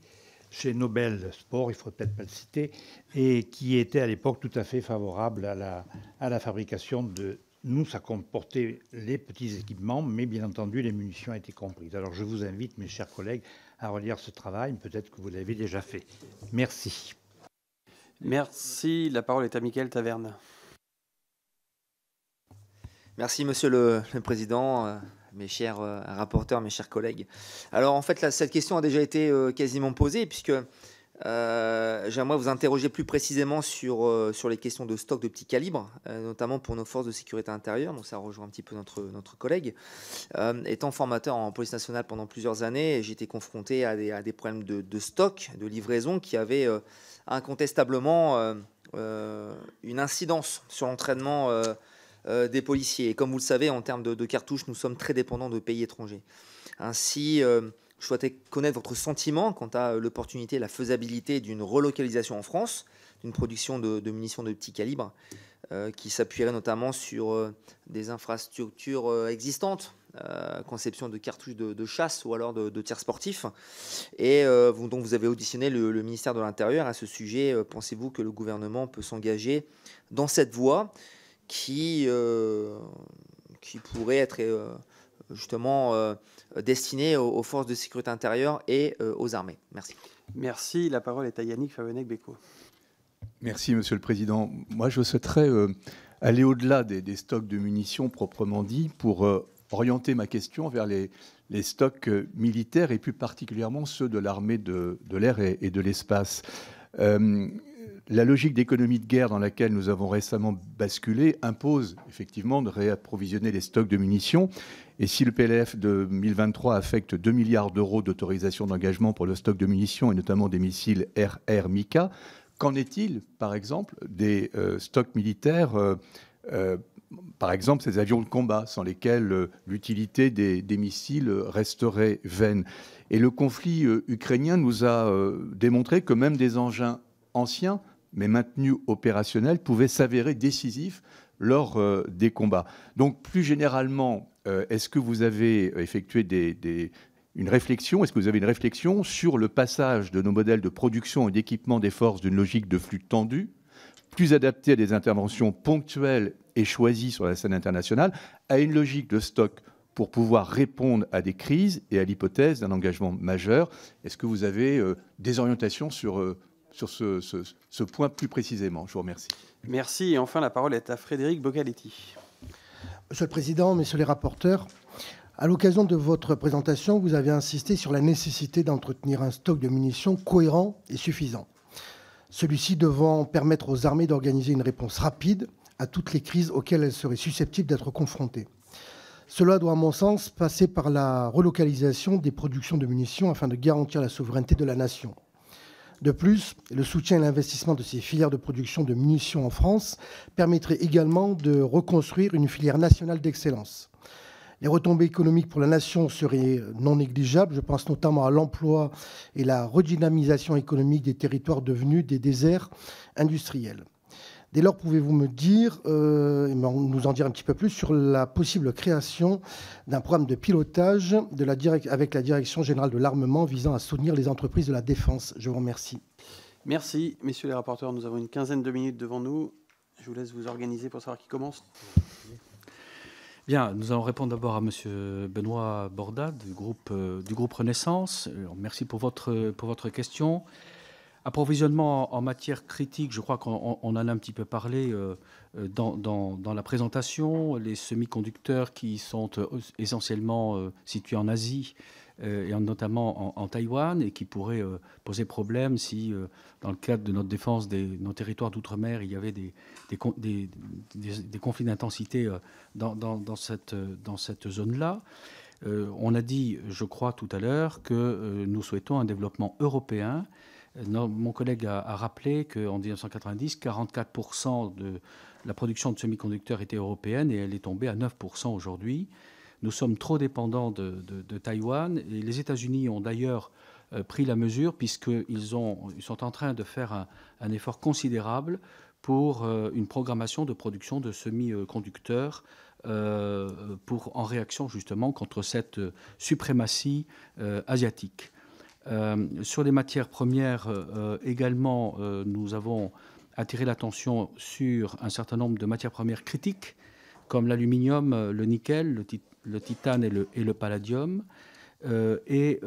chez Nobel Sport, il ne faut peut-être pas le citer, et qui était à l'époque tout à fait favorable à la, à la fabrication de nous, ça comportait les petits équipements, mais bien entendu, les munitions été comprises. Alors je vous invite, mes chers collègues, à relire ce travail. Peut-être que vous l'avez déjà fait. Merci. Merci. La parole est à Michael Taverne. Merci, Monsieur le, Président euh, mes chers euh, rapporteurs, mes chers collègues. Alors en fait, cette question a déjà été euh, quasiment posée, puisque euh, j'aimerais vous interroger plus précisément sur, euh, sur les questions de stock de petit calibre, euh, notamment pour nos forces de sécurité intérieure. Donc ça rejoint un petit peu notre, notre collègue. étant formateur en police nationale pendant plusieurs années, j'étais confronté à des, problèmes de, stock, de livraison, qui avaient incontestablement une incidence sur l'entraînement des policiers. Et comme vous le savez, en termes de, de, cartouches, nous sommes très dépendants de pays étrangers. Ainsi, je souhaitais connaître votre sentiment quant à euh, l'opportunité et la faisabilité d'une relocalisation en France, d'une production de, munitions de petit calibre, euh, qui s'appuierait notamment sur euh, des infrastructures existantes, conception de cartouches de, chasse ou alors de, de tirs sportifs. Et vous, donc vous avez auditionné le, ministère de l'Intérieur à ce sujet. Pensez-vous que le gouvernement peut s'engager dans cette voie qui pourrait être justement euh, destinés aux, forces de sécurité intérieure et euh, aux armées. Merci. Merci. La parole est à Yannick Favenec-Bécaud. Merci, Monsieur le Président. Moi, je souhaiterais euh, aller au-delà des, stocks de munitions proprement dit pour orienter ma question vers les, stocks militaires et plus particulièrement ceux de l'armée de, l'air et, de l'espace la logique d'économie de guerre dans laquelle nous avons récemment basculé impose effectivement de réapprovisionner les stocks de munitions. Et si le PLF de 2023 affecte 2 milliards d'euros d'autorisation d'engagement pour le stock de munitions et notamment des missiles RR Mika, qu'en est-il, par exemple, des euh, stocks militaires euh, euh, par exemple, ces avions de combat sans lesquels l'utilité des, missiles resterait vaine. Et le conflit ukrainien nous a démontré que même des engins anciens mais maintenu opérationnel, pouvait s'avérer décisif lors euh, des combats. Donc plus généralement, euh, est-ce que vous avez effectué une réflexion Est-ce que vous avez une réflexion sur le passage de nos modèles de production et d'équipement des forces d'une logique de flux tendu, plus adaptée à des interventions ponctuelles et choisies sur la scène internationale, à une logique de stock pour pouvoir répondre à des crises et à l'hypothèse d'un engagement majeur Est-ce que vous avez euh, des orientations sur sur ce, point plus précisément. Je vous remercie. Merci. Et enfin, la parole est à Frédéric Bogaletti. Monsieur le Président, messieurs les rapporteurs, à l'occasion de votre présentation, vous avez insisté sur la nécessité d'entretenir un stock de munitions cohérent et suffisant. Celui-ci devant permettre aux armées d'organiser une réponse rapide à toutes les crises auxquelles elles seraient susceptibles d'être confrontées. Cela doit, à mon sens, passer par la relocalisation des productions de munitions afin de garantir la souveraineté de la nation. De plus, le soutien et l'investissement de ces filières de production de munitions en France permettrait également de reconstruire une filière nationale d'excellence. Les retombées économiques pour la nation seraient non négligeables. Je pense notamment à l'emploi et la redynamisation économique des territoires devenus des déserts industriels. Dès lors, pouvez-vous me dire, euh, nous en dire un petit peu plus sur la possible création d'un programme de pilotage avec la Direction générale de l'armement visant à soutenir les entreprises de la défense Je vous remercie. Merci, messieurs les rapporteurs. Nous avons une quinzaine de minutes devant nous. Je vous laisse vous organiser pour savoir qui commence. Bien, nous allons répondre d'abord à Monsieur Benoît Borda du groupe, euh, du groupe Renaissance. merci pour votre, pour votre question. Approvisionnement en matière critique, je crois qu'on en a un petit peu parlé euh, euh, dans, la présentation. Les semi-conducteurs qui sont euh, essentiellement situés en Asie et notamment en, Taïwan et qui pourraient poser problème si, dans le cadre de notre défense des nos territoires d'outre-mer, il y avait des, des, conflits d'intensité dans, dans, cette, dans cette zone-là. on a dit, je crois tout à l'heure, que nous souhaitons un développement européen mon collègue a, rappelé qu'en 1990, 44% de la production de semi-conducteurs était européenne et elle est tombée à 9% aujourd'hui. Nous sommes trop dépendants de, Taïwan les États-Unis ont d'ailleurs euh, pris la mesure puisqu'ils sont en train de faire un, effort considérable pour euh, une programmation de production de semi-conducteurs euh, en réaction justement contre cette suprématie asiatique. Euh, sur les matières premières euh, euh, également, nous avons attiré l'attention sur un certain nombre de matières premières critiques, comme l'aluminium, le nickel, le, titane et le, palladium, et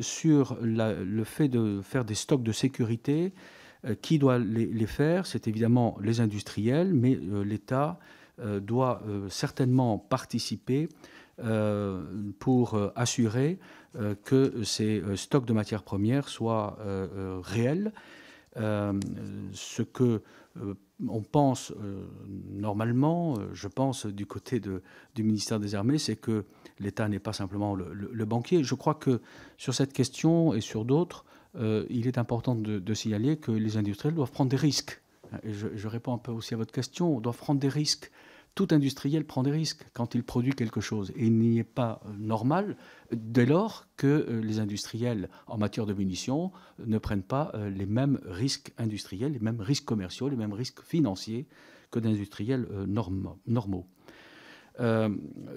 sur le fait de faire des stocks de sécurité. qui doit les faire C'est évidemment les industriels, mais l'État doit certainement participer euh, pour euh, assurer euh, que ces stocks de matières premières soient réels. ce que on pense normalement, je pense du côté du ministère des Armées, c'est que l'État n'est pas simplement le, banquier. Je crois que sur cette question et sur d'autres, il est important de, signaler que les industriels doivent prendre des risques. je, réponds un peu aussi à votre question, doivent prendre des risques tout industriel prend des risques quand il produit quelque chose. Et il n'y est pas euh, normal dès lors que euh, les industriels en matière de munitions ne prennent pas euh, les mêmes risques industriels, les mêmes risques commerciaux, les mêmes risques financiers que d'industriels normaux.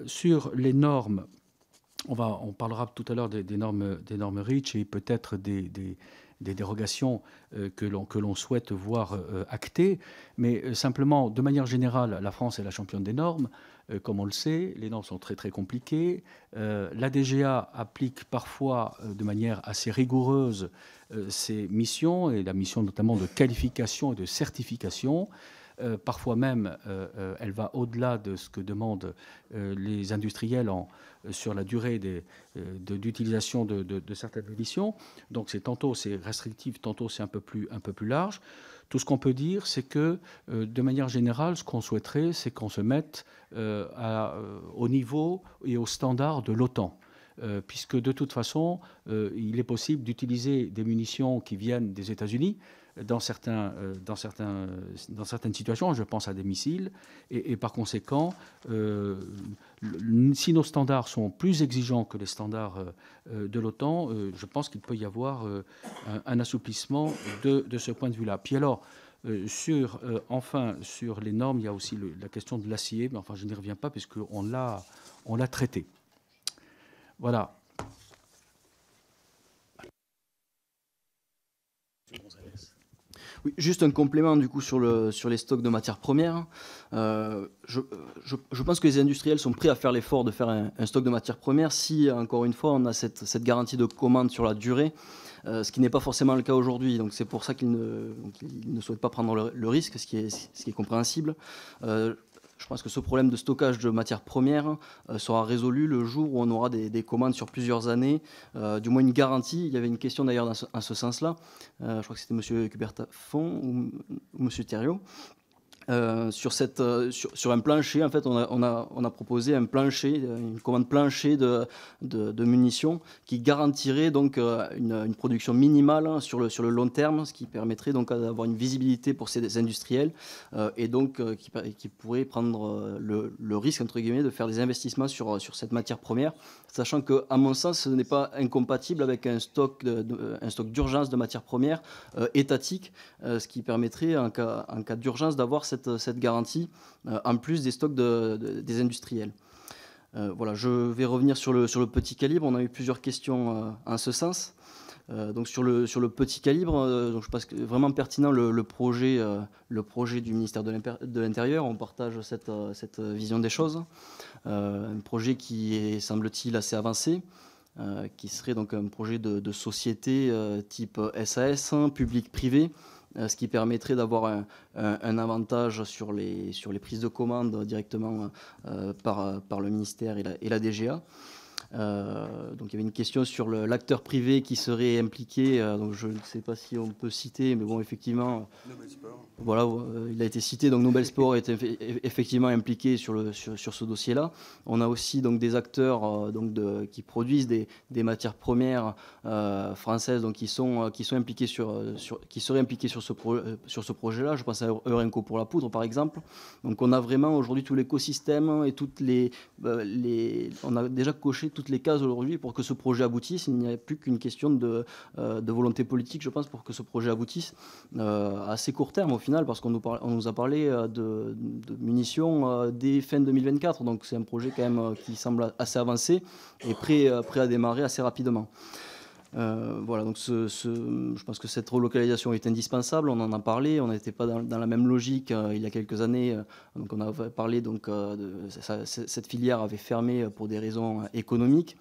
sur les normes, on, va, on parlera tout à l'heure des, normes, des normes et peut-être des des dérogations euh, que l'on souhaite voir euh, actées. Mais euh, simplement, de manière générale, la France est la championne des normes. Comme on le sait, les normes sont très très compliquées. La DGA applique parfois de manière assez rigoureuse ses missions, et la mission notamment de qualification et de certification. Euh, parfois même, euh, euh, elle va au-delà de ce que demandent les industriels sur la durée d'utilisation de, certaines munitions. Donc c'est tantôt c'est restrictif, tantôt c'est un, peu plus, un peu plus large. Tout ce qu'on peut dire, c'est que de manière générale, ce qu'on souhaiterait, c'est qu'on se mette à, au niveau et au standard de l'OTAN puisque de toute façon, il est possible d'utiliser des munitions qui viennent des États-Unis, dans, certains, euh, dans, certains, dans certaines situations, je pense à des missiles, et, par conséquent, euh, si nos standards sont plus exigeants que les standards euh, de l'OTAN, je pense qu'il peut y avoir un, assouplissement de, de, ce point de vue-là. Puis alors, sur, enfin, sur les normes, il y a aussi la question de l'acier, mais enfin, je n'y reviens pas puisqu'on l'a, on l'a traité. Voilà juste un complément du coup sur, les stocks de matières premières. Euh, je, pense que les industriels sont prêts à faire l'effort de faire un, stock de matières premières si, encore une fois, on a cette, garantie de commande sur la durée, euh, ce qui n'est pas forcément le cas aujourd'hui. Donc c'est pour ça qu'ils ne, souhaitent pas prendre le, risque, ce qui est, compréhensible. Euh, je pense que ce problème de stockage de matières premières euh, sera résolu le jour où on aura des, commandes sur plusieurs années, euh, du moins une garantie. Il y avait une question d'ailleurs dans ce, sens-là. Euh, je crois que c'était M. Hubert ou, ou M. Thériault. Euh, sur, cette, euh, sur, un plancher, en fait, on a, on a, proposé un plancher, euh, une commande plancher de, de, munitions qui garantirait donc une, production minimale sur le, sur le long terme, ce qui permettrait donc d'avoir une visibilité pour ces industriels et donc qui, pourrait prendre le, risque, entre guillemets, de faire des investissements sur, sur cette matière première, sachant que, à mon sens, ce n'est pas incompatible avec un stock, un stock d'urgence de matière première étatique, ce qui permettrait, en cas, en cas d'urgence, d'avoir cette cette, garantie euh, en plus des stocks des industriels. Euh, voilà, je vais revenir sur le, petit calibre. On a eu plusieurs questions euh, en ce sens. donc sur le, sur le petit calibre, donc je pense que vraiment pertinent le, projet, le projet du ministère de l'Intérieur. On partage cette, vision des choses. un projet qui est, semble-t-il, assez avancé. qui serait donc un projet de, société type SAS, public-privé, euh, ce qui permettrait d'avoir un, avantage sur les, sur les prises de commandes directement euh, par, par le ministère et la, DGA. Euh, donc il y avait une question sur l'acteur privé qui serait impliqué. donc je ne sais pas si on peut citer, mais bon, effectivement. Voilà, euh, il a été cité, donc Nobel Sport est effectivement impliqué sur, sur, ce dossier-là. On a aussi donc, des acteurs euh, donc, qui produisent des, matières premières euh, françaises donc, qui, sont, qui, sont impliqués sur, sur, qui seraient impliqués sur ce, ce projet-là. Je pense à Eurenco pour la poudre, par exemple. Donc on a vraiment aujourd'hui tout l'écosystème et toutes les, On a déjà coché toutes les cases aujourd'hui pour que ce projet aboutisse. Il n'y a plus qu'une question de, de, volonté politique, je pense, pour que ce projet aboutisse à assez court terme au final parce qu'on nous, a parlé euh, de, munitions euh, dès fin 2024. Donc c'est un projet quand même euh, qui semble assez avancé et prêt, prêt à démarrer assez rapidement. voilà, donc je pense que cette relocalisation est indispensable. On en a parlé, on n'était pas dans, la même logique il y a quelques années. donc on a parlé, donc, de, cette filière avait fermé pour des raisons économiques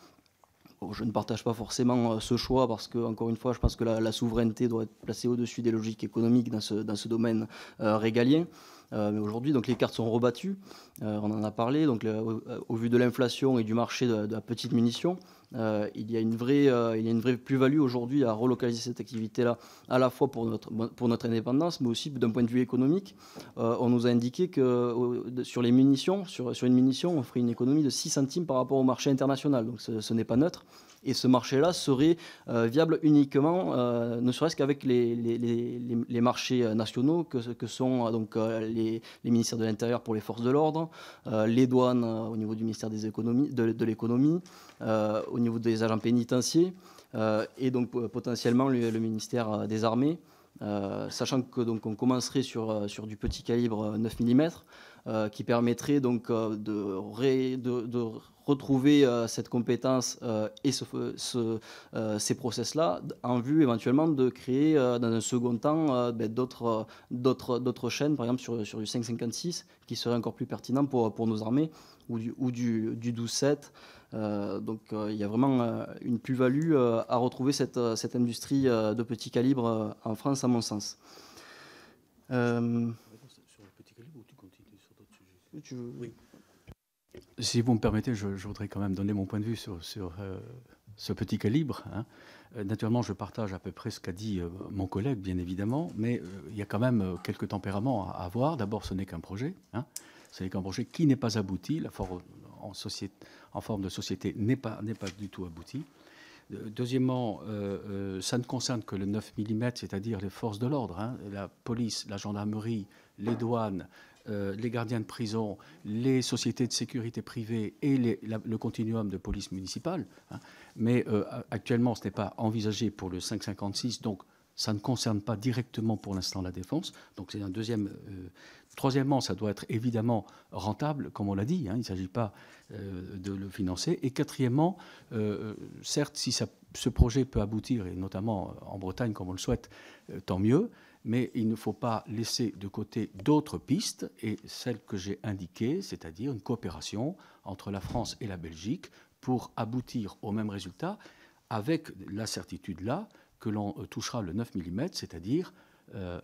je ne partage pas forcément euh, ce choix parce que, encore une fois, je pense que la, souveraineté doit être placée au-dessus des logiques économiques dans ce, domaine euh, régalien. Euh, mais aujourd'hui, donc les cartes sont rebattues. on en a parlé. Donc, au, vu de l'inflation et du marché de la petite munition, euh, euh, il, y a une vraie, plus-value aujourd'hui à relocaliser cette activité-là, à la fois pour notre, indépendance, mais aussi d'un point de vue économique. Euh, on nous a indiqué que sur les munitions, sur, une munition, on ferait une économie de 6 centimes par rapport au marché international. Donc ce n'est pas neutre. Et ce marché-là serait euh, viable uniquement, euh, ne serait-ce qu'avec les, marchés euh, nationaux que, que sont donc, les, ministères de l'Intérieur pour les forces de l'ordre, les douanes au niveau du ministère des économies, de, l'économie, au niveau des agents pénitentiaires et donc potentiellement le, ministère des Armées. sachant que donc on commencerait sur, sur du petit calibre 9 mm, qui permettrait donc de, ré, de retrouver euh, cette compétence euh, et ce, ce, euh, ces process-là en vue éventuellement de créer dans un second temps ben, d'autres, d'autres, d'autres chaînes, par exemple sur, sur du 556, qui serait encore plus pertinent pour, pour nos armées, ou du, ou du, 12-7. donc il y a vraiment une plus-value à retrouver cette, cette industrie de petit calibre en France, à mon sens. Sur le petit calibre tu continues sur d'autres sujets si vous me permettez, je, voudrais quand même donner mon point de vue sur, euh, ce petit calibre. Hein. Euh, naturellement, je partage à peu près ce qu'a dit euh, mon collègue, bien évidemment, mais il y a quand même quelques tempéraments à avoir. D'abord, ce n'est qu'un projet. Hein. Ce n'est qu'un projet qui n'est pas abouti. La forme en, société, en forme de société n'est pas, n'est pas du tout abouti. Deuxièmement, ça ne concerne que le 9 mm, c'est-à-dire les forces de l'ordre, hein. la police, la gendarmerie, les douanes, euh, les gardiens de prison, les sociétés de sécurité privée et le continuum de police municipale. Hein. mais euh, actuellement, ce n'est pas envisagé pour le 556, donc ça ne concerne pas directement pour l'instant la défense. Donc c'est un deuxième. Euh, troisièmement, ça doit être évidemment rentable, comme on l'a dit. Hein, il ne s'agit pas de le financer. Et quatrièmement, certes, si ce projet peut aboutir, et notamment en Bretagne comme on le souhaite, tant mieux mais il ne faut pas laisser de côté d'autres pistes, et celles que j'ai indiquées, c'est-à-dire une coopération entre la France et la Belgique pour aboutir au même résultat, avec la certitude là que l'on euh, touchera le 9 mm, c'est-à-dire euh,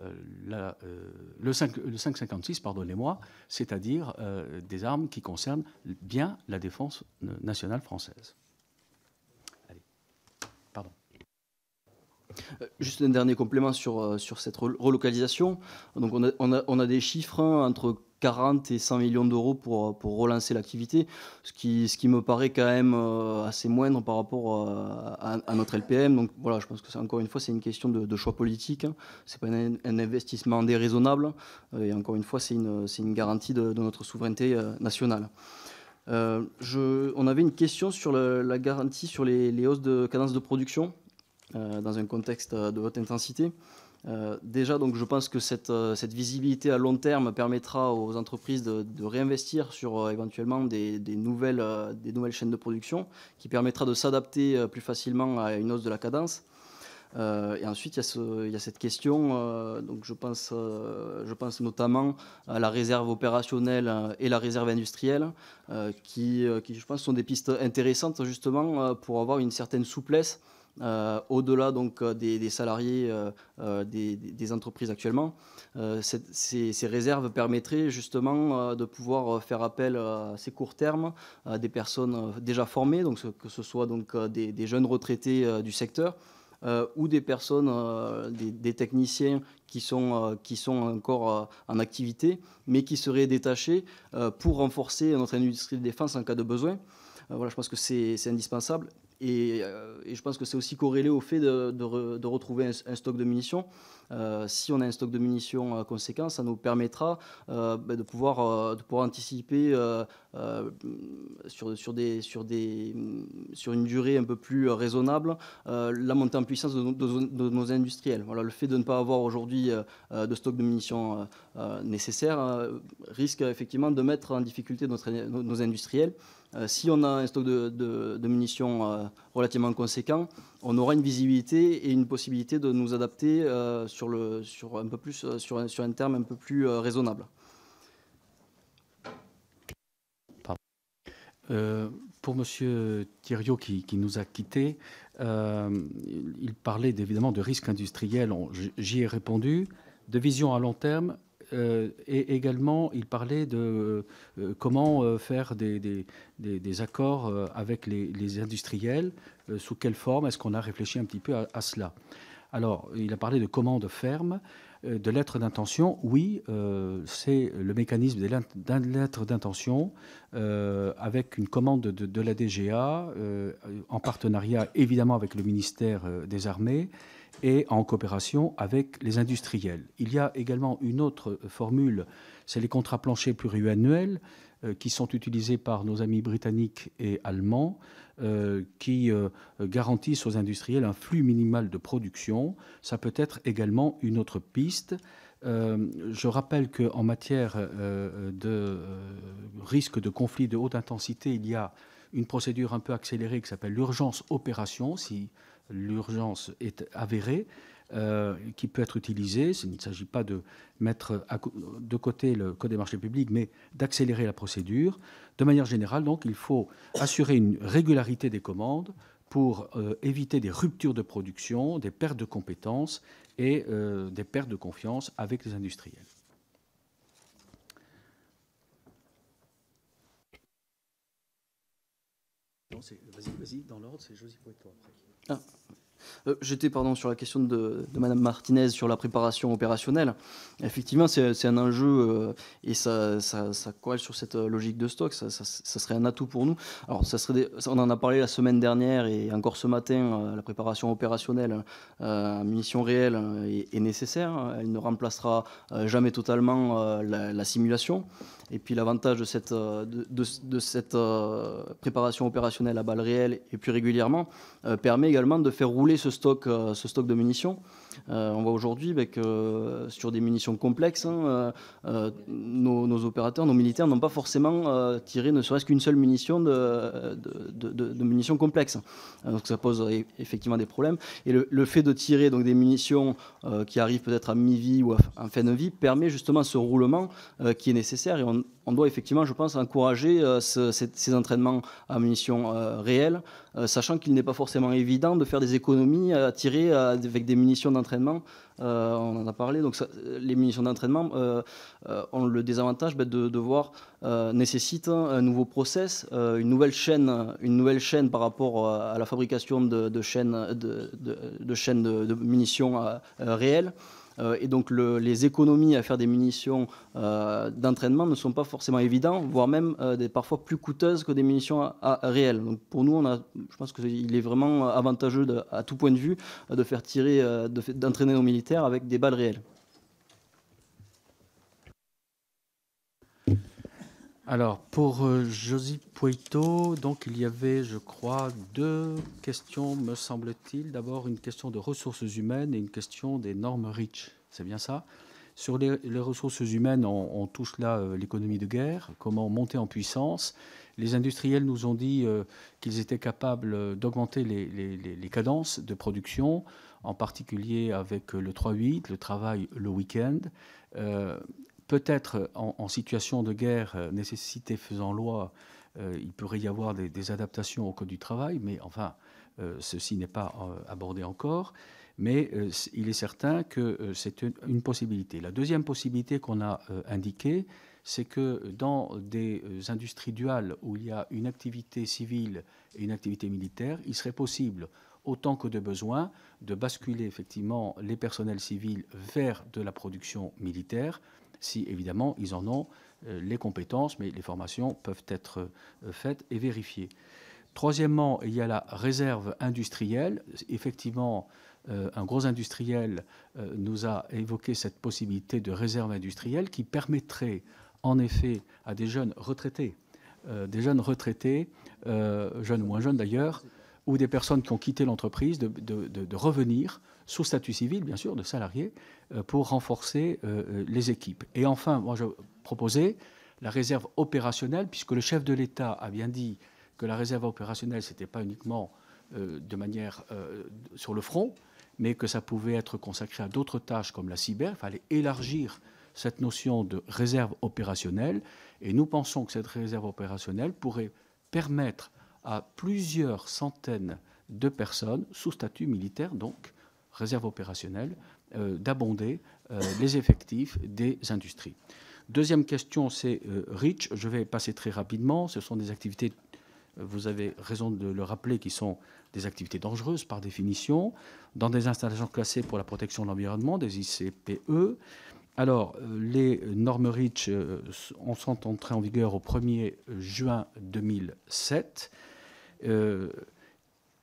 euh, le 5,56, pardonnez-moi, c'est-à-dire des armes qui concernent bien la défense nationale française. Euh, juste un dernier complément sur, euh, sur cette relocalisation. Donc on a, on a, des chiffres hein, entre 40 et 100 millions d'euros pour, euh, pour relancer l'activité, ce qui, ce qui me paraît quand même assez moindre par rapport à, notre LPM. Donc voilà, je pense que c'est encore une fois, c'est une question de, choix politique. Hein. c'est pas un, investissement déraisonnable. Et encore une fois, c'est une, une, garantie de, notre souveraineté nationale. je, on avait une question sur la, garantie sur les, les hausses de cadence de production. Euh, dans un contexte euh, de haute intensité. Euh, déjà, donc, je pense que cette, visibilité à long terme permettra aux entreprises de, réinvestir sur éventuellement des, des nouvelles, des nouvelles chaînes de production, qui permettra de s'adapter plus facilement à une hausse de la cadence. et ensuite, il y, a cette question, donc je pense, je pense notamment à la réserve opérationnelle et la réserve industrielle, qui, qui, je pense sont des pistes intéressantes justement pour avoir une certaine souplesse euh, au-delà donc euh, des, salariés euh, des, entreprises actuellement. ces, réserves permettraient justement de pouvoir faire appel à ces courts termes à des personnes déjà formées, donc que ce soit donc des, jeunes retraités du secteur. ou des personnes, des, techniciens qui sont, qui sont encore en activité, mais qui seraient détachés pour renforcer notre industrie de défense en cas de besoin. Voilà, je pense que c'est indispensable. Euh, et, je pense que c'est aussi corrélé au fait de, retrouver un, stock de munitions. Euh, si on a un stock de munitions euh, conséquent, ça nous permettra ben, de, pouvoir, de pouvoir anticiper sur, sur, des, sur, des, sur une durée un peu plus raisonnable la montée en puissance de, nos industriels. Voilà, le fait de ne pas avoir aujourd'hui de stock de munitions nécessaire risque effectivement de mettre en difficulté nos industriels. Euh, si on a un stock de, munitions euh, relativement conséquent, on aura une visibilité et une possibilité de nous adapter euh, sur, un peu plus, sur, terme un peu plus raisonnable. pour Monsieur Thierryot qui, nous a quittés, il parlait évidemment de risques industriels, j'y ai répondu, de vision à long terme, euh, et également, il parlait de euh, comment euh, faire des, accords avec les, industriels, sous quelle forme, est-ce qu'on a réfléchi un petit peu à, cela Alors, il a parlé de commandes fermes, de lettres d'intention. Oui, c'est le mécanisme des lettres d'intention avec une commande de, de la DGA en partenariat évidemment avec le ministère des Armées et en coopération avec les industriels. Il y a également une autre formule, c'est les contrats planchers pluriannuels euh, qui sont utilisés par nos amis britanniques et allemands, euh, qui euh, garantissent aux industriels un flux minimal de production. Ça peut être également une autre piste. je rappelle qu'en matière de risque de conflit de haute intensité, il y a une procédure un peu accélérée qui s'appelle l'urgence opération, si l'urgence est avérée, euh, qui peut être utilisée. Il ne s'agit pas de mettre de côté le Code des marchés publics, mais d'accélérer la procédure. De manière générale, donc, il faut assurer une régularité des commandes pour euh, éviter des ruptures de production, des pertes de compétences et euh, des pertes de confiance avec les industriels. Vas-y, vas-y, dans l'ordre, c'est Poitou après. Ah. Euh, j'étais pardon sur la question de, de Madame Martinez sur la préparation opérationnelle. Effectivement, c'est un enjeu euh, et ça, ça, sur cette euh, logique de stock. Ça, serait un atout pour nous. on en a parlé la semaine dernière et encore ce matin, euh, la préparation opérationnelle à munitions réelles est, nécessaire. Elle ne remplacera jamais totalement la, simulation. Et puis, l'avantage de cette, préparation opérationnelle à balles réelles et plus régulièrement permet également de faire rouler stock, ce stock de munitions. Euh, on voit aujourd'hui bah, que euh, sur des munitions complexes, hein, euh, nos, opérateurs, nos militaires n'ont pas forcément tiré ne serait-ce qu'une seule munition de, munitions complexes. donc ça pose e-, effectivement des problèmes. Et le, fait de tirer donc, des munitions qui arrivent peut-être à mi-vie ou à, en fin de vie permet justement ce roulement qui est nécessaire. Et on, on doit effectivement, je pense, encourager euh, ces, entraînements à munitions euh, réelles, euh, sachant qu'il n'est pas forcément évident de faire des économies à tirer avec des munitions d'entraînement. on en a parlé, donc les munitions d'entraînement ont le désavantage ben, de devoir nécessite un nouveau process, une nouvelle chaîne, une nouvelle chaîne par rapport à la fabrication de, chaînes de, munitions réelles. Euh, et donc les économies à faire des munitions euh, d'entraînement ne sont pas forcément évidentes, voire même euh, des, parfois plus coûteuses que des munitions réelles. Donc pour nous, on je pense qu'il est vraiment avantageux à tout point de vue de faire tirer, d'entraîner nos militaires avec des balles réelles. Alors, pour euh, Josip Poito, donc, il y avait, je crois, deux questions, me semble-t-il. D'abord, une question de ressources humaines et une question des normes riches C'est bien ça Sur les, ressources humaines, on, touche là euh, l'économie de guerre, comment monter en puissance. Les industriels nous ont dit euh, qu'ils étaient capables d'augmenter les, les, cadences de production, en particulier avec le 3-8, le travail le week-end peut-être euh, en, situation de guerre, euh, nécessité faisant loi, euh, il pourrait y avoir des, adaptations au Code du travail, mais enfin, ceci n'est pas abordé encore. Mais il est certain que c'est une, une, possibilité. La deuxième possibilité qu'on a indiquée, c'est que dans des industries duales où il y a une activité civile et une activité militaire, il serait possible, autant que de besoin, de basculer effectivement les personnels civils vers de la production militaire si évidemment ils en ont euh, les compétences, mais les formations peuvent être euh, faites et vérifiées. Troisièmement, il y a la réserve industrielle. Effectivement, euh, un gros industriel nous a évoqué cette possibilité de réserve industrielle qui permettrait en effet à des jeunes retraités, des jeunes retraités, jeunes ou moins jeunes d'ailleurs, ou des personnes qui ont quitté l'entreprise de, revenir sous statut civil, bien sûr, de salariés, euh, pour renforcer euh, euh, les équipes. Et enfin, moi, je proposais la réserve opérationnelle, puisque le chef de l'État a bien dit que la réserve opérationnelle, ce n'était pas uniquement de manière sur le front, mais que ça pouvait être consacré à d'autres tâches comme la cyber. Il fallait élargir cette notion de réserve opérationnelle. Et nous pensons que cette réserve opérationnelle pourrait permettre à plusieurs centaines de personnes, sous statut militaire donc, réserve opérationnelle, euh, d'abonder euh, les effectifs des industries. Deuxième question, c'est euh, REACH. Je vais passer très rapidement. Ce sont des activités, vous avez raison de le rappeler, qui sont des activités dangereuses par définition, dans des installations classées pour la protection de l'environnement, des ICPE. Alors, les normes REACH sont entrées en vigueur au 1er juin 2007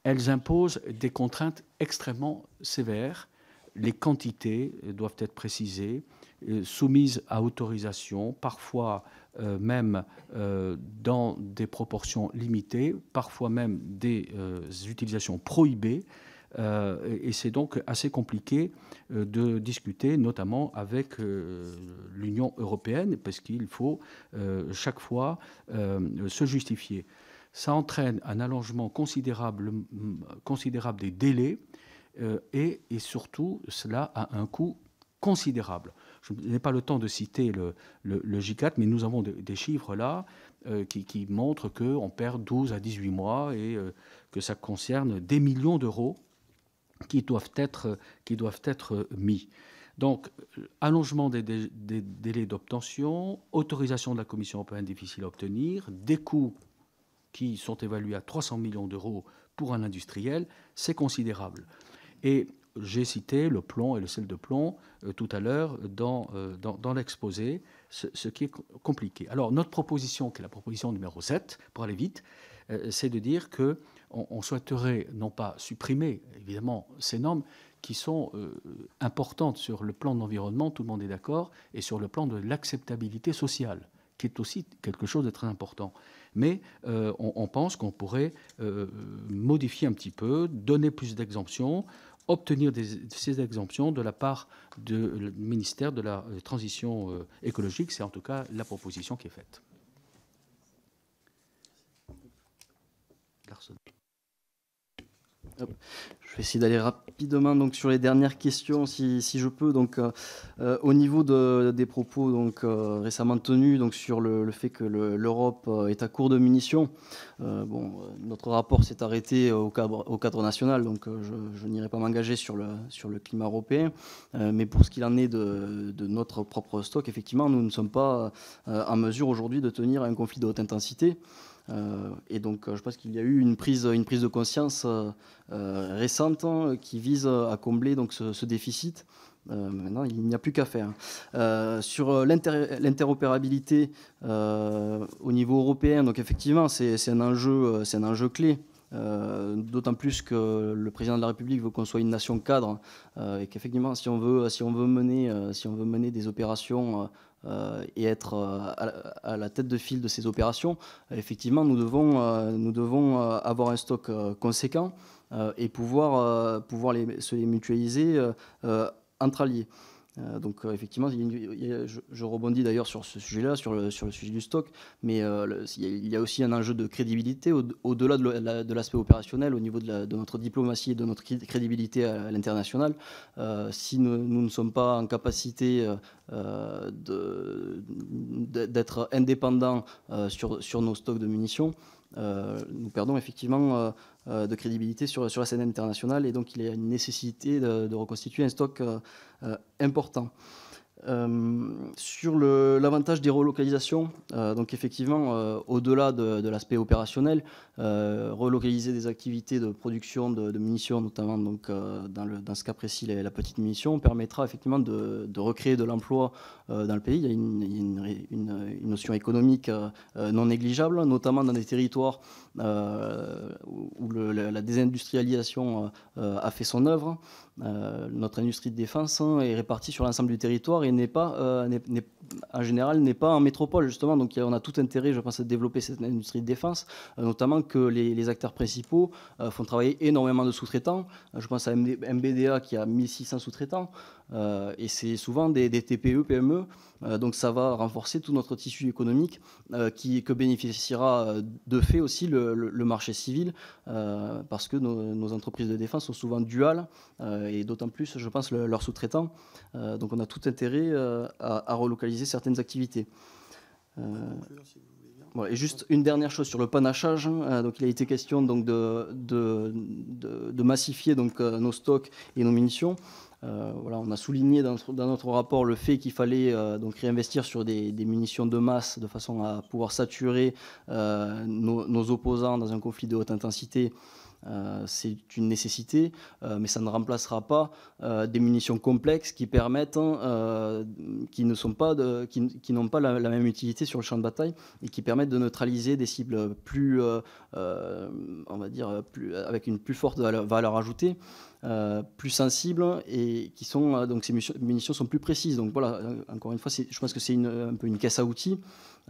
elles imposent des contraintes extrêmement sévères. Les quantités euh, doivent être précisées, euh, soumises à autorisation, parfois euh, même dans des proportions limitées, parfois même des utilisations prohibées. et c'est donc assez compliqué de discuter, notamment avec l'Union européenne, parce qu'il faut chaque fois se justifier ça entraîne un allongement considérable, considérable des délais euh, et, surtout cela a un coût considérable. Je n'ai pas le temps de citer le, le, le GICAT, mais nous avons des chiffres là euh, qui, qui, montrent qu'on perd 12 à 18 mois et euh, que ça concerne des millions d'euros qui doivent être, qui doivent être mis. Donc, allongement des, des délais d'obtention, autorisation de la Commission européenne difficile à obtenir, des coûts qui sont évalués à 300 millions d'euros pour un industriel, c'est considérable. Et j'ai cité le plomb et le sel de plomb euh, tout à l'heure dans, euh, dans, l'exposé, ce, qui est compliqué. Alors notre proposition, qui est la proposition numéro 7, pour aller vite, euh, c'est de dire que on, souhaiterait non pas supprimer évidemment ces normes qui sont importantes sur le plan de l'environnement, tout le monde est d'accord, et sur le plan de l'acceptabilité sociale, qui est aussi quelque chose de très important mais euh, on, pense qu'on pourrait euh, modifier un petit peu, donner plus d'exemptions, obtenir ces exemptions de la part du ministère de la euh, Transition écologique. C'est en tout cas la proposition qui est faite. Merci. Je vais essayer d'aller rapidement donc sur les dernières questions si, si je peux. Donc euh, euh, au niveau des propos donc euh, récemment tenus donc sur le, fait que l'Europe est à court de munitions. bon, notre rapport s'est arrêté au cadre, au cadre national, donc je, n'irai pas m'engager sur le sur le climat européen. mais pour ce qu'il en est de, notre propre stock, effectivement, nous ne sommes pas en mesure aujourd'hui de tenir un conflit de haute intensité. Euh, et donc, euh, je pense qu'il y a eu une prise, une prise de conscience euh, récente hein, qui vise à combler donc, ce, déficit. maintenant, il n'y a plus qu'à faire. sur l'interopérabilité au niveau européen, donc effectivement, c'est un enjeu, un enjeu clé. D'autant plus que le président de la République veut qu'on soit une nation cadre et qu'effectivement, si si on si on veut mener des opérations euh, et être euh, à, la tête de file de ces opérations, euh, effectivement, nous devons, avoir un stock conséquent et pouvoir, pouvoir se les mutualiser entre alliés donc effectivement, je, rebondis d'ailleurs sur ce sujet-là, sur le, sur le sujet du stock, mais euh, il y a aussi un enjeu de crédibilité au-delà de l'aspect opérationnel, au niveau de, notre diplomatie et de notre crédibilité à, l'international. Euh, si nous, ne sommes pas en capacité euh, d'être indépendants sur, sur nos stocks de munitions, nous perdons effectivement euh, de crédibilité sur, la scène internationale et donc il y a une nécessité de reconstituer un stock euh, euh, important. Euh, sur l'avantage des relocalisations, euh, donc effectivement, euh, au-delà de, l'aspect opérationnel, relocaliser des activités de production de, munitions, notamment donc, dans, le, ce cas précis, la, petite munition, permettra effectivement de, recréer de l'emploi dans le pays. Il y a une, notion économique non négligeable, notamment dans des territoires où la, désindustrialisation a fait son œuvre. Euh, notre industrie de défense hein, est répartie sur l'ensemble du territoire et n'est pas, euh, en général, n'est pas en métropole justement. Donc on a tout intérêt, je pense, à développer cette industrie de défense, euh, notamment que les, les acteurs principaux font travailler énormément de sous-traitants. je pense à MBDA qui a 1600 sous-traitants. Euh, et c'est souvent des, TPE, PME. Euh, donc ça va renforcer tout notre tissu économique euh, qui, que bénéficiera de fait aussi le, marché civil parce que nos, entreprises de défense sont souvent duales et d'autant plus, je pense, leurs sous-traitants. donc on a tout intérêt à, relocaliser certaines activités. et juste une dernière chose sur le panachage. Hein. donc, il a été question donc, de, massifier donc, nos stocks et nos munitions. Euh, on a souligné dans, notre rapport le fait qu'il fallait euh, donc réinvestir sur des, munitions de masse de façon à pouvoir saturer euh, nos, opposants dans un conflit de haute intensité euh, c'est une nécessité, euh, mais ça ne remplacera pas euh, des munitions complexes qui permettent, hein, qui ne sont pas, qui, n'ont pas la, même utilité sur le champ de bataille et qui permettent de neutraliser des cibles plus, on va dire, avec une plus forte valeur, ajoutée. plus sensibles et qui sont donc ces munitions sont plus précises. Donc voilà, encore une fois, je pense que c'est un peu une caisse à outils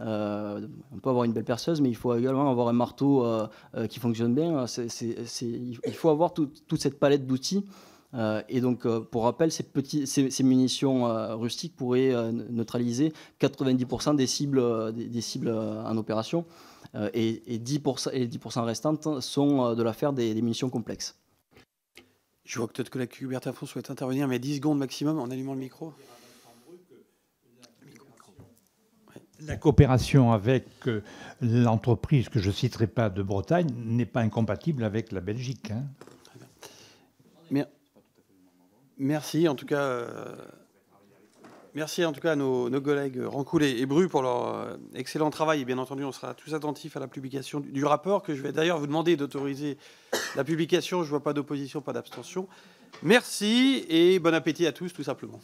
euh, on peut avoir une belle perceuse, mais il faut également avoir un marteau euh, euh, qui fonctionne bien. il faut avoir toute cette palette d'outils. et donc, pour rappel, ces, munitions rustiques pourraient neutraliser 90% des cibles, des, cibles en opération, et, 10%, et les 10% restantes sont de l'affaire des, des munitions complexes. Je vois que peut-être que la souhaite intervenir, mais 10 secondes maximum en allumant le micro. la coopération avec euh, l'entreprise que je ne citerai pas de Bretagne n'est pas incompatible avec la Belgique. Hein. Merci en tout cas. Euh, merci en tout cas à nos, collègues Rancoul et Bru pour leur euh, excellent travail. bien entendu, on sera tous attentifs à la publication du, rapport que je vais d'ailleurs vous demander d'autoriser la publication. Je ne vois pas d'opposition, pas d'abstention. Merci et bon appétit à tous, tout simplement.